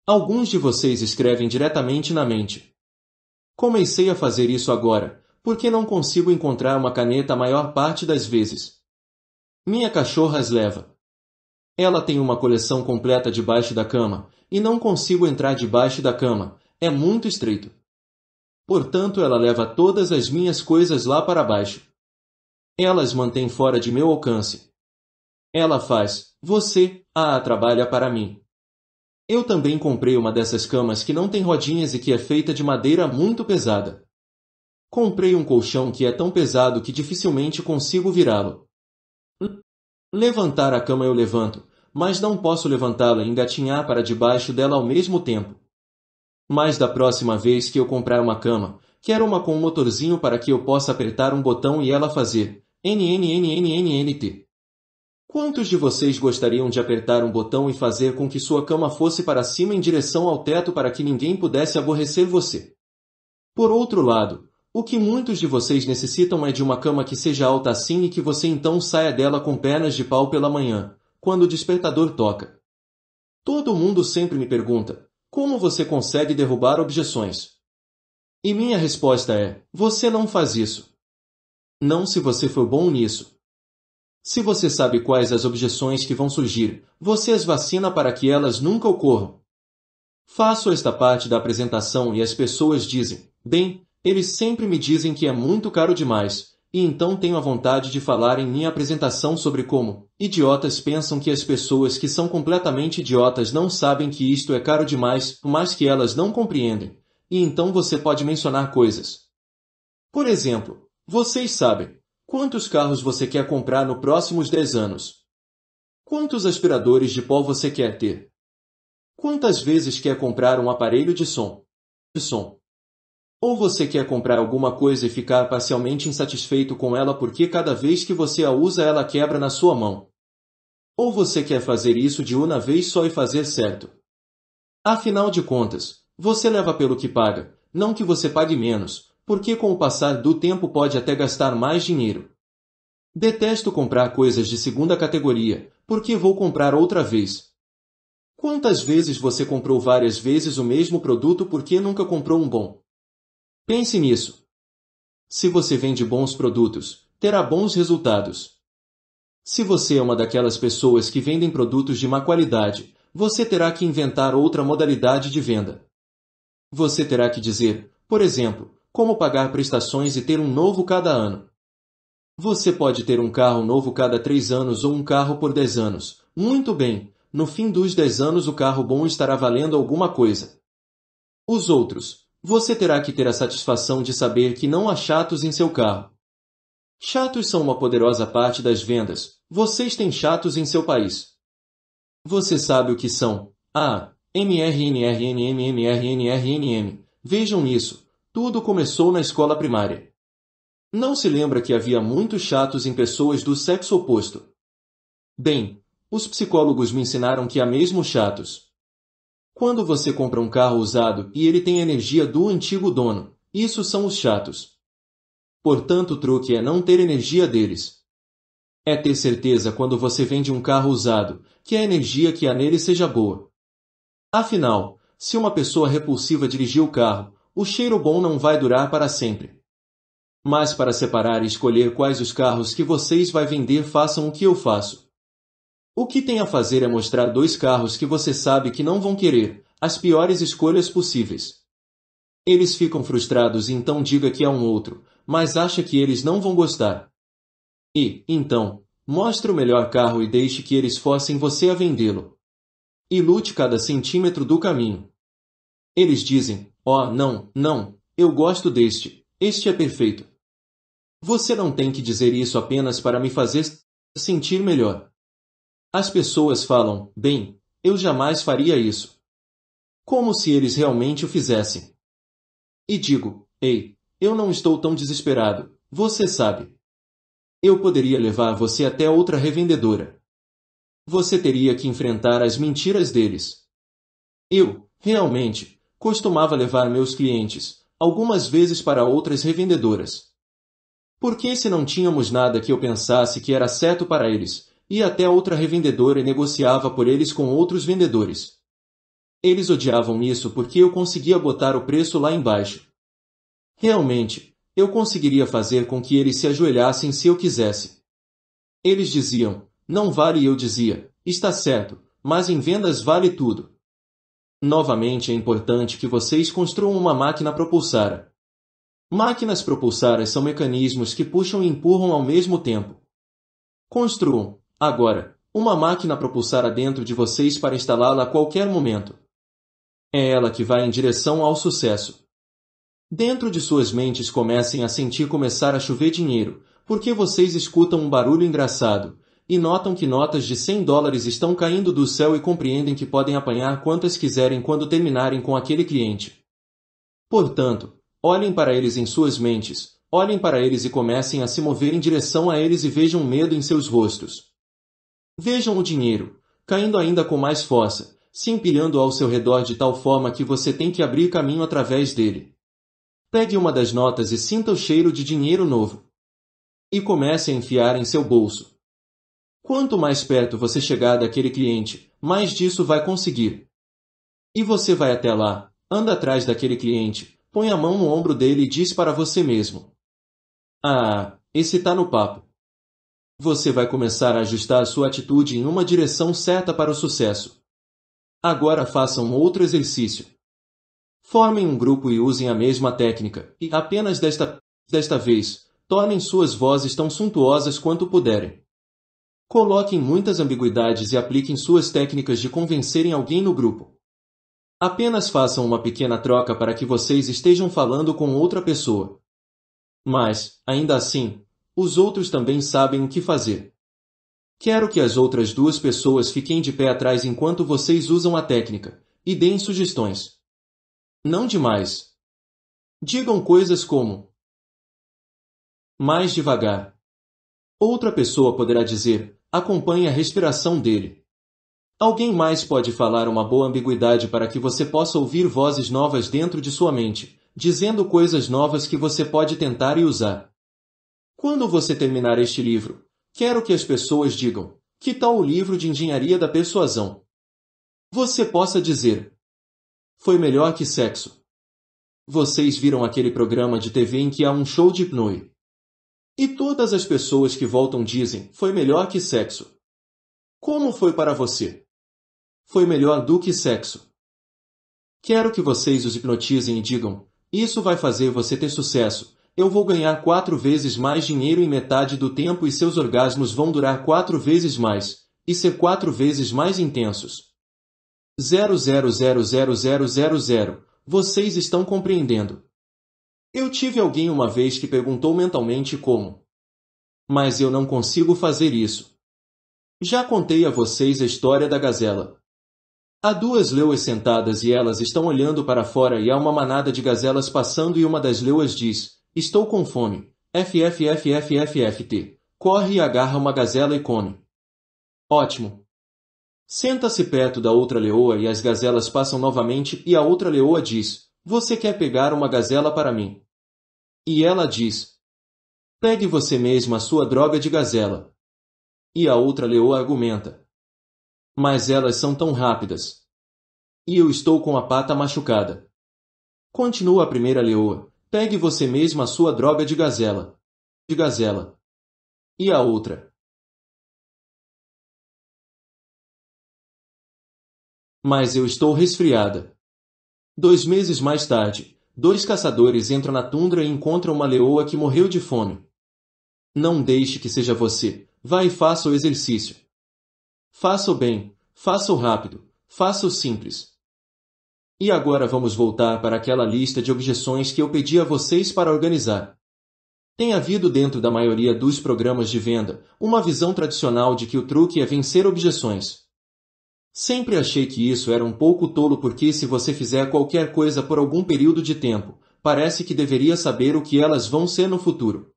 Alguns de vocês escrevem diretamente na mente. Comecei a fazer isso agora, porque não consigo encontrar uma caneta a maior parte das vezes. Minha cachorra as leva. Ela tem uma coleção completa debaixo da cama, e não consigo entrar debaixo da cama, é muito estreito. Portanto, ela leva todas as minhas coisas lá para baixo. Elas mantêm fora de meu alcance. Ela faz, você, a trabalha para mim. Eu também comprei uma dessas camas que não tem rodinhas e que é feita de madeira muito pesada. Comprei um colchão que é tão pesado que dificilmente consigo virá-lo. Levantar a cama eu levanto, mas não posso levantá-la e engatinhar para debaixo dela ao mesmo tempo. Mas da próxima vez que eu comprar uma cama, quero uma com um motorzinho para que eu possa apertar um botão e ela fazer NNNNNNT. Quantos de vocês gostariam de apertar um botão e fazer com que sua cama fosse para cima em direção ao teto para que ninguém pudesse aborrecer você? Por outro lado, o que muitos de vocês necessitam é de uma cama que seja alta assim e que você então saia dela com pernas de pau pela manhã, quando o despertador toca. Todo mundo sempre me pergunta: como você consegue derrubar objeções? E minha resposta é: você não faz isso. Não se você for bom nisso. Se você sabe quais as objeções que vão surgir, você as vacina para que elas nunca ocorram. Faço esta parte da apresentação e as pessoas dizem: Bem, eles sempre me dizem que é muito caro demais, e então tenho a vontade de falar em minha apresentação sobre como idiotas pensam que as pessoas que são completamente idiotas não sabem que isto é caro demais, mas mais que elas não compreendem. E então você pode mencionar coisas. Por exemplo, vocês sabem. Quantos carros você quer comprar nos próximos 10 anos? Quantos aspiradores de pó você quer ter? Quantas vezes quer comprar um aparelho de som? De som. Ou você quer comprar alguma coisa e ficar parcialmente insatisfeito com ela porque cada vez que você a usa ela quebra na sua mão. Ou você quer fazer isso de uma vez só e fazer certo. Afinal de contas, você leva pelo que paga, não que você pague menos, porque com o passar do tempo pode até gastar mais dinheiro. Detesto comprar coisas de segunda categoria, porque vou comprar outra vez. Quantas vezes você comprou várias vezes o mesmo produto porque nunca comprou um bom? Pense nisso. Se você vende bons produtos, terá bons resultados. Se você é uma daquelas pessoas que vendem produtos de má qualidade, você terá que inventar outra modalidade de venda. Você terá que dizer, por exemplo, como pagar prestações e ter um novo cada ano. Você pode ter um carro novo cada 3 anos ou um carro por 10 anos. Muito bem, no fim dos 10 anos o carro bom estará valendo alguma coisa. Os outros, você terá que ter a satisfação de saber que não há chatos em seu carro. Chatos são uma poderosa parte das vendas. Vocês têm chatos em seu país. Você sabe o que são. Ah, MRNRNMMRNRNM. Vejam isso. Tudo começou na escola primária. Não se lembra que havia muitos chatos em pessoas do sexo oposto. Bem, os psicólogos me ensinaram que há mesmo chatos. Quando você compra um carro usado e ele tem a energia do antigo dono, isso são os chatos. Portanto, o truque é não ter energia deles. É ter certeza quando você vende um carro usado que a energia que há nele seja boa. Afinal, se uma pessoa repulsiva dirigir o carro, o cheiro bom não vai durar para sempre. Mas para separar e escolher quais os carros que vocês vai vender, façam o que eu faço. O que tem a fazer é mostrar dois carros que você sabe que não vão querer, as piores escolhas possíveis. Eles ficam frustrados então diga que é um outro, mas acha que eles não vão gostar. E, então, mostre o melhor carro e deixe que eles fossem você a vendê-lo. E lute cada centímetro do caminho. Eles dizem, Oh, não, não, eu gosto deste, este é perfeito. Você não tem que dizer isso apenas para me fazer sentir melhor. As pessoas falam, bem, eu jamais faria isso. Como se eles realmente o fizessem. E digo, ei, eu não estou tão desesperado, você sabe. Eu poderia levar você até outra revendedora. Você teria que enfrentar as mentiras deles. Eu, realmente, costumava levar meus clientes, algumas vezes para outras revendedoras. Porque se não tínhamos nada que eu pensasse que era certo para eles, ia até outra revendedora e negociava por eles com outros vendedores. Eles odiavam isso porque eu conseguia botar o preço lá embaixo. Realmente, eu conseguiria fazer com que eles se ajoelhassem se eu quisesse. Eles diziam, não vale e eu dizia, está certo, mas em vendas vale tudo. Novamente é importante que vocês construam uma máquina propulsara. Máquinas propulsaras são mecanismos que puxam e empurram ao mesmo tempo. Construam, agora, uma máquina propulsara dentro de vocês para instalá-la a qualquer momento. É ela que vai em direção ao sucesso. Dentro de suas mentes comecem a sentir começar a chover dinheiro, porque vocês escutam um barulho engraçado, e notam que notas de 100 dólares estão caindo do céu e compreendem que podem apanhar quantas quiserem quando terminarem com aquele cliente. Portanto, olhem para eles em suas mentes, olhem para eles e comecem a se mover em direção a eles e vejam medo em seus rostos. Vejam o dinheiro, caindo ainda com mais força, se empilhando ao seu redor de tal forma que você tem que abrir caminho através dele. Pegue uma das notas e sinta o cheiro de dinheiro novo. E comece a enfiar em seu bolso. Quanto mais perto você chegar daquele cliente, mais disso vai conseguir. E você vai até lá, anda atrás daquele cliente, põe a mão no ombro dele e diz para você mesmo: Ah, esse tá no papo. Você vai começar a ajustar sua atitude em uma direção certa para o sucesso. Agora façam um outro exercício. Formem um grupo e usem a mesma técnica, e apenas desta, desta vez, tornem suas vozes tão suntuosas quanto puderem. Coloquem muitas ambiguidades e apliquem suas técnicas de convencerem alguém no grupo. Apenas façam uma pequena troca para que vocês estejam falando com outra pessoa. Mas, ainda assim, os outros também sabem o que fazer. Quero que as outras duas pessoas fiquem de pé atrás enquanto vocês usam a técnica, e deem sugestões. Não demais. Digam coisas como: Mais devagar. Outra pessoa poderá dizer: Acompanhe a respiração dele. Alguém mais pode falar uma boa ambiguidade para que você possa ouvir vozes novas dentro de sua mente, dizendo coisas novas que você pode tentar e usar. Quando você terminar este livro, quero que as pessoas digam: que tal o livro de engenharia da persuasão? Você possa dizer: foi melhor que sexo. Vocês viram aquele programa de TV em que há um show de hipnose? E todas as pessoas que voltam dizem, foi melhor que sexo. Como foi para você? Foi melhor do que sexo. Quero que vocês os hipnotizem e digam, isso vai fazer você ter sucesso, eu vou ganhar quatro vezes mais dinheiro em metade do tempo e seus orgasmos vão durar quatro vezes mais, e ser quatro vezes mais intensos. 000000. vocês estão compreendendo. Eu tive alguém uma vez que perguntou mentalmente como. Mas eu não consigo fazer isso. Já contei a vocês a história da gazela. Há duas leoas sentadas e elas estão olhando para fora e há uma manada de gazelas passando e uma das leoas diz, estou com fome, FFFFFFT. Corre e agarra uma gazela e come. Ótimo. Senta-se perto da outra leoa e as gazelas passam novamente e a outra leoa diz, você quer pegar uma gazela para mim? E ela diz: Pegue você mesma a sua droga de gazela. E a outra leoa argumenta: Mas elas são tão rápidas. E eu estou com a pata machucada. Continua a primeira leoa: Pegue você mesma a sua droga de gazela. De gazela. E a outra: Mas eu estou resfriada. Dois meses mais tarde, dois caçadores entram na tundra e encontram uma leoa que morreu de fome. Não deixe que seja você. Vá e faça o exercício. Faça o bem, faça o rápido, faça o simples. E agora vamos voltar para aquela lista de objeções que eu pedi a vocês para organizar. Tem havido dentro da maioria dos programas de venda uma visão tradicional de que o truque é vencer objeções. Sempre achei que isso era um pouco tolo porque se você fizer qualquer coisa por algum período de tempo, parece que deveria saber o que elas vão ser no futuro.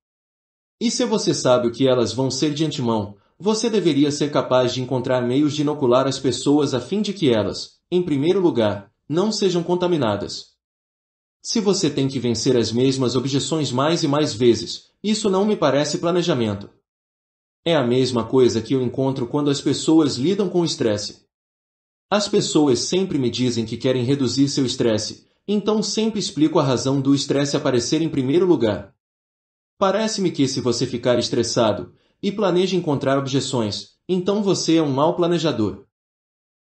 E se você sabe o que elas vão ser de antemão, você deveria ser capaz de encontrar meios de inocular as pessoas a fim de que elas, em primeiro lugar, não sejam contaminadas. Se você tem que vencer as mesmas objeções mais e mais vezes, isso não me parece planejamento. É a mesma coisa que eu encontro quando as pessoas lidam com o estresse. As pessoas sempre me dizem que querem reduzir seu estresse, então sempre explico a razão do estresse aparecer em primeiro lugar. Parece-me que se você ficar estressado e planeja encontrar objeções, então você é um mau planejador.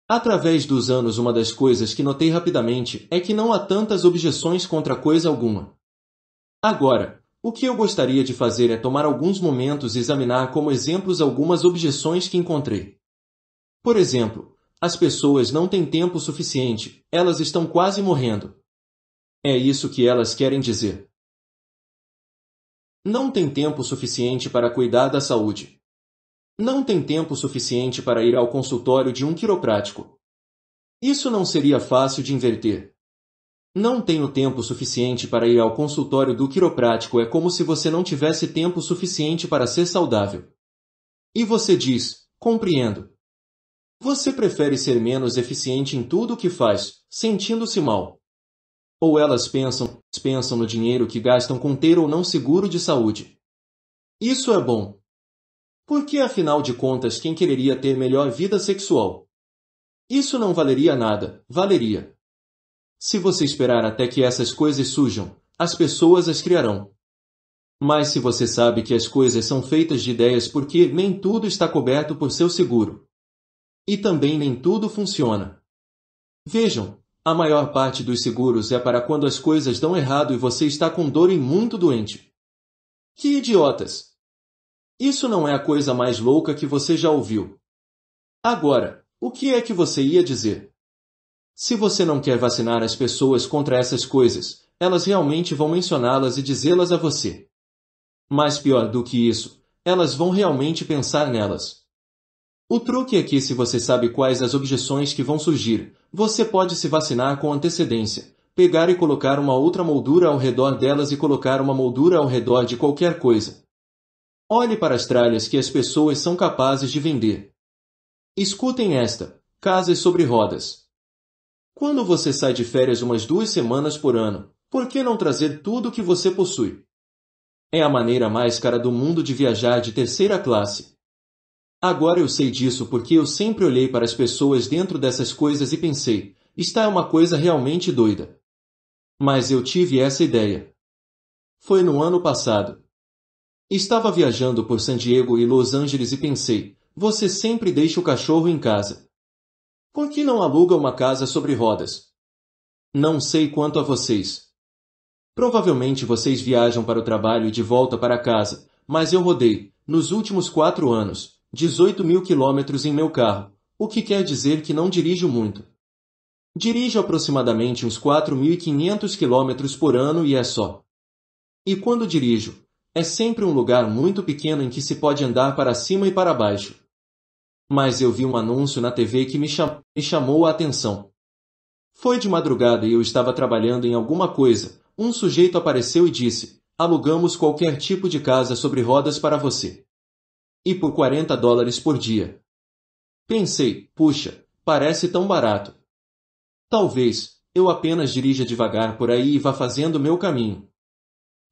Através dos anos, uma das coisas que notei rapidamente é que não há tantas objeções contra coisa alguma. Agora, o que eu gostaria de fazer é tomar alguns momentos e examinar como exemplos algumas objeções que encontrei. Por exemplo, as pessoas não têm tempo suficiente, elas estão quase morrendo. É isso que elas querem dizer. Não tem tempo suficiente para cuidar da saúde. Não tem tempo suficiente para ir ao consultório de um quiroprático. Isso não seria fácil de inverter. Não tenho tempo suficiente para ir ao consultório do quiroprático é como se você não tivesse tempo suficiente para ser saudável. E você diz, compreendo, você prefere ser menos eficiente em tudo o que faz, sentindo-se mal. Ou elas pensam, pensam no dinheiro que gastam com ter ou não seguro de saúde. Isso é bom. Porque, afinal de contas, quem quereria ter melhor vida sexual? Isso não valeria nada, valeria. Se você esperar até que essas coisas surjam, as pessoas as criarão. Mas se você sabe que as coisas são feitas de ideias porque nem tudo está coberto por seu seguro, e também nem tudo funciona. Vejam, a maior parte dos seguros é para quando as coisas dão errado e você está com dor e muito doente. Que idiotas! Isso não é a coisa mais louca que você já ouviu. Agora, o que é que você ia dizer? Se você não quer vacinar as pessoas contra essas coisas, elas realmente vão mencioná-las e dizê-las a você. Mas pior do que isso, elas vão realmente pensar nelas. O truque é que se você sabe quais as objeções que vão surgir, você pode se vacinar com antecedência, pegar e colocar uma outra moldura ao redor delas e colocar uma moldura ao redor de qualquer coisa. Olhe para as tralhas que as pessoas são capazes de vender. Escutem esta: Casas sobre rodas. Quando você sai de férias umas duas semanas por ano, por que não trazer tudo o que você possui? É a maneira mais cara do mundo de viajar de terceira classe. Agora eu sei disso porque eu sempre olhei para as pessoas dentro dessas coisas e pensei, está uma coisa realmente doida. Mas eu tive essa ideia. Foi no ano passado. Estava viajando por San Diego e Los Angeles e pensei, você sempre deixa o cachorro em casa. Por que não aluga uma casa sobre rodas? Não sei quanto a vocês. Provavelmente vocês viajam para o trabalho e de volta para casa, mas eu rodei, nos últimos quatro anos, 18 mil quilômetros em meu carro, o que quer dizer que não dirijo muito. Dirijo aproximadamente uns 4.500 quilômetros por ano e é só. E quando dirijo, é sempre um lugar muito pequeno em que se pode andar para cima e para baixo. Mas eu vi um anúncio na TV que me, cham me chamou a atenção. Foi de madrugada e eu estava trabalhando em alguma coisa. Um sujeito apareceu e disse: Alugamos qualquer tipo de casa sobre rodas para você e por 40 dólares por dia. Pensei, puxa, parece tão barato. Talvez, eu apenas dirija devagar por aí e vá fazendo meu caminho.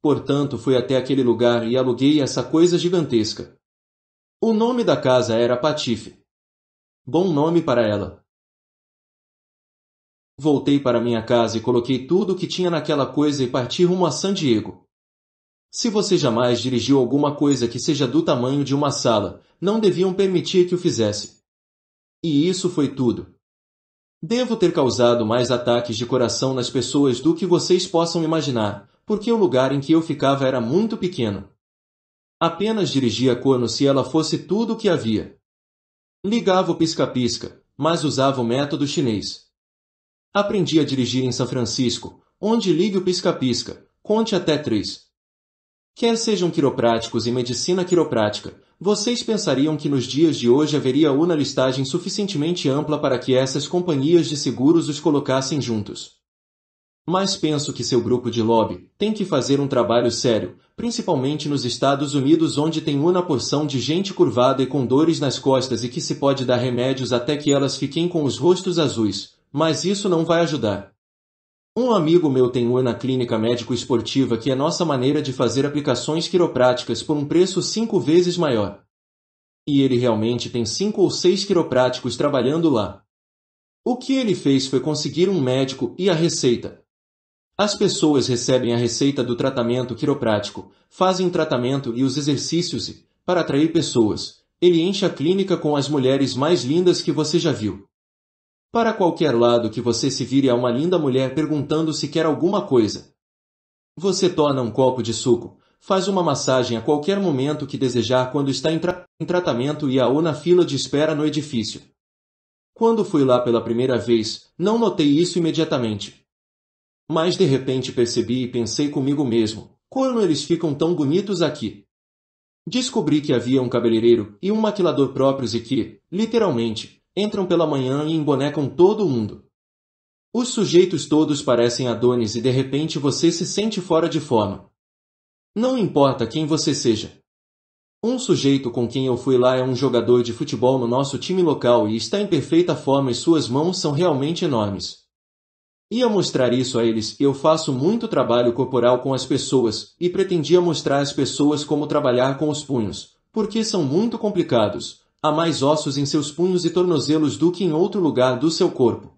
Portanto, fui até aquele lugar e aluguei essa coisa gigantesca. O nome da casa era Patife. Bom nome para ela. Voltei para minha casa e coloquei tudo o que tinha naquela coisa e parti rumo a San Diego. Se você jamais dirigiu alguma coisa que seja do tamanho de uma sala, não deviam permitir que o fizesse. E isso foi tudo. Devo ter causado mais ataques de coração nas pessoas do que vocês possam imaginar, porque o lugar em que eu ficava era muito pequeno. Apenas dirigia corno se ela fosse tudo o que havia. Ligava o pisca-pisca, mas usava o método chinês. Aprendi a dirigir em São Francisco, onde ligue o pisca-pisca, conte até três, Quer sejam quiropráticos e medicina quiroprática, vocês pensariam que nos dias de hoje haveria uma listagem suficientemente ampla para que essas companhias de seguros os colocassem juntos. Mas penso que seu grupo de lobby tem que fazer um trabalho sério, principalmente nos Estados Unidos onde tem uma porção de gente curvada e com dores nas costas e que se pode dar remédios até que elas fiquem com os rostos azuis, mas isso não vai ajudar. Um amigo meu tem uma clínica médico-esportiva que é nossa maneira de fazer aplicações quiropráticas por um preço cinco vezes maior. E ele realmente tem cinco ou seis quiropráticos trabalhando lá. O que ele fez foi conseguir um médico e a receita. As pessoas recebem a receita do tratamento quiroprático, fazem o tratamento e os exercícios e, para atrair pessoas, ele enche a clínica com as mulheres mais lindas que você já viu. Para qualquer lado que você se vire há uma linda mulher perguntando se quer alguma coisa. Você torna um copo de suco, faz uma massagem a qualquer momento que desejar quando está em, tra em tratamento e a ou na fila de espera no edifício. Quando fui lá pela primeira vez, não notei isso imediatamente. Mas de repente percebi e pensei comigo mesmo, como eles ficam tão bonitos aqui. Descobri que havia um cabeleireiro e um maquilador próprios e que, literalmente, entram pela manhã e embonecam todo mundo. Os sujeitos todos parecem Adonis e de repente você se sente fora de forma. Não importa quem você seja. Um sujeito com quem eu fui lá é um jogador de futebol no nosso time local e está em perfeita forma e suas mãos são realmente enormes. Ia mostrar isso a eles, eu faço muito trabalho corporal com as pessoas, e pretendia mostrar às pessoas como trabalhar com os punhos, porque são muito complicados, Há mais ossos em seus punhos e tornozelos do que em outro lugar do seu corpo.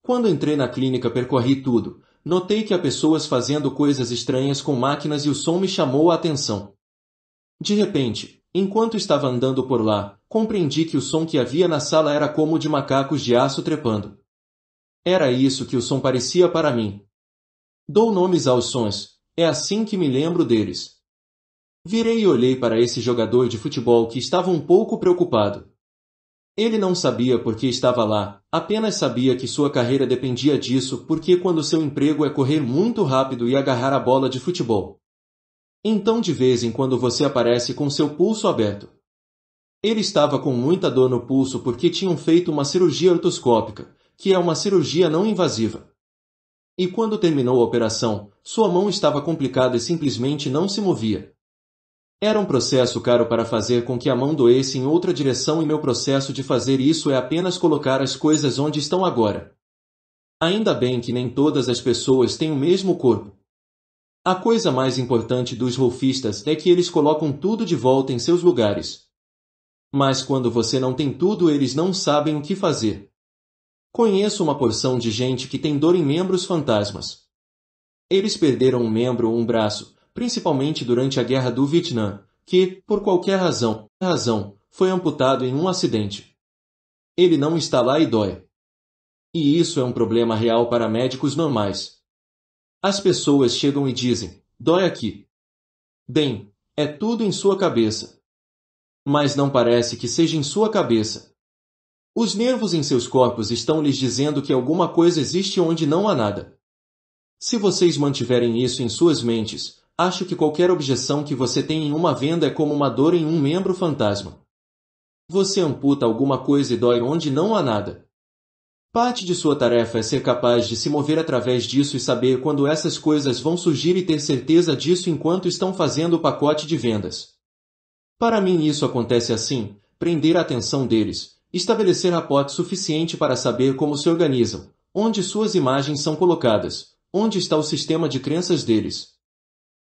Quando entrei na clínica percorri tudo. Notei que há pessoas fazendo coisas estranhas com máquinas e o som me chamou a atenção. De repente, enquanto estava andando por lá, compreendi que o som que havia na sala era como o de macacos de aço trepando. Era isso que o som parecia para mim. Dou nomes aos sons, é assim que me lembro deles. Virei e olhei para esse jogador de futebol que estava um pouco preocupado. Ele não sabia por que estava lá, apenas sabia que sua carreira dependia disso porque quando seu emprego é correr muito rápido e agarrar a bola de futebol. Então de vez em quando você aparece com seu pulso aberto. Ele estava com muita dor no pulso porque tinham feito uma cirurgia ortoscópica, que é uma cirurgia não invasiva. E quando terminou a operação, sua mão estava complicada e simplesmente não se movia. Era um processo caro para fazer com que a mão doesse em outra direção e meu processo de fazer isso é apenas colocar as coisas onde estão agora. Ainda bem que nem todas as pessoas têm o mesmo corpo. A coisa mais importante dos rufistas é que eles colocam tudo de volta em seus lugares. Mas quando você não tem tudo, eles não sabem o que fazer. Conheço uma porção de gente que tem dor em membros fantasmas. Eles perderam um membro ou um braço, principalmente durante a Guerra do Vietnã, que, por qualquer razão, razão, foi amputado em um acidente. Ele não está lá e dói. E isso é um problema real para médicos normais. As pessoas chegam e dizem, dói aqui. Bem, é tudo em sua cabeça. Mas não parece que seja em sua cabeça. Os nervos em seus corpos estão lhes dizendo que alguma coisa existe onde não há nada. Se vocês mantiverem isso em suas mentes, Acho que qualquer objeção que você tem em uma venda é como uma dor em um membro fantasma. Você amputa alguma coisa e dói onde não há nada. Parte de sua tarefa é ser capaz de se mover através disso e saber quando essas coisas vão surgir e ter certeza disso enquanto estão fazendo o pacote de vendas. Para mim isso acontece assim, prender a atenção deles, estabelecer rapport suficiente para saber como se organizam, onde suas imagens são colocadas, onde está o sistema de crenças deles,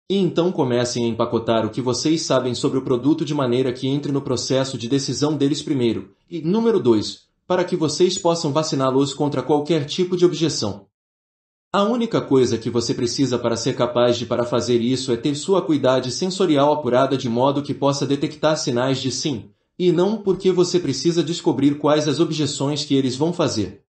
e então comecem a empacotar o que vocês sabem sobre o produto de maneira que entre no processo de decisão deles primeiro. E, número 2, para que vocês possam vaciná-los contra qualquer tipo de objeção. A única coisa que você precisa para ser capaz de para fazer isso é ter sua acuidade sensorial apurada de modo que possa detectar sinais de sim, e não porque você precisa descobrir quais as objeções que eles vão fazer.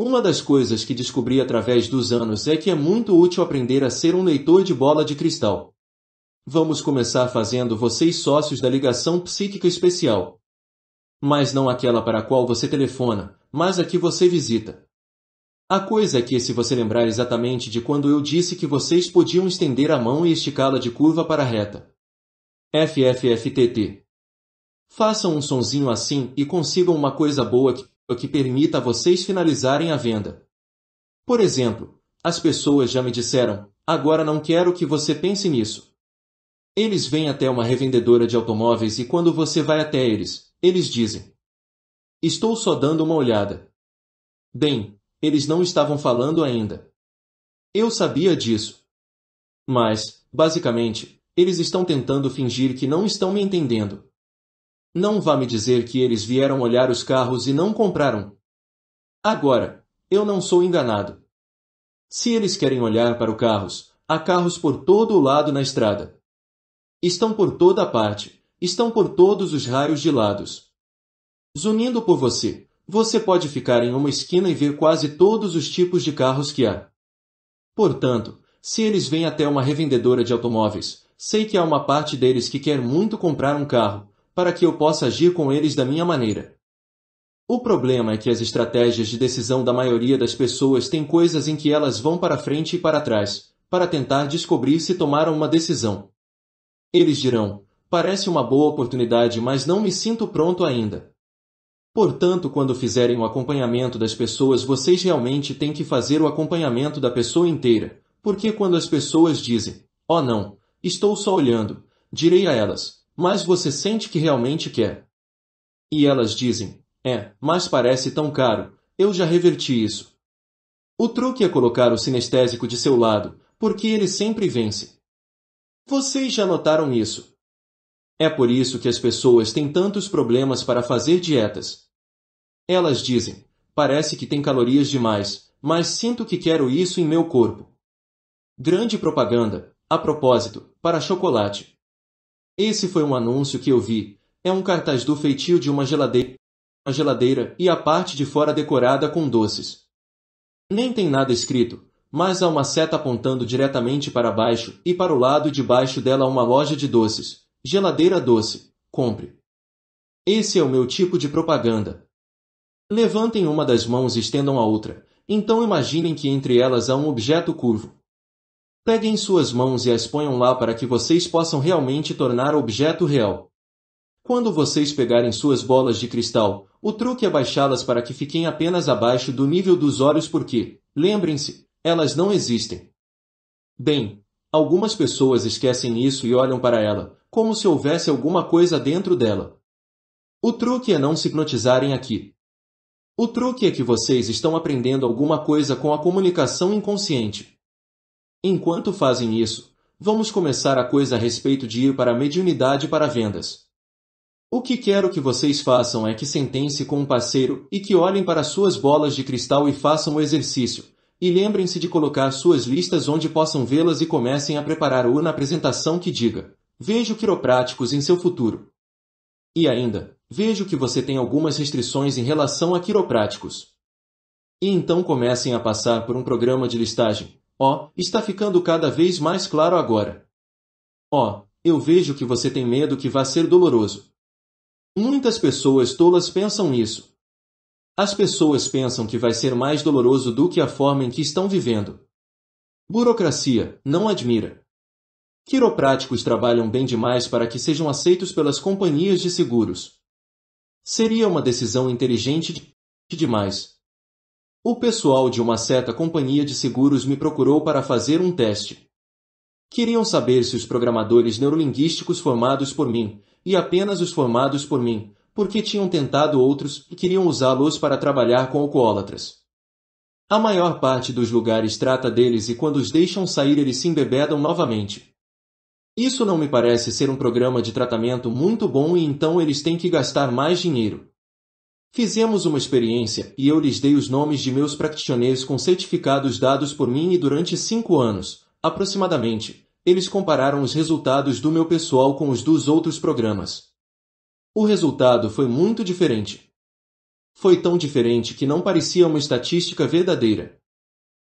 Uma das coisas que descobri através dos anos é que é muito útil aprender a ser um leitor de bola de cristal. Vamos começar fazendo vocês sócios da ligação psíquica especial. Mas não aquela para a qual você telefona, mas a que você visita. A coisa é que se você lembrar exatamente de quando eu disse que vocês podiam estender a mão e esticá-la de curva para reta. FFFTT. Façam um sonzinho assim e consigam uma coisa boa que que permita a vocês finalizarem a venda. Por exemplo, as pessoas já me disseram, agora não quero que você pense nisso. Eles vêm até uma revendedora de automóveis e quando você vai até eles, eles dizem: Estou só dando uma olhada. Bem, eles não estavam falando ainda. Eu sabia disso. Mas, basicamente, eles estão tentando fingir que não estão me entendendo. Não vá me dizer que eles vieram olhar os carros e não compraram. Agora, eu não sou enganado. Se eles querem olhar para os carros, há carros por todo o lado na estrada. Estão por toda parte, estão por todos os raios de lados. Zunindo por você, você pode ficar em uma esquina e ver quase todos os tipos de carros que há. Portanto, se eles vêm até uma revendedora de automóveis, sei que há uma parte deles que quer muito comprar um carro, para que eu possa agir com eles da minha maneira. O problema é que as estratégias de decisão da maioria das pessoas têm coisas em que elas vão para frente e para trás, para tentar descobrir se tomaram uma decisão. Eles dirão: parece uma boa oportunidade, mas não me sinto pronto ainda. Portanto, quando fizerem o acompanhamento das pessoas, vocês realmente têm que fazer o acompanhamento da pessoa inteira, porque quando as pessoas dizem: Oh não, estou só olhando, direi a elas: mas você sente que realmente quer. E elas dizem: É, mas parece tão caro, eu já reverti isso. O truque é colocar o sinestésico de seu lado, porque ele sempre vence. Vocês já notaram isso. É por isso que as pessoas têm tantos problemas para fazer dietas. Elas dizem: Parece que tem calorias demais, mas sinto que quero isso em meu corpo. Grande propaganda, a propósito, para chocolate. Esse foi um anúncio que eu vi. É um cartaz do feitio de uma geladeira, uma geladeira e a parte de fora decorada com doces. Nem tem nada escrito, mas há uma seta apontando diretamente para baixo e para o lado de baixo dela uma loja de doces. Geladeira doce. Compre. Esse é o meu tipo de propaganda. Levantem uma das mãos e estendam a outra. Então imaginem que entre elas há um objeto curvo. Peguem suas mãos e as ponham lá para que vocês possam realmente tornar o objeto real. Quando vocês pegarem suas bolas de cristal, o truque é baixá-las para que fiquem apenas abaixo do nível dos olhos porque, lembrem-se, elas não existem. Bem, algumas pessoas esquecem isso e olham para ela, como se houvesse alguma coisa dentro dela. O truque é não se hipnotizarem aqui. O truque é que vocês estão aprendendo alguma coisa com a comunicação inconsciente. Enquanto fazem isso, vamos começar a coisa a respeito de ir para a mediunidade para vendas. O que quero que vocês façam é que sentem-se com um parceiro e que olhem para suas bolas de cristal e façam o exercício, e lembrem-se de colocar suas listas onde possam vê-las e comecem a preparar o na apresentação que diga: Vejo quiropráticos em seu futuro. E ainda, vejo que você tem algumas restrições em relação a quiropráticos. E então comecem a passar por um programa de listagem, Oh, está ficando cada vez mais claro agora. Oh, eu vejo que você tem medo que vá ser doloroso. Muitas pessoas tolas pensam isso. As pessoas pensam que vai ser mais doloroso do que a forma em que estão vivendo. Burocracia, não admira. Quiropráticos trabalham bem demais para que sejam aceitos pelas companhias de seguros. Seria uma decisão inteligente de demais o pessoal de uma certa companhia de seguros me procurou para fazer um teste. Queriam saber se os programadores neurolinguísticos formados por mim, e apenas os formados por mim, porque tinham tentado outros e queriam usá-los para trabalhar com alcoólatras. A maior parte dos lugares trata deles e quando os deixam sair eles se embebedam novamente. Isso não me parece ser um programa de tratamento muito bom e então eles têm que gastar mais dinheiro. Fizemos uma experiência e eu lhes dei os nomes de meus practitioners com certificados dados por mim e durante cinco anos, aproximadamente, eles compararam os resultados do meu pessoal com os dos outros programas. O resultado foi muito diferente. Foi tão diferente que não parecia uma estatística verdadeira.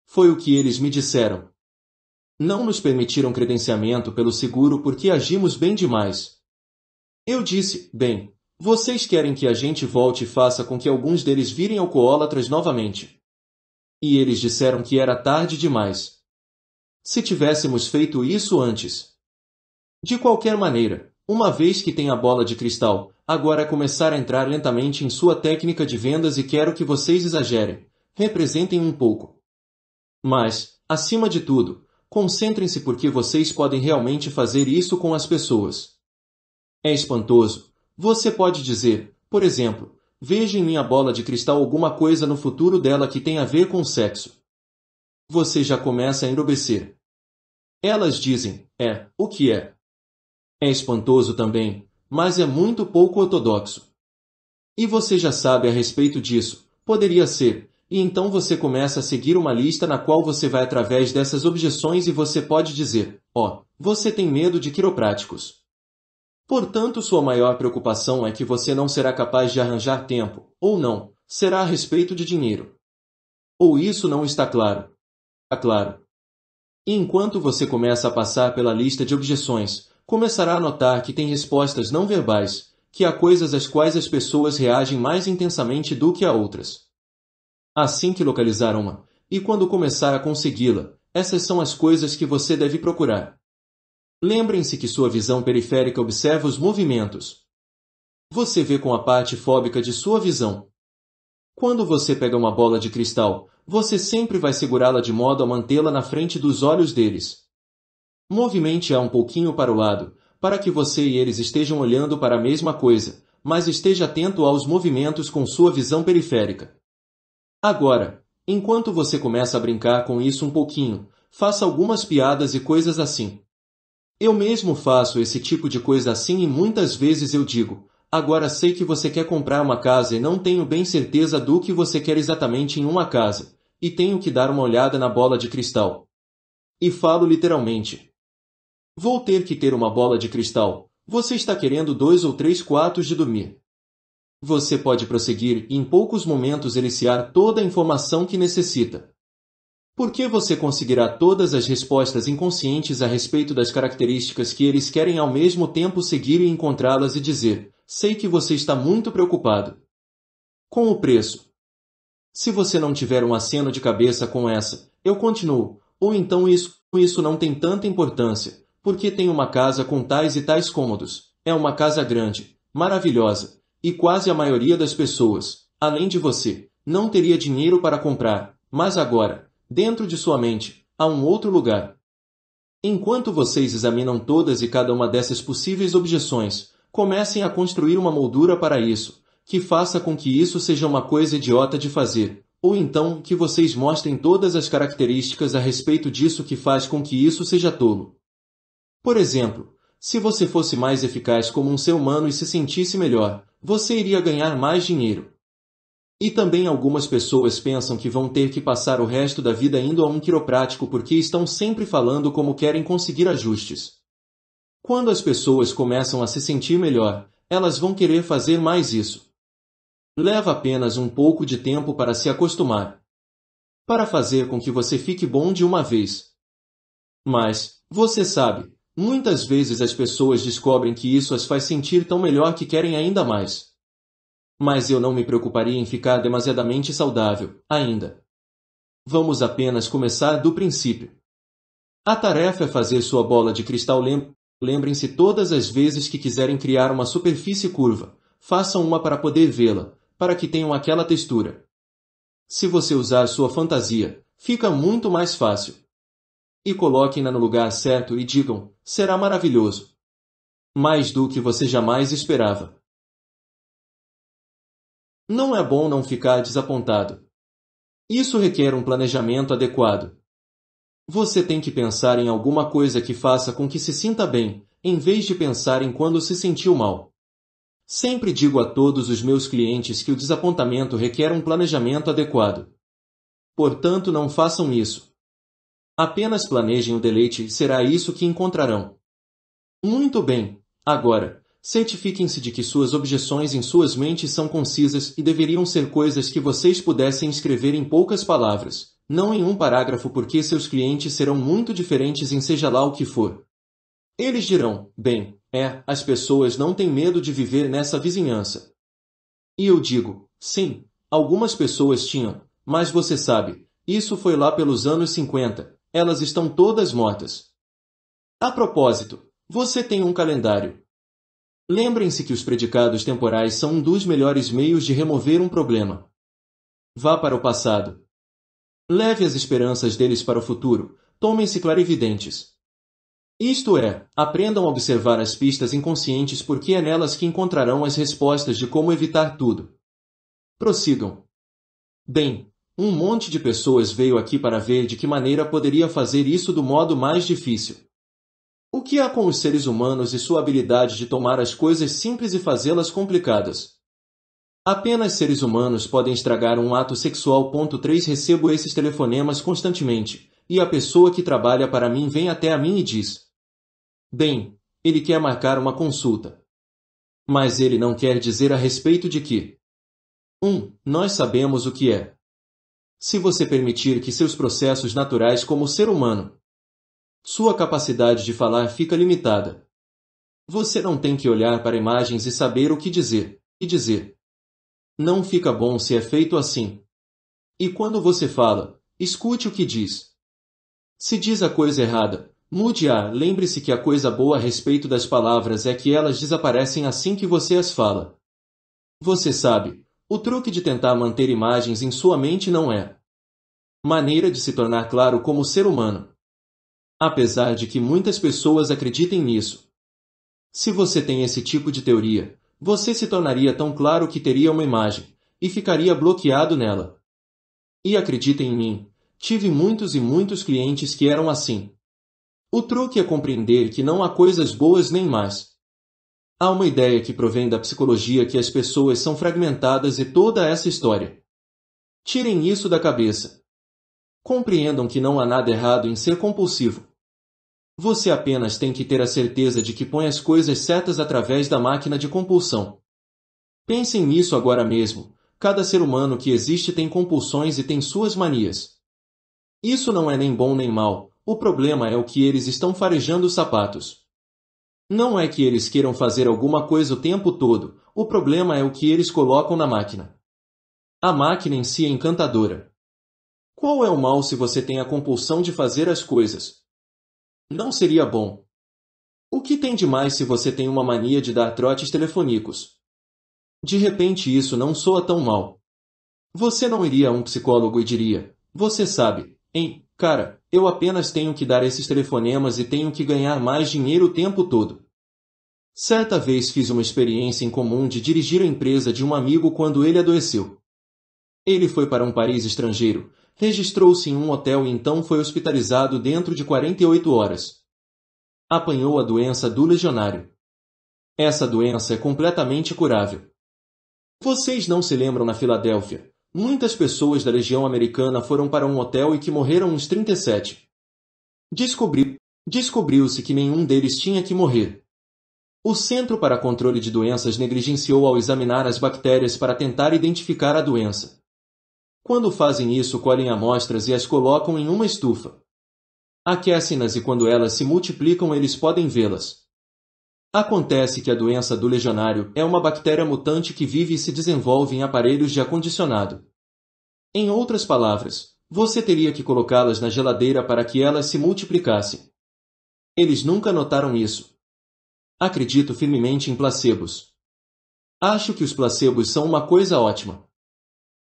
Foi o que eles me disseram. Não nos permitiram credenciamento pelo seguro porque agimos bem demais. Eu disse, bem, vocês querem que a gente volte e faça com que alguns deles virem alcoólatras novamente. E eles disseram que era tarde demais. Se tivéssemos feito isso antes. De qualquer maneira, uma vez que tem a bola de cristal, agora é começar a entrar lentamente em sua técnica de vendas e quero que vocês exagerem, representem um pouco. Mas, acima de tudo, concentrem-se porque vocês podem realmente fazer isso com as pessoas. É espantoso, você pode dizer, por exemplo, veja em minha bola de cristal alguma coisa no futuro dela que tem a ver com sexo. Você já começa a enrobecer. Elas dizem, é, o que é? É espantoso também, mas é muito pouco ortodoxo. E você já sabe a respeito disso, poderia ser, e então você começa a seguir uma lista na qual você vai através dessas objeções e você pode dizer: ó, oh, você tem medo de quiropráticos. Portanto, sua maior preocupação é que você não será capaz de arranjar tempo, ou não, será a respeito de dinheiro. Ou isso não está claro. Está claro. E enquanto você começa a passar pela lista de objeções, começará a notar que tem respostas não verbais, que há coisas às quais as pessoas reagem mais intensamente do que a outras. Assim que localizar uma, e quando começar a consegui-la, essas são as coisas que você deve procurar. Lembrem-se que sua visão periférica observa os movimentos. Você vê com a parte fóbica de sua visão. Quando você pega uma bola de cristal, você sempre vai segurá-la de modo a mantê-la na frente dos olhos deles. Movimente-a um pouquinho para o lado, para que você e eles estejam olhando para a mesma coisa, mas esteja atento aos movimentos com sua visão periférica. Agora, enquanto você começa a brincar com isso um pouquinho, faça algumas piadas e coisas assim. Eu mesmo faço esse tipo de coisa assim e muitas vezes eu digo, agora sei que você quer comprar uma casa e não tenho bem certeza do que você quer exatamente em uma casa, e tenho que dar uma olhada na bola de cristal. E falo literalmente. Vou ter que ter uma bola de cristal. Você está querendo dois ou três quartos de dormir. Você pode prosseguir e em poucos momentos eliciar toda a informação que necessita porque você conseguirá todas as respostas inconscientes a respeito das características que eles querem ao mesmo tempo seguir e encontrá-las e dizer, sei que você está muito preocupado. Com o preço. Se você não tiver um aceno de cabeça com essa, eu continuo, ou então isso, isso não tem tanta importância, porque tem uma casa com tais e tais cômodos, é uma casa grande, maravilhosa, e quase a maioria das pessoas, além de você, não teria dinheiro para comprar, mas agora, dentro de sua mente, a um outro lugar. Enquanto vocês examinam todas e cada uma dessas possíveis objeções, comecem a construir uma moldura para isso, que faça com que isso seja uma coisa idiota de fazer, ou então que vocês mostrem todas as características a respeito disso que faz com que isso seja tolo. Por exemplo, se você fosse mais eficaz como um ser humano e se sentisse melhor, você iria ganhar mais dinheiro. E também algumas pessoas pensam que vão ter que passar o resto da vida indo a um quiroprático porque estão sempre falando como querem conseguir ajustes. Quando as pessoas começam a se sentir melhor, elas vão querer fazer mais isso. Leva apenas um pouco de tempo para se acostumar. Para fazer com que você fique bom de uma vez. Mas, você sabe, muitas vezes as pessoas descobrem que isso as faz sentir tão melhor que querem ainda mais. Mas eu não me preocuparia em ficar demasiadamente saudável, ainda. Vamos apenas começar do princípio. A tarefa é fazer sua bola de cristal lem Lembrem-se todas as vezes que quiserem criar uma superfície curva, façam uma para poder vê-la, para que tenham aquela textura. Se você usar sua fantasia, fica muito mais fácil. E coloquem-na no lugar certo e digam, será maravilhoso. Mais do que você jamais esperava. Não é bom não ficar desapontado. Isso requer um planejamento adequado. Você tem que pensar em alguma coisa que faça com que se sinta bem, em vez de pensar em quando se sentiu mal. Sempre digo a todos os meus clientes que o desapontamento requer um planejamento adequado. Portanto, não façam isso. Apenas planejem o deleite e será isso que encontrarão. Muito bem, agora, Certifiquem-se de que suas objeções em suas mentes são concisas e deveriam ser coisas que vocês pudessem escrever em poucas palavras, não em um parágrafo porque seus clientes serão muito diferentes em seja lá o que for. Eles dirão, bem, é, as pessoas não têm medo de viver nessa vizinhança. E eu digo, sim, algumas pessoas tinham, mas você sabe, isso foi lá pelos anos 50, elas estão todas mortas. A propósito, você tem um calendário, Lembrem-se que os predicados temporais são um dos melhores meios de remover um problema. Vá para o passado. Leve as esperanças deles para o futuro. Tomem-se clarividentes. Isto é, aprendam a observar as pistas inconscientes porque é nelas que encontrarão as respostas de como evitar tudo. Prossigam. Bem, um monte de pessoas veio aqui para ver de que maneira poderia fazer isso do modo mais difícil. O que há com os seres humanos e sua habilidade de tomar as coisas simples e fazê-las complicadas? Apenas seres humanos podem estragar um ato sexual. 3 Recebo esses telefonemas constantemente, e a pessoa que trabalha para mim vem até a mim e diz: Bem, ele quer marcar uma consulta. Mas ele não quer dizer a respeito de que 1. Um, nós sabemos o que é. Se você permitir que seus processos naturais como ser humano sua capacidade de falar fica limitada. Você não tem que olhar para imagens e saber o que dizer, e dizer. Não fica bom se é feito assim. E quando você fala, escute o que diz. Se diz a coisa errada, mude-a. Lembre-se que a coisa boa a respeito das palavras é que elas desaparecem assim que você as fala. Você sabe, o truque de tentar manter imagens em sua mente não é maneira de se tornar claro como ser humano, apesar de que muitas pessoas acreditem nisso. Se você tem esse tipo de teoria, você se tornaria tão claro que teria uma imagem e ficaria bloqueado nela. E acreditem em mim, tive muitos e muitos clientes que eram assim. O truque é compreender que não há coisas boas nem más. Há uma ideia que provém da psicologia que as pessoas são fragmentadas e toda essa história. Tirem isso da cabeça. Compreendam que não há nada errado em ser compulsivo. Você apenas tem que ter a certeza de que põe as coisas certas através da máquina de compulsão. Pensem nisso agora mesmo. Cada ser humano que existe tem compulsões e tem suas manias. Isso não é nem bom nem mal, o problema é o que eles estão farejando os sapatos. Não é que eles queiram fazer alguma coisa o tempo todo, o problema é o que eles colocam na máquina. A máquina em si é encantadora. Qual é o mal se você tem a compulsão de fazer as coisas, não seria bom. O que tem de mais se você tem uma mania de dar trotes telefônicos? De repente isso não soa tão mal. Você não iria a um psicólogo e diria, você sabe, hein, cara, eu apenas tenho que dar esses telefonemas e tenho que ganhar mais dinheiro o tempo todo. Certa vez fiz uma experiência incomum de dirigir a empresa de um amigo quando ele adoeceu. Ele foi para um país estrangeiro, registrou-se em um hotel e então foi hospitalizado dentro de 48 horas. Apanhou a doença do legionário. Essa doença é completamente curável. Vocês não se lembram na Filadélfia. Muitas pessoas da legião americana foram para um hotel e que morreram uns 37. Descobri Descobriu-se que nenhum deles tinha que morrer. O Centro para Controle de Doenças negligenciou ao examinar as bactérias para tentar identificar a doença. Quando fazem isso, colhem amostras e as colocam em uma estufa. Aquecem-nas e quando elas se multiplicam, eles podem vê-las. Acontece que a doença do legionário é uma bactéria mutante que vive e se desenvolve em aparelhos de acondicionado. Em outras palavras, você teria que colocá-las na geladeira para que elas se multiplicassem. Eles nunca notaram isso. Acredito firmemente em placebos. Acho que os placebos são uma coisa ótima.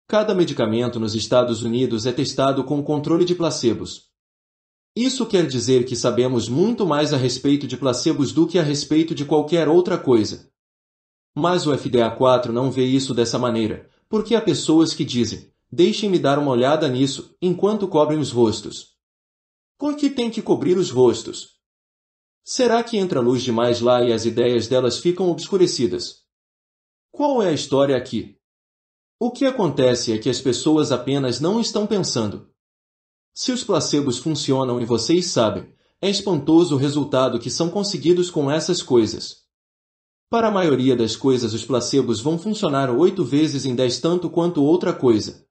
Cada medicamento nos Estados Unidos é testado com controle de placebos. Isso quer dizer que sabemos muito mais a respeito de placebos do que a respeito de qualquer outra coisa. Mas o FDA-4 não vê isso dessa maneira, porque há pessoas que dizem: deixem-me dar uma olhada nisso, enquanto cobrem os rostos. Por que tem que cobrir os rostos? Será que entra luz demais lá e as ideias delas ficam obscurecidas? Qual é a história aqui? O que acontece é que as pessoas apenas não estão pensando. Se os placebos funcionam e vocês sabem, é espantoso o resultado que são conseguidos com essas coisas. Para a maioria das coisas, os placebos vão funcionar oito vezes em dez tanto quanto outra coisa.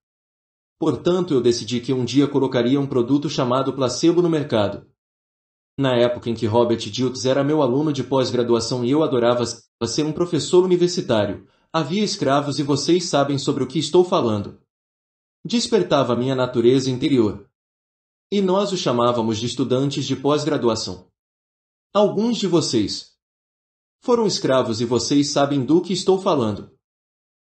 Portanto, eu decidi que um dia colocaria um produto chamado placebo no mercado. Na época em que Robert Diltz era meu aluno de pós-graduação e eu adorava ser um professor universitário, Havia escravos e vocês sabem sobre o que estou falando. Despertava minha natureza interior. E nós o chamávamos de estudantes de pós-graduação. Alguns de vocês foram escravos e vocês sabem do que estou falando.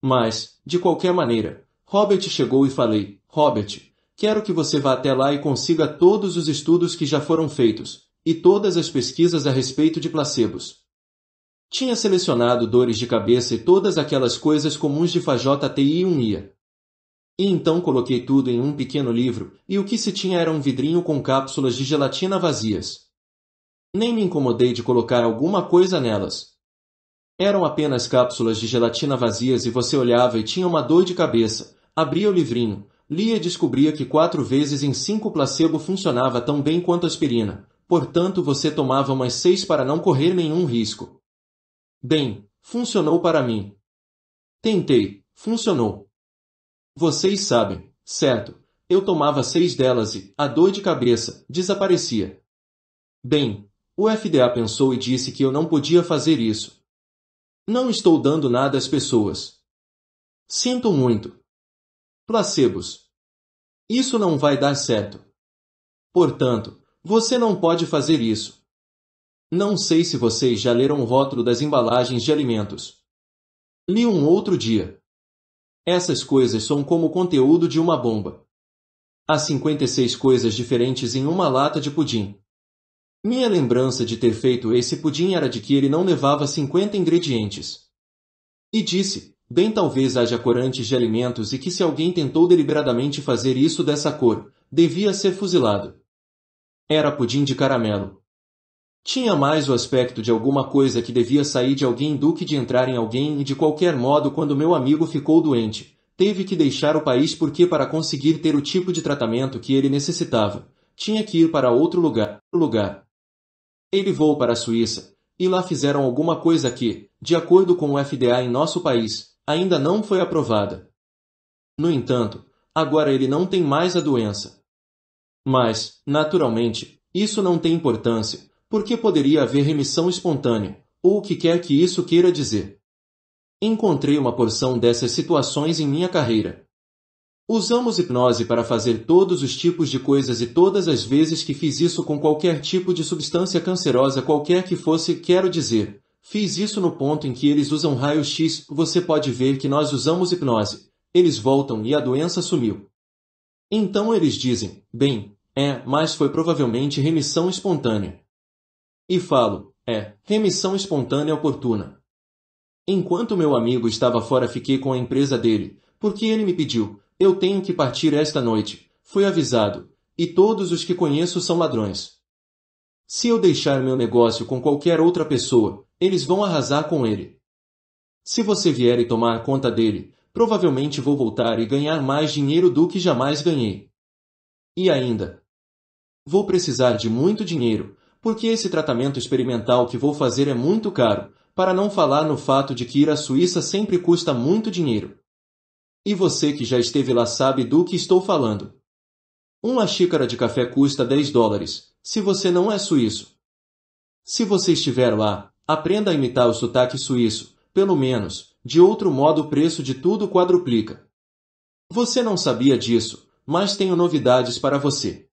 Mas, de qualquer maneira, Robert chegou e falei: Robert, quero que você vá até lá e consiga todos os estudos que já foram feitos, e todas as pesquisas a respeito de placebos. Tinha selecionado dores de cabeça e todas aquelas coisas comuns de Fajota TI um ia. E então coloquei tudo em um pequeno livro, e o que se tinha era um vidrinho com cápsulas de gelatina vazias. Nem me incomodei de colocar alguma coisa nelas. Eram apenas cápsulas de gelatina vazias e você olhava e tinha uma dor de cabeça, abria o livrinho, lia e descobria que quatro vezes em cinco placebo funcionava tão bem quanto aspirina, portanto você tomava umas seis para não correr nenhum risco. Bem, funcionou para mim. Tentei, funcionou. Vocês sabem, certo? Eu tomava seis delas e a dor de cabeça desaparecia. Bem, o FDA pensou e disse que eu não podia fazer isso. Não estou dando nada às pessoas. Sinto muito. Placebos. Isso não vai dar certo. Portanto, você não pode fazer isso. Não sei se vocês já leram o rótulo das embalagens de alimentos. Li um outro dia. Essas coisas são como o conteúdo de uma bomba. Há 56 coisas diferentes em uma lata de pudim. Minha lembrança de ter feito esse pudim era de que ele não levava 50 ingredientes. E disse, bem talvez haja corantes de alimentos e que se alguém tentou deliberadamente fazer isso dessa cor, devia ser fuzilado. Era pudim de caramelo. Tinha mais o aspecto de alguma coisa que devia sair de alguém do que de entrar em alguém e de qualquer modo quando meu amigo ficou doente, teve que deixar o país porque para conseguir ter o tipo de tratamento que ele necessitava, tinha que ir para outro lugar. lugar. Ele voou para a Suíça, e lá fizeram alguma coisa que, de acordo com o FDA em nosso país, ainda não foi aprovada. No entanto, agora ele não tem mais a doença. Mas, naturalmente, isso não tem importância, porque poderia haver remissão espontânea, ou o que quer que isso queira dizer. Encontrei uma porção dessas situações em minha carreira. Usamos hipnose para fazer todos os tipos de coisas e todas as vezes que fiz isso com qualquer tipo de substância cancerosa qualquer que fosse, quero dizer, fiz isso no ponto em que eles usam raio-x, você pode ver que nós usamos hipnose. Eles voltam e a doença sumiu. Então eles dizem, bem, é, mas foi provavelmente remissão espontânea. E falo, é, remissão espontânea oportuna. Enquanto meu amigo estava fora fiquei com a empresa dele, porque ele me pediu, eu tenho que partir esta noite, fui avisado, e todos os que conheço são ladrões. Se eu deixar meu negócio com qualquer outra pessoa, eles vão arrasar com ele. Se você vier e tomar conta dele, provavelmente vou voltar e ganhar mais dinheiro do que jamais ganhei. E ainda, vou precisar de muito dinheiro, porque esse tratamento experimental que vou fazer é muito caro, para não falar no fato de que ir à Suíça sempre custa muito dinheiro. E você que já esteve lá sabe do que estou falando. Uma xícara de café custa 10 dólares, se você não é suíço. Se você estiver lá, aprenda a imitar o sotaque suíço, pelo menos, de outro modo o preço de tudo quadruplica. Você não sabia disso, mas tenho novidades para você.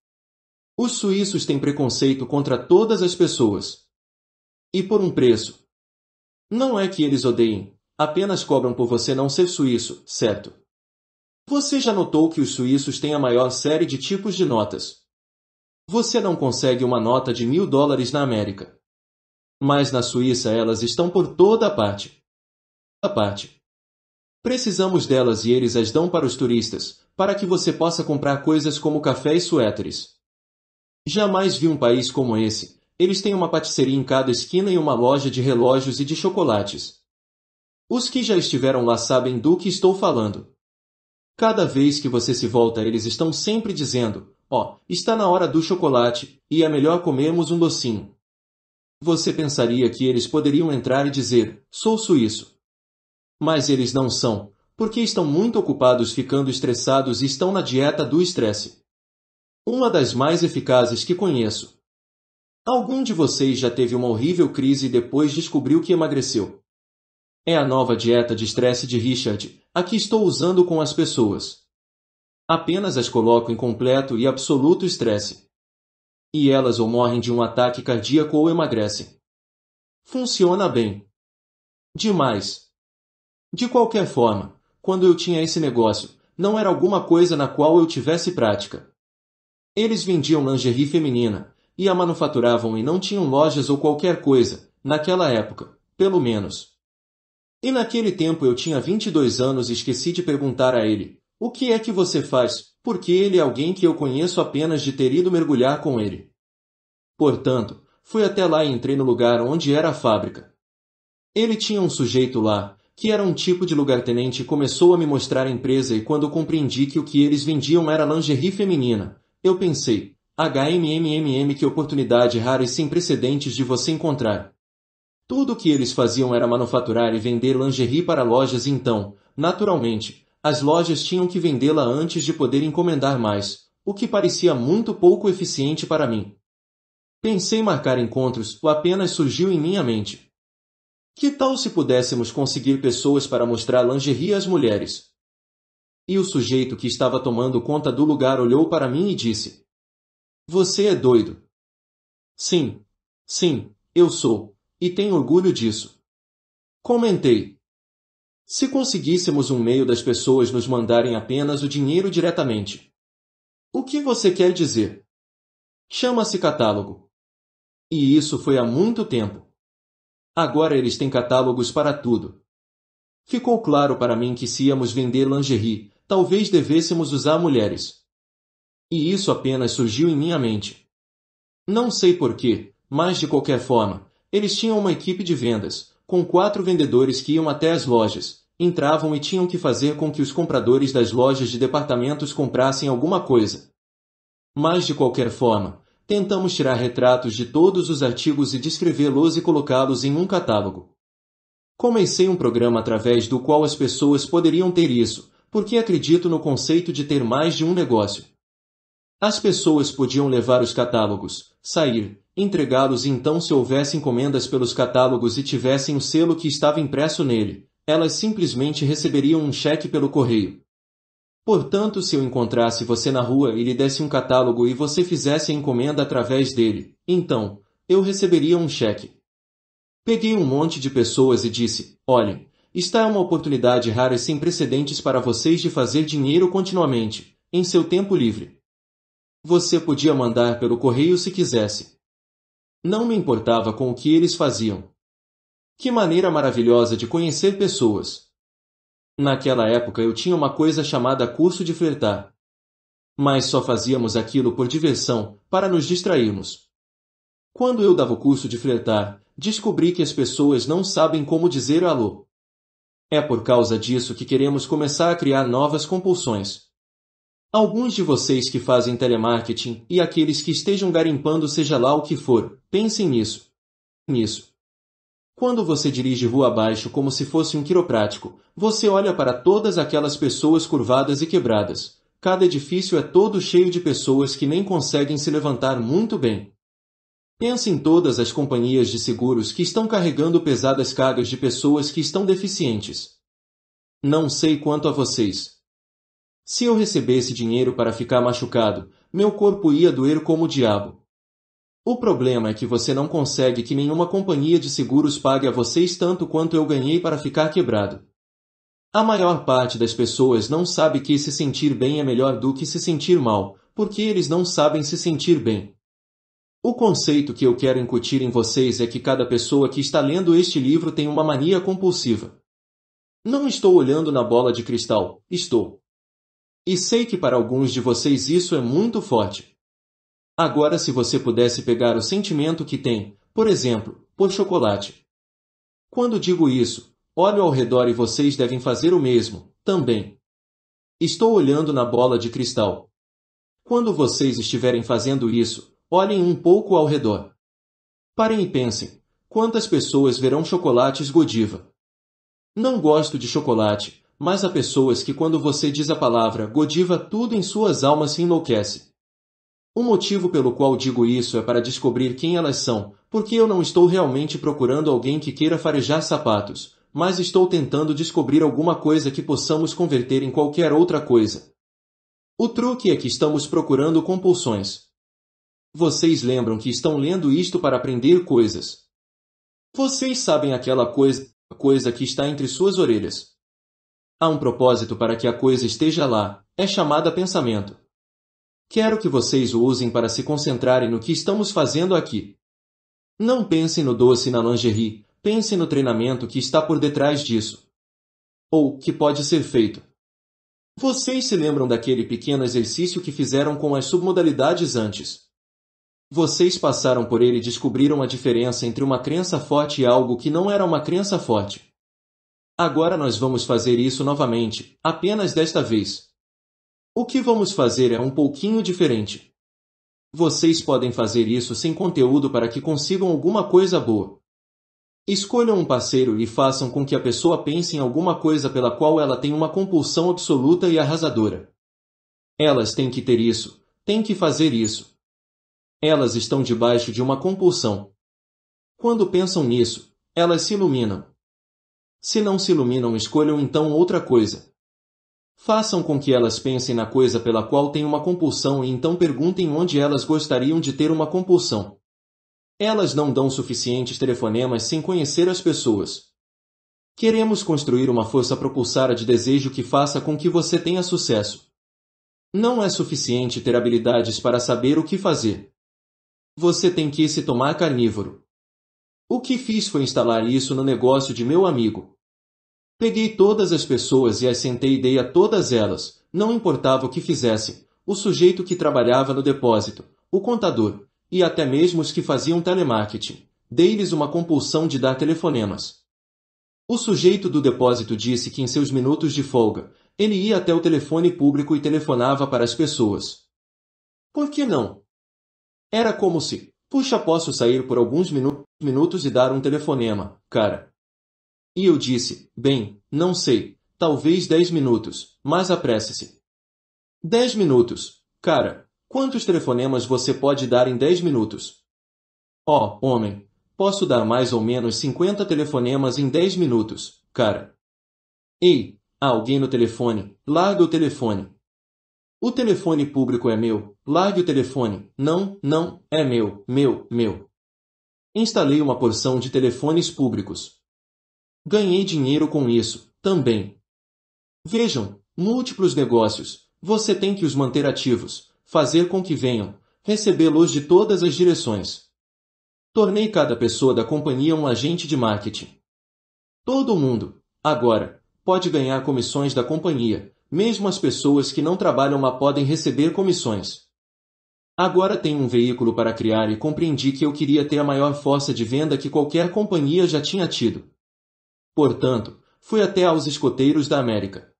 Os suíços têm preconceito contra todas as pessoas. E por um preço. Não é que eles odeiem, apenas cobram por você não ser suíço, certo? Você já notou que os suíços têm a maior série de tipos de notas. Você não consegue uma nota de mil dólares na América. Mas na Suíça elas estão por toda a parte. A parte. Precisamos delas e eles as dão para os turistas, para que você possa comprar coisas como café e suéteres. Jamais vi um país como esse. Eles têm uma patisserie em cada esquina e uma loja de relógios e de chocolates. Os que já estiveram lá sabem do que estou falando. Cada vez que você se volta, eles estão sempre dizendo: Ó, oh, está na hora do chocolate, e é melhor comermos um docinho. Você pensaria que eles poderiam entrar e dizer: Sou suíço. Mas eles não são, porque estão muito ocupados ficando estressados e estão na dieta do estresse uma das mais eficazes que conheço. Algum de vocês já teve uma horrível crise e depois descobriu que emagreceu? É a nova dieta de estresse de Richard, a que estou usando com as pessoas. Apenas as coloco em completo e absoluto estresse. E elas ou morrem de um ataque cardíaco ou emagrecem. Funciona bem. Demais. De qualquer forma, quando eu tinha esse negócio, não era alguma coisa na qual eu tivesse prática. Eles vendiam lingerie feminina, e a manufaturavam e não tinham lojas ou qualquer coisa, naquela época, pelo menos. E naquele tempo eu tinha 22 anos e esqueci de perguntar a ele, o que é que você faz, porque ele é alguém que eu conheço apenas de ter ido mergulhar com ele. Portanto, fui até lá e entrei no lugar onde era a fábrica. Ele tinha um sujeito lá, que era um tipo de lugartenente e começou a me mostrar a empresa e quando compreendi que o que eles vendiam era lingerie feminina, eu pensei. HMMMM que oportunidade rara e sem precedentes de você encontrar. Tudo o que eles faziam era manufaturar e vender lingerie para lojas então, naturalmente, as lojas tinham que vendê-la antes de poder encomendar mais, o que parecia muito pouco eficiente para mim. Pensei marcar encontros, o apenas surgiu em minha mente. Que tal se pudéssemos conseguir pessoas para mostrar lingerie às mulheres? E o sujeito que estava tomando conta do lugar olhou para mim e disse: Você é doido. Sim, sim, eu sou, e tenho orgulho disso. Comentei. Se conseguíssemos um meio das pessoas nos mandarem apenas o dinheiro diretamente. O que você quer dizer? Chama-se catálogo. E isso foi há muito tempo. Agora eles têm catálogos para tudo. Ficou claro para mim que se íamos vender lingerie, talvez devêssemos usar mulheres. E isso apenas surgiu em minha mente. Não sei porquê, mas de qualquer forma, eles tinham uma equipe de vendas, com quatro vendedores que iam até as lojas, entravam e tinham que fazer com que os compradores das lojas de departamentos comprassem alguma coisa. Mas de qualquer forma, tentamos tirar retratos de todos os artigos e descrevê-los e colocá-los em um catálogo. Comecei um programa através do qual as pessoas poderiam ter isso, porque acredito no conceito de ter mais de um negócio. As pessoas podiam levar os catálogos, sair, entregá-los e então se houvesse encomendas pelos catálogos e tivessem o selo que estava impresso nele, elas simplesmente receberiam um cheque pelo correio. Portanto, se eu encontrasse você na rua e lhe desse um catálogo e você fizesse a encomenda através dele, então, eu receberia um cheque. Peguei um monte de pessoas e disse, olhem, Está uma oportunidade rara e sem precedentes para vocês de fazer dinheiro continuamente, em seu tempo livre. Você podia mandar pelo correio se quisesse. Não me importava com o que eles faziam. Que maneira maravilhosa de conhecer pessoas! Naquela época eu tinha uma coisa chamada curso de flertar. Mas só fazíamos aquilo por diversão, para nos distrairmos. Quando eu dava o curso de flertar, descobri que as pessoas não sabem como dizer alô. É por causa disso que queremos começar a criar novas compulsões. Alguns de vocês que fazem telemarketing e aqueles que estejam garimpando seja lá o que for, pensem nisso. Nisso. Quando você dirige rua abaixo como se fosse um quiroprático, você olha para todas aquelas pessoas curvadas e quebradas. Cada edifício é todo cheio de pessoas que nem conseguem se levantar muito bem. Pense em todas as companhias de seguros que estão carregando pesadas cargas de pessoas que estão deficientes. Não sei quanto a vocês. Se eu recebesse dinheiro para ficar machucado, meu corpo ia doer como o diabo. O problema é que você não consegue que nenhuma companhia de seguros pague a vocês tanto quanto eu ganhei para ficar quebrado. A maior parte das pessoas não sabe que se sentir bem é melhor do que se sentir mal, porque eles não sabem se sentir bem. O conceito que eu quero incutir em vocês é que cada pessoa que está lendo este livro tem uma mania compulsiva. Não estou olhando na bola de cristal, estou. E sei que para alguns de vocês isso é muito forte. Agora, se você pudesse pegar o sentimento que tem, por exemplo, por chocolate. Quando digo isso, olho ao redor e vocês devem fazer o mesmo, também. Estou olhando na bola de cristal. Quando vocês estiverem fazendo isso, Olhem um pouco ao redor. Parem e pensem. Quantas pessoas verão chocolates Godiva? Não gosto de chocolate, mas há pessoas que quando você diz a palavra Godiva tudo em suas almas se enlouquece. O motivo pelo qual digo isso é para descobrir quem elas são, porque eu não estou realmente procurando alguém que queira farejar sapatos, mas estou tentando descobrir alguma coisa que possamos converter em qualquer outra coisa. O truque é que estamos procurando compulsões, vocês lembram que estão lendo isto para aprender coisas. Vocês sabem aquela coisa, coisa que está entre suas orelhas. Há um propósito para que a coisa esteja lá, é chamada pensamento. Quero que vocês o usem para se concentrarem no que estamos fazendo aqui. Não pensem no doce na lingerie, pensem no treinamento que está por detrás disso. Ou que pode ser feito. Vocês se lembram daquele pequeno exercício que fizeram com as submodalidades antes? Vocês passaram por ele e descobriram a diferença entre uma crença forte e algo que não era uma crença forte. Agora nós vamos fazer isso novamente, apenas desta vez. O que vamos fazer é um pouquinho diferente. Vocês podem fazer isso sem conteúdo para que consigam alguma coisa boa. Escolham um parceiro e façam com que a pessoa pense em alguma coisa pela qual ela tem uma compulsão absoluta e arrasadora. Elas têm que ter isso, têm que fazer isso. Elas estão debaixo de uma compulsão. Quando pensam nisso, elas se iluminam. Se não se iluminam, escolham então outra coisa. Façam com que elas pensem na coisa pela qual têm uma compulsão e então perguntem onde elas gostariam de ter uma compulsão. Elas não dão suficientes telefonemas sem conhecer as pessoas. Queremos construir uma força propulsora de desejo que faça com que você tenha sucesso. Não é suficiente ter habilidades para saber o que fazer. Você tem que se tomar carnívoro. O que fiz foi instalar isso no negócio de meu amigo. Peguei todas as pessoas e as sentei e dei a todas elas, não importava o que fizessem, o sujeito que trabalhava no depósito, o contador, e até mesmo os que faziam telemarketing. Dei-lhes uma compulsão de dar telefonemas. O sujeito do depósito disse que em seus minutos de folga, ele ia até o telefone público e telefonava para as pessoas. Por que não? Era como se, puxa, posso sair por alguns minu minutos e dar um telefonema, cara. E eu disse, bem, não sei, talvez dez minutos, mas apresse-se. Dez minutos, cara. Quantos telefonemas você pode dar em dez minutos? Ó, oh, homem, posso dar mais ou menos cinquenta telefonemas em dez minutos, cara. Ei, há alguém no telefone, larga o telefone. O telefone público é meu. Largue o telefone. Não, não, é meu, meu, meu. Instalei uma porção de telefones públicos. Ganhei dinheiro com isso, também. Vejam, múltiplos negócios. Você tem que os manter ativos, fazer com que venham, recebê-los de todas as direções. Tornei cada pessoa da companhia um agente de marketing. Todo mundo, agora, pode ganhar comissões da companhia, mesmo as pessoas que não trabalham lá podem receber comissões. Agora tenho um veículo para criar e compreendi que eu queria ter a maior força de venda que qualquer companhia já tinha tido. Portanto, fui até aos escoteiros da América.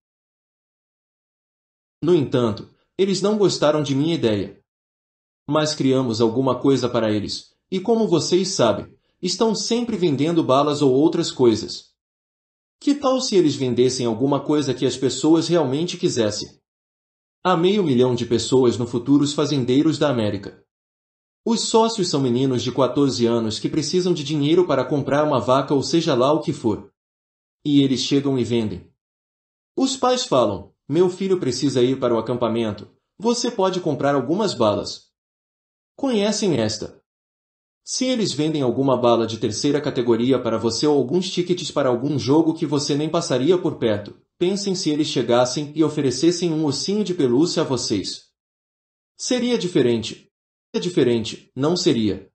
No entanto, eles não gostaram de minha ideia. Mas criamos alguma coisa para eles, e como vocês sabem, estão sempre vendendo balas ou outras coisas. Que tal se eles vendessem alguma coisa que as pessoas realmente quisessem? Há meio milhão de pessoas no futuro os fazendeiros da América. Os sócios são meninos de 14 anos que precisam de dinheiro para comprar uma vaca ou seja lá o que for. E eles chegam e vendem. Os pais falam, meu filho precisa ir para o acampamento, você pode comprar algumas balas. Conhecem esta? Se eles vendem alguma bala de terceira categoria para você ou alguns tickets para algum jogo que você nem passaria por perto, pensem se eles chegassem e oferecessem um ossinho de pelúcia a vocês. Seria diferente. É diferente, não seria.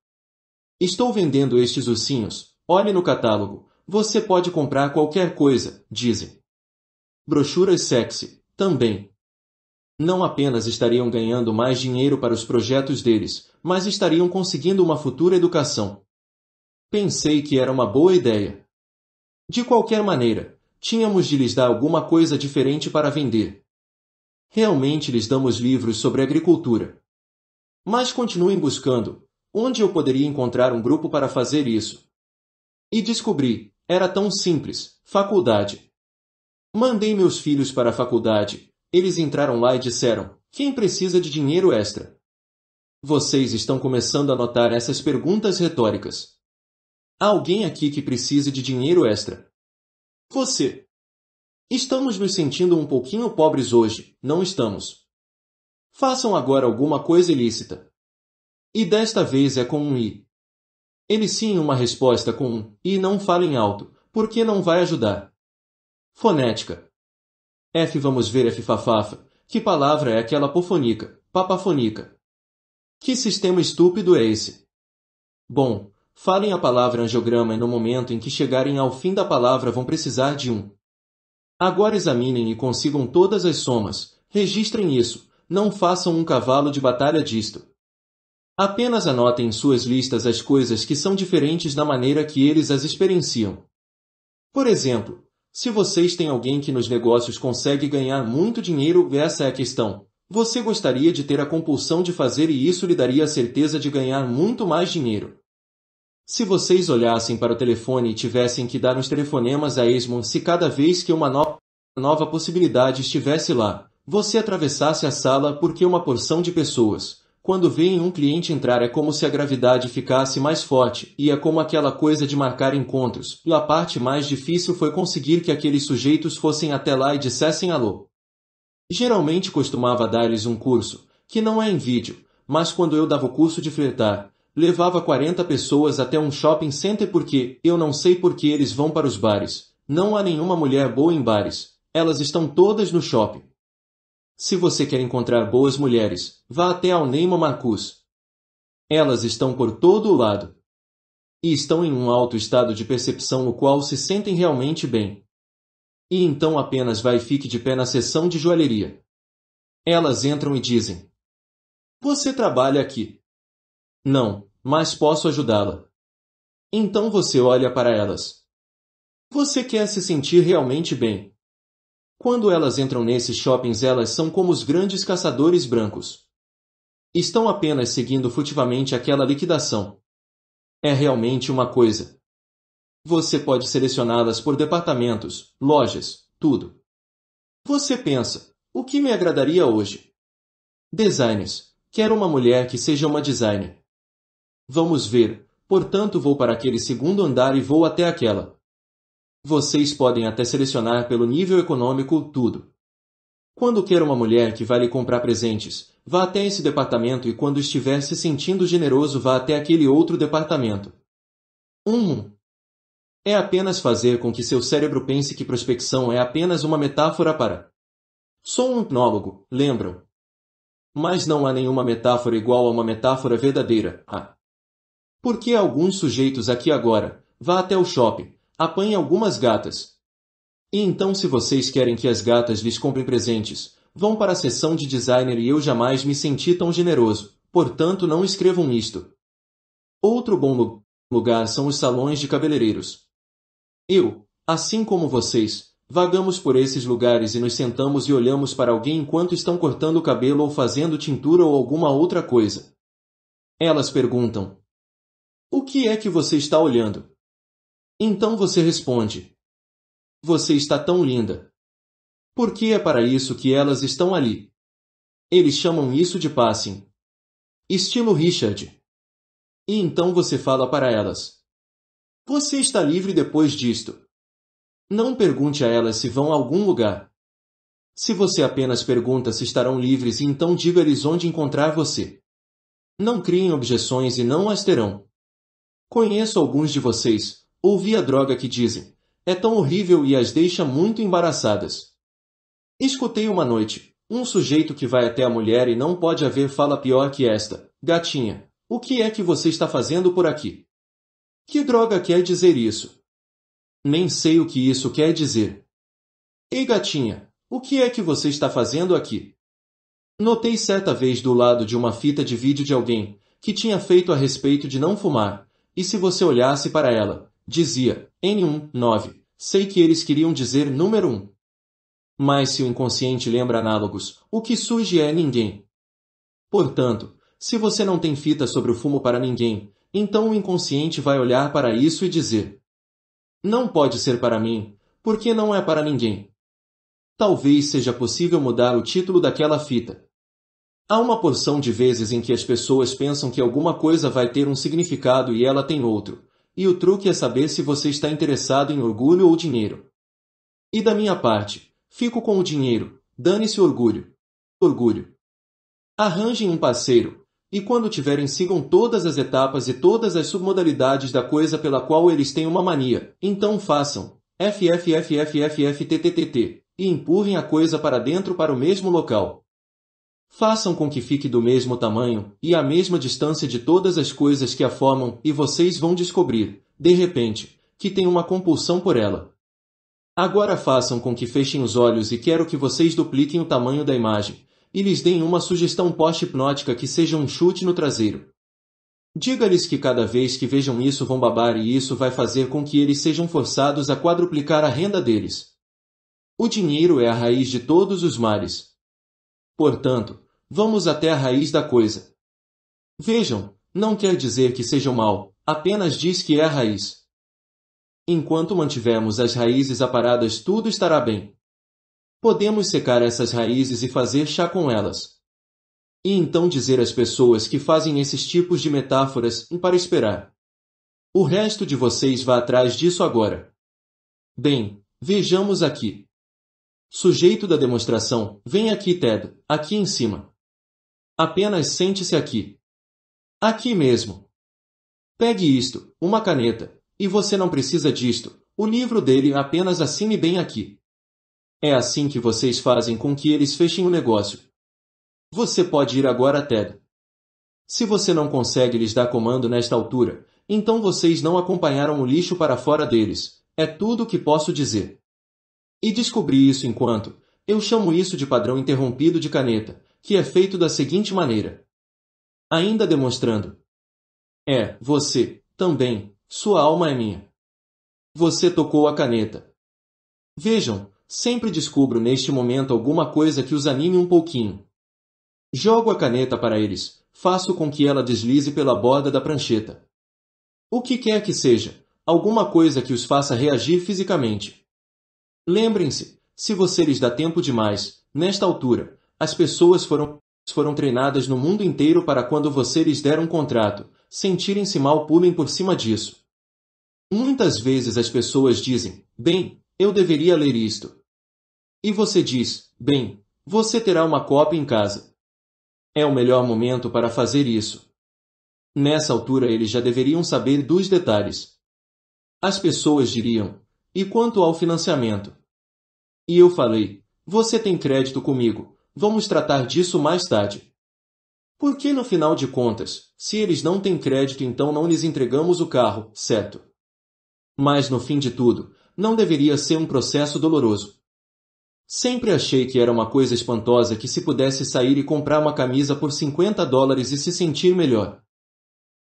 Estou vendendo estes ursinhos. Olhe no catálogo. Você pode comprar qualquer coisa, dizem. Brochuras sexy, também. Não apenas estariam ganhando mais dinheiro para os projetos deles, mas estariam conseguindo uma futura educação. Pensei que era uma boa ideia. De qualquer maneira, tínhamos de lhes dar alguma coisa diferente para vender. Realmente lhes damos livros sobre agricultura. Mas continuem buscando. Onde eu poderia encontrar um grupo para fazer isso? E descobri, era tão simples, faculdade. Mandei meus filhos para a faculdade, eles entraram lá e disseram: Quem precisa de dinheiro extra? Vocês estão começando a notar essas perguntas retóricas. Há alguém aqui que precise de dinheiro extra? Você. Estamos nos sentindo um pouquinho pobres hoje, não estamos? Façam agora alguma coisa ilícita. E desta vez é com um i. sim uma resposta com um i não falem alto, porque não vai ajudar. Fonética. F é vamos ver é F Que palavra é aquela pofonica, papafonica? Que sistema estúpido é esse? Bom, falem a palavra angiograma e no momento em que chegarem ao fim da palavra vão precisar de um. Agora examinem e consigam todas as somas, registrem isso, não façam um cavalo de batalha disto. Apenas anotem em suas listas as coisas que são diferentes da maneira que eles as experienciam. Por exemplo, se vocês têm alguém que nos negócios consegue ganhar muito dinheiro, essa é a questão. Você gostaria de ter a compulsão de fazer e isso lhe daria a certeza de ganhar muito mais dinheiro. Se vocês olhassem para o telefone e tivessem que dar uns telefonemas a Esmond se cada vez que uma no nova possibilidade estivesse lá, você atravessasse a sala porque uma porção de pessoas, quando veem um cliente entrar é como se a gravidade ficasse mais forte, e é como aquela coisa de marcar encontros. E a parte mais difícil foi conseguir que aqueles sujeitos fossem até lá e dissessem alô. Geralmente costumava dar-lhes um curso, que não é em vídeo, mas quando eu dava o curso de flertar, levava 40 pessoas até um shopping center porque, eu não sei por que eles vão para os bares. Não há nenhuma mulher boa em bares. Elas estão todas no shopping. Se você quer encontrar boas mulheres, vá até ao Neymar Marcus. Elas estão por todo o lado. E estão em um alto estado de percepção no qual se sentem realmente bem. E então apenas vai e fique de pé na seção de joalheria. Elas entram e dizem: Você trabalha aqui? Não, mas posso ajudá-la. Então você olha para elas. Você quer se sentir realmente bem. Quando elas entram nesses shoppings, elas são como os grandes caçadores brancos. Estão apenas seguindo furtivamente aquela liquidação. É realmente uma coisa. Você pode selecioná-las por departamentos, lojas, tudo. Você pensa, o que me agradaria hoje? Designers. Quero uma mulher que seja uma designer. Vamos ver, portanto vou para aquele segundo andar e vou até aquela. Vocês podem até selecionar pelo nível econômico tudo. Quando quer uma mulher que vá lhe comprar presentes, vá até esse departamento e quando estiver se sentindo generoso, vá até aquele outro departamento. 1. Um, é apenas fazer com que seu cérebro pense que prospecção é apenas uma metáfora para. Sou um hipnólogo, lembram? Mas não há nenhuma metáfora igual a uma metáfora verdadeira. Ah. Por que alguns sujeitos aqui agora, vá até o shopping, apanhe algumas gatas. E então se vocês querem que as gatas lhes comprem presentes, vão para a sessão de designer e eu jamais me senti tão generoso, portanto não escrevam isto. Outro bom lugar são os salões de cabeleireiros. Eu, assim como vocês, vagamos por esses lugares e nos sentamos e olhamos para alguém enquanto estão cortando o cabelo ou fazendo tintura ou alguma outra coisa. Elas perguntam: O que é que você está olhando? Então você responde: Você está tão linda. por que é para isso que elas estão ali. Eles chamam isso de passing. Estilo Richard. E então você fala para elas: Você está livre depois disto. Não pergunte a elas se vão a algum lugar. Se você apenas pergunta se estarão livres, então diga-lhes onde encontrar você. Não criem objeções e não as terão. Conheço alguns de vocês, Ouvi a droga que dizem. É tão horrível e as deixa muito embaraçadas. Escutei uma noite. Um sujeito que vai até a mulher e não pode haver fala pior que esta. Gatinha, o que é que você está fazendo por aqui? Que droga quer dizer isso? Nem sei o que isso quer dizer. Ei, gatinha, o que é que você está fazendo aqui? Notei certa vez do lado de uma fita de vídeo de alguém que tinha feito a respeito de não fumar, e se você olhasse para ela, Dizia, N1, 9. Sei que eles queriam dizer número 1. Mas se o inconsciente lembra análogos, o que surge é ninguém. Portanto, se você não tem fita sobre o fumo para ninguém, então o inconsciente vai olhar para isso e dizer: Não pode ser para mim, porque não é para ninguém. Talvez seja possível mudar o título daquela fita. Há uma porção de vezes em que as pessoas pensam que alguma coisa vai ter um significado e ela tem outro, e o truque é saber se você está interessado em orgulho ou dinheiro. E da minha parte, fico com o dinheiro, dane-se orgulho. Orgulho. Arranjem um parceiro, e quando tiverem sigam todas as etapas e todas as submodalidades da coisa pela qual eles têm uma mania. Então façam FFFFFFTTTT e empurrem a coisa para dentro para o mesmo local. Façam com que fique do mesmo tamanho e à mesma distância de todas as coisas que a formam e vocês vão descobrir, de repente, que tem uma compulsão por ela. Agora façam com que fechem os olhos e quero que vocês dupliquem o tamanho da imagem e lhes deem uma sugestão pós-hipnótica que seja um chute no traseiro. Diga-lhes que cada vez que vejam isso vão babar e isso vai fazer com que eles sejam forçados a quadruplicar a renda deles. O dinheiro é a raiz de todos os males. Portanto, Vamos até a raiz da coisa. Vejam, não quer dizer que seja o mal, apenas diz que é a raiz. Enquanto mantivermos as raízes aparadas, tudo estará bem. Podemos secar essas raízes e fazer chá com elas. E então dizer às pessoas que fazem esses tipos de metáforas para esperar. O resto de vocês vá atrás disso agora. Bem, vejamos aqui. Sujeito da demonstração, vem aqui, Ted, aqui em cima. Apenas sente-se aqui. Aqui mesmo. Pegue isto, uma caneta, e você não precisa disto. O livro dele apenas assine bem aqui. É assim que vocês fazem com que eles fechem o negócio. Você pode ir agora até. Se você não consegue lhes dar comando nesta altura, então vocês não acompanharam o lixo para fora deles. É tudo o que posso dizer. E descobri isso enquanto. Eu chamo isso de padrão interrompido de caneta, que é feito da seguinte maneira. Ainda demonstrando. É, você, também, sua alma é minha. Você tocou a caneta. Vejam, sempre descubro neste momento alguma coisa que os anime um pouquinho. Jogo a caneta para eles, faço com que ela deslize pela borda da prancheta. O que quer que seja, alguma coisa que os faça reagir fisicamente. Lembrem-se, se você lhes dá tempo demais, nesta altura, as pessoas foram, foram treinadas no mundo inteiro para quando você lhes der um contrato, sentirem-se mal pulem por cima disso. Muitas vezes as pessoas dizem, bem, eu deveria ler isto. E você diz, bem, você terá uma cópia em casa. É o melhor momento para fazer isso. Nessa altura eles já deveriam saber dos detalhes. As pessoas diriam, e quanto ao financiamento? E eu falei, você tem crédito comigo, Vamos tratar disso mais tarde. Porque no final de contas, se eles não têm crédito, então não lhes entregamos o carro, certo? Mas no fim de tudo, não deveria ser um processo doloroso. Sempre achei que era uma coisa espantosa que se pudesse sair e comprar uma camisa por 50 dólares e se sentir melhor.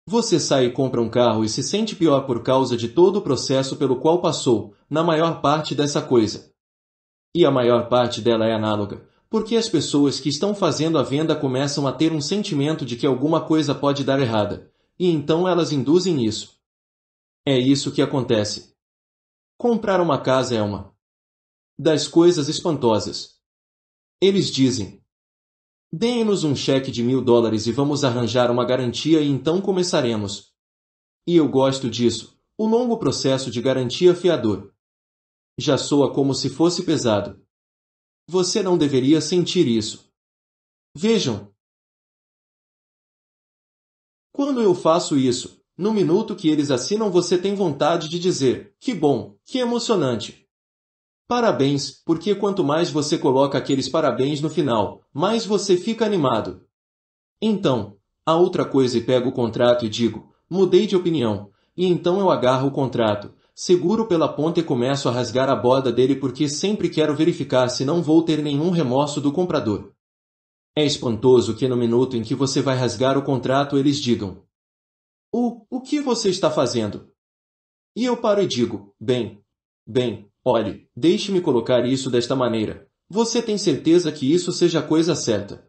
Você sai e compra um carro e se sente pior por causa de todo o processo pelo qual passou, na maior parte dessa coisa. E a maior parte dela é análoga, porque as pessoas que estão fazendo a venda começam a ter um sentimento de que alguma coisa pode dar errada, e então elas induzem isso. É isso que acontece. Comprar uma casa é uma das coisas espantosas. Eles dizem: Deem-nos um cheque de mil dólares e vamos arranjar uma garantia e então começaremos. E eu gosto disso, o longo processo de garantia fiador. Já soa como se fosse pesado. Você não deveria sentir isso. Vejam. Quando eu faço isso, no minuto que eles assinam, você tem vontade de dizer: que bom, que emocionante. Parabéns, porque quanto mais você coloca aqueles parabéns no final, mais você fica animado. Então, a outra coisa e pego o contrato e digo: mudei de opinião, e então eu agarro o contrato, Seguro pela ponta e começo a rasgar a borda dele porque sempre quero verificar se não vou ter nenhum remorso do comprador. É espantoso que no minuto em que você vai rasgar o contrato eles digam: O, o que você está fazendo? E eu paro e digo: Bem, bem, olhe, deixe-me colocar isso desta maneira. Você tem certeza que isso seja a coisa certa?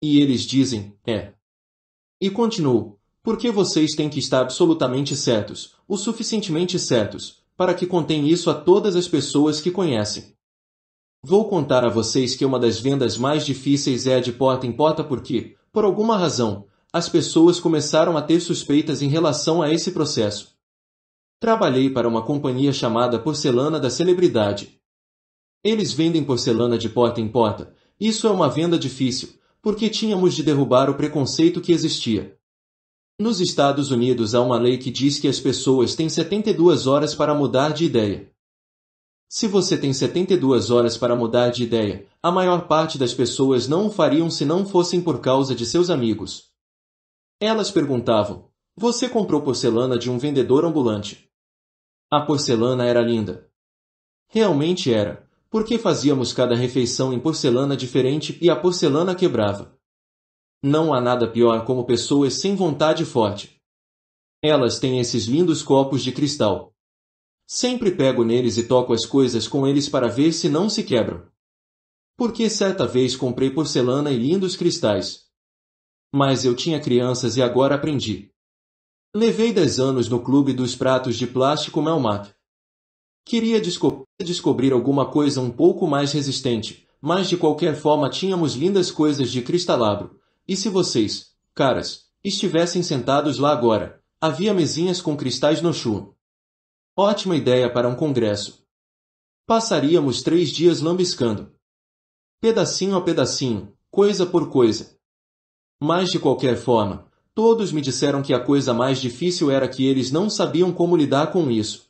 E eles dizem: É. E continuo: porque vocês têm que estar absolutamente certos, o suficientemente certos, para que contem isso a todas as pessoas que conhecem. Vou contar a vocês que uma das vendas mais difíceis é a de porta em porta porque, por alguma razão, as pessoas começaram a ter suspeitas em relação a esse processo. Trabalhei para uma companhia chamada Porcelana da Celebridade. Eles vendem porcelana de porta em porta. Isso é uma venda difícil, porque tínhamos de derrubar o preconceito que existia. Nos Estados Unidos há uma lei que diz que as pessoas têm 72 horas para mudar de ideia. Se você tem 72 horas para mudar de ideia, a maior parte das pessoas não o fariam se não fossem por causa de seus amigos. Elas perguntavam: Você comprou porcelana de um vendedor ambulante? A porcelana era linda. Realmente era, porque fazíamos cada refeição em porcelana diferente e a porcelana quebrava. Não há nada pior como pessoas sem vontade forte. Elas têm esses lindos copos de cristal. Sempre pego neles e toco as coisas com eles para ver se não se quebram. Porque certa vez comprei porcelana e lindos cristais. Mas eu tinha crianças e agora aprendi. Levei dez anos no clube dos pratos de plástico Melmac. Queria desco descobrir alguma coisa um pouco mais resistente, mas de qualquer forma tínhamos lindas coisas de cristalabro. E se vocês, caras, estivessem sentados lá agora? Havia mesinhas com cristais no chão. Ótima ideia para um congresso. Passaríamos três dias lambiscando. Pedacinho a pedacinho, coisa por coisa. Mas de qualquer forma, todos me disseram que a coisa mais difícil era que eles não sabiam como lidar com isso.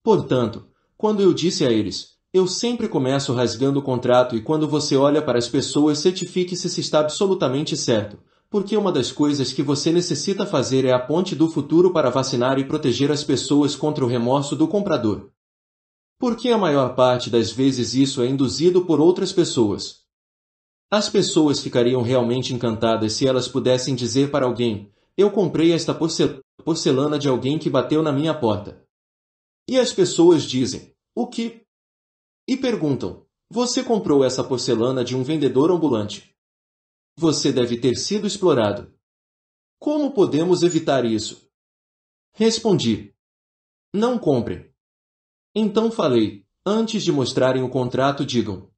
Portanto, quando eu disse a eles, eu sempre começo rasgando o contrato e quando você olha para as pessoas, certifique-se se está absolutamente certo. Porque uma das coisas que você necessita fazer é a ponte do futuro para vacinar e proteger as pessoas contra o remorso do comprador. Porque a maior parte das vezes isso é induzido por outras pessoas. As pessoas ficariam realmente encantadas se elas pudessem dizer para alguém: Eu comprei esta porcelana de alguém que bateu na minha porta. E as pessoas dizem: O que? e perguntam: Você comprou essa porcelana de um vendedor ambulante. Você deve ter sido explorado. Como podemos evitar isso? Respondi: Não compre. Então falei: Antes de mostrarem o contrato, digam: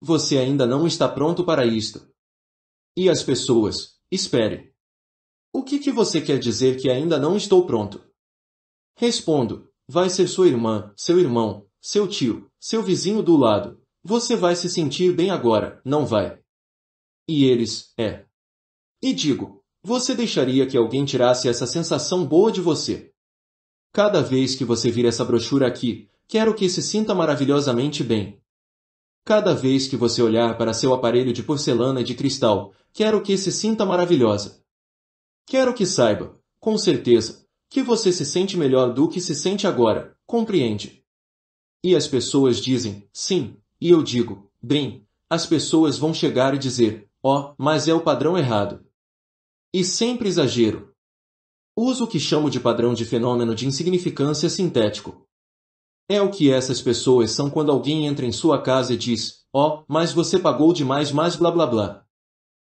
Você ainda não está pronto para isto. E as pessoas: Espere. O que, que você quer dizer que ainda não estou pronto? Respondo: Vai ser sua irmã, seu irmão, seu tio, seu vizinho do lado. Você vai se sentir bem agora, não vai? E eles, é. E digo, você deixaria que alguém tirasse essa sensação boa de você? Cada vez que você vir essa brochura aqui, quero que se sinta maravilhosamente bem. Cada vez que você olhar para seu aparelho de porcelana e de cristal, quero que se sinta maravilhosa. Quero que saiba, com certeza, que você se sente melhor do que se sente agora, compreende? E as pessoas dizem, sim. E eu digo, bem, as pessoas vão chegar e dizer, ó, oh, mas é o padrão errado. E sempre exagero. Uso o que chamo de padrão de fenômeno de insignificância sintético. É o que essas pessoas são quando alguém entra em sua casa e diz, ó, oh, mas você pagou demais, mais blá blá blá.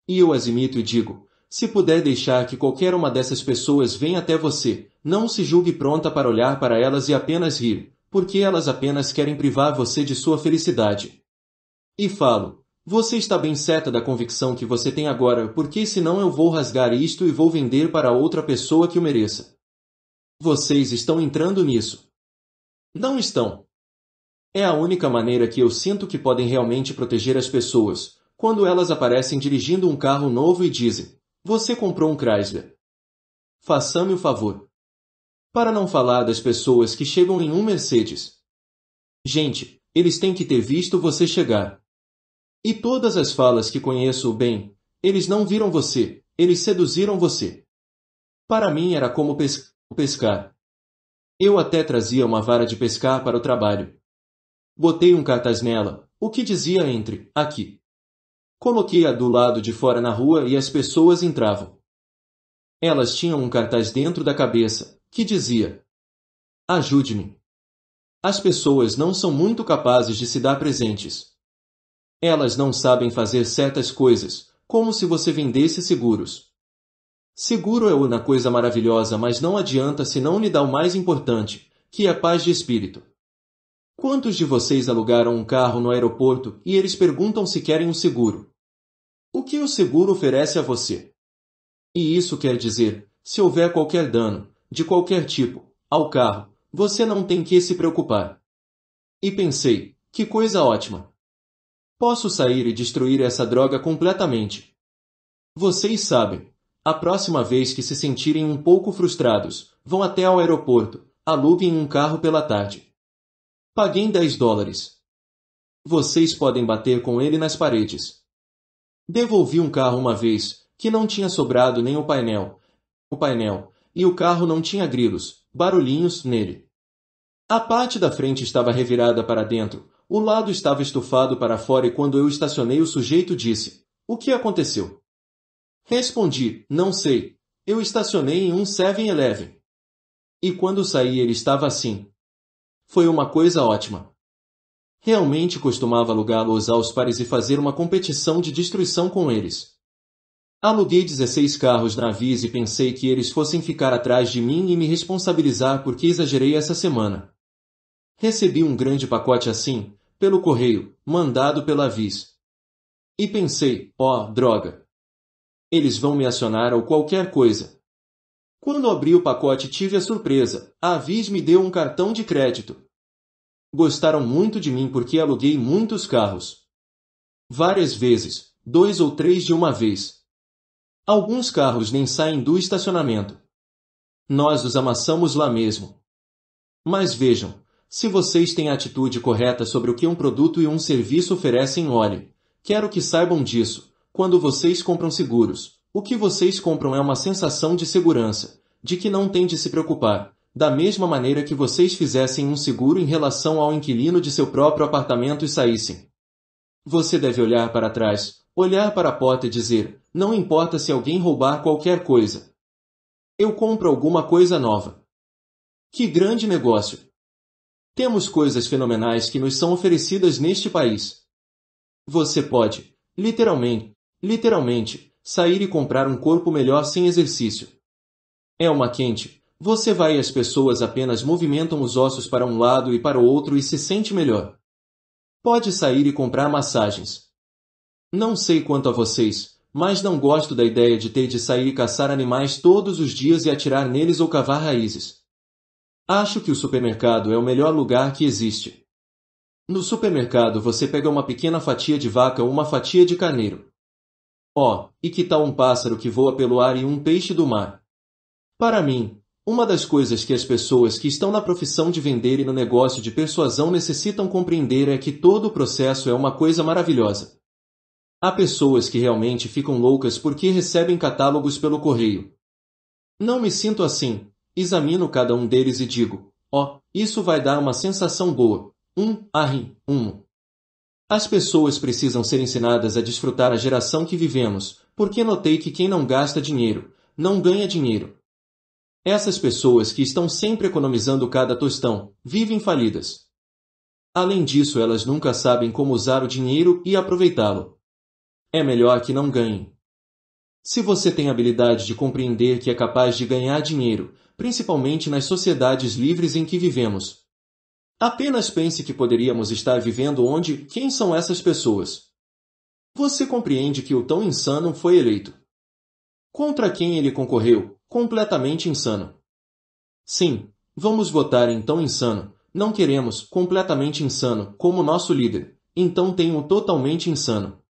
E eu as imito e digo, se puder deixar que qualquer uma dessas pessoas venha até você, não se julgue pronta para olhar para elas e apenas rir, porque elas apenas querem privar você de sua felicidade. E falo, você está bem certa da convicção que você tem agora, porque senão eu vou rasgar isto e vou vender para outra pessoa que o mereça. Vocês estão entrando nisso. Não estão. É a única maneira que eu sinto que podem realmente proteger as pessoas, quando elas aparecem dirigindo um carro novo e dizem: Você comprou um Chrysler. Faça-me o favor. Para não falar das pessoas que chegam em um Mercedes. Gente, eles têm que ter visto você chegar. E todas as falas que conheço bem, eles não viram você, eles seduziram você. Para mim era como pes pescar. Eu até trazia uma vara de pescar para o trabalho. Botei um cartaz nela, o que dizia entre, aqui. Coloquei-a do lado de fora na rua e as pessoas entravam. Elas tinham um cartaz dentro da cabeça, que dizia: Ajude-me. As pessoas não são muito capazes de se dar presentes. Elas não sabem fazer certas coisas, como se você vendesse seguros. Seguro é uma coisa maravilhosa, mas não adianta se não lhe dá o mais importante, que é a paz de espírito. Quantos de vocês alugaram um carro no aeroporto e eles perguntam se querem um seguro? O que o seguro oferece a você? E isso quer dizer, se houver qualquer dano, de qualquer tipo, ao carro, você não tem que se preocupar. E pensei, que coisa ótima. Posso sair e destruir essa droga completamente. Vocês sabem, a próxima vez que se sentirem um pouco frustrados, vão até ao aeroporto, aluguem um carro pela tarde. Paguem 10 dólares. Vocês podem bater com ele nas paredes. Devolvi um carro uma vez, que não tinha sobrado nem o painel. O painel, e o carro não tinha grilos, barulhinhos, nele. A parte da frente estava revirada para dentro, o lado estava estufado para fora e quando eu estacionei o sujeito disse, o que aconteceu? Respondi, não sei. Eu estacionei em um 7-Eleven. E quando saí ele estava assim. Foi uma coisa ótima. Realmente costumava alugá-los aos pares e fazer uma competição de destruição com eles. Aluguei 16 carros Avis e pensei que eles fossem ficar atrás de mim e me responsabilizar porque exagerei essa semana. Recebi um grande pacote assim, pelo correio, mandado pela Avis. E pensei, ó, oh, droga! Eles vão me acionar ou qualquer coisa. Quando abri o pacote tive a surpresa, a Avis me deu um cartão de crédito. Gostaram muito de mim porque aluguei muitos carros. Várias vezes, dois ou três de uma vez. Alguns carros nem saem do estacionamento. Nós os amassamos lá mesmo. Mas vejam, se vocês têm a atitude correta sobre o que um produto e um serviço oferecem, olhe, quero que saibam disso. Quando vocês compram seguros, o que vocês compram é uma sensação de segurança, de que não tem de se preocupar, da mesma maneira que vocês fizessem um seguro em relação ao inquilino de seu próprio apartamento e saíssem. Você deve olhar para trás, olhar para a porta e dizer: não importa se alguém roubar qualquer coisa. Eu compro alguma coisa nova. Que grande negócio! Temos coisas fenomenais que nos são oferecidas neste país. Você pode, literalmente, literalmente, sair e comprar um corpo melhor sem exercício. É uma quente. Você vai e as pessoas apenas movimentam os ossos para um lado e para o outro e se sente melhor. Pode sair e comprar massagens. Não sei quanto a vocês, mas não gosto da ideia de ter de sair e caçar animais todos os dias e atirar neles ou cavar raízes. Acho que o supermercado é o melhor lugar que existe. No supermercado você pega uma pequena fatia de vaca ou uma fatia de carneiro. Ó, oh, e que tal um pássaro que voa pelo ar e um peixe do mar? Para mim, uma das coisas que as pessoas que estão na profissão de vender e no negócio de persuasão necessitam compreender é que todo o processo é uma coisa maravilhosa. Há pessoas que realmente ficam loucas porque recebem catálogos pelo correio. Não me sinto assim. Examino cada um deles e digo: ó, oh, isso vai dar uma sensação boa. Um, arre, um. As pessoas precisam ser ensinadas a desfrutar a geração que vivemos, porque notei que quem não gasta dinheiro, não ganha dinheiro. Essas pessoas que estão sempre economizando cada tostão, vivem falidas. Além disso, elas nunca sabem como usar o dinheiro e aproveitá-lo é melhor que não ganhe. Se você tem habilidade de compreender que é capaz de ganhar dinheiro, principalmente nas sociedades livres em que vivemos, apenas pense que poderíamos estar vivendo onde quem são essas pessoas. Você compreende que o tão insano foi eleito. Contra quem ele concorreu, completamente insano. Sim, vamos votar em tão insano. Não queremos completamente insano como nosso líder, então tem o totalmente insano.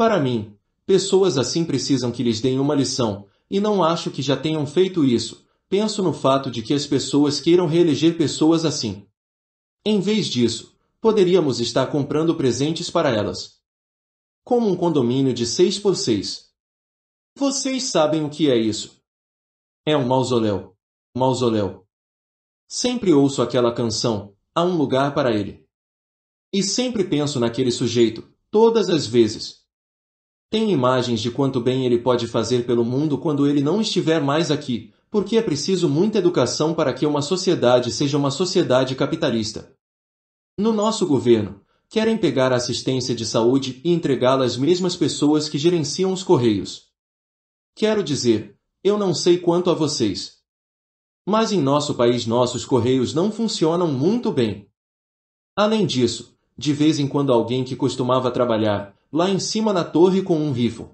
Para mim, pessoas assim precisam que lhes deem uma lição, e não acho que já tenham feito isso. Penso no fato de que as pessoas queiram reeleger pessoas assim. Em vez disso, poderíamos estar comprando presentes para elas. Como um condomínio de 6 por 6. Vocês sabem o que é isso? É um mausoléu. Mausoléu. Sempre ouço aquela canção, há um lugar para ele. E sempre penso naquele sujeito, todas as vezes. Tem imagens de quanto bem ele pode fazer pelo mundo quando ele não estiver mais aqui, porque é preciso muita educação para que uma sociedade seja uma sociedade capitalista. No nosso governo, querem pegar a assistência de saúde e entregá-la às mesmas pessoas que gerenciam os correios. Quero dizer, eu não sei quanto a vocês. Mas em nosso país nossos correios não funcionam muito bem. Além disso, de vez em quando alguém que costumava trabalhar lá em cima na torre com um rifle.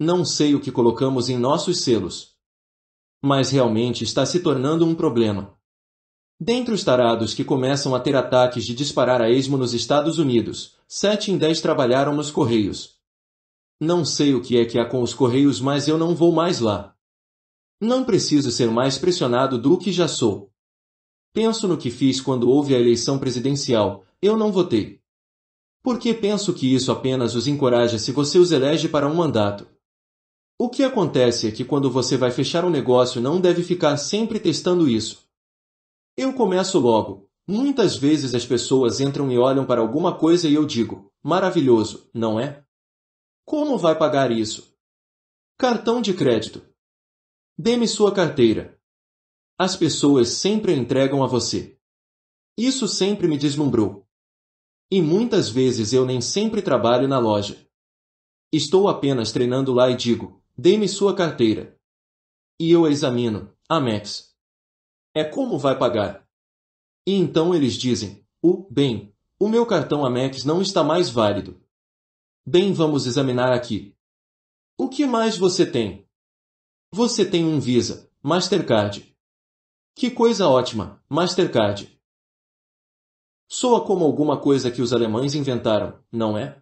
Não sei o que colocamos em nossos selos. Mas realmente está se tornando um problema. Dentre os tarados que começam a ter ataques de disparar a esmo nos Estados Unidos, sete em dez trabalharam nos Correios. Não sei o que é que há com os Correios, mas eu não vou mais lá. Não preciso ser mais pressionado do que já sou. Penso no que fiz quando houve a eleição presidencial. Eu não votei porque penso que isso apenas os encoraja se você os elege para um mandato. O que acontece é que quando você vai fechar um negócio não deve ficar sempre testando isso. Eu começo logo. Muitas vezes as pessoas entram e olham para alguma coisa e eu digo, maravilhoso, não é? Como vai pagar isso? Cartão de crédito. Dê-me sua carteira. As pessoas sempre entregam a você. Isso sempre me deslumbrou. E muitas vezes eu nem sempre trabalho na loja. Estou apenas treinando lá e digo, dê-me sua carteira. E eu a examino, Amex. Ah, é como vai pagar? E então eles dizem, o, bem, o meu cartão Amex não está mais válido. Bem, vamos examinar aqui. O que mais você tem? Você tem um Visa, Mastercard. Que coisa ótima, Mastercard. Soa como alguma coisa que os alemães inventaram, não é?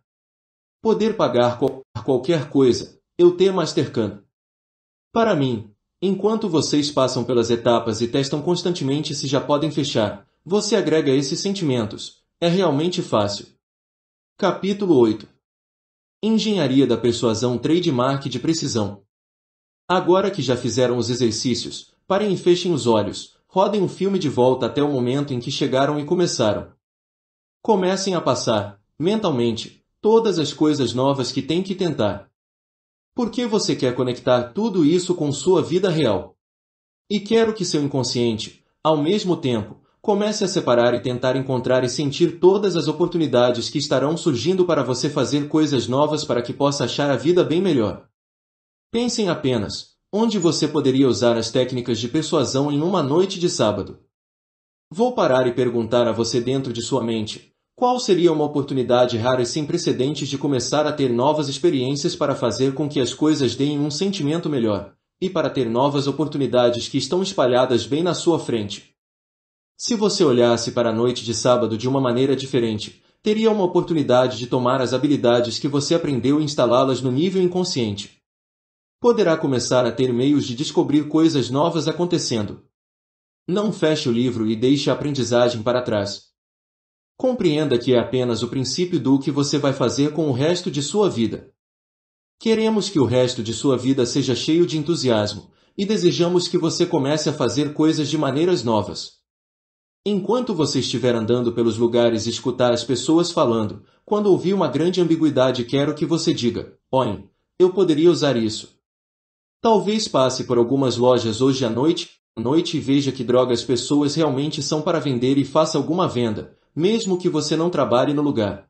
Poder pagar qualquer coisa, eu tenho Mastercard. Para mim, enquanto vocês passam pelas etapas e testam constantemente se já podem fechar, você agrega esses sentimentos. É realmente fácil. Capítulo 8 Engenharia da Persuasão Trademark de Precisão Agora que já fizeram os exercícios, parem e fechem os olhos, rodem o filme de volta até o momento em que chegaram e começaram. Comecem a passar, mentalmente, todas as coisas novas que tem que tentar. Por que você quer conectar tudo isso com sua vida real? E quero que seu inconsciente, ao mesmo tempo, comece a separar e tentar encontrar e sentir todas as oportunidades que estarão surgindo para você fazer coisas novas para que possa achar a vida bem melhor. Pensem apenas, onde você poderia usar as técnicas de persuasão em uma noite de sábado. Vou parar e perguntar a você dentro de sua mente, qual seria uma oportunidade rara e sem precedentes de começar a ter novas experiências para fazer com que as coisas deem um sentimento melhor, e para ter novas oportunidades que estão espalhadas bem na sua frente? Se você olhasse para a noite de sábado de uma maneira diferente, teria uma oportunidade de tomar as habilidades que você aprendeu e instalá-las no nível inconsciente. Poderá começar a ter meios de descobrir coisas novas acontecendo. Não feche o livro e deixe a aprendizagem para trás. Compreenda que é apenas o princípio do que você vai fazer com o resto de sua vida. Queremos que o resto de sua vida seja cheio de entusiasmo e desejamos que você comece a fazer coisas de maneiras novas. Enquanto você estiver andando pelos lugares e escutar as pessoas falando, quando ouvir uma grande ambiguidade, quero que você diga: Olhem, eu poderia usar isso. Talvez passe por algumas lojas hoje à noite, à noite e veja que drogas pessoas realmente são para vender e faça alguma venda, mesmo que você não trabalhe no lugar.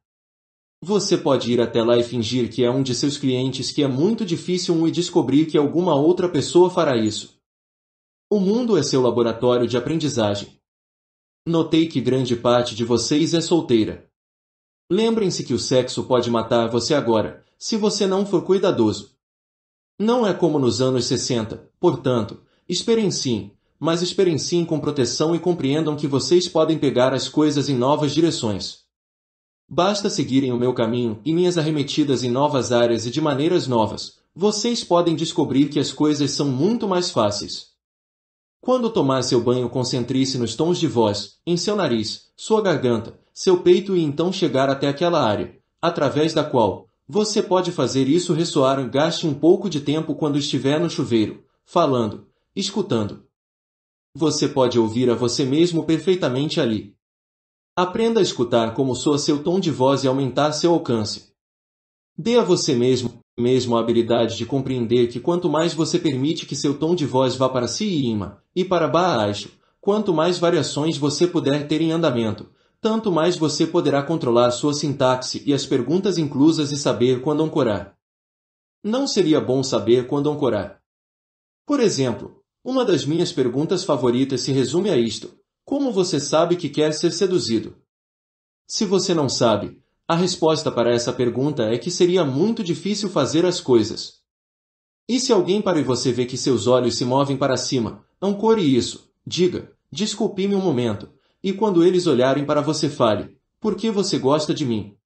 Você pode ir até lá e fingir que é um de seus clientes que é muito difícil um e descobrir que alguma outra pessoa fará isso. O mundo é seu laboratório de aprendizagem. Notei que grande parte de vocês é solteira. Lembrem-se que o sexo pode matar você agora, se você não for cuidadoso. Não é como nos anos 60, portanto, sim, mas experienciem com proteção e compreendam que vocês podem pegar as coisas em novas direções. Basta seguirem o meu caminho e minhas arremetidas em novas áreas e de maneiras novas. Vocês podem descobrir que as coisas são muito mais fáceis. Quando tomar seu banho, concentre-se nos tons de voz, em seu nariz, sua garganta, seu peito e então chegar até aquela área, através da qual você pode fazer isso ressoar. Gaste um pouco de tempo quando estiver no chuveiro, falando, escutando, você pode ouvir a você mesmo perfeitamente ali. Aprenda a escutar como soa seu tom de voz e aumentar seu alcance. Dê a você mesmo, mesmo a habilidade de compreender que quanto mais você permite que seu tom de voz vá para cima e para baixo, quanto mais variações você puder ter em andamento, tanto mais você poderá controlar sua sintaxe e as perguntas inclusas e saber quando ancorar. Não seria bom saber quando ancorar. Por exemplo, uma das minhas perguntas favoritas se resume a isto: Como você sabe que quer ser seduzido? Se você não sabe, a resposta para essa pergunta é que seria muito difícil fazer as coisas. E se alguém para e você vê que seus olhos se movem para cima, ancore isso, diga, desculpe-me um momento, e quando eles olharem para você fale, por que você gosta de mim?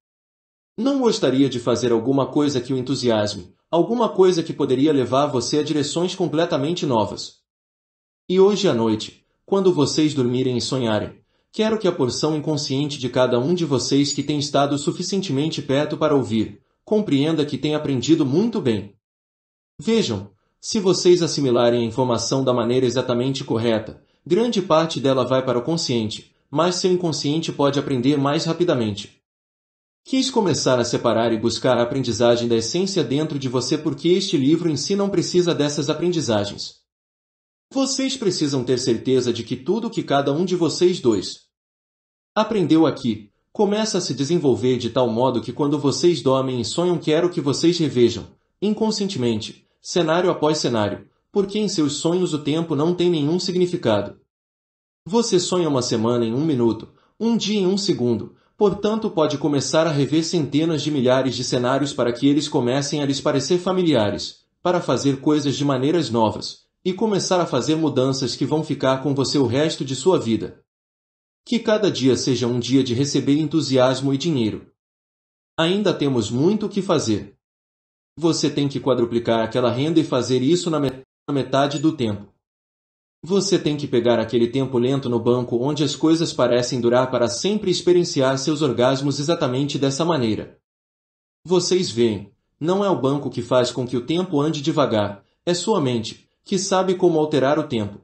Não gostaria de fazer alguma coisa que o entusiasme, alguma coisa que poderia levar você a direções completamente novas. E hoje à noite, quando vocês dormirem e sonharem, quero que a porção inconsciente de cada um de vocês que tem estado suficientemente perto para ouvir, compreenda que tem aprendido muito bem. Vejam, se vocês assimilarem a informação da maneira exatamente correta, grande parte dela vai para o consciente, mas seu inconsciente pode aprender mais rapidamente. Quis começar a separar e buscar a aprendizagem da essência dentro de você porque este livro em si não precisa dessas aprendizagens. Vocês precisam ter certeza de que tudo que cada um de vocês dois aprendeu aqui começa a se desenvolver de tal modo que quando vocês dormem e sonham quero que vocês revejam, inconscientemente, cenário após cenário, porque em seus sonhos o tempo não tem nenhum significado. Você sonha uma semana em um minuto, um dia em um segundo, portanto pode começar a rever centenas de milhares de cenários para que eles comecem a lhes parecer familiares, para fazer coisas de maneiras novas, e começar a fazer mudanças que vão ficar com você o resto de sua vida. Que cada dia seja um dia de receber entusiasmo e dinheiro. Ainda temos muito o que fazer. Você tem que quadruplicar aquela renda e fazer isso na metade do tempo. Você tem que pegar aquele tempo lento no banco onde as coisas parecem durar para sempre e experienciar seus orgasmos exatamente dessa maneira. Vocês veem, não é o banco que faz com que o tempo ande devagar, é sua mente, que sabe como alterar o tempo.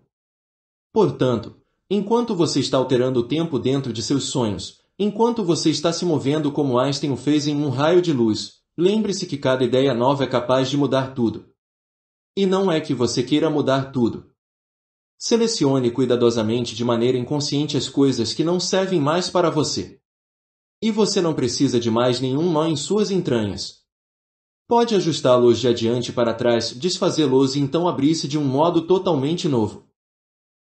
Portanto, enquanto você está alterando o tempo dentro de seus sonhos, enquanto você está se movendo como Einstein o fez em um raio de luz, lembre-se que cada ideia nova é capaz de mudar tudo. E não é que você queira mudar tudo. Selecione cuidadosamente de maneira inconsciente as coisas que não servem mais para você. E você não precisa de mais nenhum nó em suas entranhas, Pode ajustá-los de adiante para trás, desfazê-los e então abrir-se de um modo totalmente novo.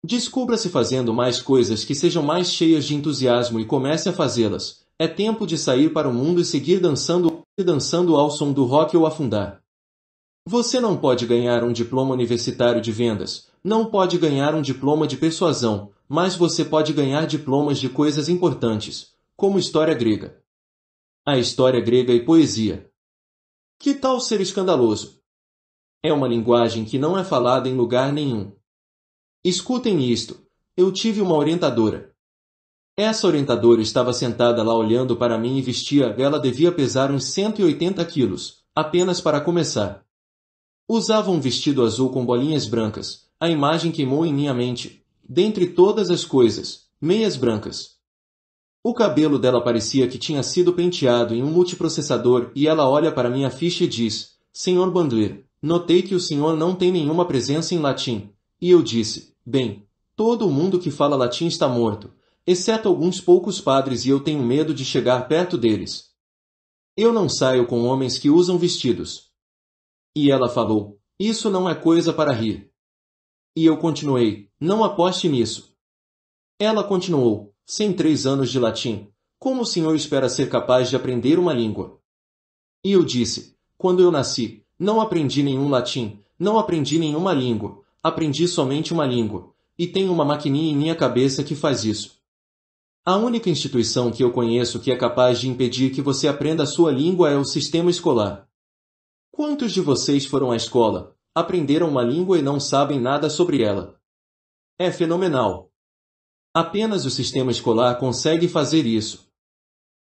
Descubra-se fazendo mais coisas que sejam mais cheias de entusiasmo e comece a fazê-las. É tempo de sair para o mundo e seguir dançando e dançando ao som do rock ou afundar. Você não pode ganhar um diploma universitário de vendas, não pode ganhar um diploma de persuasão, mas você pode ganhar diplomas de coisas importantes, como história grega. A história grega e poesia, que tal ser escandaloso? É uma linguagem que não é falada em lugar nenhum. Escutem isto. Eu tive uma orientadora. Essa orientadora estava sentada lá olhando para mim e vestia. Ela devia pesar uns 180 quilos, apenas para começar. Usava um vestido azul com bolinhas brancas. A imagem queimou em minha mente. Dentre todas as coisas, meias brancas. O cabelo dela parecia que tinha sido penteado em um multiprocessador e ela olha para minha ficha e diz, Senhor Bandler, notei que o senhor não tem nenhuma presença em latim. E eu disse, bem, todo mundo que fala latim está morto, exceto alguns poucos padres e eu tenho medo de chegar perto deles. Eu não saio com homens que usam vestidos. E ela falou, isso não é coisa para rir. E eu continuei, não aposte nisso. Ela continuou, sem três anos de latim, como o senhor espera ser capaz de aprender uma língua? E eu disse, quando eu nasci, não aprendi nenhum latim, não aprendi nenhuma língua, aprendi somente uma língua, e tenho uma maquininha em minha cabeça que faz isso. A única instituição que eu conheço que é capaz de impedir que você aprenda a sua língua é o sistema escolar. Quantos de vocês foram à escola, aprenderam uma língua e não sabem nada sobre ela? É fenomenal. Apenas o sistema escolar consegue fazer isso.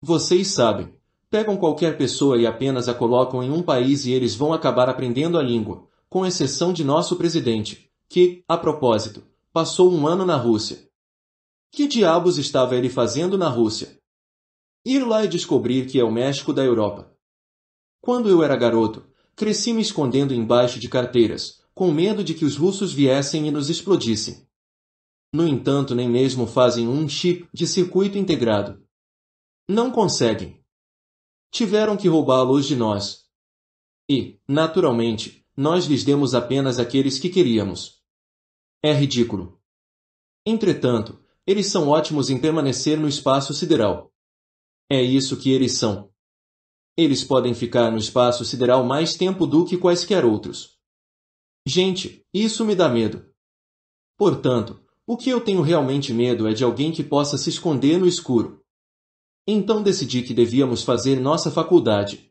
Vocês sabem, pegam qualquer pessoa e apenas a colocam em um país e eles vão acabar aprendendo a língua, com exceção de nosso presidente, que, a propósito, passou um ano na Rússia. Que diabos estava ele fazendo na Rússia? Ir lá e descobrir que é o México da Europa. Quando eu era garoto, cresci me escondendo embaixo de carteiras, com medo de que os russos viessem e nos explodissem. No entanto, nem mesmo fazem um chip de circuito integrado. Não conseguem. Tiveram que roubá-los de nós. E, naturalmente, nós lhes demos apenas aqueles que queríamos. É ridículo. Entretanto, eles são ótimos em permanecer no espaço sideral. É isso que eles são. Eles podem ficar no espaço sideral mais tempo do que quaisquer outros. Gente, isso me dá medo. Portanto, o que eu tenho realmente medo é de alguém que possa se esconder no escuro. Então decidi que devíamos fazer nossa faculdade,